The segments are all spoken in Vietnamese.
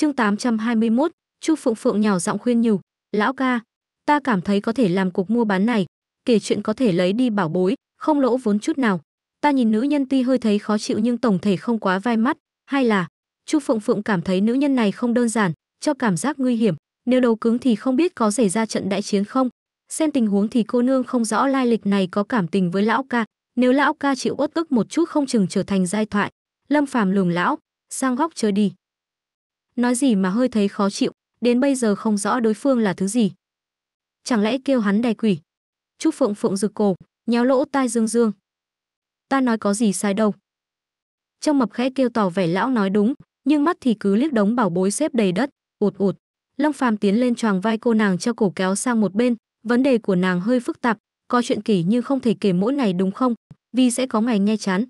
Chương 821, Chu Phượng Phượng nhỏ giọng khuyên nhủ, "Lão ca, ta cảm thấy có thể làm cuộc mua bán này, kể chuyện có thể lấy đi bảo bối, không lỗ vốn chút nào." Ta nhìn nữ nhân tuy hơi thấy khó chịu nhưng tổng thể không quá vai mắt, hay là Chu Phượng Phượng cảm thấy nữ nhân này không đơn giản, cho cảm giác nguy hiểm, nếu đầu cứng thì không biết có xảy ra trận đại chiến không. Xem tình huống thì cô nương không rõ lai lịch này có cảm tình với lão ca, nếu lão ca chịu uất ức một chút không chừng trở thành giai thoại. Lâm Phàm lường lão, sang góc chơi đi nói gì mà hơi thấy khó chịu, đến bây giờ không rõ đối phương là thứ gì. Chẳng lẽ kêu hắn đè quỷ? Trúc Phượng Phượng rực cổ, nhéo lỗ tai Dương Dương. Ta nói có gì sai đâu. Trong mập khẽ kêu tỏ vẻ lão nói đúng, nhưng mắt thì cứ liếc đống bảo bối xếp đầy đất, ụt ụt. Long Phàm tiến lên choàng vai cô nàng cho cổ kéo sang một bên, vấn đề của nàng hơi phức tạp, có chuyện kỳ như không thể kể mỗi ngày đúng không? Vì sẽ có ngày nghe chán.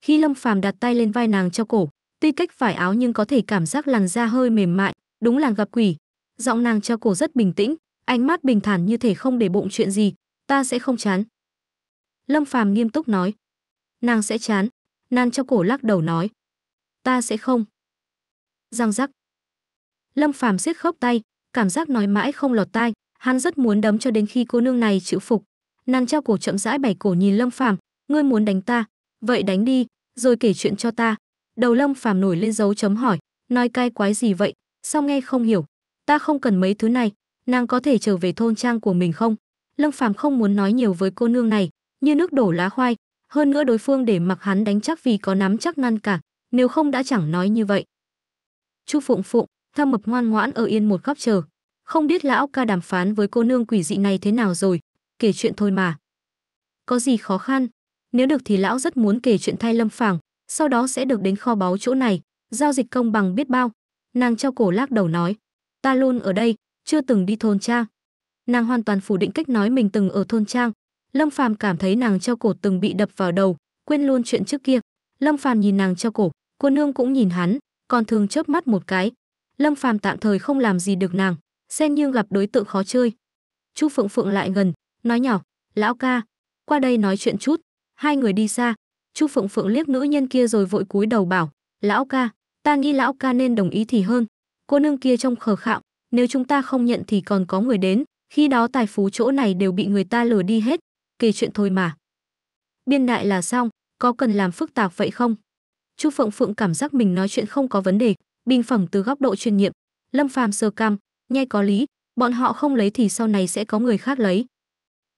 Khi Lâm Phàm đặt tay lên vai nàng cho cổ, Tuy cách phải áo nhưng có thể cảm giác làn da hơi mềm mại, đúng là gặp quỷ. Giọng nàng cho cổ rất bình tĩnh, ánh mắt bình thản như thể không để bụng chuyện gì, ta sẽ không chán. Lâm Phàm nghiêm túc nói. Nàng sẽ chán, nàng cho cổ lắc đầu nói. Ta sẽ không. Giang giác. Lâm Phàm siết khớp tay, cảm giác nói mãi không lọt tai, hắn rất muốn đấm cho đến khi cô nương này chịu phục. Nàng treo cổ chậm rãi bẻ cổ nhìn Lâm Phàm, ngươi muốn đánh ta, vậy đánh đi, rồi kể chuyện cho ta, Đầu lông Phàm nổi lên dấu chấm hỏi, nói cai quái gì vậy, sao nghe không hiểu, ta không cần mấy thứ này, nàng có thể trở về thôn trang của mình không? Lâm Phàm không muốn nói nhiều với cô nương này, như nước đổ lá khoai, hơn nữa đối phương để mặc hắn đánh chắc vì có nắm chắc ngăn cả, nếu không đã chẳng nói như vậy. Chu Phụng Phụng, thâm mập ngoan ngoãn ở yên một góc chờ, không biết lão ca đàm phán với cô nương quỷ dị này thế nào rồi, kể chuyện thôi mà. Có gì khó khăn, nếu được thì lão rất muốn kể chuyện thay Lâm Phàm, sau đó sẽ được đến kho báu chỗ này, giao dịch công bằng biết bao. Nàng treo cổ lắc đầu nói, ta luôn ở đây, chưa từng đi thôn trang. Nàng hoàn toàn phủ định cách nói mình từng ở thôn trang. Lâm Phàm cảm thấy nàng treo cổ từng bị đập vào đầu, quên luôn chuyện trước kia. Lâm Phàm nhìn nàng treo cổ, cô nương cũng nhìn hắn, còn thường chớp mắt một cái. Lâm Phàm tạm thời không làm gì được nàng, xen như gặp đối tượng khó chơi. Chu Phượng Phượng lại gần, nói nhỏ, lão ca, qua đây nói chuyện chút. Hai người đi xa, chu phượng phượng liếc nữ nhân kia rồi vội cúi đầu bảo lão ca ta nghĩ lão ca nên đồng ý thì hơn cô nương kia trong khờ khạo nếu chúng ta không nhận thì còn có người đến khi đó tài phú chỗ này đều bị người ta lừa đi hết kể chuyện thôi mà biên đại là xong có cần làm phức tạp vậy không chu phượng phượng cảm giác mình nói chuyện không có vấn đề bình phẩm từ góc độ chuyên nghiệp lâm phàm sơ cam nhai có lý bọn họ không lấy thì sau này sẽ có người khác lấy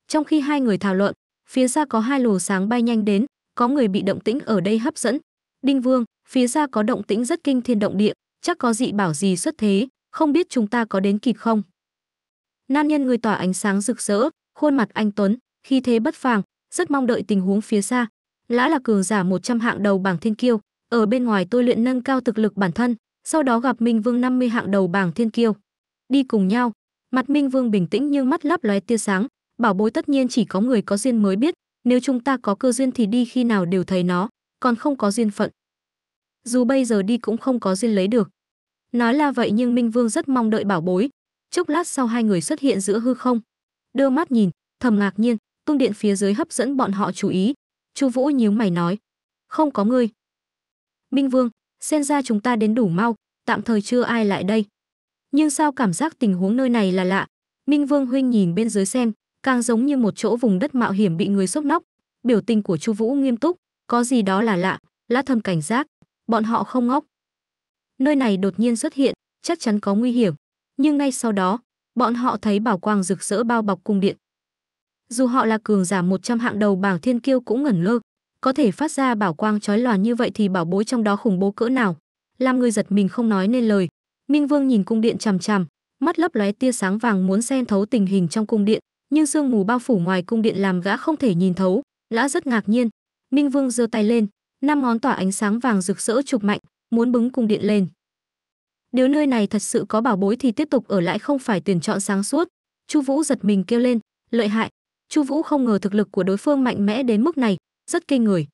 trong khi hai người thảo luận phía xa có hai lồ sáng bay nhanh đến có người bị động tĩnh ở đây hấp dẫn đinh vương phía xa có động tĩnh rất kinh thiên động địa chắc có dị bảo gì xuất thế không biết chúng ta có đến kịp không nam nhân người tỏa ánh sáng rực rỡ khuôn mặt anh tuấn khi thế bất phàng rất mong đợi tình huống phía xa lã là cường giả một trăm hạng đầu bảng thiên kiêu ở bên ngoài tôi luyện nâng cao thực lực bản thân sau đó gặp minh vương 50 hạng đầu bảng thiên kiêu đi cùng nhau mặt minh vương bình tĩnh nhưng mắt lấp lóe tia sáng bảo bối tất nhiên chỉ có người có duyên mới biết nếu chúng ta có cơ duyên thì đi khi nào đều thấy nó, còn không có duyên phận. Dù bây giờ đi cũng không có duyên lấy được. Nói là vậy nhưng Minh Vương rất mong đợi bảo bối. Chốc lát sau hai người xuất hiện giữa hư không. Đưa mắt nhìn, thầm ngạc nhiên, tung điện phía dưới hấp dẫn bọn họ chú ý. Chu Vũ nhíu mày nói, không có ngươi. Minh Vương, xem ra chúng ta đến đủ mau, tạm thời chưa ai lại đây. Nhưng sao cảm giác tình huống nơi này là lạ? Minh Vương huynh nhìn bên dưới xem, càng giống như một chỗ vùng đất mạo hiểm bị người sốc nóc. Biểu tình của Chu Vũ nghiêm túc, có gì đó là lạ, Lã Thâm cảnh giác, bọn họ không ngốc. Nơi này đột nhiên xuất hiện, chắc chắn có nguy hiểm, nhưng ngay sau đó, bọn họ thấy bảo quang rực rỡ bao bọc cung điện. Dù họ là cường giả một trăm hạng đầu bảng thiên kiêu cũng ngẩn ngơ, có thể phát ra bảo quang chói loàn như vậy thì bảo bối trong đó khủng bố cỡ nào, làm người giật mình không nói nên lời. Minh Vương nhìn cung điện chằm chằm, mắt lấp lóe tia sáng vàng muốn xen thấu tình hình trong cung điện, nhưng sương mù bao phủ ngoài cung điện làm gã không thể nhìn thấu, lã rất ngạc nhiên. Minh Vương giơ tay lên, năm ngón tỏa ánh sáng vàng rực rỡ chụp mạnh, muốn bứng cung điện lên. Nếu nơi này thật sự có bảo bối thì tiếp tục ở lại không phải tuyển chọn sáng suốt. Chu Vũ giật mình kêu lên, lợi hại. Chu Vũ không ngờ thực lực của đối phương mạnh mẽ đến mức này, rất kinh người.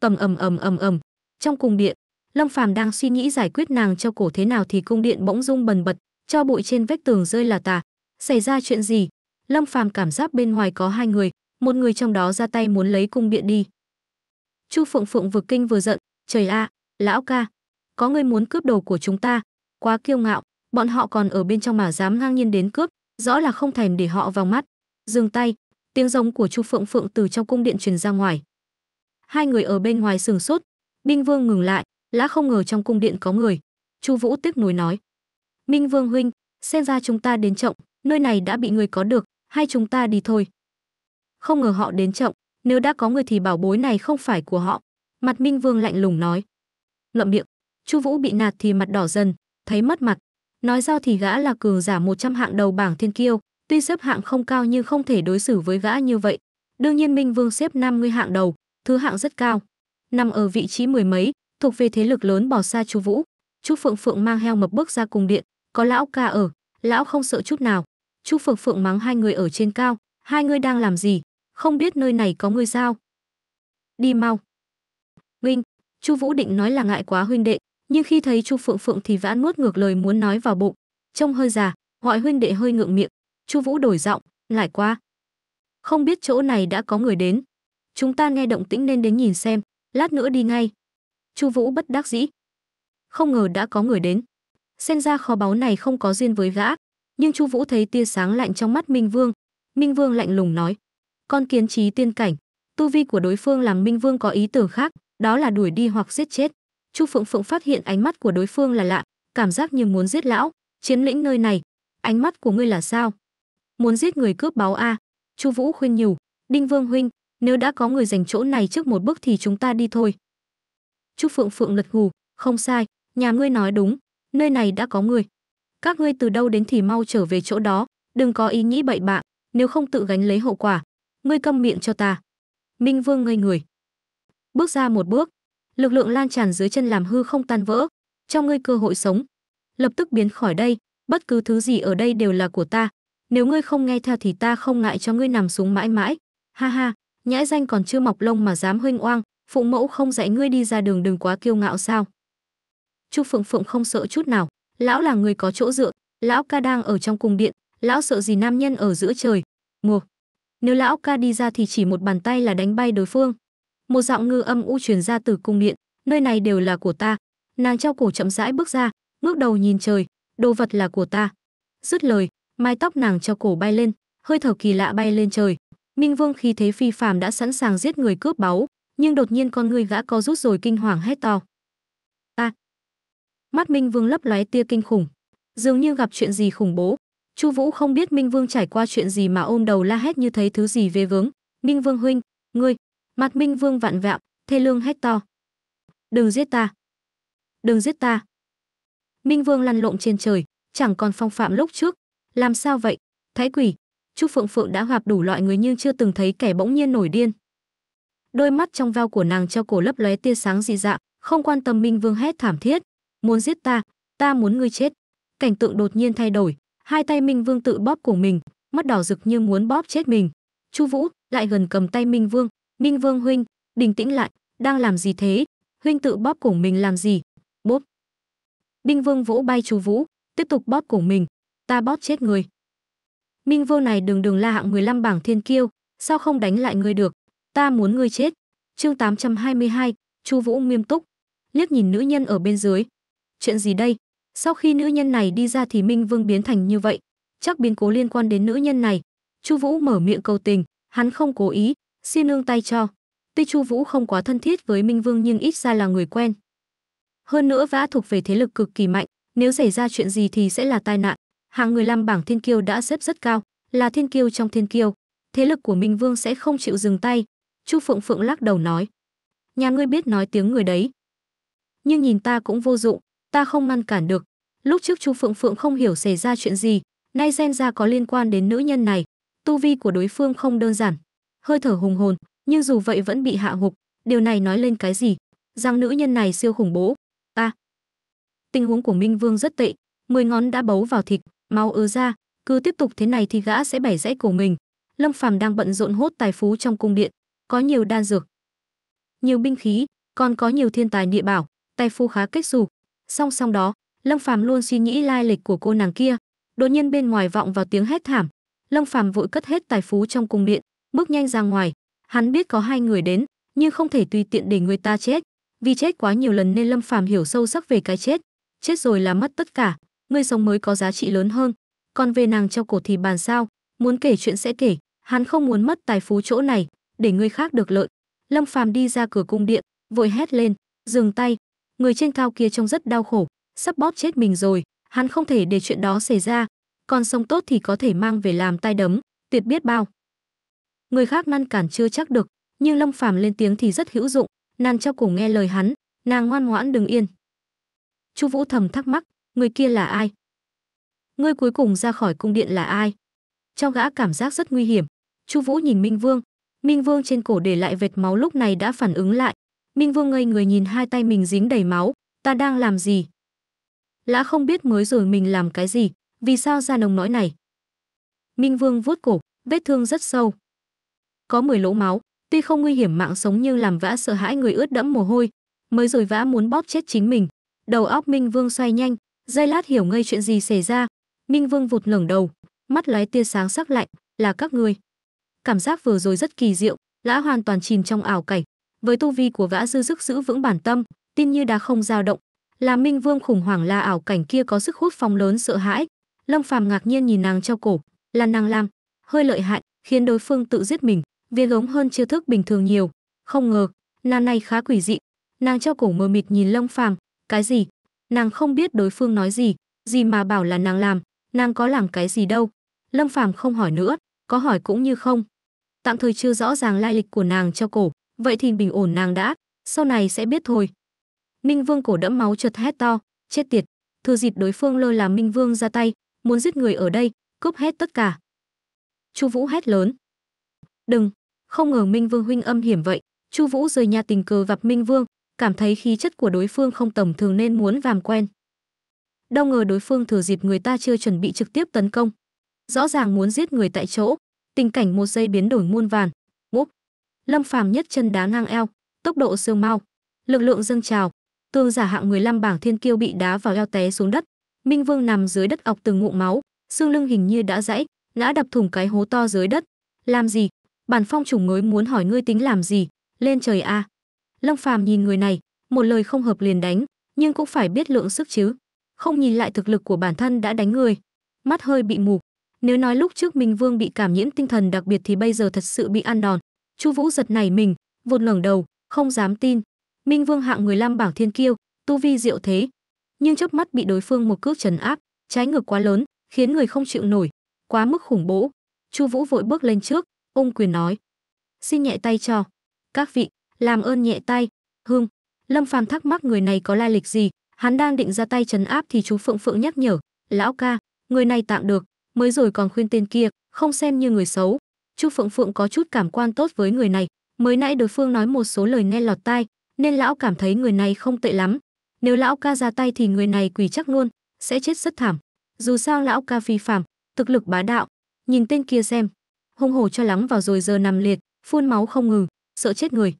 tầm ầm ầm ầm ầm, trong cung điện, Lâm Phàm đang suy nghĩ giải quyết nàng cho cổ thế nào thì cung điện bỗng rung bần bật, cho bụi trên vách tường rơi là tà. Xảy ra chuyện gì? Lâm Phàm cảm giác bên ngoài có hai người, một người trong đó ra tay muốn lấy cung điện đi. Chu Phượng Phượng vừa kinh vừa giận, "Trời ạ, à, lão ca, có người muốn cướp đầu của chúng ta, quá kiêu ngạo, bọn họ còn ở bên trong mà dám ngang nhiên đến cướp, rõ là không thèm để họ vào mắt." Dừng tay, tiếng giống của Chu Phượng Phượng từ trong cung điện truyền ra ngoài. Hai người ở bên ngoài sừng sốt, Minh Vương ngừng lại, lã không ngờ trong cung điện có người. Chu Vũ tiếc nuối nói: "Minh Vương huynh, xem ra chúng ta đến trọng, nơi này đã bị người có được, hai chúng ta đi thôi. Không ngờ họ đến chậm, nếu đã có người thì bảo bối này không phải của họ. Mặt Minh Vương lạnh lùng nói. Ngậm miệng, Chu Vũ bị nạt thì mặt đỏ dần, thấy mất mặt. Nói ra thì gã là cường giả 100 hạng đầu bảng thiên kiêu, tuy xếp hạng không cao nhưng không thể đối xử với gã như vậy. Đương nhiên Minh Vương xếp 50 hạng đầu, thứ hạng rất cao. Nằm ở vị trí mười mấy, thuộc về thế lực lớn bỏ xa Chu Vũ. Chu Phượng Phượng mang heo mập bước ra cùng điện, có lão ca ở, lão không sợ chút nào. Chu Phượng Phượng mắng hai người ở trên cao, hai người đang làm gì, không biết nơi này có người sao. Đi mau. Huynh, Chu Vũ định nói là ngại quá huynh đệ, nhưng khi thấy Chu Phượng Phượng thì vã nuốt ngược lời muốn nói vào bụng, trông hơi già, gọi huynh đệ hơi ngượng miệng, Chu Vũ đổi giọng, lại quá. Không biết chỗ này đã có người đến, chúng ta nghe động tĩnh nên đến nhìn xem, lát nữa đi ngay. Chu Vũ bất đắc dĩ. Không ngờ đã có người đến. Xem ra kho báu này không có duyên với gã, nhưng chu vũ thấy tia sáng lạnh trong mắt minh vương minh vương lạnh lùng nói con kiến trí tiên cảnh tu vi của đối phương làm minh vương có ý tưởng khác đó là đuổi đi hoặc giết chết chu phượng phượng phát hiện ánh mắt của đối phương là lạ cảm giác như muốn giết lão chiếm lĩnh nơi này ánh mắt của ngươi là sao muốn giết người cướp báo a chu vũ khuyên nhủ đinh vương huynh nếu đã có người dành chỗ này trước một bước thì chúng ta đi thôi chu phượng phượng lật gù không sai nhà ngươi nói đúng nơi này đã có người các ngươi từ đâu đến thì mau trở về chỗ đó đừng có ý nghĩ bậy bạ nếu không tự gánh lấy hậu quả ngươi câm miệng cho ta minh vương ngây người bước ra một bước lực lượng lan tràn dưới chân làm hư không tan vỡ cho ngươi cơ hội sống lập tức biến khỏi đây bất cứ thứ gì ở đây đều là của ta nếu ngươi không nghe theo thì ta không ngại cho ngươi nằm xuống mãi mãi ha ha nhãi danh còn chưa mọc lông mà dám huynh oang phụ mẫu không dạy ngươi đi ra đường đừng quá kiêu ngạo sao chu phượng phượng không sợ chút nào lão là người có chỗ dựa lão ca đang ở trong cung điện lão sợ gì nam nhân ở giữa trời một nếu lão ca đi ra thì chỉ một bàn tay là đánh bay đối phương một giọng ngư âm u truyền ra từ cung điện nơi này đều là của ta nàng treo cổ chậm rãi bước ra ngước đầu nhìn trời đồ vật là của ta dứt lời mái tóc nàng treo cổ bay lên hơi thở kỳ lạ bay lên trời minh vương khi thế phi phàm đã sẵn sàng giết người cướp báu nhưng đột nhiên con người gã co rút rồi kinh hoàng hét to Mắt Minh Vương lấp lóe tia kinh khủng, dường như gặp chuyện gì khủng bố. Chu Vũ không biết Minh Vương trải qua chuyện gì mà ôm đầu la hét như thấy thứ gì vê vướng. "Minh Vương huynh, ngươi!" Mặt Minh Vương vặn vẹo, thê lương hét to. "Đừng giết ta! Đừng giết ta!" Minh Vương lăn lộn trên trời, chẳng còn phong phạm lúc trước. "Làm sao vậy? Thái quỷ!" chu Phượng Phượng đã gặp đủ loại người nhưng chưa từng thấy kẻ bỗng nhiên nổi điên. Đôi mắt trong veo của nàng treo cổ lấp lóe tia sáng dị dạng, không quan tâm Minh Vương hét thảm thiết, muốn giết ta ta muốn ngươi chết cảnh tượng đột nhiên thay đổi hai tay minh vương tự bóp cổ mình mắt đỏ rực như muốn bóp chết mình chu vũ lại gần cầm tay minh vương minh vương huynh bình tĩnh lại đang làm gì thế huynh tự bóp cổ mình làm gì bóp. minh vương vỗ bay chu vũ tiếp tục bóp cổ mình ta bóp chết người minh vương này đường đường la hạng 15 bảng thiên kiêu sao không đánh lại ngươi được ta muốn ngươi chết chương 822, chu vũ nghiêm túc liếc nhìn nữ nhân ở bên dưới chuyện gì đây? Sau khi nữ nhân này đi ra thì Minh Vương biến thành như vậy, chắc biến cố liên quan đến nữ nhân này. Chu Vũ mở miệng cầu tình, hắn không cố ý, xin nương tay cho. Tuy Chu Vũ không quá thân thiết với Minh Vương nhưng ít ra là người quen. Hơn nữa vã thuộc về thế lực cực kỳ mạnh, nếu xảy ra chuyện gì thì sẽ là tai nạn. Hàng người làm bảng thiên kiêu đã xếp rất cao, là thiên kiêu trong thiên kiêu, thế lực của Minh Vương sẽ không chịu dừng tay. Chu Phượng Phượng lắc đầu nói: "Nhà ngươi biết nói tiếng người đấy, nhưng nhìn ta cũng vô dụng, ta không ngăn cản được. Lúc trước Chu Phượng Phượng không hiểu xảy ra chuyện gì, nay gen gia có liên quan đến nữ nhân này, tu vi của đối phương không đơn giản, hơi thở hùng hồn, nhưng dù vậy vẫn bị hạ gục, điều này nói lên cái gì? Rằng nữ nhân này siêu khủng bố. ta. tình huống của Minh Vương rất tệ, mười ngón đã bấu vào thịt, mau ứa ra, cứ tiếp tục thế này thì gã sẽ bẻ rẽ cổ mình. Lâm Phàm đang bận rộn hốt tài phú trong cung điện, có nhiều đan dược, nhiều binh khí, còn có nhiều thiên tài địa bảo, tài phú khá kết dù, song song đó lâm phàm luôn suy nghĩ lai lịch của cô nàng kia đột nhiên bên ngoài vọng vào tiếng hét thảm lâm phàm vội cất hết tài phú trong cung điện bước nhanh ra ngoài hắn biết có hai người đến nhưng không thể tùy tiện để người ta chết vì chết quá nhiều lần nên lâm phàm hiểu sâu sắc về cái chết chết rồi là mất tất cả người sống mới có giá trị lớn hơn còn về nàng treo cổ thì bàn sao muốn kể chuyện sẽ kể hắn không muốn mất tài phú chỗ này để người khác được lợi lâm phàm đi ra cửa cung điện vội hét lên dừng tay người trên cao kia trông rất đau khổ sắp bóp chết mình rồi hắn không thể để chuyện đó xảy ra còn sống tốt thì có thể mang về làm tay đấm tuyệt biết bao người khác ngăn cản chưa chắc được nhưng lâm phàm lên tiếng thì rất hữu dụng nàng cho cổ nghe lời hắn nàng ngoan ngoãn đừng yên chu vũ thầm thắc mắc người kia là ai ngươi cuối cùng ra khỏi cung điện là ai cho gã cảm giác rất nguy hiểm chu vũ nhìn minh vương minh vương trên cổ để lại vệt máu lúc này đã phản ứng lại Minh Vương ngây người nhìn hai tay mình dính đầy máu, ta đang làm gì? Lã không biết mới rồi mình làm cái gì, vì sao ra nồng nỗi này? Minh Vương vuốt cổ, vết thương rất sâu. Có 10 lỗ máu, tuy không nguy hiểm mạng sống nhưng làm vã sợ hãi người ướt đẫm mồ hôi, mới rồi vã muốn bóp chết chính mình. Đầu óc Minh Vương xoay nhanh, giây lát hiểu ngay chuyện gì xảy ra. Minh Vương vụt lửng đầu, mắt lóe tia sáng sắc lạnh, là các ngươi. Cảm giác vừa rồi rất kỳ diệu, lã hoàn toàn chìm trong ảo cảnh, với tu vi của gã dư sức giữ vững bản tâm tin như đá không dao động là minh vương khủng hoảng là ảo cảnh kia có sức hút phong lớn sợ hãi lâm phàm ngạc nhiên nhìn nàng treo cổ là nàng làm hơi lợi hại khiến đối phương tự giết mình viên gống hơn chiêu thức bình thường nhiều không ngờ nàng này khá quỷ dị nàng treo cổ mờ mịt nhìn lâm phàm cái gì nàng không biết đối phương nói gì gì mà bảo là nàng làm nàng có làm cái gì đâu lâm phàm không hỏi nữa có hỏi cũng như không tạm thời chưa rõ ràng lai lịch của nàng treo cổ vậy thì bình ổn nàng đã, sau này sẽ biết thôi. Minh Vương cổ đẫm máu chợt hét to, chết tiệt, thừa dịp đối phương lơ là Minh Vương ra tay, muốn giết người ở đây, cướp hết tất cả. Chu Vũ hét lớn. Đừng, không ngờ Minh Vương huynh âm hiểm vậy, Chu Vũ rời nhà tình cờ gặp Minh Vương, cảm thấy khí chất của đối phương không tầm thường nên muốn làm quen. Đâu ngờ đối phương thừa dịp người ta chưa chuẩn bị trực tiếp tấn công, rõ ràng muốn giết người tại chỗ, tình cảnh một giây biến đổi muôn vàn, Lâm Phàm nhất chân đá ngang eo, tốc độ siêu mau, lực lượng dâng trào, tương giả hạng 15 bảng thiên kiêu bị đá vào eo té xuống đất. Minh Vương nằm dưới đất ọc từng ngụm máu, xương lưng hình như đã rãy, ngã đập thủng cái hố to dưới đất. Làm gì? Bản phong chủ mới muốn hỏi ngươi tính làm gì? Lên trời a. À. Lâm Phàm nhìn người này, một lời không hợp liền đánh, nhưng cũng phải biết lượng sức chứ. Không nhìn lại thực lực của bản thân đã đánh người, mắt hơi bị mù. Nếu nói lúc trước Minh Vương bị cảm nhiễm tinh thần đặc biệt thì bây giờ thật sự bị ăn đòn, Chu Vũ giật nảy mình, vụt ngẩng đầu, không dám tin. Minh Vương hạng 15 bảng thiên kiêu, tu vi diệu thế, nhưng chớp mắt bị đối phương một cước trấn áp, trái ngược quá lớn, khiến người không chịu nổi, quá mức khủng bố. Chu Vũ vội bước lên trước, ung quyền nói: "Xin nhẹ tay cho các vị, làm ơn nhẹ tay." Hưng, Lâm Phàm thắc mắc người này có lai lịch gì, hắn đang định ra tay trấn áp thì chú Phượng Phượng nhắc nhở: "Lão ca, người này tạm được, mới rồi còn khuyên tên kia, không xem như người xấu, Chu Phượng Phượng có chút cảm quan tốt với người này, mới nãy đối phương nói một số lời nghe lọt tai, nên lão cảm thấy người này không tệ lắm. Nếu lão ca ra tay thì người này quỳ chắc luôn, sẽ chết rất thảm. Dù sao lão ca phi phàm, thực lực bá đạo, nhìn tên kia xem, hung hồ cho lắng vào rồi giờ nằm liệt, phun máu không ngừng, sợ chết người.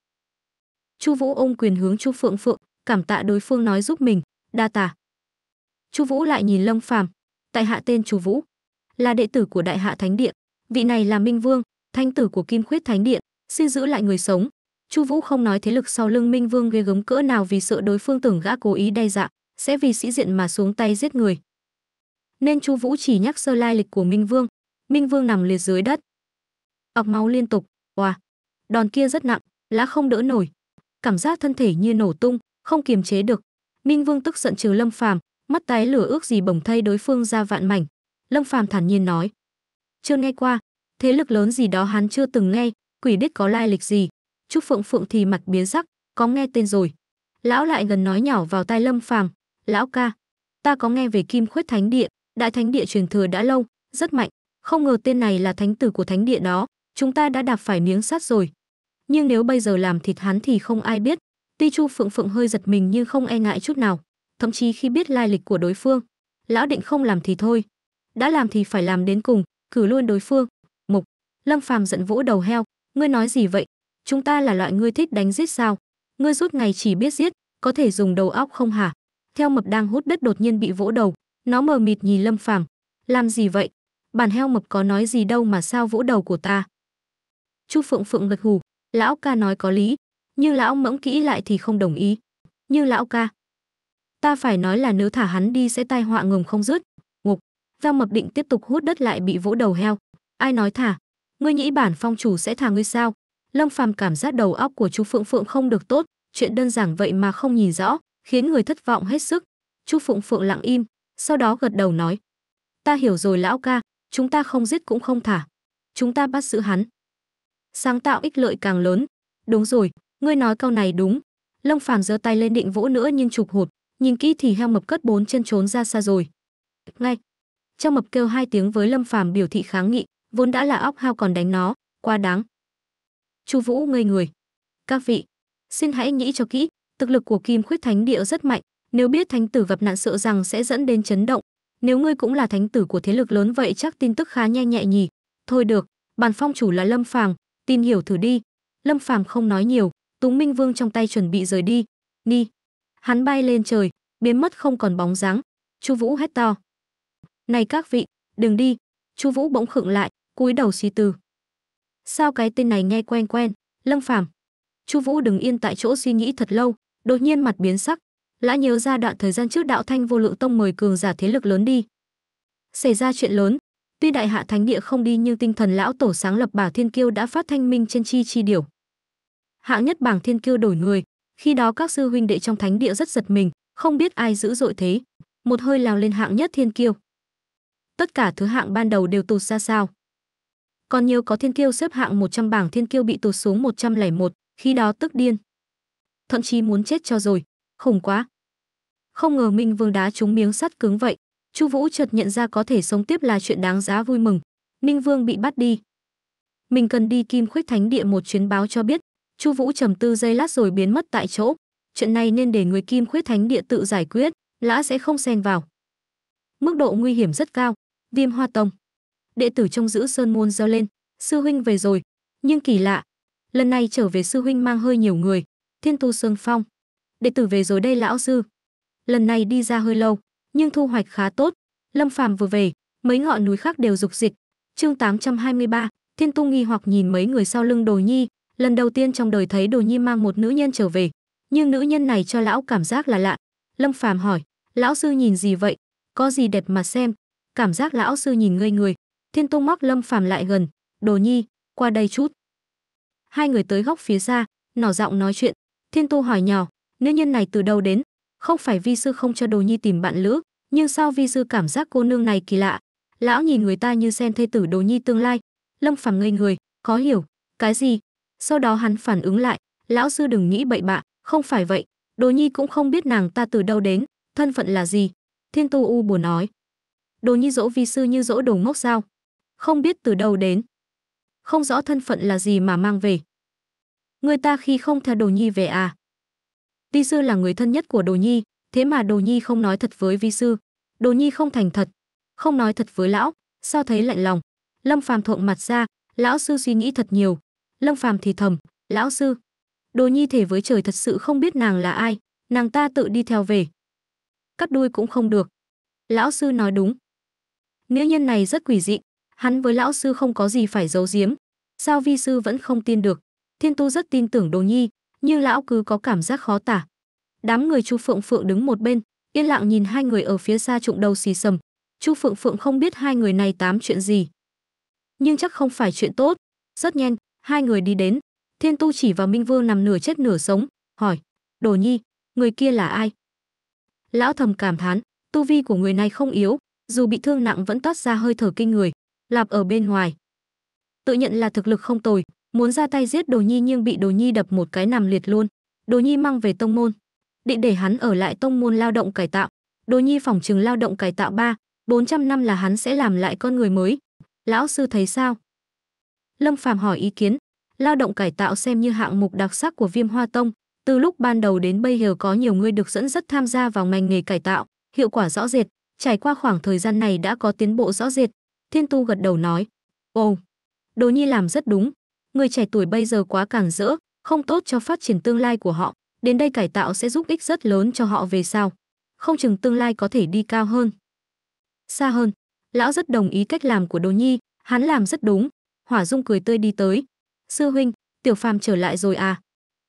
Chu Vũ ôm quyền hướng Chu Phượng Phượng, cảm tạ đối phương nói giúp mình, đa tạ. Chu Vũ lại nhìn Lâm Phàm, tại hạ tên Chu Vũ, là đệ tử của Đại Hạ Thánh điện vị này là minh vương thanh tử của kim khuyết thánh điện xin giữ lại người sống chu vũ không nói thế lực sau lưng minh vương ghê gớm cỡ nào vì sợ đối phương tưởng gã cố ý đe dọa sẽ vì sĩ diện mà xuống tay giết người nên chu vũ chỉ nhắc sơ lai lịch của minh vương minh vương nằm liệt dưới đất ọc máu liên tục oà đòn kia rất nặng lã không đỡ nổi cảm giác thân thể như nổ tung không kiềm chế được minh vương tức giận trừ lâm phàm mắt tái lửa ước gì bổng thay đối phương ra vạn mảnh lâm phàm thản nhiên nói chưa nghe qua thế lực lớn gì đó hắn chưa từng nghe quỷ đích có lai lịch gì trúc phượng phượng thì mặt biến sắc có nghe tên rồi lão lại gần nói nhỏ vào tai lâm phàm lão ca ta có nghe về kim khuyết thánh địa đại thánh địa truyền thừa đã lâu rất mạnh không ngờ tên này là thánh tử của thánh địa đó chúng ta đã đạp phải miếng sắt rồi nhưng nếu bây giờ làm thịt hắn thì không ai biết tuy chu phượng phượng hơi giật mình nhưng không e ngại chút nào thậm chí khi biết lai lịch của đối phương lão định không làm thì thôi đã làm thì phải làm đến cùng cử luôn đối phương. Mục, Lâm Phàm giận vỗ đầu heo, ngươi nói gì vậy? Chúng ta là loại ngươi thích đánh giết sao? Ngươi rút ngày chỉ biết giết, có thể dùng đầu óc không hả? Theo mập đang hút đất đột nhiên bị vỗ đầu, nó mờ mịt nhìn Lâm Phàm, làm gì vậy? Bản heo mập có nói gì đâu mà sao vỗ đầu của ta? Chu Phượng Phượng gật hù, lão ca nói có lý, nhưng lão mẫng kỹ lại thì không đồng ý. Như lão ca, ta phải nói là nếu thả hắn đi sẽ tai họa ngầm không dứt, Vang Mập định tiếp tục hút đất lại bị vỗ đầu heo. Ai nói thả? Ngươi nghĩ bản phong chủ sẽ thả ngươi sao? Lâm Phàm cảm giác đầu óc của chú Phượng Phượng không được tốt, chuyện đơn giản vậy mà không nhìn rõ, khiến người thất vọng hết sức. Chú Phượng Phượng lặng im, sau đó gật đầu nói: "Ta hiểu rồi lão ca, chúng ta không giết cũng không thả, chúng ta bắt giữ hắn." Sáng tạo ích lợi càng lớn. Đúng rồi, ngươi nói câu này đúng. Lâm Phàm giơ tay lên định vỗ nữa nhưng chụp hụt, nhìn kỹ thì heo mập cất bốn chân trốn ra xa rồi. Ngay, Trao mập kêu hai tiếng với Lâm Phàm biểu thị kháng nghị, vốn đã là óc hao còn đánh nó, quá đáng. Chu Vũ ngây người. Các vị, xin hãy nghĩ cho kỹ, thực lực của Kim Khuyết Thánh Địa rất mạnh, nếu biết thánh tử gặp nạn sợ rằng sẽ dẫn đến chấn động, nếu ngươi cũng là thánh tử của thế lực lớn vậy chắc tin tức khá nhanh nhẹ nhỉ. Thôi được, bản phong chủ là Lâm Phàm, tin hiểu thử đi. Lâm Phàm không nói nhiều, Túng Minh Vương trong tay chuẩn bị rời đi. Đi. Hắn bay lên trời, biến mất không còn bóng dáng. Chu Vũ hét to này các vị đừng đi chu vũ bỗng khựng lại cúi đầu suy tư sao cái tên này nghe quen quen lâm phàm chu vũ đứng yên tại chỗ suy nghĩ thật lâu đột nhiên mặt biến sắc lã nhớ ra đoạn thời gian trước đạo thanh vô lượng tông mời cường giả thế lực lớn đi xảy ra chuyện lớn tuy đại hạ thánh địa không đi nhưng tinh thần lão tổ sáng lập bảo thiên kiêu đã phát thanh minh trên chi chi điểu hạng nhất bảng thiên kiêu đổi người khi đó các sư huynh đệ trong thánh địa rất giật mình không biết ai giữ dội thế một hơi lao lên hạng nhất thiên kiêu tất cả thứ hạng ban đầu đều tụt ra sao. Còn nhiều có thiên kiêu xếp hạng 100 bảng thiên kiêu bị tụt xuống 101, khi đó tức điên. Thậm chí muốn chết cho rồi, khủng quá. Không ngờ Minh Vương đá trúng miếng sắt cứng vậy, Chu Vũ chợt nhận ra có thể sống tiếp là chuyện đáng giá vui mừng. ninh Vương bị bắt đi. Mình cần đi Kim Khuyết Thánh Địa một chuyến báo cho biết. Chu Vũ trầm tư giây lát rồi biến mất tại chỗ. Chuyện này nên để người Kim Khuyết Thánh Địa tự giải quyết, lã sẽ không xen vào. Mức độ nguy hiểm rất cao, Viêm Hoa Tông. Đệ tử trong giữ sơn môn reo lên, sư huynh về rồi, nhưng kỳ lạ, lần này trở về sư huynh mang hơi nhiều người, Thiên Tu Sương Phong. Đệ tử về rồi đây lão sư. Lần này đi ra hơi lâu, nhưng thu hoạch khá tốt. Lâm Phàm vừa về, mấy ngọn núi khác đều dục dịch. Chương 823, Thiên Tu nghi hoặc nhìn mấy người sau lưng Đồ Nhi, lần đầu tiên trong đời thấy Đồ Nhi mang một nữ nhân trở về, nhưng nữ nhân này cho lão cảm giác là lạ. Lâm Phàm hỏi, lão sư nhìn gì vậy? Có gì đẹp mà xem? cảm giác lão sư nhìn ngây người thiên tung móc lâm phàm lại gần đồ nhi qua đây chút hai người tới góc phía xa nỏ giọng nói chuyện thiên tu hỏi nhỏ nữ nhân này từ đâu đến không phải vi sư không cho đồ nhi tìm bạn lữ nhưng sao vi sư cảm giác cô nương này kỳ lạ lão nhìn người ta như sen thê tử đồ nhi tương lai lâm phàm ngây người khó hiểu cái gì sau đó hắn phản ứng lại lão sư đừng nghĩ bậy bạ không phải vậy đồ nhi cũng không biết nàng ta từ đâu đến thân phận là gì thiên tu u buồn nói đồ nhi dỗ vi sư như dỗ đồ ngốc sao? Không biết từ đâu đến. Không rõ thân phận là gì mà mang về. Người ta khi không theo đồ nhi về à? Vi sư là người thân nhất của đồ nhi, thế mà đồ nhi không nói thật với vi sư. Đồ nhi không thành thật, không nói thật với lão, sao thấy lạnh lòng. Lâm phàm thộn mặt ra, lão sư suy nghĩ thật nhiều. Lâm phàm thì thầm, lão sư. Đồ nhi thể với trời thật sự không biết nàng là ai, nàng ta tự đi theo về. Cắt đuôi cũng không được. Lão sư nói đúng, nữ nhân này rất quỷ dị, hắn với lão sư không có gì phải giấu giếm. Sao vi sư vẫn không tin được? Thiên tu rất tin tưởng đồ nhi, nhưng lão cứ có cảm giác khó tả. Đám người Chu Phượng Phượng đứng một bên, yên lặng nhìn hai người ở phía xa trụng đầu xì sầm. Chu Phượng Phượng không biết hai người này tám chuyện gì, nhưng chắc không phải chuyện tốt. Rất nhanh, hai người đi đến, Thiên Tu chỉ vào Minh Vương nằm nửa chết nửa sống, hỏi: "Đồ Nhi, người kia là ai?" Lão thầm cảm thán, tu vi của người này không yếu, dù bị thương nặng vẫn toát ra hơi thở kinh người, lạp ở bên ngoài. Tự nhận là thực lực không tồi, muốn ra tay giết Đồ Nhi nhưng bị Đồ Nhi đập một cái nằm liệt luôn. Đồ Nhi mang về tông môn, định để hắn ở lại tông môn lao động cải tạo. Đồ Nhi phòng trường lao động cải tạo ba bốn trăm năm là hắn sẽ làm lại con người mới. Lão sư thấy sao? Lâm Phàm hỏi ý kiến, lao động cải tạo xem như hạng mục đặc sắc của Viêm Hoa Tông, từ lúc ban đầu đến bây giờ có nhiều người được dẫn dắt tham gia vào ngành nghề cải tạo, hiệu quả rõ rệt, trải qua khoảng thời gian này đã có tiến bộ rõ rệt. Thiên Tu gật đầu nói, ồ, Đồ Nhi làm rất đúng, người trẻ tuổi bây giờ quá càng rỡ, không tốt cho phát triển tương lai của họ, đến đây cải tạo sẽ giúp ích rất lớn cho họ về sau. Không chừng tương lai có thể đi cao hơn, xa hơn. Lão rất đồng ý cách làm của Đồ Nhi, hắn làm rất đúng. Hỏa Dung cười tươi đi tới. Sư huynh, tiểu phàm trở lại rồi à?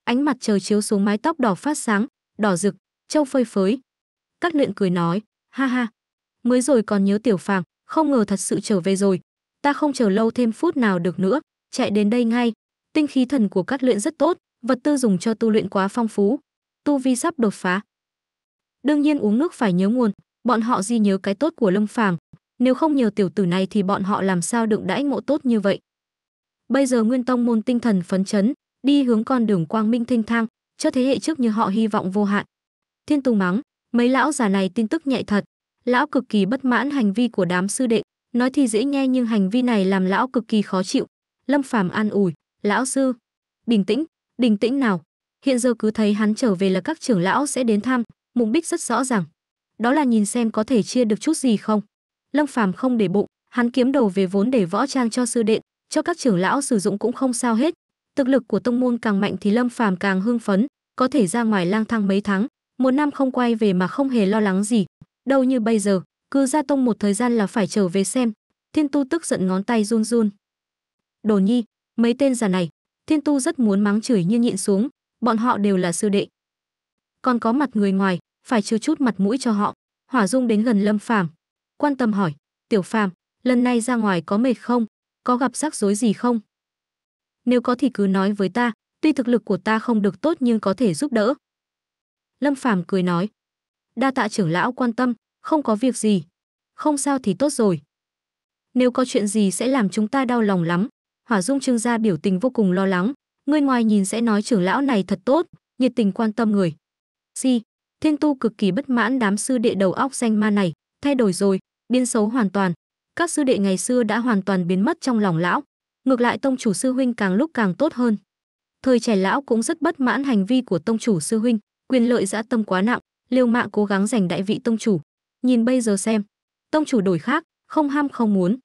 Ánh mặt trời chiếu xuống mái tóc đỏ phát sáng, đỏ rực, trâu phơi phới. Các luyện cười nói, ha ha, mới rồi còn nhớ tiểu phàm, không ngờ thật sự trở về rồi. Ta không chờ lâu thêm phút nào được nữa, chạy đến đây ngay. Tinh khí thần của các luyện rất tốt, vật tư dùng cho tu luyện quá phong phú. Tu vi sắp đột phá. Đương nhiên uống nước phải nhớ nguồn, bọn họ ghi nhớ cái tốt của Lâm Phàm, nếu không nhờ tiểu tử này thì bọn họ làm sao đựng đãi ngộ tốt như vậy. Bây giờ Nguyên Tông môn tinh thần phấn chấn, đi hướng con đường quang minh thanh thang, cho thế hệ trước như họ hy vọng vô hạn. Thiên Tùng mắng, mấy lão già này tin tức nhạy thật, lão cực kỳ bất mãn hành vi của đám sư đệ, nói thì dễ nghe nhưng hành vi này làm lão cực kỳ khó chịu. Lâm Phàm an ủi, "Lão sư, bình tĩnh, bình tĩnh nào. Hiện giờ cứ thấy hắn trở về là các trưởng lão sẽ đến thăm, mục đích rất rõ ràng. Đó là nhìn xem có thể chia được chút gì không." Lâm Phàm không để bụng, hắn kiếm đầu về vốn để võ trang cho sư đệ, cho các trưởng lão sử dụng cũng không sao hết. Thực lực của tông môn càng mạnh thì Lâm Phàm càng hưng phấn, có thể ra ngoài lang thang mấy tháng, một năm không quay về mà không hề lo lắng gì, đâu như bây giờ, cứ ra tông một thời gian là phải trở về xem. Thiên Tu tức giận ngón tay run run. Đồ nhi, mấy tên già này, Thiên Tu rất muốn mắng chửi nhưng nhịn xuống, bọn họ đều là sư đệ. Còn có mặt người ngoài, phải chừa chút mặt mũi cho họ. Hỏa Dung đến gần Lâm Phàm, quan tâm hỏi, "Tiểu Phàm, lần này ra ngoài có mệt không? Có gặp rắc rối gì không?" "Nếu có thì cứ nói với ta, tuy thực lực của ta không được tốt nhưng có thể giúp đỡ." Lâm Phàm cười nói, đa tạ trưởng lão quan tâm, không có việc gì. Không sao thì tốt rồi. Nếu có chuyện gì sẽ làm chúng ta đau lòng lắm. Hỏa Dung Trương gia biểu tình vô cùng lo lắng, người ngoài nhìn sẽ nói trưởng lão này thật tốt, nhiệt tình quan tâm người. Si, Thiên Tu cực kỳ bất mãn đám sư đệ đầu óc danh ma này, thay đổi rồi, biến xấu hoàn toàn. Các sư đệ ngày xưa đã hoàn toàn biến mất trong lòng lão, ngược lại tông chủ sư huynh càng lúc càng tốt hơn. Thời trẻ lão cũng rất bất mãn hành vi của tông chủ sư huynh, quyền lợi dã tâm quá nặng liều mạng cố gắng giành đại vị tông chủ. Nhìn bây giờ xem, tông chủ đổi khác, không ham không muốn.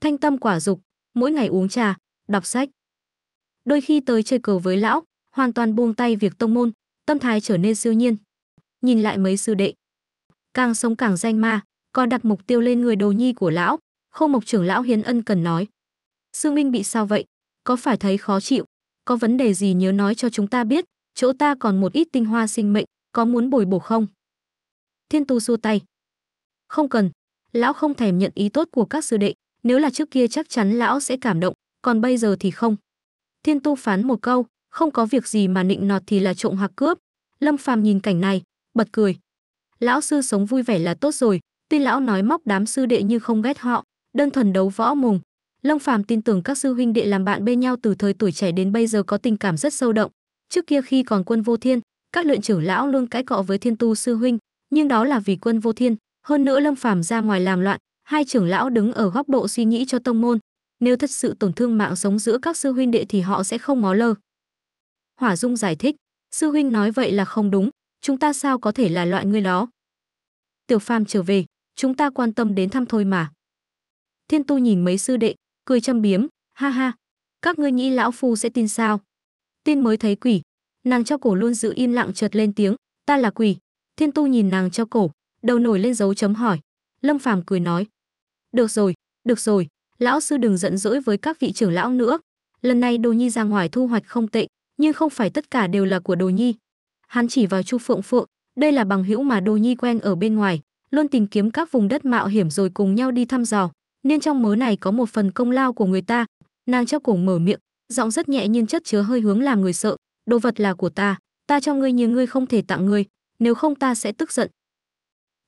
Thanh tâm quả dục, mỗi ngày uống trà, đọc sách. Đôi khi tới chơi cờ với lão, hoàn toàn buông tay việc tông môn, tâm thái trở nên siêu nhiên. Nhìn lại mấy sư đệ, càng sống càng danh ma, còn đặt mục tiêu lên người đồ nhi của lão, không Mộc trưởng lão hiến ân cần nói: sư Minh bị sao vậy? Có phải thấy khó chịu? Có vấn đề gì nhớ nói cho chúng ta biết, chỗ ta còn một ít tinh hoa sinh mệnh, có muốn bồi bổ không? Thiên tu xua tay. Không cần, lão không thèm nhận ý tốt của các sư đệ, nếu là trước kia chắc chắn lão sẽ cảm động, còn bây giờ thì không. Thiên tu phán một câu, không có việc gì mà nịnh nọt thì là trộm hoặc cướp. Lâm Phàm nhìn cảnh này, bật cười. Lão sư sống vui vẻ là tốt rồi, tuy lão nói móc đám sư đệ như không ghét họ, đơn thuần đấu võ mùng. Lâm Phàm tin tưởng các sư huynh đệ làm bạn bên nhau từ thời tuổi trẻ đến bây giờ có tình cảm rất sâu động. Trước kia khi còn quân vô thiên, các luyện trưởng lão luôn cãi cọ với thiên tu sư huynh nhưng đó là vì quân vô thiên hơn nữa lâm phàm ra ngoài làm loạn hai trưởng lão đứng ở góc độ suy nghĩ cho tông môn nếu thật sự tổn thương mạng sống giữa các sư huynh đệ thì họ sẽ không ngó lơ hỏa dung giải thích sư huynh nói vậy là không đúng chúng ta sao có thể là loại người đó tiểu phàm trở về chúng ta quan tâm đến thăm thôi mà thiên tu nhìn mấy sư đệ cười châm biếm ha ha các ngươi nghĩ lão phu sẽ tin sao tin mới thấy quỷ nàng cho cổ luôn giữ im lặng chợt lên tiếng ta là quỷ thiên tu nhìn nàng cho cổ đầu nổi lên dấu chấm hỏi lâm phàm cười nói được rồi được rồi lão sư đừng giận dỗi với các vị trưởng lão nữa lần này đồ nhi ra ngoài thu hoạch không tệ nhưng không phải tất cả đều là của đồ nhi hắn chỉ vào chu phượng phượng đây là bằng hữu mà đồ nhi quen ở bên ngoài luôn tìm kiếm các vùng đất mạo hiểm rồi cùng nhau đi thăm dò nên trong mớ này có một phần công lao của người ta nàng cho cổ mở miệng giọng rất nhẹ nhưng chất chứa hơi hướng làm người sợ đồ vật là của ta, ta cho ngươi nhưng ngươi không thể tặng ngươi, nếu không ta sẽ tức giận.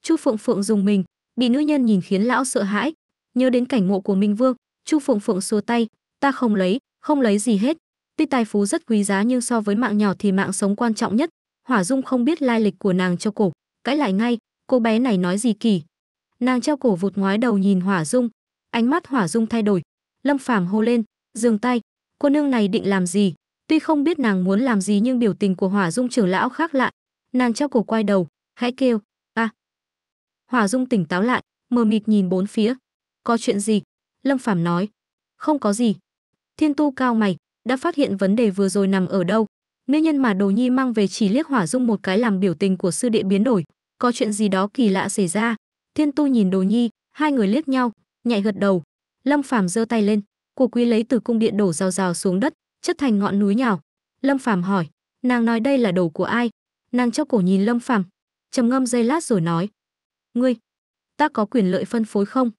Chu Phượng Phượng dùng mình, bị nữ nhân nhìn khiến lão sợ hãi, nhớ đến cảnh ngộ của Minh Vương, Chu Phượng Phượng xua tay, ta không lấy, không lấy gì hết. Tuy tài phú rất quý giá nhưng so với mạng nhỏ thì mạng sống quan trọng nhất. Hỏa Dung không biết lai lịch của nàng cho cổ, cãi lại ngay, cô bé này nói gì kỳ. Nàng treo cổ vụt ngoái đầu nhìn Hỏa Dung, ánh mắt Hỏa Dung thay đổi, Lâm Phàm hô lên, dừng tay, cô nương này định làm gì? Tuy không biết nàng muốn làm gì nhưng biểu tình của Hỏa Dung trưởng lão khác lạ, nàng treo cổ quay đầu, khẽ kêu, "A." À. Hỏa Dung tỉnh táo lại, mờ mịt nhìn bốn phía. "Có chuyện gì?" Lâm Phàm nói. "Không có gì." Thiên Tu cao mày, đã phát hiện vấn đề vừa rồi nằm ở đâu. Nữ nhân mà Đồ Nhi mang về chỉ liếc Hỏa Dung một cái làm biểu tình của sư đệ biến đổi, có chuyện gì đó kỳ lạ xảy ra. Thiên Tu nhìn Đồ Nhi, hai người liếc nhau, nhạy gật đầu. Lâm Phàm giơ tay lên, của quý lấy từ cung điện đổ rào rào xuống đất, chất thành ngọn núi nhào. Lâm Phàm hỏi, nàng nói đây là đồ của ai? Nàng cho cổ nhìn Lâm Phàm, trầm ngâm giây lát rồi nói, ngươi, ta có quyền lợi phân phối không?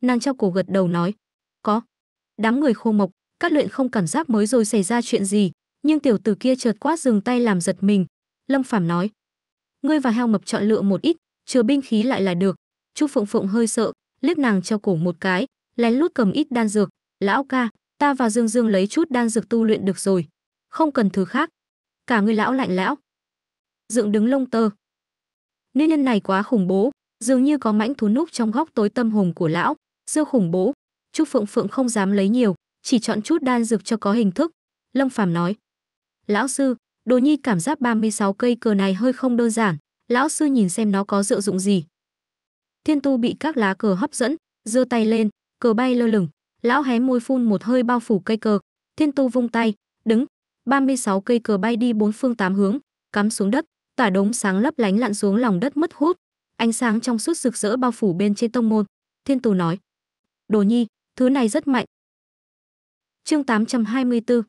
Nàng cho cổ gật đầu nói, có. Đám người khô mộc, các luyện không cảm giác mới rồi xảy ra chuyện gì, nhưng tiểu tử kia chợt quát dừng tay làm giật mình. Lâm Phàm nói, ngươi và heo mập chọn lựa một ít, chứa binh khí lại là được. Chu Phượng Phượng hơi sợ, liếc nàng cho cổ một cái, lén lút cầm ít đan dược, lão ca, ta và Dương Dương lấy chút đan dược tu luyện được rồi, không cần thứ khác. Cả người lão lạnh lão. Dựng đứng lông tơ. Nữ nhân này quá khủng bố, dường như có mãnh thú núp trong góc tối tâm hồn của lão, siêu khủng bố. Trúc Phượng Phượng không dám lấy nhiều, chỉ chọn chút đan dược cho có hình thức. Lâm Phàm nói: "Lão sư, Đồ Nhi cảm giác 36 cây cờ này hơi không đơn giản, lão sư nhìn xem nó có diệu dụng gì." Thiên Tu bị các lá cờ hấp dẫn, giơ tay lên, cờ bay lơ lửng lão hé môi phun một hơi bao phủ cây cờ thiên tu vung tay đứng 36 cây cờ bay đi bốn phương tám hướng cắm xuống đất tỏa đống sáng lấp lánh lặn xuống lòng đất mất hút ánh sáng trong suốt rực rỡ bao phủ bên trên tông môn thiên tu nói đồ nhi thứ này rất mạnh chương 824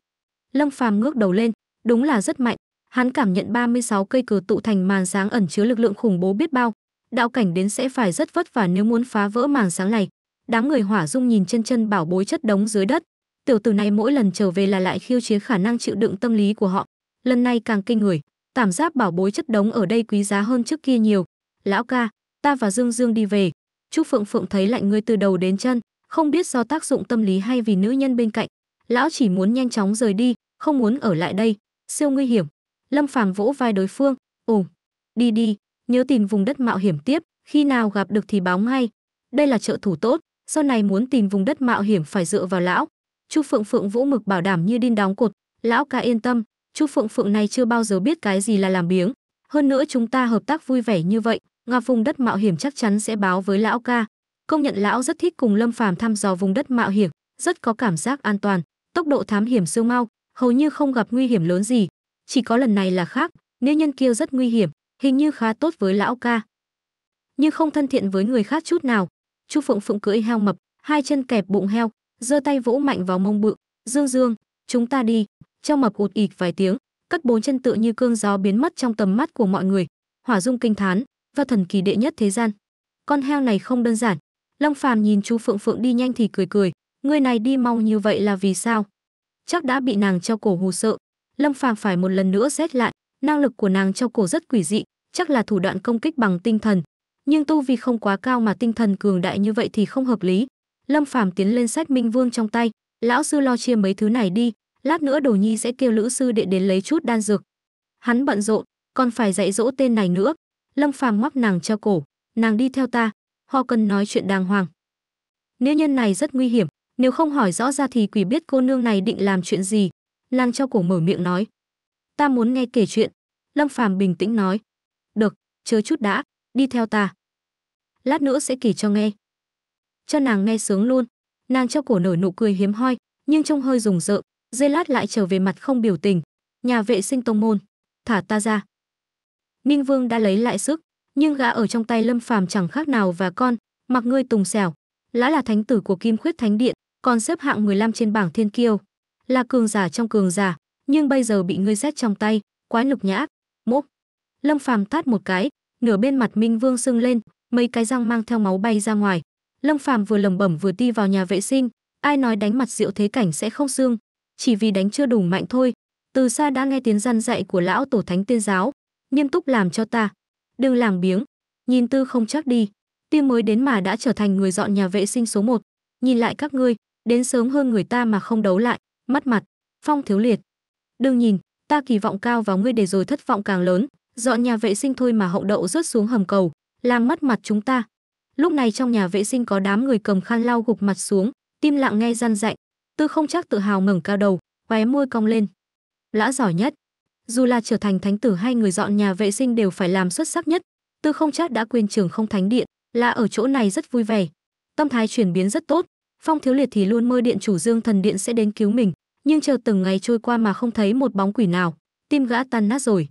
lâm phàm ngước đầu lên đúng là rất mạnh hắn cảm nhận 36 cây cờ tụ thành màn sáng ẩn chứa lực lượng khủng bố biết bao đạo cảnh đến sẽ phải rất vất vả nếu muốn phá vỡ màn sáng này đám người hỏa dung nhìn chân chân bảo bối chất đống dưới đất tiểu tử này mỗi lần trở về là lại khiêu chiến khả năng chịu đựng tâm lý của họ lần này càng kinh người cảm giác bảo bối chất đống ở đây quý giá hơn trước kia nhiều lão ca ta và dương dương đi về trúc phượng phượng thấy lạnh người từ đầu đến chân không biết do tác dụng tâm lý hay vì nữ nhân bên cạnh lão chỉ muốn nhanh chóng rời đi không muốn ở lại đây siêu nguy hiểm lâm phàm vỗ vai đối phương ồ đi đi nhớ tìm vùng đất mạo hiểm tiếp khi nào gặp được thì báo ngay đây là trợ thủ tốt sau này muốn tìm vùng đất mạo hiểm phải dựa vào lão. Chu Phượng Phượng vũ mực bảo đảm như đinh đóng cột, lão ca yên tâm, Chu Phượng Phượng này chưa bao giờ biết cái gì là làm biếng, hơn nữa chúng ta hợp tác vui vẻ như vậy, ngọc vùng đất mạo hiểm chắc chắn sẽ báo với lão ca. Công nhận lão rất thích cùng Lâm Phàm thăm dò vùng đất mạo hiểm, rất có cảm giác an toàn, tốc độ thám hiểm siêu mau, hầu như không gặp nguy hiểm lớn gì, chỉ có lần này là khác, nữ nhân kia rất nguy hiểm, hình như khá tốt với lão ca, nhưng không thân thiện với người khác chút nào, chu phượng phượng cưỡi heo mập hai chân kẹp bụng heo giơ tay vỗ mạnh vào mông bự dương dương chúng ta đi treo mập ụt ịt vài tiếng cất bốn chân tựa như cương gió biến mất trong tầm mắt của mọi người hỏa dung kinh thán và thần kỳ đệ nhất thế gian con heo này không đơn giản long phàm nhìn chu phượng phượng đi nhanh thì cười cười người này đi mau như vậy là vì sao chắc đã bị nàng treo cổ hù sợ lâm phàm phải một lần nữa rét lại năng lực của nàng treo cổ rất quỷ dị chắc là thủ đoạn công kích bằng tinh thần nhưng tu vi không quá cao mà tinh thần cường đại như vậy thì không hợp lý. Lâm Phàm tiến lên sách Minh Vương trong tay, lão sư lo chia mấy thứ này đi, lát nữa Đồ Nhi sẽ kêu lữ sư đệ đến lấy chút đan dược. Hắn bận rộn, còn phải dạy dỗ tên này nữa. Lâm Phàm móc nàng treo cổ, nàng đi theo ta, họ cần nói chuyện đàng hoàng. Nữ nhân này rất nguy hiểm, nếu không hỏi rõ ra thì quỷ biết cô nương này định làm chuyện gì. lang treo cổ mở miệng nói, ta muốn nghe kể chuyện. Lâm Phàm bình tĩnh nói, được, chờ chút đã, đi theo ta lát nữa sẽ kỳ cho nghe. Cho nàng nghe sướng luôn. Nàng cho cổ nở nụ cười hiếm hoi, nhưng trông hơi rùng rợn, dây lát lại trở về mặt không biểu tình. Nhà vệ sinh tông môn, thả ta ra. minh Vương đã lấy lại sức, nhưng gã ở trong tay Lâm Phàm chẳng khác nào và con, mặc ngươi tùng xẻo. Lã là thánh tử của Kim Khuyết Thánh Điện, còn xếp hạng 15 trên bảng thiên kiêu, là cường giả trong cường giả, nhưng bây giờ bị ngươi xét trong tay, quái lục nhã. Mốc. Lâm Phàm tát một cái, nửa bên mặt Minh Vương sưng lên, mấy cái răng mang theo máu bay ra ngoài lâm phàm vừa lẩm bẩm vừa đi vào nhà vệ sinh ai nói đánh mặt diệu thế cảnh sẽ không xương chỉ vì đánh chưa đủ mạnh thôi từ xa đã nghe tiếng răn dạy của lão tổ thánh tiên giáo nghiêm túc làm cho ta đừng làm biếng nhìn tư không chắc đi tuy mới đến mà đã trở thành người dọn nhà vệ sinh số một nhìn lại các ngươi đến sớm hơn người ta mà không đấu lại mất mặt phong thiếu liệt đừng nhìn ta kỳ vọng cao vào ngươi để rồi thất vọng càng lớn dọn nhà vệ sinh thôi mà hậu đậu rớt xuống hầm cầu làm mất mặt chúng ta lúc này trong nhà vệ sinh có đám người cầm khăn lau gục mặt xuống tim lặng nghe răn rạnh. tư không chắc tự hào ngẩng cao đầu khóe môi cong lên lã giỏi nhất dù là trở thành thánh tử hay người dọn nhà vệ sinh đều phải làm xuất sắc nhất tư không chắc đã quên trường không thánh điện là ở chỗ này rất vui vẻ tâm thái chuyển biến rất tốt phong thiếu liệt thì luôn mơ điện chủ dương thần điện sẽ đến cứu mình nhưng chờ từng ngày trôi qua mà không thấy một bóng quỷ nào tim gã tan nát rồi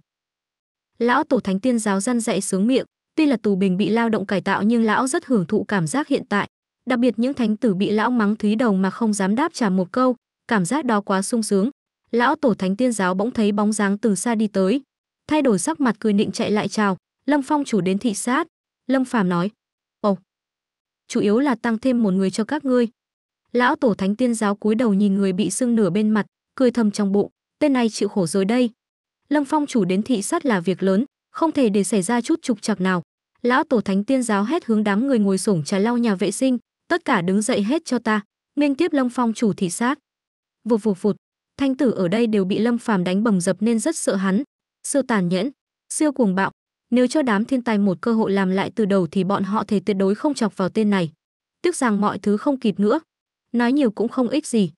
lão tổ thánh tiên giáo răn dạy sướng miệng Tuy là tù bình bị lao động cải tạo nhưng lão rất hưởng thụ cảm giác hiện tại, đặc biệt những thánh tử bị lão mắng thúy đồng mà không dám đáp trả một câu, cảm giác đó quá sung sướng. Lão tổ thánh tiên giáo bỗng thấy bóng dáng từ xa đi tới, thay đổi sắc mặt cười định chạy lại chào, Lâm Phong chủ đến thị sát. Lâm Phàm nói, Ồ, chủ yếu là tăng thêm một người cho các ngươi. Lão tổ thánh tiên giáo cúi đầu nhìn người bị sưng nửa bên mặt, cười thầm trong bụng, tên này chịu khổ rồi đây. Lâm Phong chủ đến thị sát là việc lớn, không thể để xảy ra chút trục trặc nào lão tổ thánh tiên giáo hét hướng đám người ngồi sổng trà lau nhà vệ sinh tất cả đứng dậy hết cho ta nghênh tiếp long phong chủ thị sát vụt vụt vụt thanh tử ở đây đều bị lâm phàm đánh bầm dập nên rất sợ hắn siêu tàn nhẫn siêu cuồng bạo nếu cho đám thiên tài một cơ hội làm lại từ đầu thì bọn họ thể tuyệt đối không chọc vào tên này tiếc rằng mọi thứ không kịp nữa nói nhiều cũng không ích gì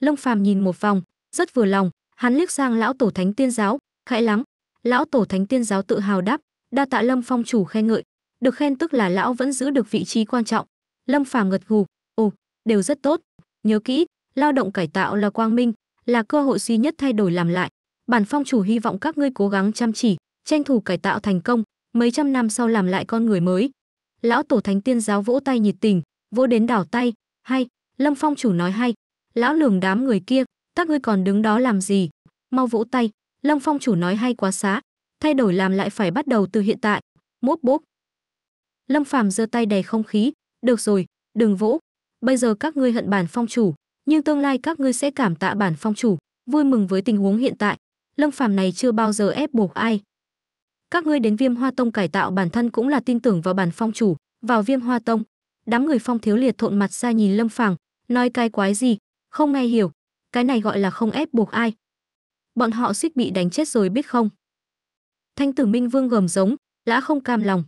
lâm phàm nhìn một vòng rất vừa lòng hắn liếc sang lão tổ thánh tiên giáo khẽ lắng lão tổ thánh tiên giáo tự hào đáp đa tạ lâm phong chủ khen ngợi được khen tức là lão vẫn giữ được vị trí quan trọng lâm phàm gật gù ồ đều rất tốt nhớ kỹ lao động cải tạo là quang minh là cơ hội duy nhất thay đổi làm lại bản phong chủ hy vọng các ngươi cố gắng chăm chỉ tranh thủ cải tạo thành công mấy trăm năm sau làm lại con người mới lão tổ thánh tiên giáo vỗ tay nhiệt tình vỗ đến đảo tay hay lâm phong chủ nói hay lão lường đám người kia các ngươi còn đứng đó làm gì mau vỗ tay lâm phong chủ nói hay quá xá thay đổi làm lại phải bắt đầu từ hiện tại mốt bốp lâm phàm giơ tay đè không khí được rồi đừng vỗ bây giờ các ngươi hận bản phong chủ nhưng tương lai các ngươi sẽ cảm tạ bản phong chủ vui mừng với tình huống hiện tại lâm phàm này chưa bao giờ ép buộc ai các ngươi đến viêm hoa tông cải tạo bản thân cũng là tin tưởng vào bản phong chủ vào viêm hoa tông đám người phong thiếu liệt thộn mặt ra nhìn lâm phàm nói cái quái gì không nghe hiểu cái này gọi là không ép buộc ai bọn họ suýt bị đánh chết rồi biết không thánh tử Minh Vương gầm giống, lã không cam lòng.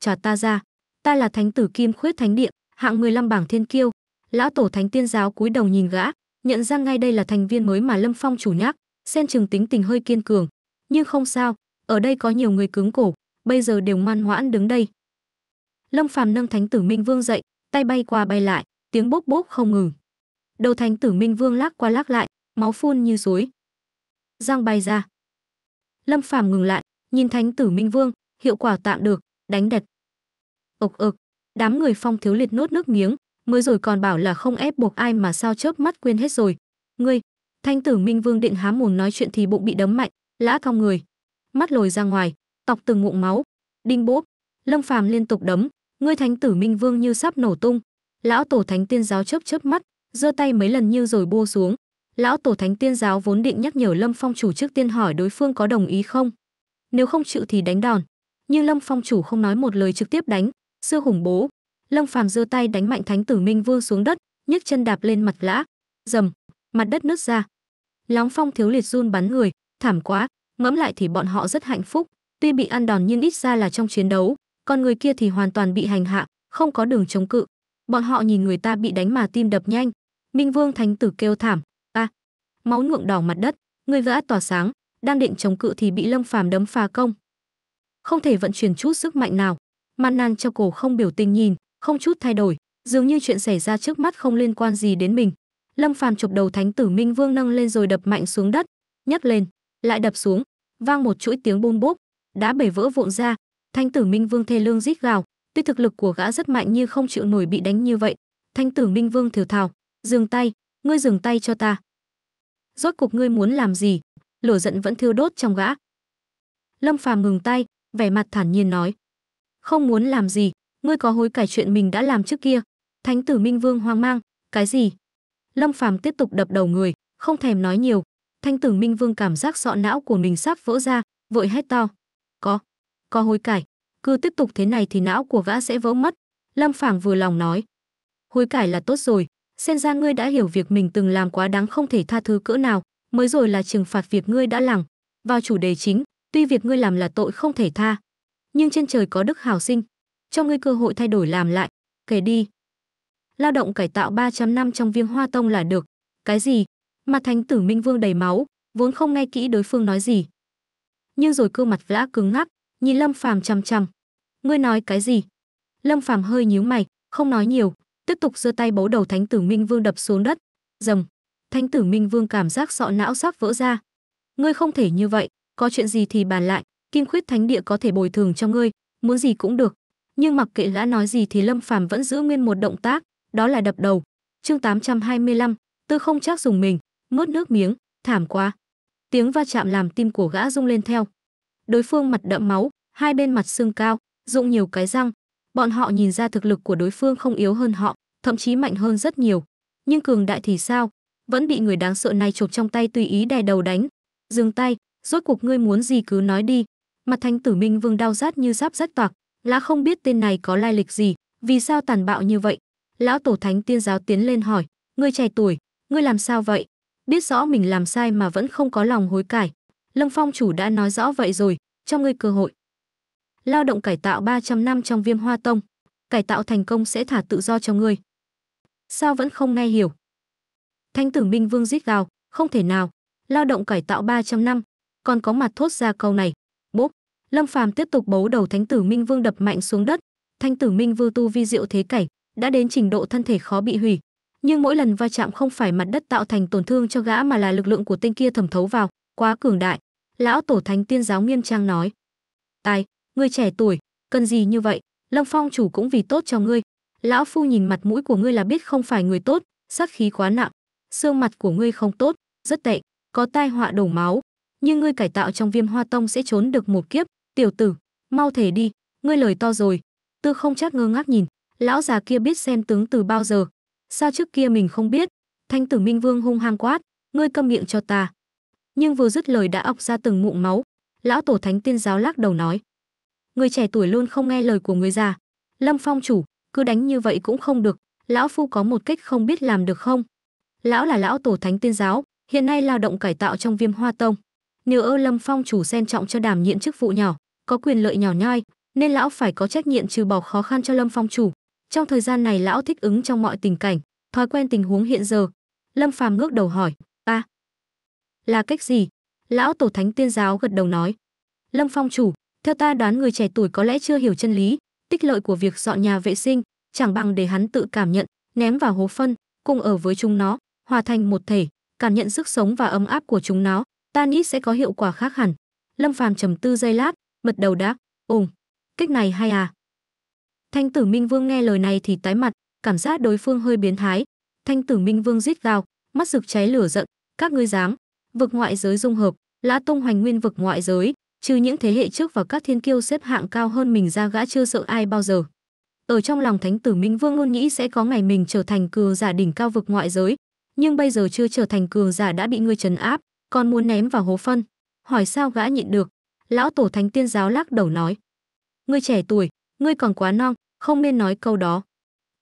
Trả ta ra, ta là thánh tử Kim Khuyết Thánh điện hạng 15 bảng thiên kiêu. Lão tổ thánh tiên giáo cúi đầu nhìn gã, nhận ra ngay đây là thành viên mới mà Lâm Phong chủ nhắc, sen chừng tính tình hơi kiên cường, nhưng không sao, ở đây có nhiều người cứng cổ, bây giờ đều ngoan ngoãn đứng đây. Lâm Phàm nâng Thánh Tử Minh Vương dậy, tay bay qua bay lại, tiếng bốc bốc không ngừng. Đầu Thánh Tử Minh Vương lắc qua lắc lại, máu phun như suối. Giang bay ra. Lâm Phàm ngừng lại, nhìn Thánh Tử Minh Vương, hiệu quả tạm được, đánh đệt. Ộc ực, đám người phong thiếu liệt nốt nước miếng, mới rồi còn bảo là không ép buộc ai mà sao chớp mắt quên hết rồi. Ngươi, Thánh Tử Minh Vương định há mồm nói chuyện thì bụng bị đấm mạnh, lã cong người, mắt lồi ra ngoài, tọc từng ngụm máu. Đinh bốp, Lâm Phàm liên tục đấm, ngươi Thánh Tử Minh Vương như sắp nổ tung. Lão tổ Thánh Tiên giáo chớp chớp mắt, giơ tay mấy lần như rồi bô xuống lão tổ thánh tiên giáo vốn định nhắc nhở lâm phong chủ trước tiên hỏi đối phương có đồng ý không nếu không chịu thì đánh đòn nhưng lâm phong chủ không nói một lời trực tiếp đánh xưa khủng bố lâm phàm giơ tay đánh mạnh thánh tử minh vương xuống đất nhấc chân đạp lên mặt lã dầm mặt đất nứt ra lóng phong thiếu liệt run bắn người thảm quá ngẫm lại thì bọn họ rất hạnh phúc tuy bị ăn đòn nhưng ít ra là trong chiến đấu còn người kia thì hoàn toàn bị hành hạ không có đường chống cự bọn họ nhìn người ta bị đánh mà tim đập nhanh minh vương thánh tử kêu thảm máu nhuộm đỏ mặt đất, người vã tỏa sáng, đang định chống cự thì bị Lâm Phàm đấm phá công. Không thể vận chuyển chút sức mạnh nào, Man Nan cho cổ không biểu tình nhìn, không chút thay đổi, dường như chuyện xảy ra trước mắt không liên quan gì đến mình. Lâm Phàm chụp đầu Thánh Tử Minh Vương nâng lên rồi đập mạnh xuống đất, nhấc lên, lại đập xuống, vang một chuỗi tiếng bùm bốp, đã bể vỡ vụn ra. Thánh Tử Minh Vương thê lương rít gào, tuy thực lực của gã rất mạnh nhưng không chịu nổi bị đánh như vậy. Thánh Tử Minh Vương thều thào, dừng tay, ngươi dừng tay cho ta rốt cục ngươi muốn làm gì lửa giận vẫn thiêu đốt trong gã lâm phàm ngừng tay vẻ mặt thản nhiên nói không muốn làm gì ngươi có hối cải chuyện mình đã làm trước kia thánh tử minh vương hoang mang cái gì lâm phàm tiếp tục đập đầu người không thèm nói nhiều thanh tử minh vương cảm giác sọ não của mình sắp vỡ ra vội hét to có có hối cải cứ tiếp tục thế này thì não của gã sẽ vỡ mất lâm phàm vừa lòng nói hối cải là tốt rồi xem ra ngươi đã hiểu việc mình từng làm quá đáng không thể tha thứ cỡ nào, mới rồi là trừng phạt việc ngươi đã làm. Vào chủ đề chính, tuy việc ngươi làm là tội không thể tha, nhưng trên trời có đức hào sinh, cho ngươi cơ hội thay đổi làm lại, kể đi. Lao động cải tạo 300 năm trong viêm hoa tông là được, cái gì? Mà thánh tử Minh Vương đầy máu, vốn không nghe kỹ đối phương nói gì. Nhưng rồi cơ mặt vã cứng ngắc, nhìn Lâm Phàm chằm chằm. Ngươi nói cái gì? Lâm Phàm hơi nhíu mày, không nói nhiều, tiếp tục giơ tay bấu đầu thánh tử minh vương đập xuống đất rầm thánh tử minh vương cảm giác sọ não sắp vỡ ra ngươi không thể như vậy có chuyện gì thì bàn lại kim khuyết thánh địa có thể bồi thường cho ngươi muốn gì cũng được nhưng mặc kệ lã nói gì thì lâm phàm vẫn giữ nguyên một động tác đó là đập đầu chương 825, tư không chắc dùng mình mướt nước miếng thảm quá tiếng va chạm làm tim của gã rung lên theo đối phương mặt đậm máu hai bên mặt xương cao dụng nhiều cái răng Bọn họ nhìn ra thực lực của đối phương không yếu hơn họ, thậm chí mạnh hơn rất nhiều. Nhưng cường đại thì sao? Vẫn bị người đáng sợ này chộp trong tay tùy ý đè đầu đánh. Dừng tay, rốt cuộc ngươi muốn gì cứ nói đi. Mặt Thánh Tử Minh Vương đau rát như giáp rách toạc, lã không biết tên này có lai lịch gì, vì sao tàn bạo như vậy. Lão tổ Thánh Tiên giáo tiến lên hỏi, ngươi trẻ tuổi, ngươi làm sao vậy? Biết rõ mình làm sai mà vẫn không có lòng hối cải. Lâm Phong chủ đã nói rõ vậy rồi, cho ngươi cơ hội lao động cải tạo 300 năm trong viêm hoa tông, cải tạo thành công sẽ thả tự do cho ngươi. Sao vẫn không nghe hiểu? Thánh tử Minh Vương rít gào, không thể nào, lao động cải tạo 300 năm, còn có mặt thốt ra câu này. Bốp, Lâm Phàm tiếp tục bấu đầu Thánh tử Minh Vương đập mạnh xuống đất, Thánh tử Minh Vương tu vi diệu thế cảnh, đã đến trình độ thân thể khó bị hủy, nhưng mỗi lần va chạm không phải mặt đất tạo thành tổn thương cho gã mà là lực lượng của tên kia thẩm thấu vào, quá cường đại. Lão tổ Thánh Tiên giáo nghiêm trang nói: tài ngươi trẻ tuổi, cần gì như vậy, Lâm Phong chủ cũng vì tốt cho ngươi. Lão phu nhìn mặt mũi của ngươi là biết không phải người tốt, sát khí quá nặng, xương mặt của ngươi không tốt, rất tệ, có tai họa đổ máu, nhưng ngươi cải tạo trong Viêm Hoa Tông sẽ trốn được một kiếp, tiểu tử, mau thể đi, ngươi lời to rồi." Tư Không Trác ngơ ngác nhìn, lão già kia biết xem tướng từ bao giờ, sao trước kia mình không biết? Thanh Tử Minh Vương hung hăng quát, "Ngươi câm miệng cho ta." Nhưng vừa dứt lời đã ọc ra từng mụn máu, lão tổ thánh tiên giáo lắc đầu nói, người trẻ tuổi luôn không nghe lời của người già lâm phong chủ cứ đánh như vậy cũng không được lão phu có một cách không biết làm được không lão là lão tổ thánh tiên giáo hiện nay lao động cải tạo trong viêm hoa tông nếu ơ lâm phong chủ xem trọng cho đảm nhiệm chức vụ nhỏ có quyền lợi nhỏ nhoi nên lão phải có trách nhiệm trừ bỏ khó khăn cho lâm phong chủ trong thời gian này lão thích ứng trong mọi tình cảnh thói quen tình huống hiện giờ lâm phàm ngước đầu hỏi a à, là cách gì lão tổ thánh tiên giáo gật đầu nói lâm phong chủ theo ta đoán người trẻ tuổi có lẽ chưa hiểu chân lý, tích lợi của việc dọn nhà vệ sinh, chẳng bằng để hắn tự cảm nhận, ném vào hố phân, cùng ở với chúng nó, hòa thành một thể, cảm nhận sức sống và ấm áp của chúng nó, ta nghĩ sẽ có hiệu quả khác hẳn. Lâm Phàm trầm tư giây lát, bật đầu đáp, "Ùng, cách này hay à?" Thanh Tử Minh Vương nghe lời này thì tái mặt, cảm giác đối phương hơi biến thái. Thanh Tử Minh Vương rít gào, mắt rực cháy lửa giận, "Các ngươi dám, vực ngoại giới dung hợp, lã tung hoành nguyên vực ngoại giới, trừ những thế hệ trước và các thiên kiêu xếp hạng cao hơn mình ra gã chưa sợ ai bao giờ. Ở trong lòng Thánh tử Minh Vương luôn nghĩ sẽ có ngày mình trở thành cường giả đỉnh cao vực ngoại giới, nhưng bây giờ chưa trở thành cường giả đã bị ngươi trấn áp, còn muốn ném vào hố phân. Hỏi sao gã nhịn được? Lão tổ Thánh Tiên giáo lắc đầu nói: "Ngươi trẻ tuổi, ngươi còn quá non, không nên nói câu đó.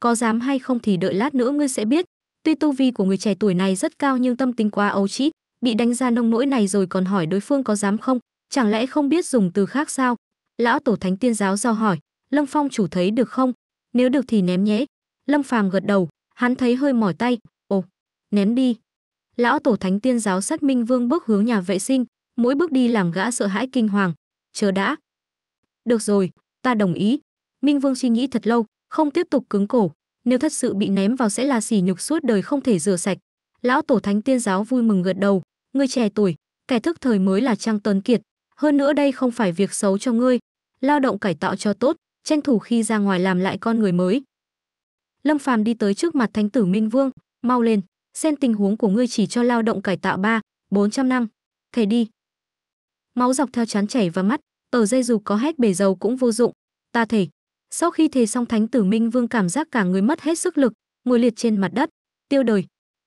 Có dám hay không thì đợi lát nữa ngươi sẽ biết." Tuy tu vi của người trẻ tuổi này rất cao nhưng tâm tính quá ấu trĩ, bị đánh ra nông nỗi này rồi còn hỏi đối phương có dám không, chẳng lẽ không biết dùng từ khác sao? Lão tổ thánh tiên giáo giao hỏi, Lâm Phong chủ thấy được không? Nếu được thì ném nhé. Lâm Phàm gật đầu, hắn thấy hơi mỏi tay, ồ, ném đi. Lão tổ thánh tiên giáo sát minh vương bước hướng nhà vệ sinh, mỗi bước đi làm gã sợ hãi kinh hoàng. Chờ đã. Được rồi, ta đồng ý. Minh vương suy nghĩ thật lâu, không tiếp tục cứng cổ. Nếu thật sự bị ném vào sẽ là sỉ nhục suốt đời không thể rửa sạch. Lão tổ thánh tiên giáo vui mừng gật đầu. Người trẻ tuổi, kẻ thức thời mới là Trang Tuấn Kiệt hơn nữa đây không phải việc xấu cho ngươi, lao động cải tạo cho tốt, tranh thủ khi ra ngoài làm lại con người mới. Lâm Phàm đi tới trước mặt Thánh tử Minh Vương, mau lên, xem tình huống của ngươi chỉ cho lao động cải tạo 3, 400 năm, thầy đi. Máu dọc theo chán chảy và mắt, ở dây dù có hét bể dầu cũng vô dụng, ta thể. Sau khi thề xong Thánh tử Minh Vương cảm giác cả người mất hết sức lực, ngồi liệt trên mặt đất, tiêu đời.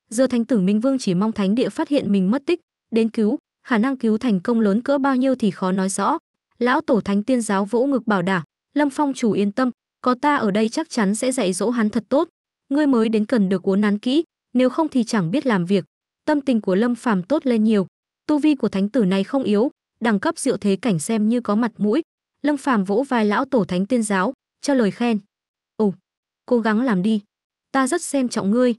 Giờ Thánh tử Minh Vương chỉ mong Thánh địa phát hiện mình mất tích, đến cứu, khả năng cứu thành công lớn cỡ bao nhiêu thì khó nói rõ. Lão tổ thánh tiên giáo vỗ ngực bảo đảm, Lâm Phong chủ yên tâm, có ta ở đây chắc chắn sẽ dạy dỗ hắn thật tốt. Ngươi mới đến cần được uốn nắn kỹ, nếu không thì chẳng biết làm việc. Tâm tình của Lâm Phàm tốt lên nhiều, tu vi của thánh tử này không yếu, đẳng cấp diệu thế cảnh xem như có mặt mũi. Lâm Phàm vỗ vai lão tổ thánh tiên giáo, cho lời khen. Ồ, cố gắng làm đi, ta rất xem trọng ngươi.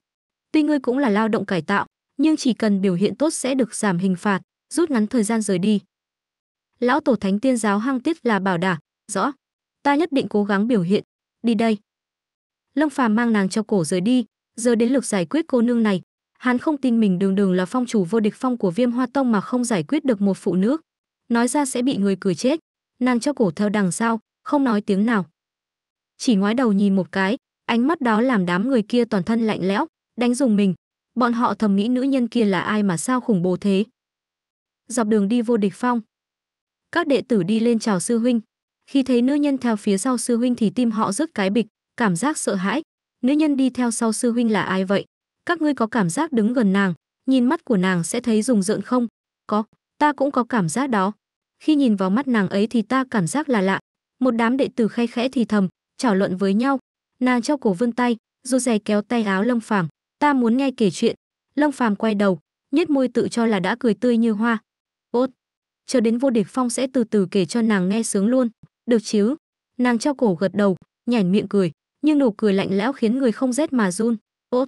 Tuy ngươi cũng là lao động cải tạo, nhưng chỉ cần biểu hiện tốt sẽ được giảm hình phạt rút ngắn thời gian rời đi. Lão tổ thánh tiên giáo hang tiết là bảo đả, rõ, ta nhất định cố gắng biểu hiện, đi đây. Lâm Phàm mang nàng cho cổ rời đi, giờ đến lượt giải quyết cô nương này. Hắn không tin mình đường đường là phong chủ vô địch phong của Viêm Hoa Tông mà không giải quyết được một phụ nữ, nói ra sẽ bị người cười chết. Nàng cho cổ theo đằng sau, không nói tiếng nào. Chỉ ngoái đầu nhìn một cái, ánh mắt đó làm đám người kia toàn thân lạnh lẽo, đánh dùng mình. Bọn họ thầm nghĩ nữ nhân kia là ai mà sao khủng bố thế dọc đường đi vô địch phong. Các đệ tử đi lên chào sư huynh. Khi thấy nữ nhân theo phía sau sư huynh thì tim họ rứt cái bịch, cảm giác sợ hãi. Nữ nhân đi theo sau sư huynh là ai vậy? Các ngươi có cảm giác đứng gần nàng, nhìn mắt của nàng sẽ thấy rùng rợn không? Có, ta cũng có cảm giác đó. Khi nhìn vào mắt nàng ấy thì ta cảm giác là lạ. Một đám đệ tử khay khẽ thì thầm, trảo luận với nhau. Nàng cho cổ vươn tay, rụt rè kéo tay áo Lâm Phàm, "Ta muốn nghe kể chuyện." Lâm Phàm quay đầu, nhếch môi tự cho là đã cười tươi như hoa, chờ đến vô địch phong sẽ từ từ kể cho nàng nghe sướng luôn được chứ nàng trao cổ gật đầu nhảnh miệng cười nhưng nụ cười lạnh lẽo khiến người không rét mà run ốt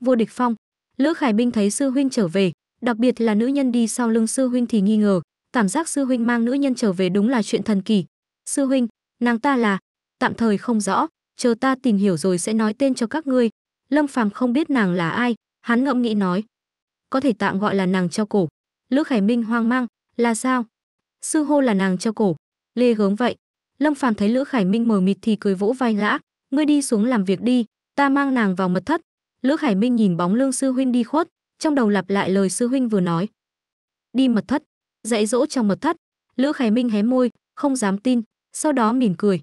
vô địch phong lữ khải binh thấy sư huynh trở về đặc biệt là nữ nhân đi sau lưng sư huynh thì nghi ngờ cảm giác sư huynh mang nữ nhân trở về đúng là chuyện thần kỳ sư huynh nàng ta là tạm thời không rõ chờ ta tìm hiểu rồi sẽ nói tên cho các ngươi lâm phàm không biết nàng là ai hắn ngẫm nghĩ nói có thể tạm gọi là nàng treo cổ lữ khải minh hoang mang là sao? Sư hô là nàng treo cổ. Lê gớm vậy. Lâm Phàm thấy Lữ Khải Minh mờ mịt thì cười vỗ vai gã, "Ngươi đi xuống làm việc đi, ta mang nàng vào mật thất." Lữ Khải Minh nhìn bóng lương sư huynh đi khuất, trong đầu lặp lại lời sư huynh vừa nói. "Đi mật thất, dạy dỗ trong mật thất." Lữ Khải Minh hé môi, không dám tin, sau đó mỉm cười.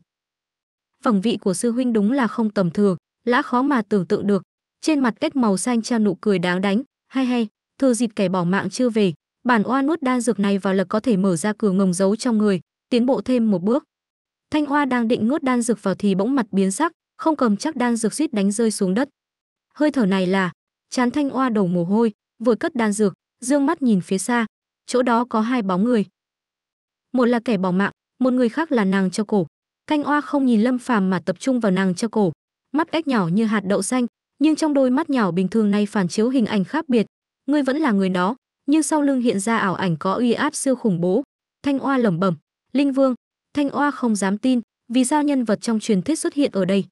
Phẩm vị của sư huynh đúng là không tầm thường, lã khó mà tưởng tượng được. Trên mặt cách màu xanh trao nụ cười đáng đánh, hay hay, thừa dịp kẻ bỏ mạng chưa về, Bản oa nuốt đan dược này vào lực có thể mở ra cửa ngồng giấu trong người, tiến bộ thêm một bước. Thanh oa đang định nuốt đan dược vào thì bỗng mặt biến sắc, không cầm chắc đan dược suýt đánh rơi xuống đất. Hơi thở này là, chán thanh oa đổ mồ hôi, vội cất đan dược, dương mắt nhìn phía xa, chỗ đó có hai bóng người. Một là kẻ bỏ mạng, một người khác là nàng cho cổ. Thanh oa không nhìn lâm phàm mà tập trung vào nàng cho cổ, mắt ếch nhỏ như hạt đậu xanh, nhưng trong đôi mắt nhỏ bình thường này phản chiếu hình ảnh khác biệt. Ngươi vẫn là người đó, nhưng sau lưng hiện ra ảo ảnh có uy áp siêu khủng bố. Thanh Oa lẩm bẩm, "Linh Vương." Thanh Oa không dám tin, vì sao nhân vật trong truyền thuyết xuất hiện ở đây?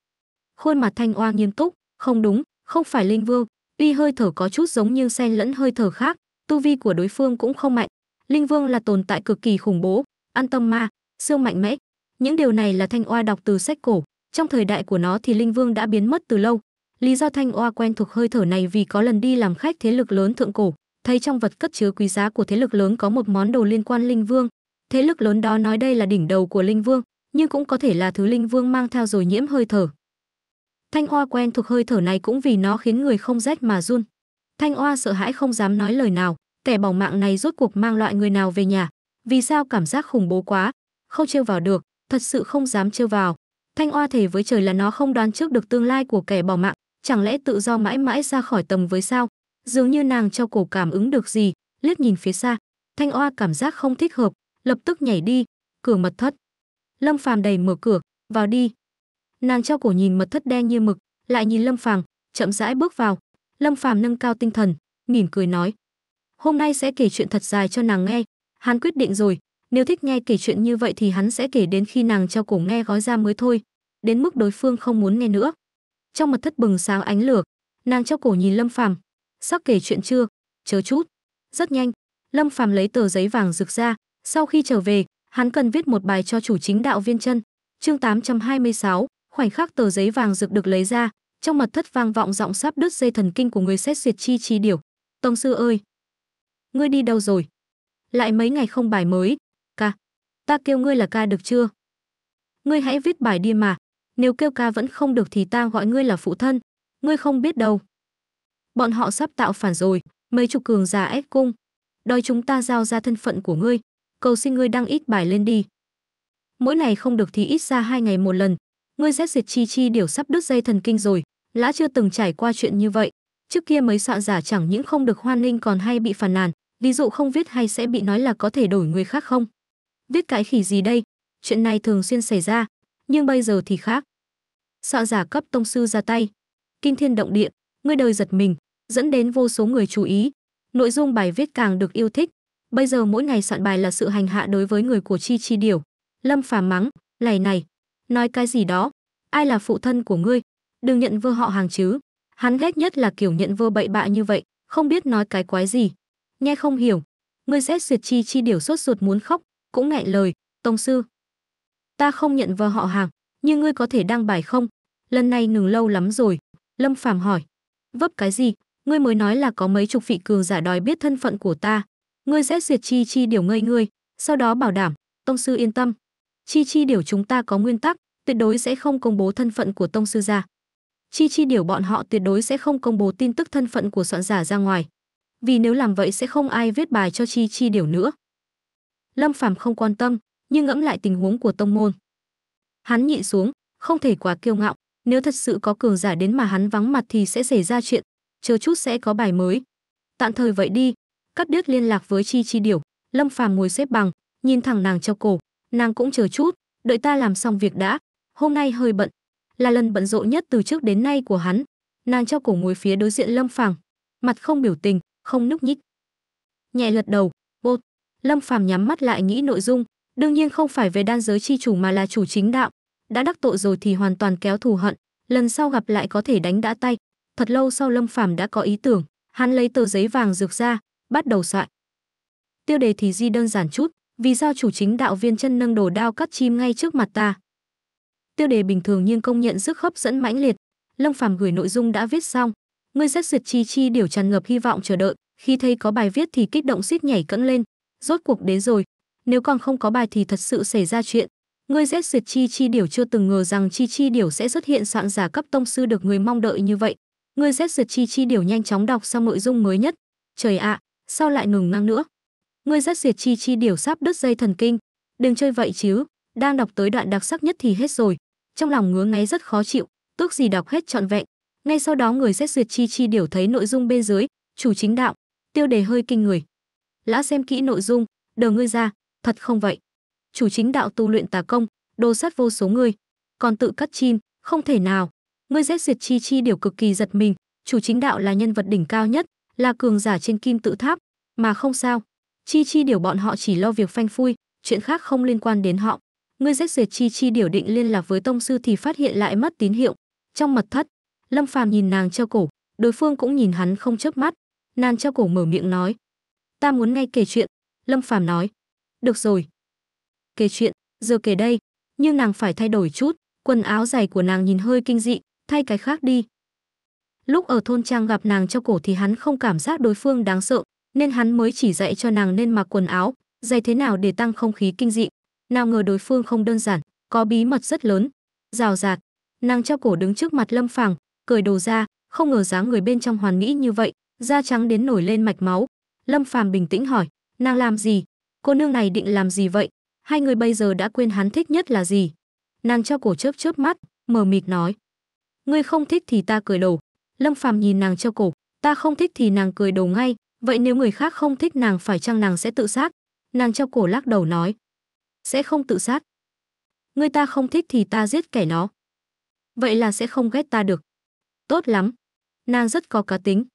Khuôn mặt Thanh Oa nghiêm túc, "Không đúng, không phải Linh Vương." Tuy hơi thở có chút giống như xen lẫn hơi thở khác, tu vi của đối phương cũng không mạnh. Linh Vương là tồn tại cực kỳ khủng bố, an tâm ma, siêu mạnh mẽ. Những điều này là Thanh Oa đọc từ sách cổ, trong thời đại của nó thì Linh Vương đã biến mất từ lâu. Lý do Thanh Oa quen thuộc hơi thở này vì có lần đi làm khách thế lực lớn thượng cổ, thấy trong vật cất chứa quý giá của thế lực lớn có một món đồ liên quan linh vương thế lực lớn đó nói đây là đỉnh đầu của linh vương nhưng cũng có thể là thứ linh vương mang theo rồi nhiễm hơi thở thanh oa quen thuộc hơi thở này cũng vì nó khiến người không rét mà run thanh oa sợ hãi không dám nói lời nào kẻ bỏ mạng này rốt cuộc mang loại người nào về nhà vì sao cảm giác khủng bố quá không trêu vào được thật sự không dám trêu vào thanh oa thể với trời là nó không đoán trước được tương lai của kẻ bỏ mạng chẳng lẽ tự do mãi mãi ra khỏi tầm với sao dường như nàng cho cổ cảm ứng được gì liếc nhìn phía xa thanh oa cảm giác không thích hợp lập tức nhảy đi cửa mật thất lâm phàm đầy mở cửa vào đi nàng cho cổ nhìn mật thất đen như mực lại nhìn lâm phàm chậm rãi bước vào lâm phàm nâng cao tinh thần mỉm cười nói hôm nay sẽ kể chuyện thật dài cho nàng nghe hắn quyết định rồi nếu thích nghe kể chuyện như vậy thì hắn sẽ kể đến khi nàng cho cổ nghe gói ra mới thôi đến mức đối phương không muốn nghe nữa trong mật thất bừng sáng ánh lửa nàng cho cổ nhìn lâm phàm sắc kể chuyện chưa chờ chút rất nhanh lâm phàm lấy tờ giấy vàng rực ra sau khi trở về hắn cần viết một bài cho chủ chính đạo viên chân chương 826, khoảnh khắc tờ giấy vàng rực được lấy ra trong mật thất vang vọng giọng sắp đứt dây thần kinh của người xét duyệt chi chi điểu tông sư ơi ngươi đi đâu rồi lại mấy ngày không bài mới ca ta kêu ngươi là ca được chưa ngươi hãy viết bài đi mà nếu kêu ca vẫn không được thì ta gọi ngươi là phụ thân ngươi không biết đâu bọn họ sắp tạo phản rồi mấy chục cường giả ép cung đòi chúng ta giao ra thân phận của ngươi cầu xin ngươi đăng ít bài lên đi mỗi ngày không được thì ít ra hai ngày một lần ngươi rét diệt chi chi điều sắp đứt dây thần kinh rồi lã chưa từng trải qua chuyện như vậy trước kia mấy soạn giả chẳng những không được hoan nghênh còn hay bị phàn nàn ví dụ không viết hay sẽ bị nói là có thể đổi người khác không viết cái khỉ gì đây chuyện này thường xuyên xảy ra nhưng bây giờ thì khác soạn giả cấp tông sư ra tay kinh thiên động địa ngươi đời giật mình dẫn đến vô số người chú ý. Nội dung bài viết càng được yêu thích. Bây giờ mỗi ngày soạn bài là sự hành hạ đối với người của Chi Chi Điểu. Lâm Phàm mắng, lầy này, nói cái gì đó, ai là phụ thân của ngươi, đừng nhận vơ họ hàng chứ. Hắn ghét nhất là kiểu nhận vơ bậy bạ như vậy, không biết nói cái quái gì. Nghe không hiểu, ngươi sẽ duyệt Chi Chi Điểu sốt ruột muốn khóc, cũng ngại lời, tông sư. Ta không nhận vơ họ hàng, nhưng ngươi có thể đăng bài không? Lần này ngừng lâu lắm rồi. Lâm Phàm hỏi. Vấp cái gì? ngươi mới nói là có mấy chục vị cường giả đòi biết thân phận của ta ngươi sẽ diệt chi chi điều ngây ngươi sau đó bảo đảm tông sư yên tâm chi chi điều chúng ta có nguyên tắc tuyệt đối sẽ không công bố thân phận của tông sư ra chi chi điều bọn họ tuyệt đối sẽ không công bố tin tức thân phận của soạn giả ra ngoài vì nếu làm vậy sẽ không ai viết bài cho chi chi điều nữa lâm phàm không quan tâm nhưng ngẫm lại tình huống của tông môn hắn nhịn xuống không thể quá kiêu ngạo nếu thật sự có cường giả đến mà hắn vắng mặt thì sẽ xảy ra chuyện chờ chút sẽ có bài mới. Tạm thời vậy đi, cắt đứt liên lạc với Chi Chi Điểu, Lâm Phàm ngồi xếp bằng, nhìn thẳng nàng treo cổ, nàng cũng chờ chút, đợi ta làm xong việc đã, hôm nay hơi bận, là lần bận rộn nhất từ trước đến nay của hắn. Nàng treo cổ ngồi phía đối diện Lâm Phàm, mặt không biểu tình, không núp nhích. Nhẹ lật đầu, bột, Lâm Phàm nhắm mắt lại nghĩ nội dung, đương nhiên không phải về đan giới chi chủ mà là chủ chính đạo, đã đắc tội rồi thì hoàn toàn kéo thù hận, lần sau gặp lại có thể đánh đã tay, thật lâu sau Lâm Phàm đã có ý tưởng, hắn lấy tờ giấy vàng dược ra, bắt đầu soạn. Tiêu đề thì di đơn giản chút, vì sao chủ chính đạo viên chân nâng đồ đao cắt chim ngay trước mặt ta. Tiêu đề bình thường nhưng công nhận sức hấp dẫn mãnh liệt. Lâm Phàm gửi nội dung đã viết xong, ngươi rất duyệt chi chi điều tràn ngập hy vọng chờ đợi, khi thấy có bài viết thì kích động suýt nhảy cẫng lên, rốt cuộc đến rồi, nếu còn không có bài thì thật sự xảy ra chuyện. Ngươi rét duyệt chi chi điều chưa từng ngờ rằng chi chi điều sẽ xuất hiện soạn giả cấp tông sư được người mong đợi như vậy. Ngươi xét duyệt chi chi điều nhanh chóng đọc xong nội dung mới nhất. Trời ạ, sao lại ngừng ngang nữa? Ngươi xét duyệt chi chi điều sắp đứt dây thần kinh. Đừng chơi vậy chứ, đang đọc tới đoạn đặc sắc nhất thì hết rồi. Trong lòng ngứa ngáy rất khó chịu, tước gì đọc hết trọn vẹn. Ngay sau đó người xét duyệt chi chi điều thấy nội dung bên dưới, chủ chính đạo, tiêu đề hơi kinh người. Lã xem kỹ nội dung, đờ ngươi ra, thật không vậy? Chủ chính đạo tu luyện tà công, đồ sát vô số người, còn tự cắt chim, không thể nào ngươi giết diệt chi chi điều cực kỳ giật mình chủ chính đạo là nhân vật đỉnh cao nhất là cường giả trên kim tự tháp mà không sao chi chi điều bọn họ chỉ lo việc phanh phui chuyện khác không liên quan đến họ ngươi giết diệt chi chi điều định liên lạc với tông sư thì phát hiện lại mất tín hiệu trong mật thất lâm phàm nhìn nàng treo cổ đối phương cũng nhìn hắn không chớp mắt nàng treo cổ mở miệng nói ta muốn nghe kể chuyện lâm phàm nói được rồi kể chuyện giờ kể đây nhưng nàng phải thay đổi chút quần áo dày của nàng nhìn hơi kinh dị thay cái khác đi. Lúc ở thôn trang gặp nàng treo cổ thì hắn không cảm giác đối phương đáng sợ, nên hắn mới chỉ dạy cho nàng nên mặc quần áo, giày thế nào để tăng không khí kinh dị. Nào ngờ đối phương không đơn giản, có bí mật rất lớn. Rào rạt, nàng treo cổ đứng trước mặt lâm phàng, cười đồ ra, không ngờ dáng người bên trong hoàn mỹ như vậy, da trắng đến nổi lên mạch máu. Lâm phàm bình tĩnh hỏi, nàng làm gì? Cô nương này định làm gì vậy? Hai người bây giờ đã quên hắn thích nhất là gì? Nàng treo cổ chớp chớp mắt, mờ mịt nói, ngươi không thích thì ta cười đầu lâm phàm nhìn nàng treo cổ ta không thích thì nàng cười đầu ngay vậy nếu người khác không thích nàng phải chăng nàng sẽ tự sát nàng treo cổ lắc đầu nói sẽ không tự sát ngươi ta không thích thì ta giết kẻ nó vậy là sẽ không ghét ta được tốt lắm nàng rất có cá tính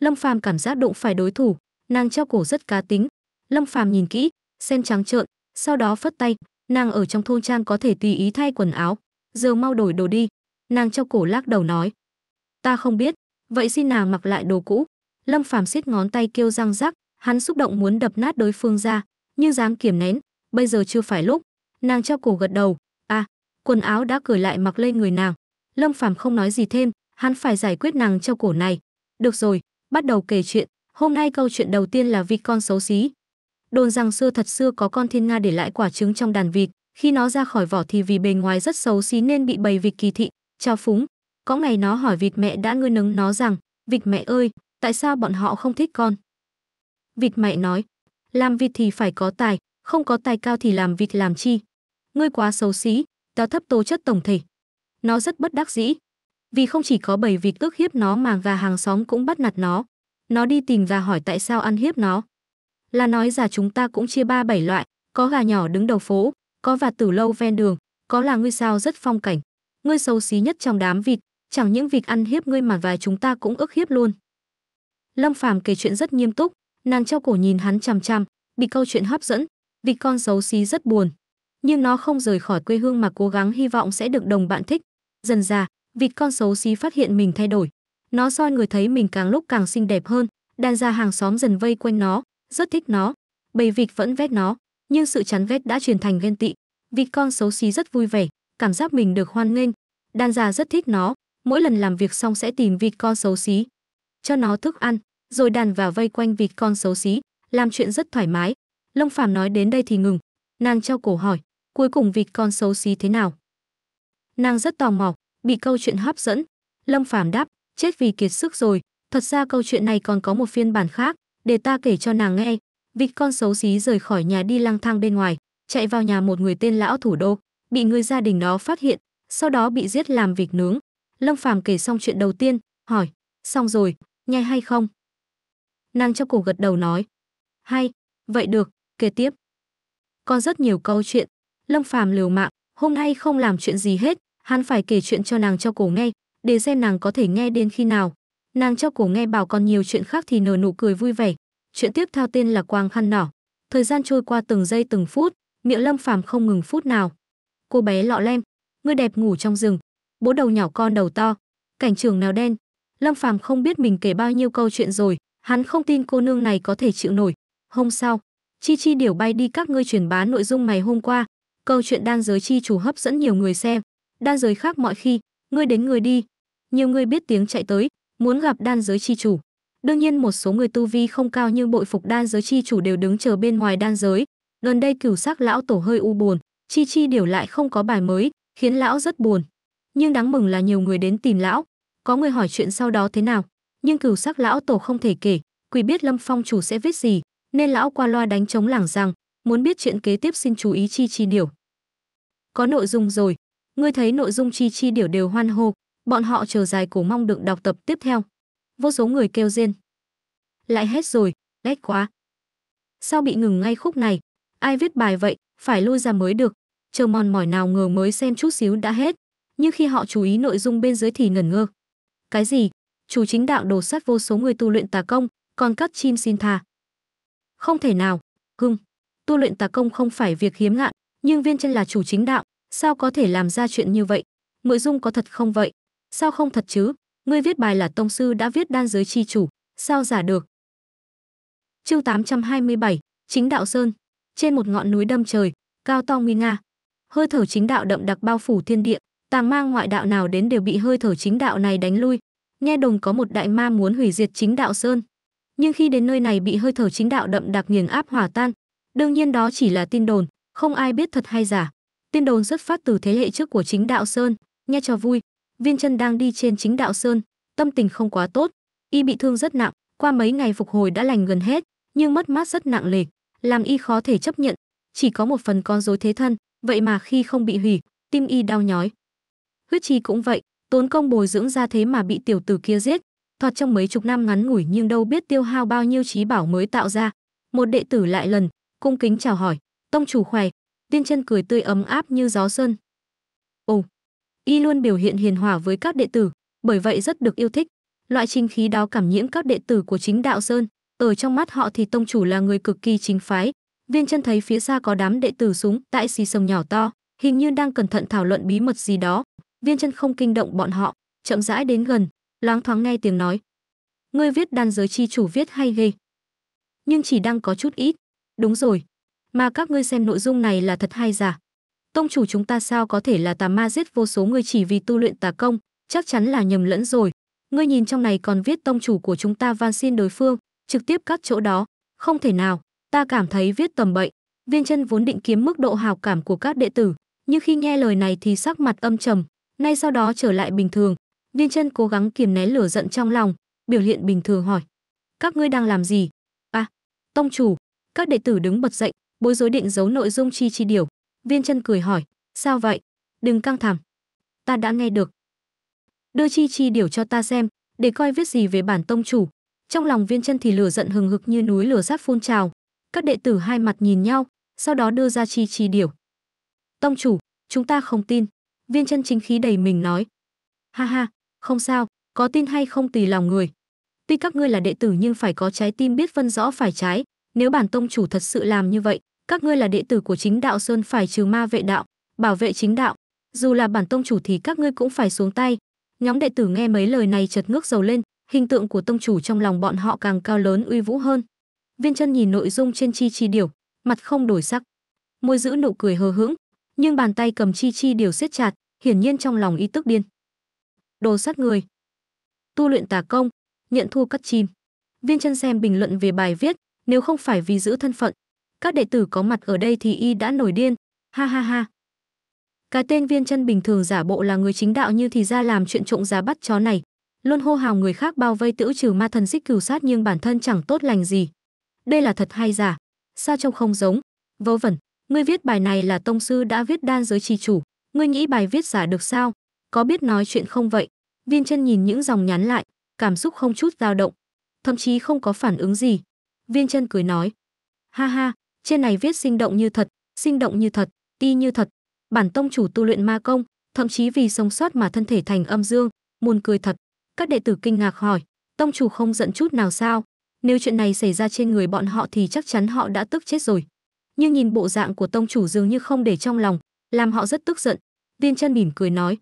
lâm phàm cảm giác đụng phải đối thủ nàng treo cổ rất cá tính lâm phàm nhìn kỹ xem trắng trợn sau đó phất tay nàng ở trong thôn trang có thể tùy ý thay quần áo giờ mau đổi đồ đi Nàng treo cổ lắc đầu nói, ta không biết, vậy xin nàng mặc lại đồ cũ. Lâm Phàm xiết ngón tay kêu răng rắc, hắn xúc động muốn đập nát đối phương ra, nhưng dám kiềm nén, bây giờ chưa phải lúc. Nàng treo cổ gật đầu, a, à, quần áo đã cởi lại mặc lên người nàng. Lâm Phàm không nói gì thêm, hắn phải giải quyết nàng treo cổ này. Được rồi, bắt đầu kể chuyện, hôm nay câu chuyện đầu tiên là vịt con xấu xí. Đồn rằng xưa thật xưa có con thiên nga để lại quả trứng trong đàn vịt, khi nó ra khỏi vỏ thì vì bề ngoài rất xấu xí nên bị bầy vịt kỳ thị, Chào phúng, có ngày nó hỏi vịt mẹ đã ngươi nấng nó rằng, vịt mẹ ơi, tại sao bọn họ không thích con? Vịt mẹ nói, làm vịt thì phải có tài, không có tài cao thì làm vịt làm chi? Ngươi quá xấu xí, tao thấp tố chất tổng thể. Nó rất bất đắc dĩ, vì không chỉ có bầy vịt ước hiếp nó mà gà hàng xóm cũng bắt nạt nó. Nó đi tìm gà hỏi tại sao ăn hiếp nó. Là nói giả chúng ta cũng chia ba bảy loại, có gà nhỏ đứng đầu phố, có vạt tử lâu ven đường, có là ngươi sao rất phong cảnh ngươi xấu xí nhất trong đám vịt, chẳng những vịt ăn hiếp ngươi mà vài chúng ta cũng ức hiếp luôn. Lâm Phàm kể chuyện rất nghiêm túc, nàng treo cổ nhìn hắn chằm chằm, bị câu chuyện hấp dẫn, vịt con xấu xí rất buồn, nhưng nó không rời khỏi quê hương mà cố gắng hy vọng sẽ được đồng bạn thích. Dần già, vịt con xấu xí phát hiện mình thay đổi, nó soi người thấy mình càng lúc càng xinh đẹp hơn, đàn gia hàng xóm dần vây quanh nó, rất thích nó. Bầy vịt vẫn vét nó, nhưng sự chán vét đã truyền thành ghen tị. Vịt con xấu xí rất vui vẻ, cảm giác mình được hoan nghênh. Đan già rất thích nó, mỗi lần làm việc xong sẽ tìm vịt con xấu xí, cho nó thức ăn, rồi đàn vào vây quanh vịt con xấu xí, làm chuyện rất thoải mái. lông phạm nói đến đây thì ngừng, nàng treo cổ hỏi, cuối cùng vịt con xấu xí thế nào? Nàng rất tò mò, bị câu chuyện hấp dẫn. Lâm phạm đáp, chết vì kiệt sức rồi, thật ra câu chuyện này còn có một phiên bản khác, để ta kể cho nàng nghe. Vịt con xấu xí rời khỏi nhà đi lang thang bên ngoài, chạy vào nhà một người tên lão thủ đô bị người gia đình đó phát hiện, sau đó bị giết làm việc nướng. Lâm Phàm kể xong chuyện đầu tiên, hỏi, xong rồi, nhai hay không? Nàng cho cổ gật đầu nói, hay, vậy được, kể tiếp. còn rất nhiều câu chuyện, Lâm Phàm liều mạng, hôm nay không làm chuyện gì hết, hắn phải kể chuyện cho nàng cho cổ nghe, để xem nàng có thể nghe đến khi nào. Nàng cho cổ nghe bảo còn nhiều chuyện khác thì nở nụ cười vui vẻ. Chuyện tiếp theo tên là Quang Khăn nỏ. Thời gian trôi qua từng giây từng phút, miệng Lâm Phàm không ngừng phút nào cô bé lọ lem, ngươi đẹp ngủ trong rừng, bố đầu nhỏ con đầu to, cảnh trường nào đen. Lâm Phàm không biết mình kể bao nhiêu câu chuyện rồi, hắn không tin cô nương này có thể chịu nổi. Hôm sau, Chi Chi điều bay đi các ngươi truyền bá nội dung ngày hôm qua, câu chuyện đan giới chi chủ hấp dẫn nhiều người xem. Đan giới khác mọi khi, ngươi đến người đi. Nhiều người biết tiếng chạy tới, muốn gặp đan giới chi chủ. Đương nhiên một số người tu vi không cao nhưng bội phục đan giới chi chủ đều đứng chờ bên ngoài đan giới. Gần đây cửu sắc lão tổ hơi u buồn, Chi Chi điều lại không có bài mới, khiến lão rất buồn. Nhưng đáng mừng là nhiều người đến tìm lão, có người hỏi chuyện sau đó thế nào, nhưng cửu sắc lão tổ không thể kể, quỷ biết Lâm Phong chủ sẽ viết gì, nên lão qua loa đánh trống lảng rằng, muốn biết chuyện kế tiếp xin chú ý Chi Chi điều. Có nội dung rồi, ngươi thấy nội dung Chi Chi điều đều hoan hô, bọn họ chờ dài cổ mong được đọc tập tiếp theo. Vô số người kêu rên. Lại hết rồi, đét quá. Sao bị ngừng ngay khúc này, Ai viết bài vậy, phải lôi ra mới được. Chờ mòn mỏi nào ngờ mới xem chút xíu đã hết. Nhưng khi họ chú ý nội dung bên dưới thì ngẩn ngơ. Cái gì? Chủ chính đạo đổ sát vô số người tu luyện tà công, còn cắt chim xin thà. Không thể nào, hưng. Tu luyện tà công không phải việc hiếm lạ, nhưng viên chân là chủ chính đạo, sao có thể làm ra chuyện như vậy? Nội dung có thật không vậy? Sao không thật chứ? Ngươi viết bài là tông sư đã viết đan giới chi chủ, sao giả được? Chương 827, Chính đạo Sơn trên một ngọn núi đâm trời, cao to nguy nga. Hơi thở chính đạo đậm đặc bao phủ thiên địa, tàng mang ngoại đạo nào đến đều bị hơi thở chính đạo này đánh lui. Nhe Đồng có một đại ma muốn hủy diệt chính đạo sơn, nhưng khi đến nơi này bị hơi thở chính đạo đậm đặc nghiền áp hỏa tan. Đương nhiên đó chỉ là tin đồn, không ai biết thật hay giả. Tin đồn xuất phát từ thế hệ trước của chính đạo sơn, nghe cho vui. Viên Chân đang đi trên chính đạo sơn, tâm tình không quá tốt, y bị thương rất nặng, qua mấy ngày phục hồi đã lành gần hết, nhưng mất mát rất nặng nề làm y khó thể chấp nhận, chỉ có một phần con rối thế thân, vậy mà khi không bị hủy, tim y đau nhói. Huyết Chi cũng vậy, tốn công bồi dưỡng ra thế mà bị tiểu tử kia giết, thoạt trong mấy chục năm ngắn ngủi nhưng đâu biết tiêu hao bao nhiêu trí bảo mới tạo ra. Một đệ tử lại lần, cung kính chào hỏi, tông chủ khỏe, tiên chân cười tươi ấm áp như gió xuân Ồ, y luôn biểu hiện hiền hòa với các đệ tử, bởi vậy rất được yêu thích. Loại trinh khí đó cảm nhiễm các đệ tử của chính đạo sơn, ở trong mắt họ thì tông chủ là người cực kỳ chính phái viên chân thấy phía xa có đám đệ tử súng tại xì sông nhỏ to hình như đang cẩn thận thảo luận bí mật gì đó viên chân không kinh động bọn họ chậm rãi đến gần loáng thoáng nghe tiếng nói ngươi viết đan giới chi chủ viết hay ghê nhưng chỉ đang có chút ít đúng rồi mà các ngươi xem nội dung này là thật hay giả tông chủ chúng ta sao có thể là tà ma giết vô số người chỉ vì tu luyện tà công chắc chắn là nhầm lẫn rồi ngươi nhìn trong này còn viết tông chủ của chúng ta van xin đối phương trực tiếp cắt chỗ đó, không thể nào, ta cảm thấy viết tầm bậy. Viên chân vốn định kiếm mức độ hào cảm của các đệ tử, nhưng khi nghe lời này thì sắc mặt âm trầm, nay sau đó trở lại bình thường. Viên chân cố gắng kiềm nén lửa giận trong lòng, biểu hiện bình thường hỏi. Các ngươi đang làm gì? À, tông chủ, các đệ tử đứng bật dậy, bối rối định giấu nội dung chi chi điều. Viên chân cười hỏi, sao vậy? Đừng căng thẳng. Ta đã nghe được. Đưa chi chi điều cho ta xem, để coi viết gì về bản tông chủ trong lòng viên chân thì lửa giận hừng hực như núi lửa sắp phun trào các đệ tử hai mặt nhìn nhau sau đó đưa ra chi chi điểu tông chủ chúng ta không tin viên chân chính khí đầy mình nói ha ha không sao có tin hay không tùy lòng người tuy các ngươi là đệ tử nhưng phải có trái tim biết phân rõ phải trái nếu bản tông chủ thật sự làm như vậy các ngươi là đệ tử của chính đạo sơn phải trừ ma vệ đạo bảo vệ chính đạo dù là bản tông chủ thì các ngươi cũng phải xuống tay nhóm đệ tử nghe mấy lời này chợt ngước dầu lên hình tượng của tông chủ trong lòng bọn họ càng cao lớn uy vũ hơn. Viên chân nhìn nội dung trên chi chi điều, mặt không đổi sắc, môi giữ nụ cười hờ hững, nhưng bàn tay cầm chi chi điều siết chặt, hiển nhiên trong lòng y tức điên. Đồ sát người, tu luyện tà công, nhận thua cắt chim. Viên chân xem bình luận về bài viết, nếu không phải vì giữ thân phận, các đệ tử có mặt ở đây thì y đã nổi điên, ha ha ha. Cái tên viên chân bình thường giả bộ là người chính đạo như thì ra làm chuyện trộm giá bắt chó này, luôn hô hào người khác bao vây tữ trừ ma thần xích cửu sát nhưng bản thân chẳng tốt lành gì. Đây là thật hay giả? Sao trông không giống? Vớ vẩn, ngươi viết bài này là tông sư đã viết đan giới trì chủ, ngươi nghĩ bài viết giả được sao? Có biết nói chuyện không vậy? Viên chân nhìn những dòng nhắn lại, cảm xúc không chút dao động, thậm chí không có phản ứng gì. Viên chân cười nói, ha ha, trên này viết sinh động như thật, sinh động như thật, ti như thật. Bản tông chủ tu luyện ma công, thậm chí vì sống sót mà thân thể thành âm dương, buồn cười thật. Các đệ tử kinh ngạc hỏi, tông chủ không giận chút nào sao? Nếu chuyện này xảy ra trên người bọn họ thì chắc chắn họ đã tức chết rồi. Nhưng nhìn bộ dạng của tông chủ dường như không để trong lòng, làm họ rất tức giận. Viên chân mỉm cười nói,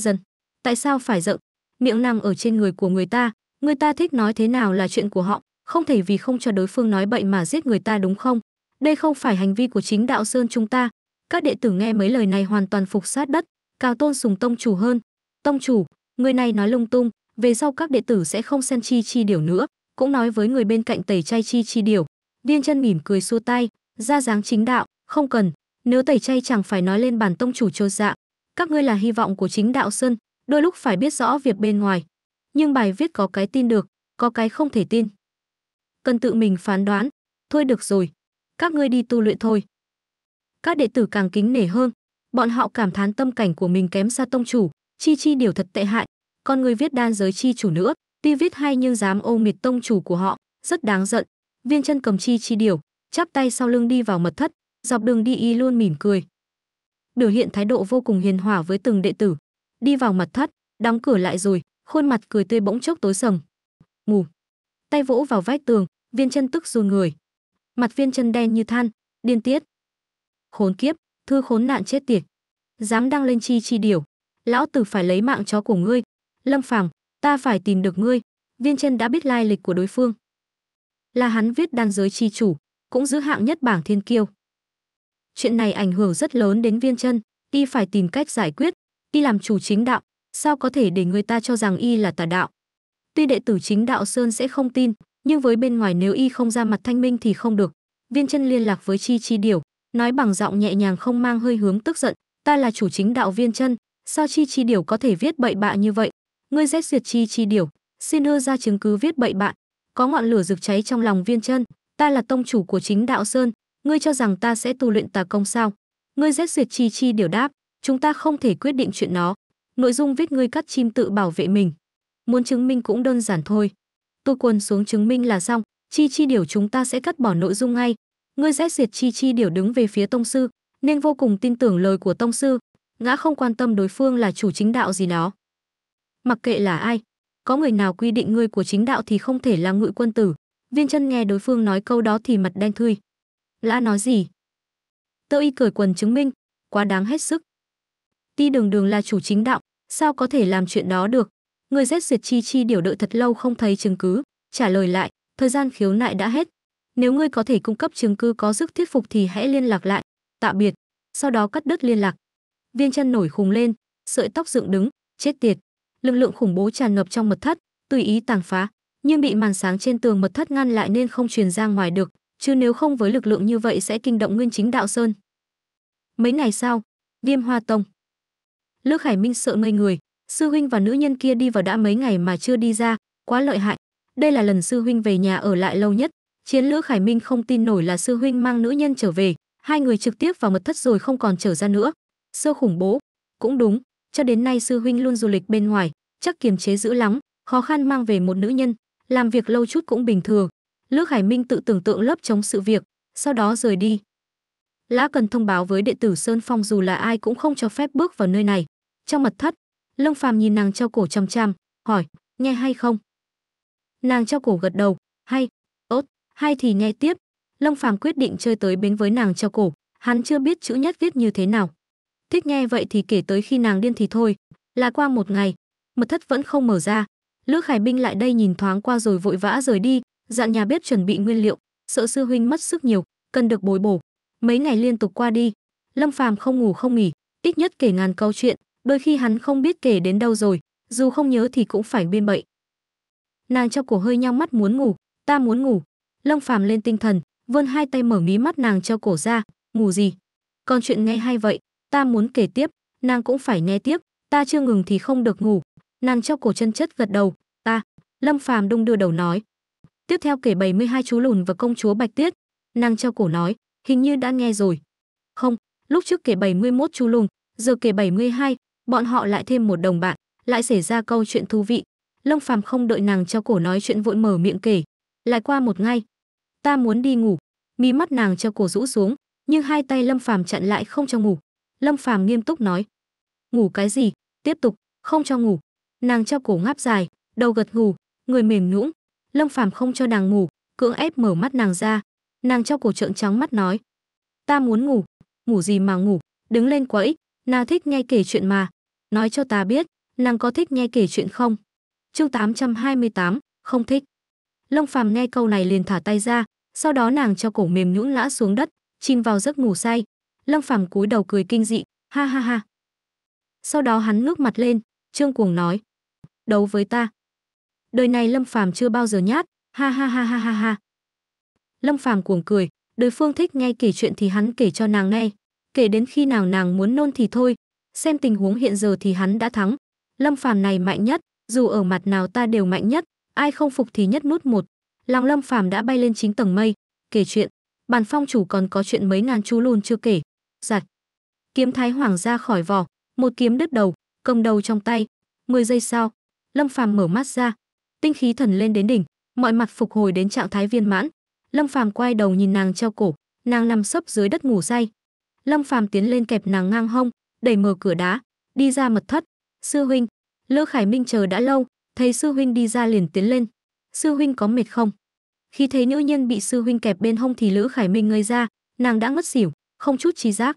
dần, tại sao phải giận? Miệng nằm ở trên người của người ta, người ta thích nói thế nào là chuyện của họ, không thể vì không cho đối phương nói bậy mà giết người ta đúng không? Đây không phải hành vi của chính đạo sơn chúng ta. Các đệ tử nghe mấy lời này hoàn toàn phục sát đất, cao tôn sùng tông chủ hơn. Tông chủ, người này nói lung tung, về sau các đệ tử sẽ không xem chi chi điều nữa cũng nói với người bên cạnh tẩy chay chi chi điều điên chân mỉm cười xua tay ra dáng chính đạo không cần nếu tẩy chay chẳng phải nói lên bản tông chủ trơ dạ các ngươi là hy vọng của chính đạo sơn đôi lúc phải biết rõ việc bên ngoài nhưng bài viết có cái tin được có cái không thể tin cần tự mình phán đoán thôi được rồi các ngươi đi tu luyện thôi các đệ tử càng kính nể hơn bọn họ cảm thán tâm cảnh của mình kém xa tông chủ chi chi điều thật tệ hại con người viết đan giới chi chủ nữa, tuy viết hay nhưng dám ô miệt tông chủ của họ, rất đáng giận. Viên chân cầm chi chi điều, chắp tay sau lưng đi vào mật thất, dọc đường đi y luôn mỉm cười. Biểu hiện thái độ vô cùng hiền hòa với từng đệ tử. Đi vào mật thất, đóng cửa lại rồi, khuôn mặt cười tươi bỗng chốc tối sầm. Ngủ. Tay vỗ vào vách tường, viên chân tức run người. Mặt viên chân đen như than, điên tiết. Khốn kiếp, thư khốn nạn chết tiệt. Dám đăng lên chi chi điều. Lão tử phải lấy mạng chó của ngươi, Lâm Phàm, ta phải tìm được ngươi. Viên chân đã biết lai lịch của đối phương. Là hắn viết đan giới chi chủ, cũng giữ hạng nhất bảng thiên kiêu. Chuyện này ảnh hưởng rất lớn đến viên chân, y phải tìm cách giải quyết, Đi làm chủ chính đạo, sao có thể để người ta cho rằng y là tà đạo. Tuy đệ tử chính đạo Sơn sẽ không tin, nhưng với bên ngoài nếu y không ra mặt thanh minh thì không được. Viên chân liên lạc với Chi Chi Điểu, nói bằng giọng nhẹ nhàng không mang hơi hướng tức giận, ta là chủ chính đạo viên chân, sao Chi Chi Điểu có thể viết bậy bạ như vậy, ngươi rét duyệt chi chi điểu xin hơ ra chứng cứ viết bậy bạn có ngọn lửa rực cháy trong lòng viên chân ta là tông chủ của chính đạo sơn ngươi cho rằng ta sẽ tu luyện tà công sao ngươi rét duyệt chi chi điều đáp chúng ta không thể quyết định chuyện nó nội dung viết ngươi cắt chim tự bảo vệ mình muốn chứng minh cũng đơn giản thôi tôi quần xuống chứng minh là xong chi chi điều chúng ta sẽ cắt bỏ nội dung ngay ngươi rét duyệt chi chi điều đứng về phía tông sư nên vô cùng tin tưởng lời của tông sư ngã không quan tâm đối phương là chủ chính đạo gì đó mặc kệ là ai có người nào quy định ngươi của chính đạo thì không thể là ngụy quân tử viên chân nghe đối phương nói câu đó thì mặt đen thui lã nói gì tơ y cởi quần chứng minh quá đáng hết sức ti đường đường là chủ chính đạo sao có thể làm chuyện đó được người xét duyệt chi chi điều đợi thật lâu không thấy chứng cứ trả lời lại thời gian khiếu nại đã hết nếu ngươi có thể cung cấp chứng cứ có sức thuyết phục thì hãy liên lạc lại tạm biệt sau đó cắt đứt liên lạc viên chân nổi khùng lên sợi tóc dựng đứng chết tiệt lực lượng khủng bố tràn ngập trong mật thất tùy ý tàn phá nhưng bị màn sáng trên tường mật thất ngăn lại nên không truyền ra ngoài được chứ nếu không với lực lượng như vậy sẽ kinh động nguyên chính đạo sơn mấy ngày sau viêm hoa tông lước hải minh sợ ngây người sư huynh và nữ nhân kia đi vào đã mấy ngày mà chưa đi ra quá lợi hại đây là lần sư huynh về nhà ở lại lâu nhất chiến lữ khải minh không tin nổi là sư huynh mang nữ nhân trở về hai người trực tiếp vào mật thất rồi không còn trở ra nữa sơ khủng bố cũng đúng cho đến nay sư huynh luôn du lịch bên ngoài, chắc kiềm chế giữ lắm, khó khăn mang về một nữ nhân, làm việc lâu chút cũng bình thường. Lước Hải Minh tự tưởng tượng lấp chống sự việc, sau đó rời đi. Lã cần thông báo với đệ tử Sơn Phong dù là ai cũng không cho phép bước vào nơi này. Trong mật thất, Lông Phàm nhìn nàng treo cổ chăm chăm, hỏi, nghe hay không? Nàng treo cổ gật đầu, hay, ốt hay thì nghe tiếp. Lông Phàm quyết định chơi tới bến với nàng treo cổ, hắn chưa biết chữ nhất viết như thế nào. Thích nghe vậy thì kể tới khi nàng điên thì thôi, là qua một ngày, mật thất vẫn không mở ra. Lữ Khải Binh lại đây nhìn thoáng qua rồi vội vã rời đi, dặn nhà bếp chuẩn bị nguyên liệu, sợ sư huynh mất sức nhiều, cần được bồi bổ. Mấy ngày liên tục qua đi, Lâm Phàm không ngủ không nghỉ, ít nhất kể ngàn câu chuyện, đôi khi hắn không biết kể đến đâu rồi, dù không nhớ thì cũng phải biên bậy. Nàng cho cổ hơi nhắm mắt muốn ngủ, ta muốn ngủ. Lâm Phàm lên tinh thần, vươn hai tay mở mí mắt nàng cho cổ ra, ngủ gì? Còn chuyện nghe hay vậy, ta muốn kể tiếp, nàng cũng phải nghe tiếp, ta chưa ngừng thì không được ngủ. Nàng cho cổ chân chất gật đầu, ta, Lâm Phàm đung đưa đầu nói. Tiếp theo kể 72 chú lùn và công chúa Bạch Tiết, nàng cho cổ nói, hình như đã nghe rồi. Không, lúc trước kể 71 chú lùn, giờ kể 72, bọn họ lại thêm một đồng bạn, lại xảy ra câu chuyện thú vị. Lâm Phàm không đợi nàng cho cổ nói chuyện vội mở miệng kể, lại qua một ngay. Ta muốn đi ngủ, mí mắt nàng cho cổ rũ xuống, nhưng hai tay Lâm Phàm chặn lại không cho ngủ, Lâm Phàm nghiêm túc nói. Ngủ cái gì? Tiếp tục, không cho ngủ. Nàng cho cổ ngáp dài, đầu gật ngủ, người mềm nhũn. Lâm Phàm không cho nàng ngủ, cưỡng ép mở mắt nàng ra. Nàng cho cổ trợn trắng mắt nói. Ta muốn ngủ, ngủ gì mà ngủ, đứng lên quẫy. nàng thích nghe kể chuyện mà. Nói cho ta biết, nàng có thích nghe kể chuyện không? Chương 828, không thích. Lâm Phàm nghe câu này liền thả tay ra, sau đó nàng cho cổ mềm nhũn ngã xuống đất, chìm vào giấc ngủ say. Lâm Phàm cúi đầu cười kinh dị, ha ha ha. Sau đó hắn ngước mặt lên, Trương Cuồng nói: "Đấu với ta." Đời này Lâm Phàm chưa bao giờ nhát, ha ha ha ha ha ha. Lâm Phàm cuồng cười, đối phương thích nghe kể chuyện thì hắn kể cho nàng nghe, kể đến khi nào nàng muốn nôn thì thôi, xem tình huống hiện giờ thì hắn đã thắng. Lâm Phàm này mạnh nhất, dù ở mặt nào ta đều mạnh nhất, ai không phục thì nhất nút một. Lòng Lâm Phàm đã bay lên chính tầng mây, kể chuyện, bàn phong chủ còn có chuyện mấy ngàn chú lùn chưa kể giặt. Kiếm Thái Hoàng ra khỏi vỏ, một kiếm đứt đầu, cầm đầu trong tay. mười giây sau, Lâm Phàm mở mắt ra, tinh khí thần lên đến đỉnh, mọi mặt phục hồi đến trạng thái viên mãn. Lâm Phàm quay đầu nhìn nàng treo cổ, nàng nằm sấp dưới đất ngủ say. Lâm Phàm tiến lên kẹp nàng ngang hông, đẩy mở cửa đá, đi ra mật thất. Sư huynh, Lữ Khải Minh chờ đã lâu, thấy sư huynh đi ra liền tiến lên. Sư huynh có mệt không? Khi thấy nữ nhân bị sư huynh kẹp bên hông thì Lữ Khải Minh ngây ra, nàng đã ngất xỉu không chút chi giác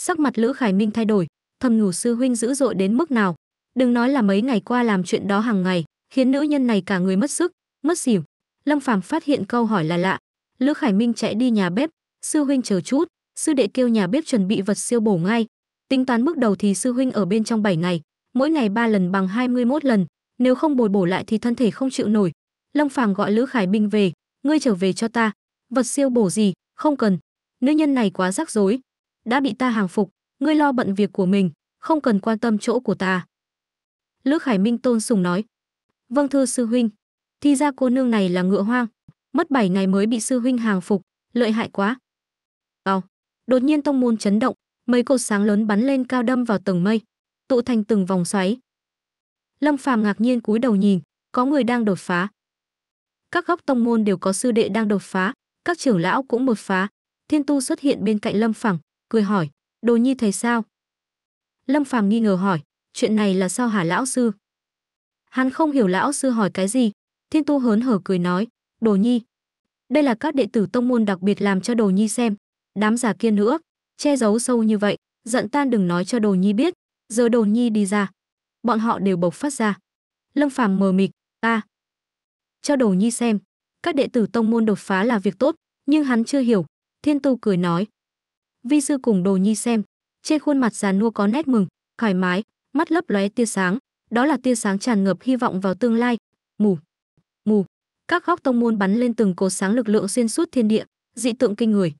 sắc mặt lữ khải minh thay đổi thầm nhủ sư huynh dữ dội đến mức nào đừng nói là mấy ngày qua làm chuyện đó hàng ngày khiến nữ nhân này cả người mất sức mất xỉu lâm phàm phát hiện câu hỏi là lạ lữ khải minh chạy đi nhà bếp sư huynh chờ chút sư đệ kêu nhà bếp chuẩn bị vật siêu bổ ngay tính toán bước đầu thì sư huynh ở bên trong 7 ngày mỗi ngày 3 lần bằng 21 lần nếu không bồi bổ lại thì thân thể không chịu nổi lâm phàm gọi lữ khải minh về ngươi trở về cho ta vật siêu bổ gì không cần nữ nhân này quá rắc rối đã bị ta hàng phục ngươi lo bận việc của mình không cần quan tâm chỗ của ta lữ khải minh tôn sùng nói vâng thưa sư huynh thì ra cô nương này là ngựa hoang mất 7 ngày mới bị sư huynh hàng phục lợi hại quá ào đột nhiên tông môn chấn động mấy cột sáng lớn bắn lên cao đâm vào tầng mây tụ thành từng vòng xoáy lâm phàm ngạc nhiên cúi đầu nhìn có người đang đột phá các góc tông môn đều có sư đệ đang đột phá các trưởng lão cũng một phá Thiên Tu xuất hiện bên cạnh Lâm Phàm, cười hỏi, "Đồ Nhi thấy sao?" Lâm Phàm nghi ngờ hỏi, "Chuyện này là sao hả lão sư?" Hắn không hiểu lão sư hỏi cái gì, Thiên Tu hớn hở cười nói, "Đồ Nhi, đây là các đệ tử tông môn đặc biệt làm cho Đồ Nhi xem, đám giả kia nữa, che giấu sâu như vậy, giận tan đừng nói cho Đồ Nhi biết, giờ Đồ Nhi đi ra." Bọn họ đều bộc phát ra. Lâm Phàm mờ mịt, "A, cho Đồ Nhi xem." Các đệ tử tông môn đột phá là việc tốt, nhưng hắn chưa hiểu, Thiên Tu cười nói. Vi sư cùng đồ nhi xem, trên khuôn mặt già nua có nét mừng, thoải mái, mắt lấp lóe tia sáng, đó là tia sáng tràn ngập hy vọng vào tương lai. Mù, mù, các góc tông môn bắn lên từng cột sáng lực lượng xuyên suốt thiên địa, dị tượng kinh người.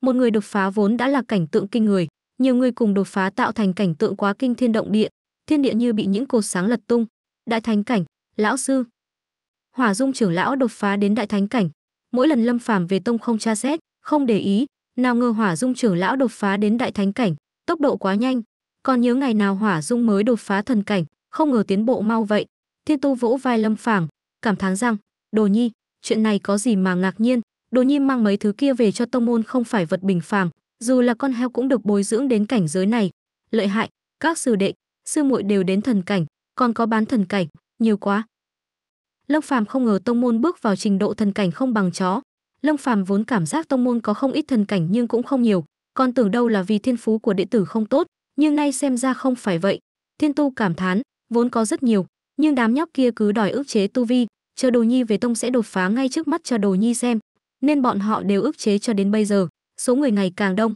Một người đột phá vốn đã là cảnh tượng kinh người, nhiều người cùng đột phá tạo thành cảnh tượng quá kinh thiên động địa, thiên địa như bị những cột sáng lật tung. Đại thánh cảnh, lão sư. Hỏa Dung trưởng lão đột phá đến đại thánh cảnh, mỗi lần Lâm Phàm về tông không tra xét, không để ý, nào ngờ Hỏa Dung trưởng lão đột phá đến đại thánh cảnh, tốc độ quá nhanh, còn nhớ ngày nào Hỏa Dung mới đột phá thần cảnh, không ngờ tiến bộ mau vậy. Thiên Tu vỗ vai Lâm Phàm, cảm thán rằng, "Đồ Nhi, chuyện này có gì mà ngạc nhiên, Đồ Nhi mang mấy thứ kia về cho tông môn không phải vật bình phàm, dù là con heo cũng được bồi dưỡng đến cảnh giới này, lợi hại, các sư đệ, sư muội đều đến thần cảnh, còn có bán thần cảnh, nhiều quá." Lâm Phàm không ngờ tông môn bước vào trình độ thần cảnh không bằng chó, Long Phàm vốn cảm giác tông môn có không ít thần cảnh nhưng cũng không nhiều, còn tưởng đâu là vì thiên phú của đệ tử không tốt, nhưng nay xem ra không phải vậy. Thiên tu cảm thán, vốn có rất nhiều, nhưng đám nhóc kia cứ đòi ức chế tu vi, chờ Đồ Nhi về tông sẽ đột phá ngay trước mắt cho Đồ Nhi xem, nên bọn họ đều ức chế cho đến bây giờ, số người ngày càng đông.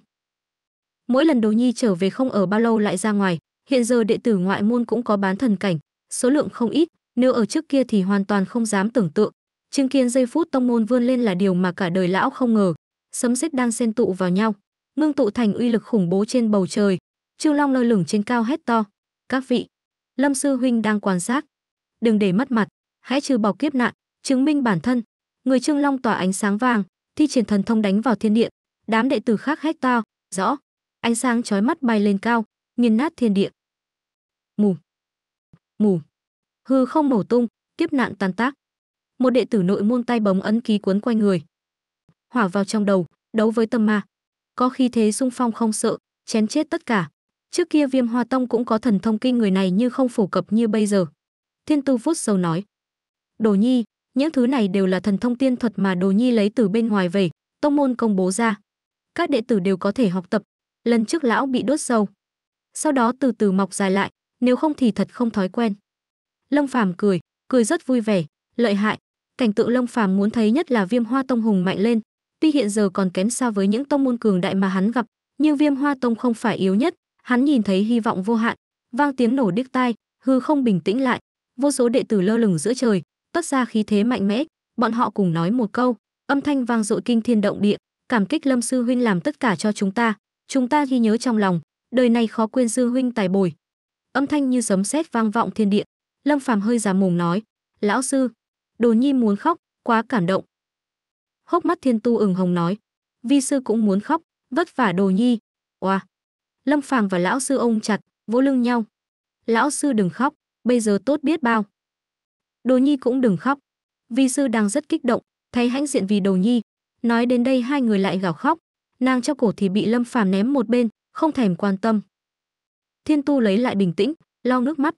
Mỗi lần Đồ Nhi trở về không ở bao lâu lại ra ngoài, hiện giờ đệ tử ngoại môn cũng có bán thần cảnh, số lượng không ít, nếu ở trước kia thì hoàn toàn không dám tưởng tượng, Chứng kiến giây phút tông môn vươn lên là điều mà cả đời lão không ngờ. Sấm sét đang xen tụ vào nhau, mương tụ thành uy lực khủng bố trên bầu trời. Trương Long lơ lửng trên cao hét to: "Các vị, Lâm sư huynh đang quan sát, đừng để mất mặt, hãy trừ bỏ kiếp nạn, chứng minh bản thân." Người Trương Long tỏa ánh sáng vàng, thi triển thần thông đánh vào thiên địa, đám đệ tử khác hét to: "Rõ!" Ánh sáng chói mắt bay lên cao, nghiền nát thiên địa. Mù, mù, hư không mổ tung, kiếp nạn tan tác một đệ tử nội môn tay bấm ấn ký cuốn quanh người hỏa vào trong đầu đấu với tâm ma có khi thế sung phong không sợ chém chết tất cả trước kia viêm hoa tông cũng có thần thông kinh người này như không phổ cập như bây giờ thiên tư phút sâu nói đồ nhi những thứ này đều là thần thông tiên thuật mà đồ nhi lấy từ bên ngoài về tông môn công bố ra các đệ tử đều có thể học tập lần trước lão bị đốt sâu sau đó từ từ mọc dài lại nếu không thì thật không thói quen lâm phàm cười cười rất vui vẻ lợi hại Cảnh tượng Long Phàm muốn thấy nhất là Viêm Hoa Tông hùng mạnh lên, tuy hiện giờ còn kém xa với những tông môn cường đại mà hắn gặp, nhưng Viêm Hoa Tông không phải yếu nhất, hắn nhìn thấy hy vọng vô hạn, vang tiếng nổ điếc tai, hư không bình tĩnh lại, vô số đệ tử lơ lửng giữa trời, toát ra khí thế mạnh mẽ, bọn họ cùng nói một câu, âm thanh vang dội kinh thiên động địa, cảm kích Lâm sư huynh làm tất cả cho chúng ta, chúng ta ghi nhớ trong lòng, đời này khó quên sư huynh tài bồi. Âm thanh như sấm sét vang vọng thiên địa, Lâm Phàm hơi già mồm nói, lão sư, Đồ Nhi muốn khóc, quá cảm động. Hốc mắt Thiên Tu ửng hồng nói, vi sư cũng muốn khóc, vất vả Đồ Nhi. Oa. Lâm Phàm và lão sư ôm chặt, vỗ lưng nhau. Lão sư đừng khóc, bây giờ tốt biết bao. Đồ Nhi cũng đừng khóc. Vi sư đang rất kích động, thấy hãnh diện vì Đồ Nhi. Nói đến đây hai người lại gào khóc, nàng treo cổ thì bị Lâm Phàm ném một bên, không thèm quan tâm. Thiên Tu lấy lại bình tĩnh, lau nước mắt.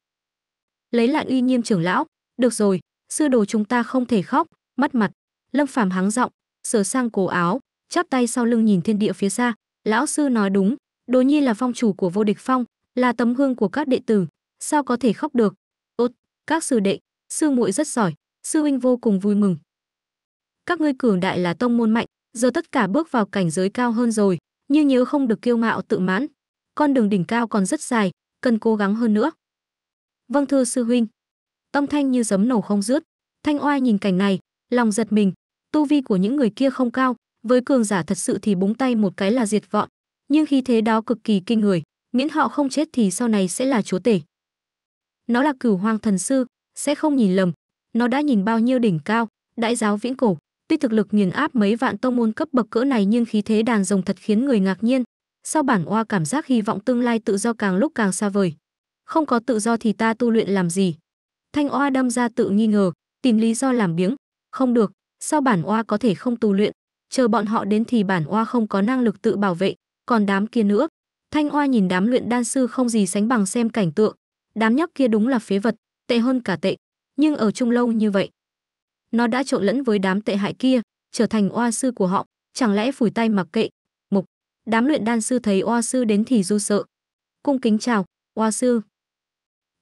Lấy lại uy nghiêm trưởng lão, được rồi, sư đồ chúng ta không thể khóc mất mặt lâm phàm háng giọng sửa sang cổ áo chắp tay sau lưng nhìn thiên địa phía xa lão sư nói đúng đồ nhi là phong chủ của vô địch phong là tấm gương của các đệ tử sao có thể khóc được tốt các sư đệ sư muội rất giỏi sư huynh vô cùng vui mừng các ngươi cường đại là tông môn mạnh giờ tất cả bước vào cảnh giới cao hơn rồi nhưng nhớ không được kiêu ngạo tự mãn con đường đỉnh cao còn rất dài cần cố gắng hơn nữa vâng thưa sư huynh âm thanh như giấm nổ không dứt. Thanh Oai nhìn cảnh này, lòng giật mình, tu vi của những người kia không cao, với cường giả thật sự thì búng tay một cái là diệt vọn, nhưng khi thế đó cực kỳ kinh người, miễn họ không chết thì sau này sẽ là chúa tể. Nó là cửu hoàng thần sư, sẽ không nhìn lầm, nó đã nhìn bao nhiêu đỉnh cao, đại giáo viễn cổ, tuy thực lực nghiền áp mấy vạn tông môn cấp bậc cỡ này nhưng khí thế đàn rồng thật khiến người ngạc nhiên, sau bản oa cảm giác hy vọng tương lai tự do càng lúc càng xa vời. Không có tự do thì ta tu luyện làm gì? Thanh oa đâm ra tự nghi ngờ, tìm lý do làm biếng. Không được, sao bản oa có thể không tu luyện? Chờ bọn họ đến thì bản oa không có năng lực tự bảo vệ, còn đám kia nữa. Thanh oa nhìn đám luyện đan sư không gì sánh bằng xem cảnh tượng. Đám nhóc kia đúng là phế vật, tệ hơn cả tệ. Nhưng ở chung lâu như vậy, nó đã trộn lẫn với đám tệ hại kia, trở thành oa sư của họ, chẳng lẽ phủi tay mặc kệ. Mục, đám luyện đan sư thấy oa sư đến thì du sợ. Cung kính chào, oa sư.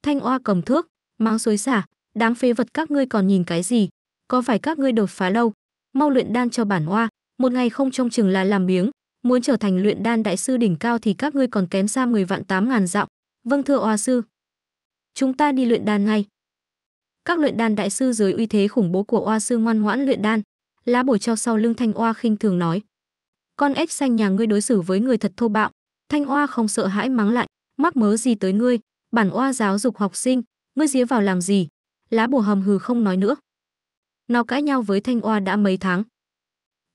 Thanh oa cầm thước, máng xối xả đáng phế vật các ngươi còn nhìn cái gì có phải các ngươi đột phá đâu? mau luyện đan cho bản oa một ngày không trông chừng là làm miếng muốn trở thành luyện đan đại sư đỉnh cao thì các ngươi còn kém xa 10 vạn tám ngàn dặm vâng thưa oa sư chúng ta đi luyện đan ngay các luyện đan đại sư dưới uy thế khủng bố của oa sư ngoan ngoãn luyện đan lá bổi treo sau lưng thanh oa khinh thường nói con ếch xanh nhà ngươi đối xử với người thật thô bạo thanh oa không sợ hãi mắng lại mắc mớ gì tới ngươi bản oa giáo dục học sinh ngươi día vào làm gì lá bùa hầm hừ không nói nữa nó cãi nhau với thanh oa đã mấy tháng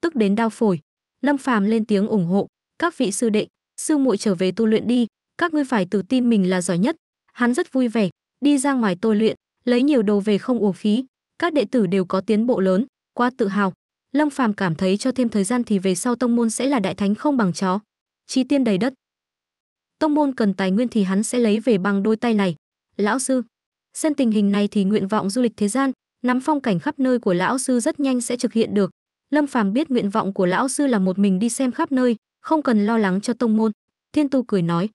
tức đến đau phổi lâm phàm lên tiếng ủng hộ các vị sư đệ sư muội trở về tu luyện đi các ngươi phải tự tin mình là giỏi nhất hắn rất vui vẻ đi ra ngoài tôi luyện lấy nhiều đồ về không uổng phí các đệ tử đều có tiến bộ lớn quá tự hào lâm phàm cảm thấy cho thêm thời gian thì về sau tông môn sẽ là đại thánh không bằng chó chi tiên đầy đất tông môn cần tài nguyên thì hắn sẽ lấy về bằng đôi tay này lão sư Xem tình hình này thì nguyện vọng du lịch thế gian, nắm phong cảnh khắp nơi của lão sư rất nhanh sẽ thực hiện được. Lâm Phàm biết nguyện vọng của lão sư là một mình đi xem khắp nơi, không cần lo lắng cho tông môn. Thiên Tu cười nói,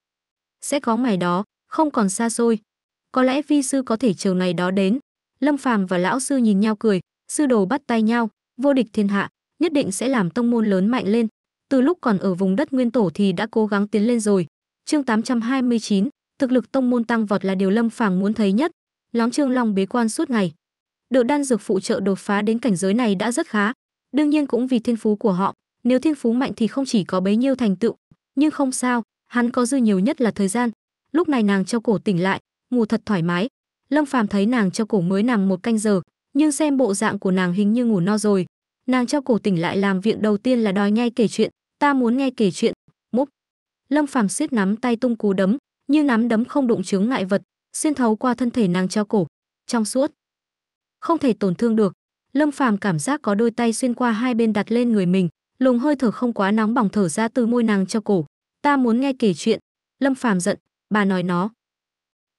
sẽ có ngày đó, không còn xa xôi. Có lẽ vi sư có thể chờ ngày đó đến. Lâm Phàm và lão sư nhìn nhau cười, sư đồ bắt tay nhau, vô địch thiên hạ, nhất định sẽ làm tông môn lớn mạnh lên. Từ lúc còn ở vùng đất nguyên tổ thì đã cố gắng tiến lên rồi. Chương 829, thực lực tông môn tăng vọt là điều Lâm Phàm muốn thấy nhất, lóm Trương Long bế quan suốt ngày. Được đan dược phụ trợ đột phá đến cảnh giới này đã rất khá, đương nhiên cũng vì thiên phú của họ, nếu thiên phú mạnh thì không chỉ có bấy nhiêu thành tựu, nhưng không sao, hắn có dư nhiều nhất là thời gian. Lúc này nàng treo cổ tỉnh lại, ngủ thật thoải mái. Lâm Phàm thấy nàng treo cổ mới nằm một canh giờ, nhưng xem bộ dạng của nàng hình như ngủ no rồi. Nàng treo cổ tỉnh lại làm việc đầu tiên là đòi nghe kể chuyện, ta muốn nghe kể chuyện. Múc. Lâm Phàm siết nắm tay tung cú đấm, nhưng nắm đấm không đụng chướng ngại vật, xuyên thấu qua thân thể nàng treo cổ, trong suốt. Không thể tổn thương được, Lâm Phàm cảm giác có đôi tay xuyên qua hai bên đặt lên người mình, luồng hơi thở không quá nóng bỏng thở ra từ môi nàng treo cổ. Ta muốn nghe kể chuyện. Lâm Phàm giận, bà nói nó.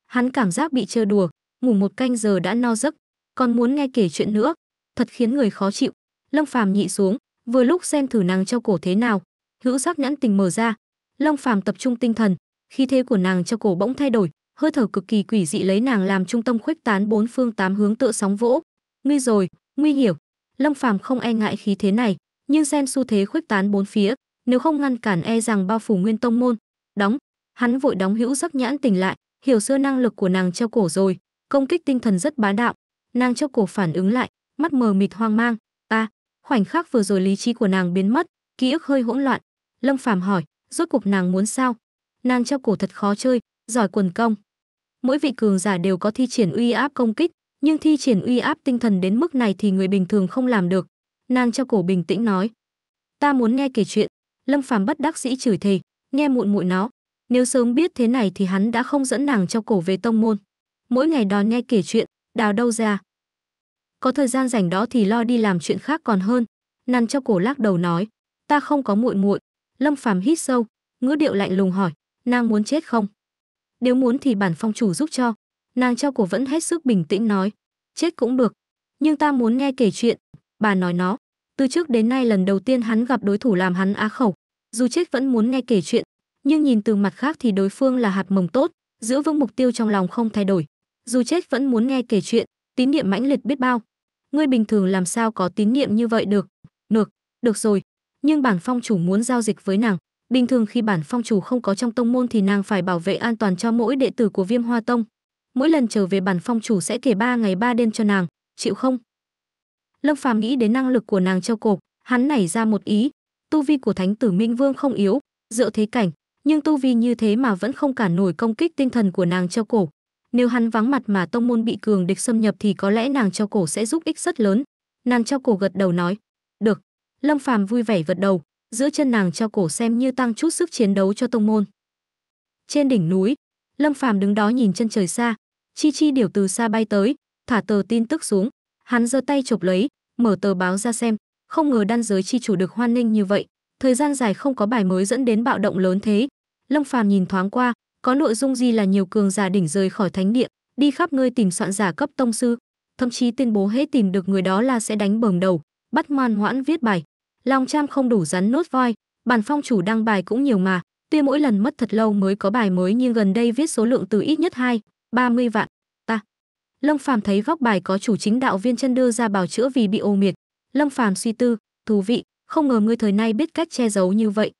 Hắn cảm giác bị chơi đùa, ngủ một canh giờ đã no giấc, còn muốn nghe kể chuyện nữa, thật khiến người khó chịu. Lâm Phàm nhị xuống, vừa lúc xem thử nàng treo cổ thế nào, hữu giác nhãn tình mở ra. Lâm Phàm tập trung tinh thần, khi thế của nàng treo cổ bỗng thay đổi, hơi thở cực kỳ quỷ dị lấy nàng làm trung tâm khuếch tán bốn phương tám hướng tựa sóng vỗ nguy rồi nguy hiểm lâm phàm không e ngại khí thế này nhưng xem xu thế khuếch tán bốn phía nếu không ngăn cản e rằng bao phủ nguyên tông môn đóng hắn vội đóng hữu giấc nhãn tỉnh lại hiểu xưa năng lực của nàng treo cổ rồi công kích tinh thần rất bá đạo nàng treo cổ phản ứng lại mắt mờ mịt hoang mang ta khoảnh khắc vừa rồi lý trí của nàng biến mất ký ức hơi hỗn loạn lâm phàm hỏi rốt cục nàng muốn sao nàng treo cổ thật khó chơi giỏi quần công mỗi vị cường giả đều có thi triển uy áp công kích, nhưng thi triển uy áp tinh thần đến mức này thì người bình thường không làm được. Nàng cho cổ bình tĩnh nói: "Ta muốn nghe kể chuyện." Lâm Phàm bất đắc sĩ chửi thề, nghe muộn muội nó, nếu sớm biết thế này thì hắn đã không dẫn nàng cho cổ về tông môn. Mỗi ngày đón nghe kể chuyện, đào đâu ra. Có thời gian rảnh đó thì lo đi làm chuyện khác còn hơn. Nàng cho cổ lắc đầu nói, ta không có muội muội. Lâm Phàm hít sâu, ngữ điệu lạnh lùng hỏi, nàng muốn chết không? nếu muốn thì bản phong chủ giúp cho nàng trao cổ vẫn hết sức bình tĩnh nói chết cũng được nhưng ta muốn nghe kể chuyện bà nói nó từ trước đến nay lần đầu tiên hắn gặp đối thủ làm hắn á khẩu dù chết vẫn muốn nghe kể chuyện nhưng nhìn từ mặt khác thì đối phương là hạt mầm tốt giữ vững mục tiêu trong lòng không thay đổi dù chết vẫn muốn nghe kể chuyện tín niệm mãnh liệt biết bao ngươi bình thường làm sao có tín niệm như vậy được được được rồi nhưng bản phong chủ muốn giao dịch với nàng Bình thường khi bản phong chủ không có trong tông môn thì nàng phải bảo vệ an toàn cho mỗi đệ tử của Viêm Hoa Tông. Mỗi lần trở về bản phong chủ sẽ kể ba ngày ba đêm cho nàng, chịu không? Lâm Phàm nghĩ đến năng lực của nàng treo cột, hắn nảy ra một ý, tu vi của Thánh tử Minh Vương không yếu, dựa thế cảnh, nhưng tu vi như thế mà vẫn không cản nổi công kích tinh thần của nàng treo cổ. Nếu hắn vắng mặt mà tông môn bị cường địch xâm nhập thì có lẽ nàng treo cổ sẽ giúp ích rất lớn. Nàng treo cổ gật đầu nói, "Được." Lâm Phàm vui vẻ gật đầu, giữa chân nàng treo cổ xem như tăng chút sức chiến đấu cho tông môn. Trên đỉnh núi, Lâm Phàm đứng đó nhìn chân trời xa, chi chi điều từ xa bay tới, thả tờ tin tức xuống, hắn giơ tay chụp lấy, mở tờ báo ra xem, không ngờ đan giới chi chủ được hoan nghênh như vậy, thời gian dài không có bài mới dẫn đến bạo động lớn thế. Lâm Phàm nhìn thoáng qua, có nội dung gì là nhiều cường giả đỉnh rời khỏi thánh địa, đi khắp nơi tìm soạn giả cấp tông sư, thậm chí tuyên bố hết tìm được người đó là sẽ đánh bờm đầu, bắt ngoan hoãn viết bài, Long cham không đủ rắn nốt voi, bản phong chủ đăng bài cũng nhiều mà, tuy mỗi lần mất thật lâu mới có bài mới nhưng gần đây viết số lượng từ ít nhất hai, ba mươi vạn. Ta. Lâm Phàm thấy góc bài có chủ chính đạo viên chân đưa ra bào chữa vì bị ô miệt. Lâm Phàm suy tư, thú vị, không ngờ ngươi thời nay biết cách che giấu như vậy.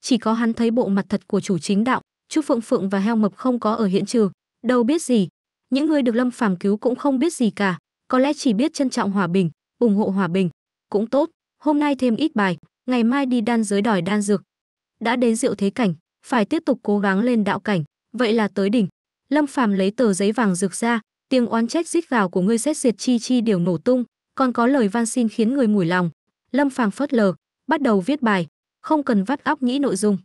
Chỉ có hắn thấy bộ mặt thật của chủ chính đạo, chú Phượng Phượng và heo mập không có ở hiện trường, đâu biết gì. Những người được Lâm Phàm cứu cũng không biết gì cả, có lẽ chỉ biết trân trọng hòa bình, ủng hộ hòa bình, cũng tốt hôm nay thêm ít bài, ngày mai đi đan giới đòi đan dược. Đã đến rượu thế cảnh, phải tiếp tục cố gắng lên đạo cảnh, vậy là tới đỉnh. Lâm Phàm lấy tờ giấy vàng rực ra, tiếng oán trách rít gào của ngươi xét diệt chi chi điều nổ tung, còn có lời van xin khiến người mủi lòng. Lâm Phàm phớt lờ, bắt đầu viết bài, không cần vắt óc nghĩ nội dung.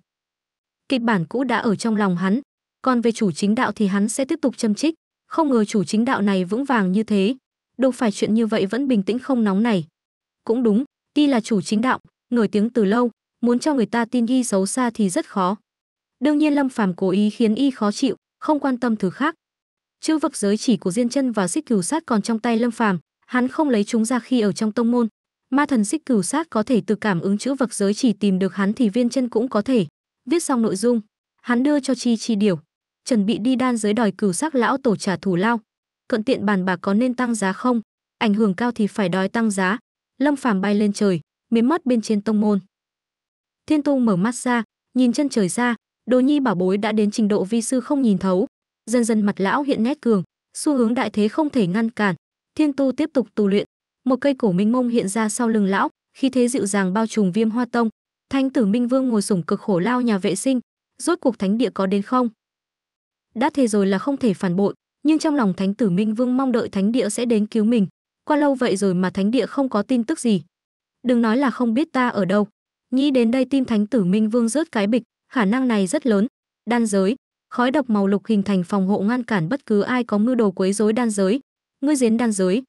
Kịch bản cũ đã ở trong lòng hắn, còn về chủ chính đạo thì hắn sẽ tiếp tục châm trích, không ngờ chủ chính đạo này vững vàng như thế. Đâu phải chuyện như vậy vẫn bình tĩnh không nóng này. Cũng đúng, y là chủ chính đạo nổi tiếng từ lâu muốn cho người ta tin y xấu xa thì rất khó đương nhiên lâm phàm cố ý khiến y khó chịu không quan tâm thứ khác chữ vực giới chỉ của diên chân và xích cửu sát còn trong tay lâm phàm hắn không lấy chúng ra khi ở trong tông môn ma thần xích cửu sát có thể từ cảm ứng chữ vực giới chỉ tìm được hắn thì viên chân cũng có thể viết xong nội dung hắn đưa cho chi chi điều chuẩn bị đi đan giới đòi cửu sắc lão tổ trả thù lao cận tiện bàn bạc có nên tăng giá không ảnh hưởng cao thì phải đòi tăng giá Lâm Phàm bay lên trời, miếm mắt bên trên tông môn. Thiên Tung mở mắt ra, nhìn chân trời ra, Đồ Nhi bảo bối đã đến trình độ vi sư không nhìn thấu, dần dần mặt lão hiện nét cường, xu hướng đại thế không thể ngăn cản. Thiên Tu tiếp tục tu luyện, một cây cổ minh mông hiện ra sau lưng lão, khi thế dịu dàng bao trùm Viêm Hoa Tông. Thánh tử Minh Vương ngồi sủng cực khổ lao nhà vệ sinh, rốt cuộc thánh địa có đến không? Đã thế rồi là không thể phản bội, nhưng trong lòng thánh tử Minh Vương mong đợi thánh địa sẽ đến cứu mình, qua lâu vậy rồi mà thánh địa không có tin tức gì đừng nói là không biết ta ở đâu nghĩ đến đây tim thánh tử minh vương rớt cái bịch khả năng này rất lớn đan giới khói độc màu lục hình thành phòng hộ ngăn cản bất cứ ai có mưu đồ quấy rối đan giới ngươi giến đan giới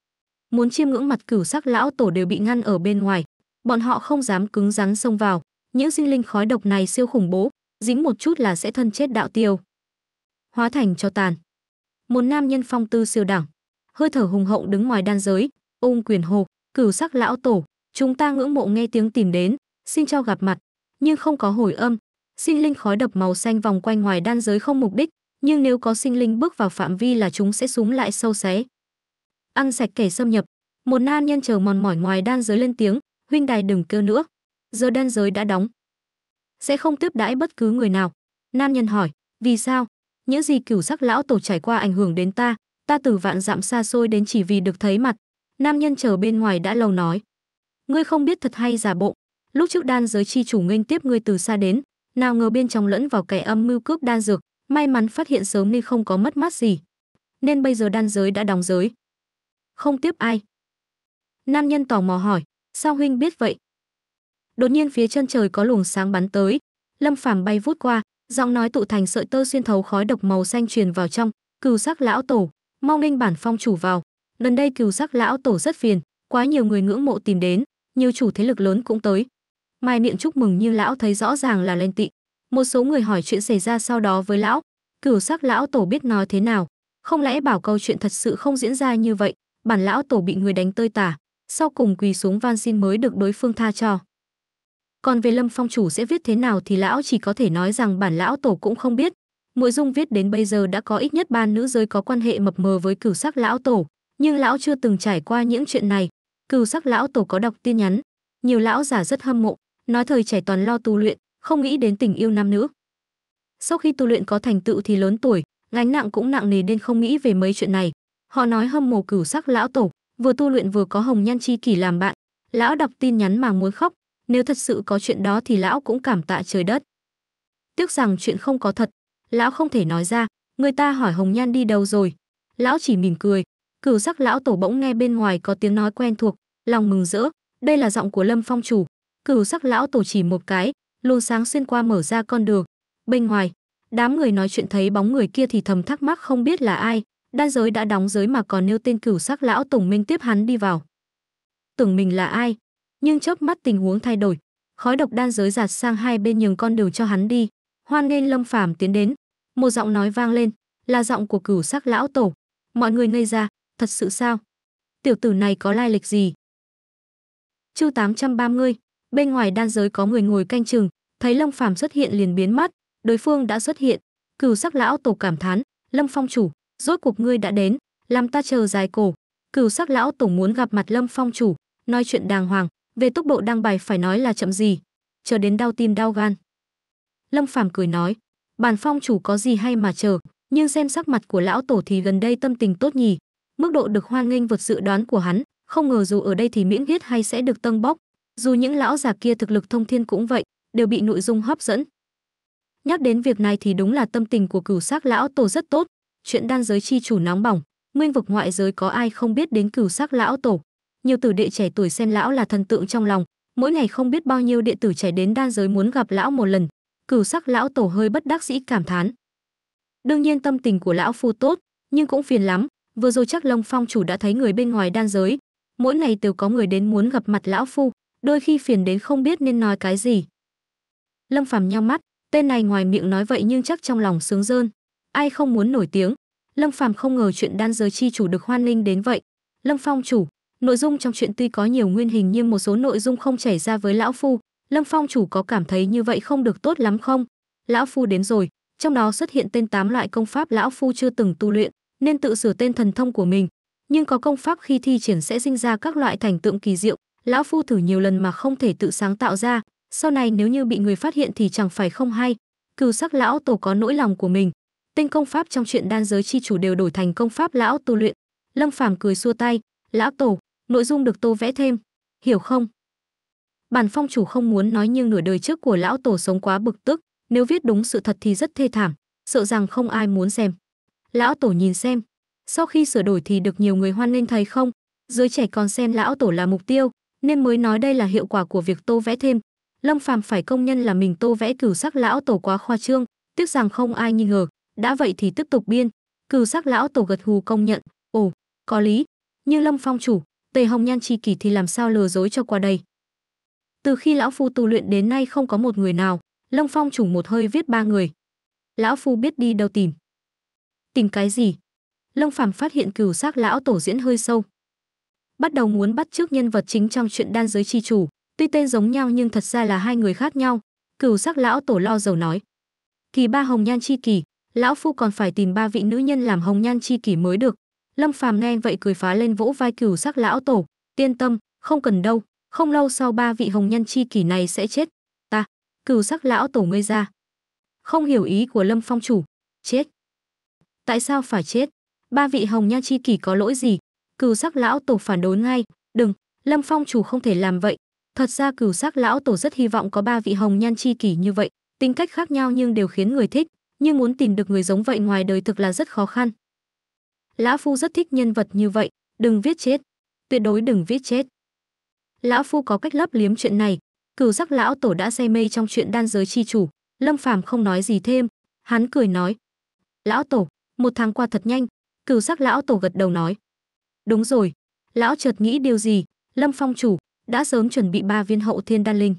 muốn chiêm ngưỡng mặt cửu sắc lão tổ đều bị ngăn ở bên ngoài bọn họ không dám cứng rắn xông vào những sinh linh khói độc này siêu khủng bố dính một chút là sẽ thân chết đạo tiêu hóa thành cho tàn một nam nhân phong tư siêu đẳng hơi thở hùng hậu đứng ngoài đan giới, ung quyền hồ, cửu sắc lão tổ, chúng ta ngưỡng mộ nghe tiếng tìm đến, xin cho gặp mặt, nhưng không có hồi âm. Sinh linh khói đập màu xanh vòng quanh ngoài đan giới không mục đích, nhưng nếu có sinh linh bước vào phạm vi là chúng sẽ súng lại sâu xé. Ăn sạch kẻ xâm nhập, một nan nhân chờ mòn mỏi ngoài đan giới lên tiếng, huynh đài đừng kêu nữa, giờ đan giới đã đóng. Sẽ không tiếp đãi bất cứ người nào. Nam nhân hỏi, vì sao? Những gì cửu sắc lão tổ trải qua ảnh hưởng đến ta, ta từ vạn dặm xa xôi đến chỉ vì được thấy mặt. Nam nhân chờ bên ngoài đã lâu nói. Ngươi không biết thật hay giả bộ. Lúc trước đan giới chi chủ nghênh tiếp ngươi từ xa đến, nào ngờ bên trong lẫn vào kẻ âm mưu cướp đan dược, may mắn phát hiện sớm nên không có mất mát gì. Nên bây giờ đan giới đã đóng giới. Không tiếp ai. Nam nhân tò mò hỏi, sao huynh biết vậy? Đột nhiên phía chân trời có luồng sáng bắn tới, Lâm Phàm bay vút qua, giọng nói tụ thành sợi tơ xuyên thấu khói độc màu xanh truyền vào trong, cừu sắc lão tổ, mau ninh bản phong chủ vào gần đây cừu sắc lão tổ rất phiền quá nhiều người ngưỡng mộ tìm đến nhiều chủ thế lực lớn cũng tới mai niệm chúc mừng như lão thấy rõ ràng là lên tị một số người hỏi chuyện xảy ra sau đó với lão cửu sắc lão tổ biết nói thế nào không lẽ bảo câu chuyện thật sự không diễn ra như vậy bản lão tổ bị người đánh tơi tả sau cùng quỳ xuống van xin mới được đối phương tha cho còn về lâm phong chủ sẽ viết thế nào thì lão chỉ có thể nói rằng bản lão tổ cũng không biết Mộ Dung viết đến bây giờ đã có ít nhất ba nữ giới có quan hệ mập mờ với cửu sắc lão tổ, nhưng lão chưa từng trải qua những chuyện này. Cửu sắc lão tổ có đọc tin nhắn, nhiều lão giả rất hâm mộ, nói thời trẻ toàn lo tu luyện, không nghĩ đến tình yêu nam nữ. Sau khi tu luyện có thành tựu thì lớn tuổi, gánh nặng cũng nặng nề nên không nghĩ về mấy chuyện này. Họ nói hâm mộ cửu sắc lão tổ, vừa tu luyện vừa có hồng nhan chi kỷ làm bạn. Lão đọc tin nhắn mà muốn khóc, nếu thật sự có chuyện đó thì lão cũng cảm tạ trời đất. Tiếc rằng chuyện không có thật, lão không thể nói ra, người ta hỏi Hồng Nhan đi đâu rồi. Lão chỉ mỉm cười, cửu sắc lão tổ bỗng nghe bên ngoài có tiếng nói quen thuộc, lòng mừng rỡ, đây là giọng của Lâm Phong chủ. Cửu sắc lão tổ chỉ một cái, luồng sáng xuyên qua mở ra con đường. Bên ngoài, đám người nói chuyện thấy bóng người kia thì thầm thắc mắc không biết là ai, đan giới đã đóng giới mà còn nêu tên cửu sắc lão tổng minh tiếp hắn đi vào. Tưởng mình là ai, nhưng chớp mắt tình huống thay đổi, khói độc đan giới giạt sang hai bên nhường con đường cho hắn đi. Hoan nghênh Lâm Phàm tiến đến, một giọng nói vang lên là giọng của cửu sắc lão tổ mọi người ngây ra thật sự sao tiểu tử này có lai lịch gì chương 830, bên ngoài đan giới có người ngồi canh chừng thấy lâm phàm xuất hiện liền biến mất đối phương đã xuất hiện cửu sắc lão tổ cảm thán lâm phong chủ rốt cuộc ngươi đã đến làm ta chờ dài cổ cửu sắc lão tổ muốn gặp mặt lâm phong chủ nói chuyện đàng hoàng về tốc độ đăng bài phải nói là chậm gì chờ đến đau tim đau gan lâm phàm cười nói bản phong chủ có gì hay mà chờ, nhưng xem sắc mặt của lão tổ thì gần đây tâm tình tốt nhỉ. Mức độ được hoan nghênh vượt dự đoán của hắn, không ngờ dù ở đây thì miễn viết hay sẽ được tân bóc. Dù những lão già kia thực lực thông thiên cũng vậy, đều bị nội dung hấp dẫn. Nhắc đến việc này thì đúng là tâm tình của cửu sắc lão tổ rất tốt. Chuyện đan giới chi chủ nóng bỏng, nguyên vực ngoại giới có ai không biết đến cửu sắc lão tổ. Nhiều tử đệ trẻ tuổi xem lão là thần tượng trong lòng, mỗi ngày không biết bao nhiêu đệ tử trẻ đến đan giới muốn gặp lão một lần, cửu sắc lão tổ hơi bất đắc dĩ cảm thán. Đương nhiên tâm tình của lão phu tốt, nhưng cũng phiền lắm, vừa rồi chắc Long Phong chủ đã thấy người bên ngoài đan giới, mỗi ngày đều có người đến muốn gặp mặt lão phu, đôi khi phiền đến không biết nên nói cái gì. Lâm Phàm nheo mắt, tên này ngoài miệng nói vậy nhưng chắc trong lòng sướng rơn, ai không muốn nổi tiếng. Lâm Phàm không ngờ chuyện đan giới chi chủ được hoan linh đến vậy. Lâm Phong chủ, nội dung trong chuyện tuy có nhiều nguyên hình nhưng một số nội dung không chảy ra với lão phu, Lâm Phong chủ có cảm thấy như vậy không được tốt lắm không? Lão Phu đến rồi, trong đó xuất hiện tên tám loại công pháp Lão Phu chưa từng tu luyện, nên tự sửa tên thần thông của mình. Nhưng có công pháp khi thi triển sẽ sinh ra các loại thành tượng kỳ diệu, Lão Phu thử nhiều lần mà không thể tự sáng tạo ra, sau này nếu như bị người phát hiện thì chẳng phải không hay. Cừu sắc Lão Tổ có nỗi lòng của mình, tên công pháp trong chuyện đan giới chi chủ đều đổi thành công pháp Lão tu luyện. Lâm Phàm cười xua tay, Lão Tổ, nội dung được tô vẽ thêm, hiểu không? bản phong chủ không muốn nói nhưng nửa đời trước của lão tổ sống quá bực tức nếu viết đúng sự thật thì rất thê thảm sợ rằng không ai muốn xem lão tổ nhìn xem sau khi sửa đổi thì được nhiều người hoan nghênh thấy không giới trẻ còn xem lão tổ là mục tiêu nên mới nói đây là hiệu quả của việc tô vẽ thêm lâm phàm phải công nhân là mình tô vẽ cửu sắc lão tổ quá khoa trương tiếc rằng không ai nghi ngờ đã vậy thì tiếp tục biên cửu sắc lão tổ gật hù công nhận ồ có lý như lâm phong chủ tề hồng nhan chi kỷ thì làm sao lừa dối cho qua đây từ khi lão phu tu luyện đến nay không có một người nào, lông Phong trùng một hơi viết ba người. Lão phu biết đi đâu tìm. Tìm cái gì? lông Phàm phát hiện cửu xác lão tổ diễn hơi sâu. Bắt đầu muốn bắt trước nhân vật chính trong chuyện đan giới chi chủ, tuy tên giống nhau nhưng thật ra là hai người khác nhau. Cửu xác lão tổ lo dầu nói. Kỳ ba hồng nhan chi kỳ, lão phu còn phải tìm ba vị nữ nhân làm hồng nhan chi kỷ mới được lâm phàm nghe vậy cười phá lên vỗ vai cửu sắc lão tổ tiên tâm không cần đâu không lâu sau ba vị hồng nhân chi kỷ này sẽ chết ta cửu sắc lão tổ ngươi ra không hiểu ý của lâm phong chủ chết tại sao phải chết ba vị hồng nhan chi kỷ có lỗi gì cửu sắc lão tổ phản đối ngay đừng lâm phong chủ không thể làm vậy thật ra cửu sắc lão tổ rất hy vọng có ba vị hồng nhan chi kỷ như vậy tính cách khác nhau nhưng đều khiến người thích nhưng muốn tìm được người giống vậy ngoài đời thực là rất khó khăn lão phu rất thích nhân vật như vậy đừng viết chết tuyệt đối đừng viết chết lão phu có cách lấp liếm chuyện này cửu sắc lão tổ đã say mê trong chuyện đan giới chi chủ lâm phàm không nói gì thêm hắn cười nói lão tổ một tháng qua thật nhanh cửu sắc lão tổ gật đầu nói đúng rồi lão chợt nghĩ điều gì lâm phong chủ đã sớm chuẩn bị ba viên hậu thiên đan linh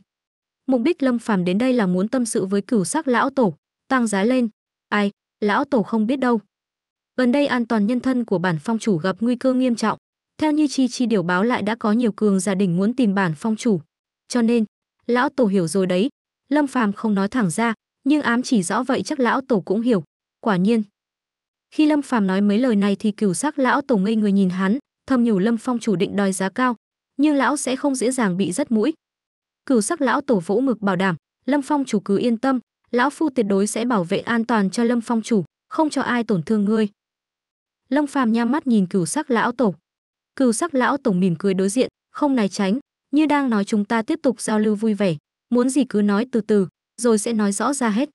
mục đích lâm phàm đến đây là muốn tâm sự với cửu sắc lão tổ tăng giá lên ai lão tổ không biết đâu gần đây an toàn nhân thân của bản phong chủ gặp nguy cơ nghiêm trọng theo như chi chi điều báo lại đã có nhiều cường gia đình muốn tìm bản phong chủ. Cho nên, lão tổ hiểu rồi đấy. Lâm Phàm không nói thẳng ra, nhưng ám chỉ rõ vậy chắc lão tổ cũng hiểu. Quả nhiên. Khi Lâm Phàm nói mấy lời này thì cửu sắc lão tổ ngây người nhìn hắn, thầm nhủ Lâm Phong chủ định đòi giá cao, nhưng lão sẽ không dễ dàng bị rất mũi. Cửu sắc lão tổ vỗ ngực bảo đảm, Lâm Phong chủ cứ yên tâm, lão phu tuyệt đối sẽ bảo vệ an toàn cho Lâm Phong chủ, không cho ai tổn thương ngươi. Lâm Phàm nham mắt nhìn cửu sắc lão tổ, cừu sắc lão tổng mỉm cười đối diện không này tránh như đang nói chúng ta tiếp tục giao lưu vui vẻ muốn gì cứ nói từ từ rồi sẽ nói rõ ra hết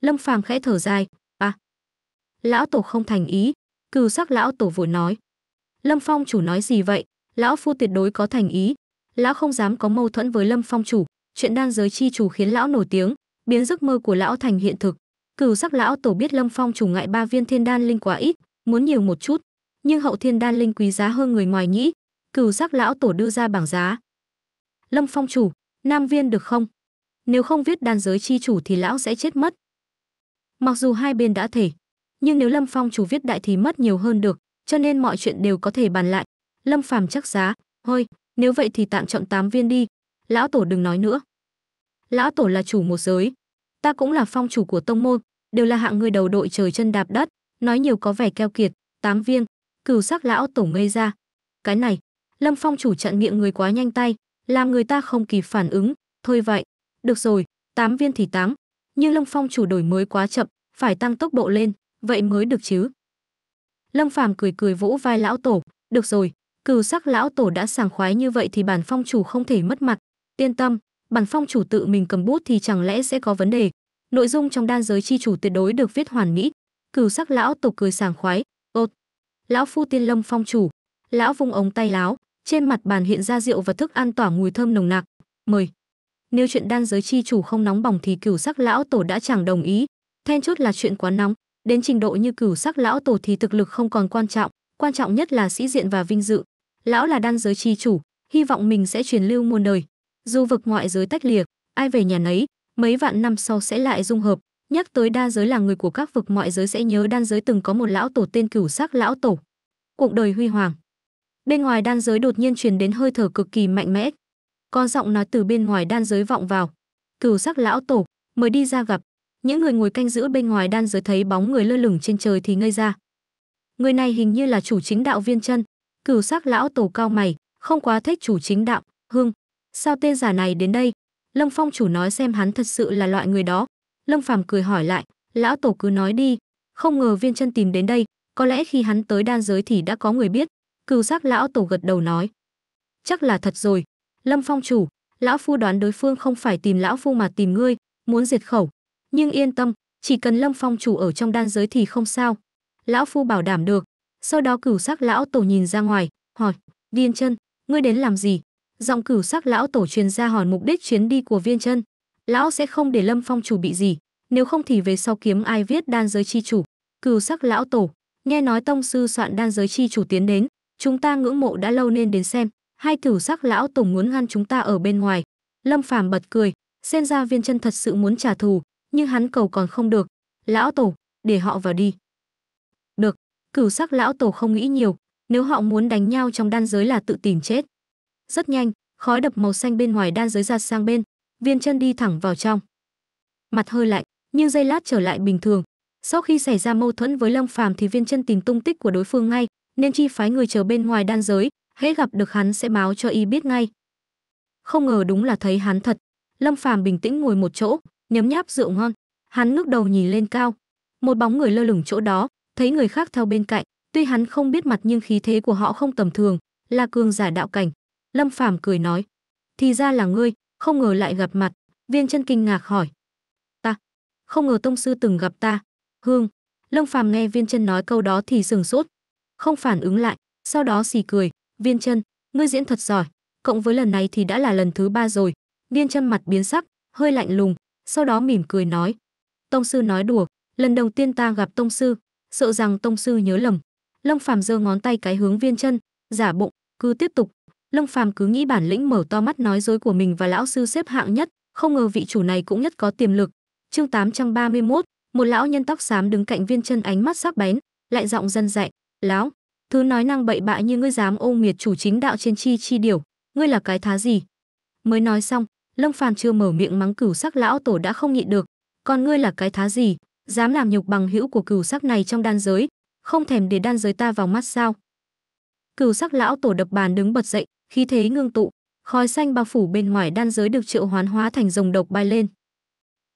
lâm phàm khẽ thở dài à lão tổ không thành ý cừu sắc lão tổ vội nói lâm phong chủ nói gì vậy lão phu tuyệt đối có thành ý lão không dám có mâu thuẫn với lâm phong chủ chuyện đan giới chi chủ khiến lão nổi tiếng biến giấc mơ của lão thành hiện thực cừu sắc lão tổ biết lâm phong chủ ngại ba viên thiên đan linh quá ít muốn nhiều một chút nhưng hậu thiên đan linh quý giá hơn người ngoài nghĩ cửu giác lão tổ đưa ra bảng giá lâm phong chủ nam viên được không nếu không viết đan giới chi chủ thì lão sẽ chết mất mặc dù hai bên đã thể nhưng nếu lâm phong chủ viết đại thì mất nhiều hơn được cho nên mọi chuyện đều có thể bàn lại lâm phàm chắc giá hơi nếu vậy thì tạm chọn tám viên đi lão tổ đừng nói nữa lão tổ là chủ một giới ta cũng là phong chủ của tông môn đều là hạng người đầu đội trời chân đạp đất nói nhiều có vẻ keo kiệt tám viên cửu sắc lão tổ ngây ra cái này lâm phong chủ chặn miệng người quá nhanh tay làm người ta không kịp phản ứng thôi vậy được rồi tám viên thì tám nhưng lâm phong chủ đổi mới quá chậm phải tăng tốc độ lên vậy mới được chứ lâm phàm cười cười vỗ vai lão tổ được rồi cửu sắc lão tổ đã sảng khoái như vậy thì bản phong chủ không thể mất mặt yên tâm bản phong chủ tự mình cầm bút thì chẳng lẽ sẽ có vấn đề nội dung trong đan giới chi chủ tuyệt đối được viết hoàn mỹ cửu sắc lão tổ cười sảng khoái lão phu tiên lông phong chủ lão vung ống tay láo trên mặt bàn hiện ra rượu và thức ăn tỏa mùi thơm nồng nặc mời nếu chuyện đan giới chi chủ không nóng bỏng thì cửu sắc lão tổ đã chẳng đồng ý then chốt là chuyện quá nóng đến trình độ như cửu sắc lão tổ thì thực lực không còn quan trọng quan trọng nhất là sĩ diện và vinh dự lão là đan giới chi chủ hy vọng mình sẽ truyền lưu muôn đời dù vực ngoại giới tách liệt ai về nhà nấy mấy vạn năm sau sẽ lại dung hợp Nhắc tới đa giới là người của các vực mọi giới sẽ nhớ đan giới từng có một lão tổ tên cửu sắc lão tổ. Cuộc đời huy hoàng. Bên ngoài đan giới đột nhiên truyền đến hơi thở cực kỳ mạnh mẽ. Có giọng nói từ bên ngoài đan giới vọng vào. Cửu sắc lão tổ, mới đi ra gặp. Những người ngồi canh giữ bên ngoài đan giới thấy bóng người lơ lửng trên trời thì ngây ra. Người này hình như là chủ chính đạo viên chân. Cửu sắc lão tổ cao mày, không quá thích chủ chính đạo, hương. Sao tên giả này đến đây? Lâm Phong chủ nói xem hắn thật sự là loại người đó, Lâm Phàm cười hỏi lại, lão tổ cứ nói đi, không ngờ viên chân tìm đến đây, có lẽ khi hắn tới đan giới thì đã có người biết. Cừu sắc lão tổ gật đầu nói, chắc là thật rồi. Lâm Phong chủ, lão phu đoán đối phương không phải tìm lão phu mà tìm ngươi, muốn diệt khẩu. Nhưng yên tâm, chỉ cần Lâm Phong chủ ở trong đan giới thì không sao. Lão phu bảo đảm được. Sau đó cửu sắc lão tổ nhìn ra ngoài, hỏi, viên chân, ngươi đến làm gì? Giọng cửu sắc lão tổ truyền ra hỏi mục đích chuyến đi của viên chân lão sẽ không để lâm phong chủ bị gì nếu không thì về sau kiếm ai viết đan giới chi chủ cừu sắc lão tổ nghe nói tông sư soạn đan giới chi chủ tiến đến chúng ta ngưỡng mộ đã lâu nên đến xem hai cửu sắc lão tổ muốn ngăn chúng ta ở bên ngoài lâm phàm bật cười xen ra viên chân thật sự muốn trả thù nhưng hắn cầu còn không được lão tổ để họ vào đi được cửu sắc lão tổ không nghĩ nhiều nếu họ muốn đánh nhau trong đan giới là tự tìm chết rất nhanh khói đập màu xanh bên ngoài đan giới ra sang bên viên chân đi thẳng vào trong mặt hơi lạnh nhưng giây lát trở lại bình thường sau khi xảy ra mâu thuẫn với Lâm phàm thì viên chân tìm tung tích của đối phương ngay nên chi phái người chờ bên ngoài đan giới hễ gặp được hắn sẽ báo cho y biết ngay không ngờ đúng là thấy hắn thật lâm phàm bình tĩnh ngồi một chỗ nhấm nháp rượu ngon hắn ngước đầu nhìn lên cao một bóng người lơ lửng chỗ đó thấy người khác theo bên cạnh tuy hắn không biết mặt nhưng khí thế của họ không tầm thường là cường giả đạo cảnh lâm phàm cười nói thì ra là ngươi không ngờ lại gặp mặt, viên chân kinh ngạc hỏi. Ta, không ngờ tông sư từng gặp ta, hương. lông phàm nghe viên chân nói câu đó thì sừng sốt, không phản ứng lại, sau đó xì cười, viên chân, ngươi diễn thật giỏi, cộng với lần này thì đã là lần thứ ba rồi. Viên chân mặt biến sắc, hơi lạnh lùng, sau đó mỉm cười nói. Tông sư nói đùa, lần đầu tiên ta gặp tông sư, sợ rằng tông sư nhớ lầm. lông phàm giơ ngón tay cái hướng viên chân, giả bụng, cứ tiếp tục, Long Phàm cứ nghĩ bản lĩnh mở to mắt nói dối của mình và lão sư xếp hạng nhất, không ngờ vị chủ này cũng nhất có tiềm lực. Chương 831, một lão nhân tóc xám đứng cạnh Viên Chân ánh mắt sắc bén, lại giọng dân dạy, "Lão, thứ nói năng bậy bạ như ngươi dám ô miệt chủ chính đạo trên chi chi điểu, ngươi là cái thá gì?" Mới nói xong, Lâm Phàm chưa mở miệng mắng cửu sắc lão tổ đã không nhịn được, "Còn ngươi là cái thá gì, dám làm nhục bằng hữu của cửu sắc này trong đan giới, không thèm để đan giới ta vào mắt sao?" Cửu sắc lão tổ đập bàn đứng bật dậy, khí thế ngưng tụ, khói xanh bao phủ bên ngoài đan giới được triệu hoán hóa thành rồng độc bay lên.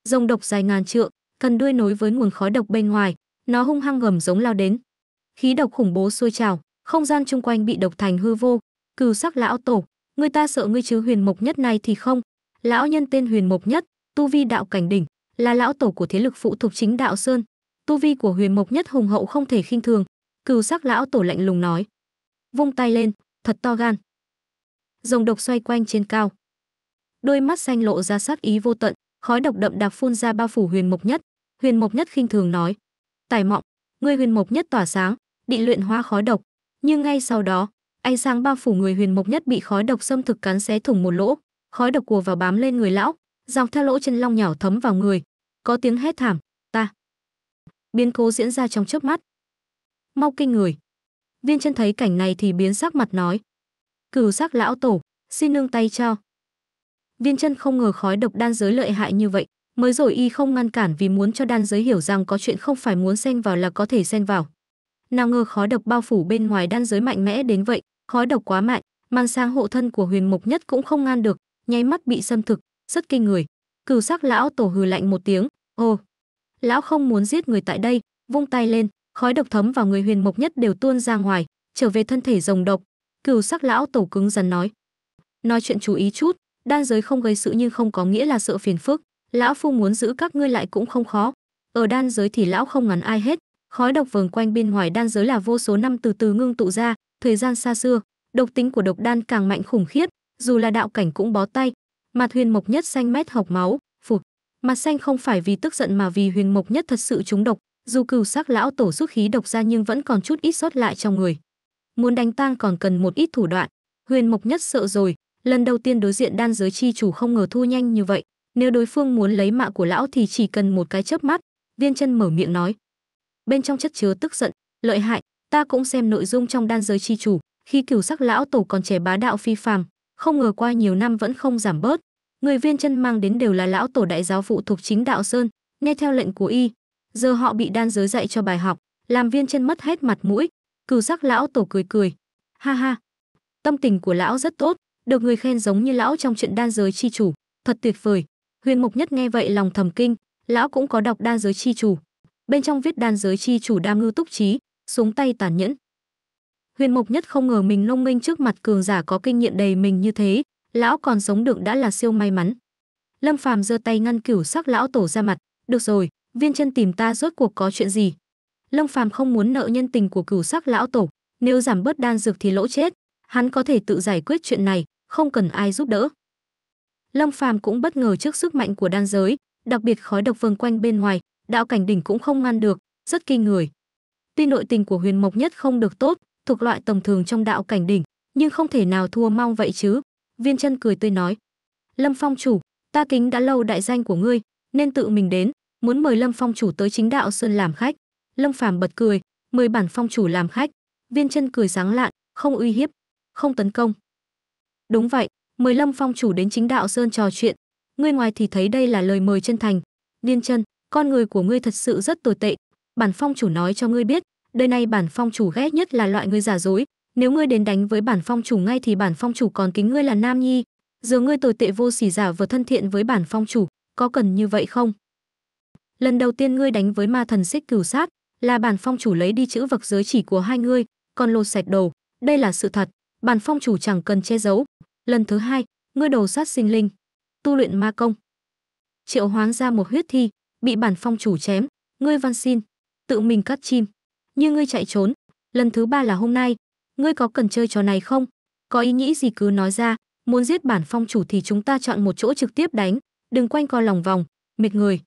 Rồng độc dài ngàn trượng, cần đuôi nối với nguồn khói độc bên ngoài, nó hung hăng gầm giống lao đến. Khí độc khủng bố sôi trào, không gian chung quanh bị độc thành hư vô. Cừu sắc lão tổ, người ta sợ ngươi chứ huyền mộc nhất này thì không. Lão nhân tên huyền mộc nhất, tu vi đạo cảnh đỉnh, là lão tổ của thế lực phụ thuộc chính đạo sơn. Tu vi của huyền mộc nhất hùng hậu không thể khinh thường. Cừu sắc lão tổ lạnh lùng nói. Vung tay lên, thật to gan rồng độc xoay quanh trên cao. Đôi mắt xanh lộ ra sát ý vô tận, khói độc đậm đặc phun ra bao phủ Huyền Mộc Nhất. Huyền Mộc Nhất khinh thường nói: "Tài mọng, ngươi Huyền Mộc Nhất tỏa sáng, định luyện hóa khói độc." Nhưng ngay sau đó, ánh sáng bao phủ người Huyền Mộc Nhất bị khói độc xâm thực cắn xé thủng một lỗ, khói độc cùa vào bám lên người lão, dọc theo lỗ chân long nhỏ thấm vào người, có tiếng hét thảm, "Ta!" Biến cố diễn ra trong chớp mắt. Mau kinh người. Viên Chân thấy cảnh này thì biến sắc mặt nói: cửu sắc lão tổ xin nương tay cho viên chân không ngờ khói độc đan giới lợi hại như vậy mới rồi y không ngăn cản vì muốn cho đan giới hiểu rằng có chuyện không phải muốn xen vào là có thể xen vào nào ngờ khói độc bao phủ bên ngoài đan giới mạnh mẽ đến vậy khói độc quá mạnh mang sang hộ thân của huyền mộc nhất cũng không ngăn được nháy mắt bị xâm thực rất kinh người cửu sắc lão tổ hừ lạnh một tiếng ô lão không muốn giết người tại đây vung tay lên khói độc thấm vào người huyền mộc nhất đều tuôn ra ngoài trở về thân thể rồng độc Cửu sắc lão tổ cứng rắn nói. Nói chuyện chú ý chút, đan giới không gây sự nhưng không có nghĩa là sợ phiền phức. Lão phu muốn giữ các ngươi lại cũng không khó. Ở đan giới thì lão không ngắn ai hết. Khói độc vờn quanh bên ngoài đan giới là vô số năm từ từ ngưng tụ ra, thời gian xa xưa, độc tính của độc đan càng mạnh khủng khiếp, dù là đạo cảnh cũng bó tay. Mặt huyền mộc nhất xanh mét học máu, phục. Mặt xanh không phải vì tức giận mà vì huyền mộc nhất thật sự trúng độc, dù cừu sắc lão tổ rút khí độc ra nhưng vẫn còn chút ít sót lại trong người muốn đánh tang còn cần một ít thủ đoạn. Huyền Mộc nhất sợ rồi, lần đầu tiên đối diện đan giới chi chủ không ngờ thu nhanh như vậy, nếu đối phương muốn lấy mạng của lão thì chỉ cần một cái chớp mắt, Viên Chân mở miệng nói. Bên trong chất chứa tức giận, lợi hại, ta cũng xem nội dung trong đan giới chi chủ, khi cửu sắc lão tổ còn trẻ bá đạo phi phàm, không ngờ qua nhiều năm vẫn không giảm bớt. Người Viên Chân mang đến đều là lão tổ đại giáo phụ thuộc chính đạo sơn, nghe theo lệnh của y, giờ họ bị đan giới dạy cho bài học, làm Viên Chân mất hết mặt mũi, Cừu sắc lão tổ cười cười. Ha ha. Tâm tình của lão rất tốt, được người khen giống như lão trong chuyện đan giới chi chủ. Thật tuyệt vời. Huyền mục Nhất nghe vậy lòng thầm kinh, lão cũng có đọc đan giới chi chủ. Bên trong viết đan giới chi chủ đam ngư túc trí, xuống tay tàn nhẫn. Huyền mục Nhất không ngờ mình lông minh trước mặt cường giả có kinh nghiệm đầy mình như thế, lão còn sống được đã là siêu may mắn. Lâm Phàm giơ tay ngăn cửu sắc lão tổ ra mặt, "Được rồi, Viên Chân tìm ta rốt cuộc có chuyện gì, Lâm Phàm không muốn nợ nhân tình của cửu sắc lão tổ, nếu giảm bớt đan dược thì lỗ chết, hắn có thể tự giải quyết chuyện này, không cần ai giúp đỡ. Lâm Phàm cũng bất ngờ trước sức mạnh của đan giới, đặc biệt khói độc vương quanh bên ngoài, đạo cảnh đỉnh cũng không ngăn được, rất kinh người. Tuy nội tình của Huyền Mộc Nhất không được tốt, thuộc loại tầm thường trong đạo cảnh đỉnh, nhưng không thể nào thua mong vậy chứ. Viên chân cười tươi nói, Lâm Phong chủ, ta kính đã lâu đại danh của ngươi, nên tự mình đến, muốn mời Lâm Phong chủ tới chính đạo Sơn làm khách. Lâm Phàm bật cười, mời bản phong chủ làm khách. Viên chân cười sáng lạn, không uy hiếp, không tấn công. Đúng vậy, mời Lâm phong chủ đến chính đạo sơn trò chuyện. Ngươi ngoài thì thấy đây là lời mời chân thành. Liên chân, con người của ngươi thật sự rất tồi tệ. Bản phong chủ nói cho ngươi biết, đời này bản phong chủ ghét nhất là loại ngươi giả dối. Nếu ngươi đến đánh với bản phong chủ ngay thì bản phong chủ còn kính ngươi là nam nhi. Giờ ngươi tồi tệ vô sỉ giả vừa thân thiện với bản phong chủ, có cần như vậy không? Lần đầu tiên ngươi đánh với ma thần xích cửu sát, là bản phong chủ lấy đi chữ vật giới chỉ của hai ngươi, còn lột sạch đầu, đây là sự thật, bản phong chủ chẳng cần che giấu. Lần thứ hai, ngươi đầu sát sinh linh, tu luyện ma công. Triệu hoán ra một huyết thi, bị bản phong chủ chém, ngươi van xin, tự mình cắt chim. Như ngươi chạy trốn, lần thứ ba là hôm nay, ngươi có cần chơi trò này không? Có ý nghĩ gì cứ nói ra, muốn giết bản phong chủ thì chúng ta chọn một chỗ trực tiếp đánh, đừng quanh co lòng vòng, mệt người.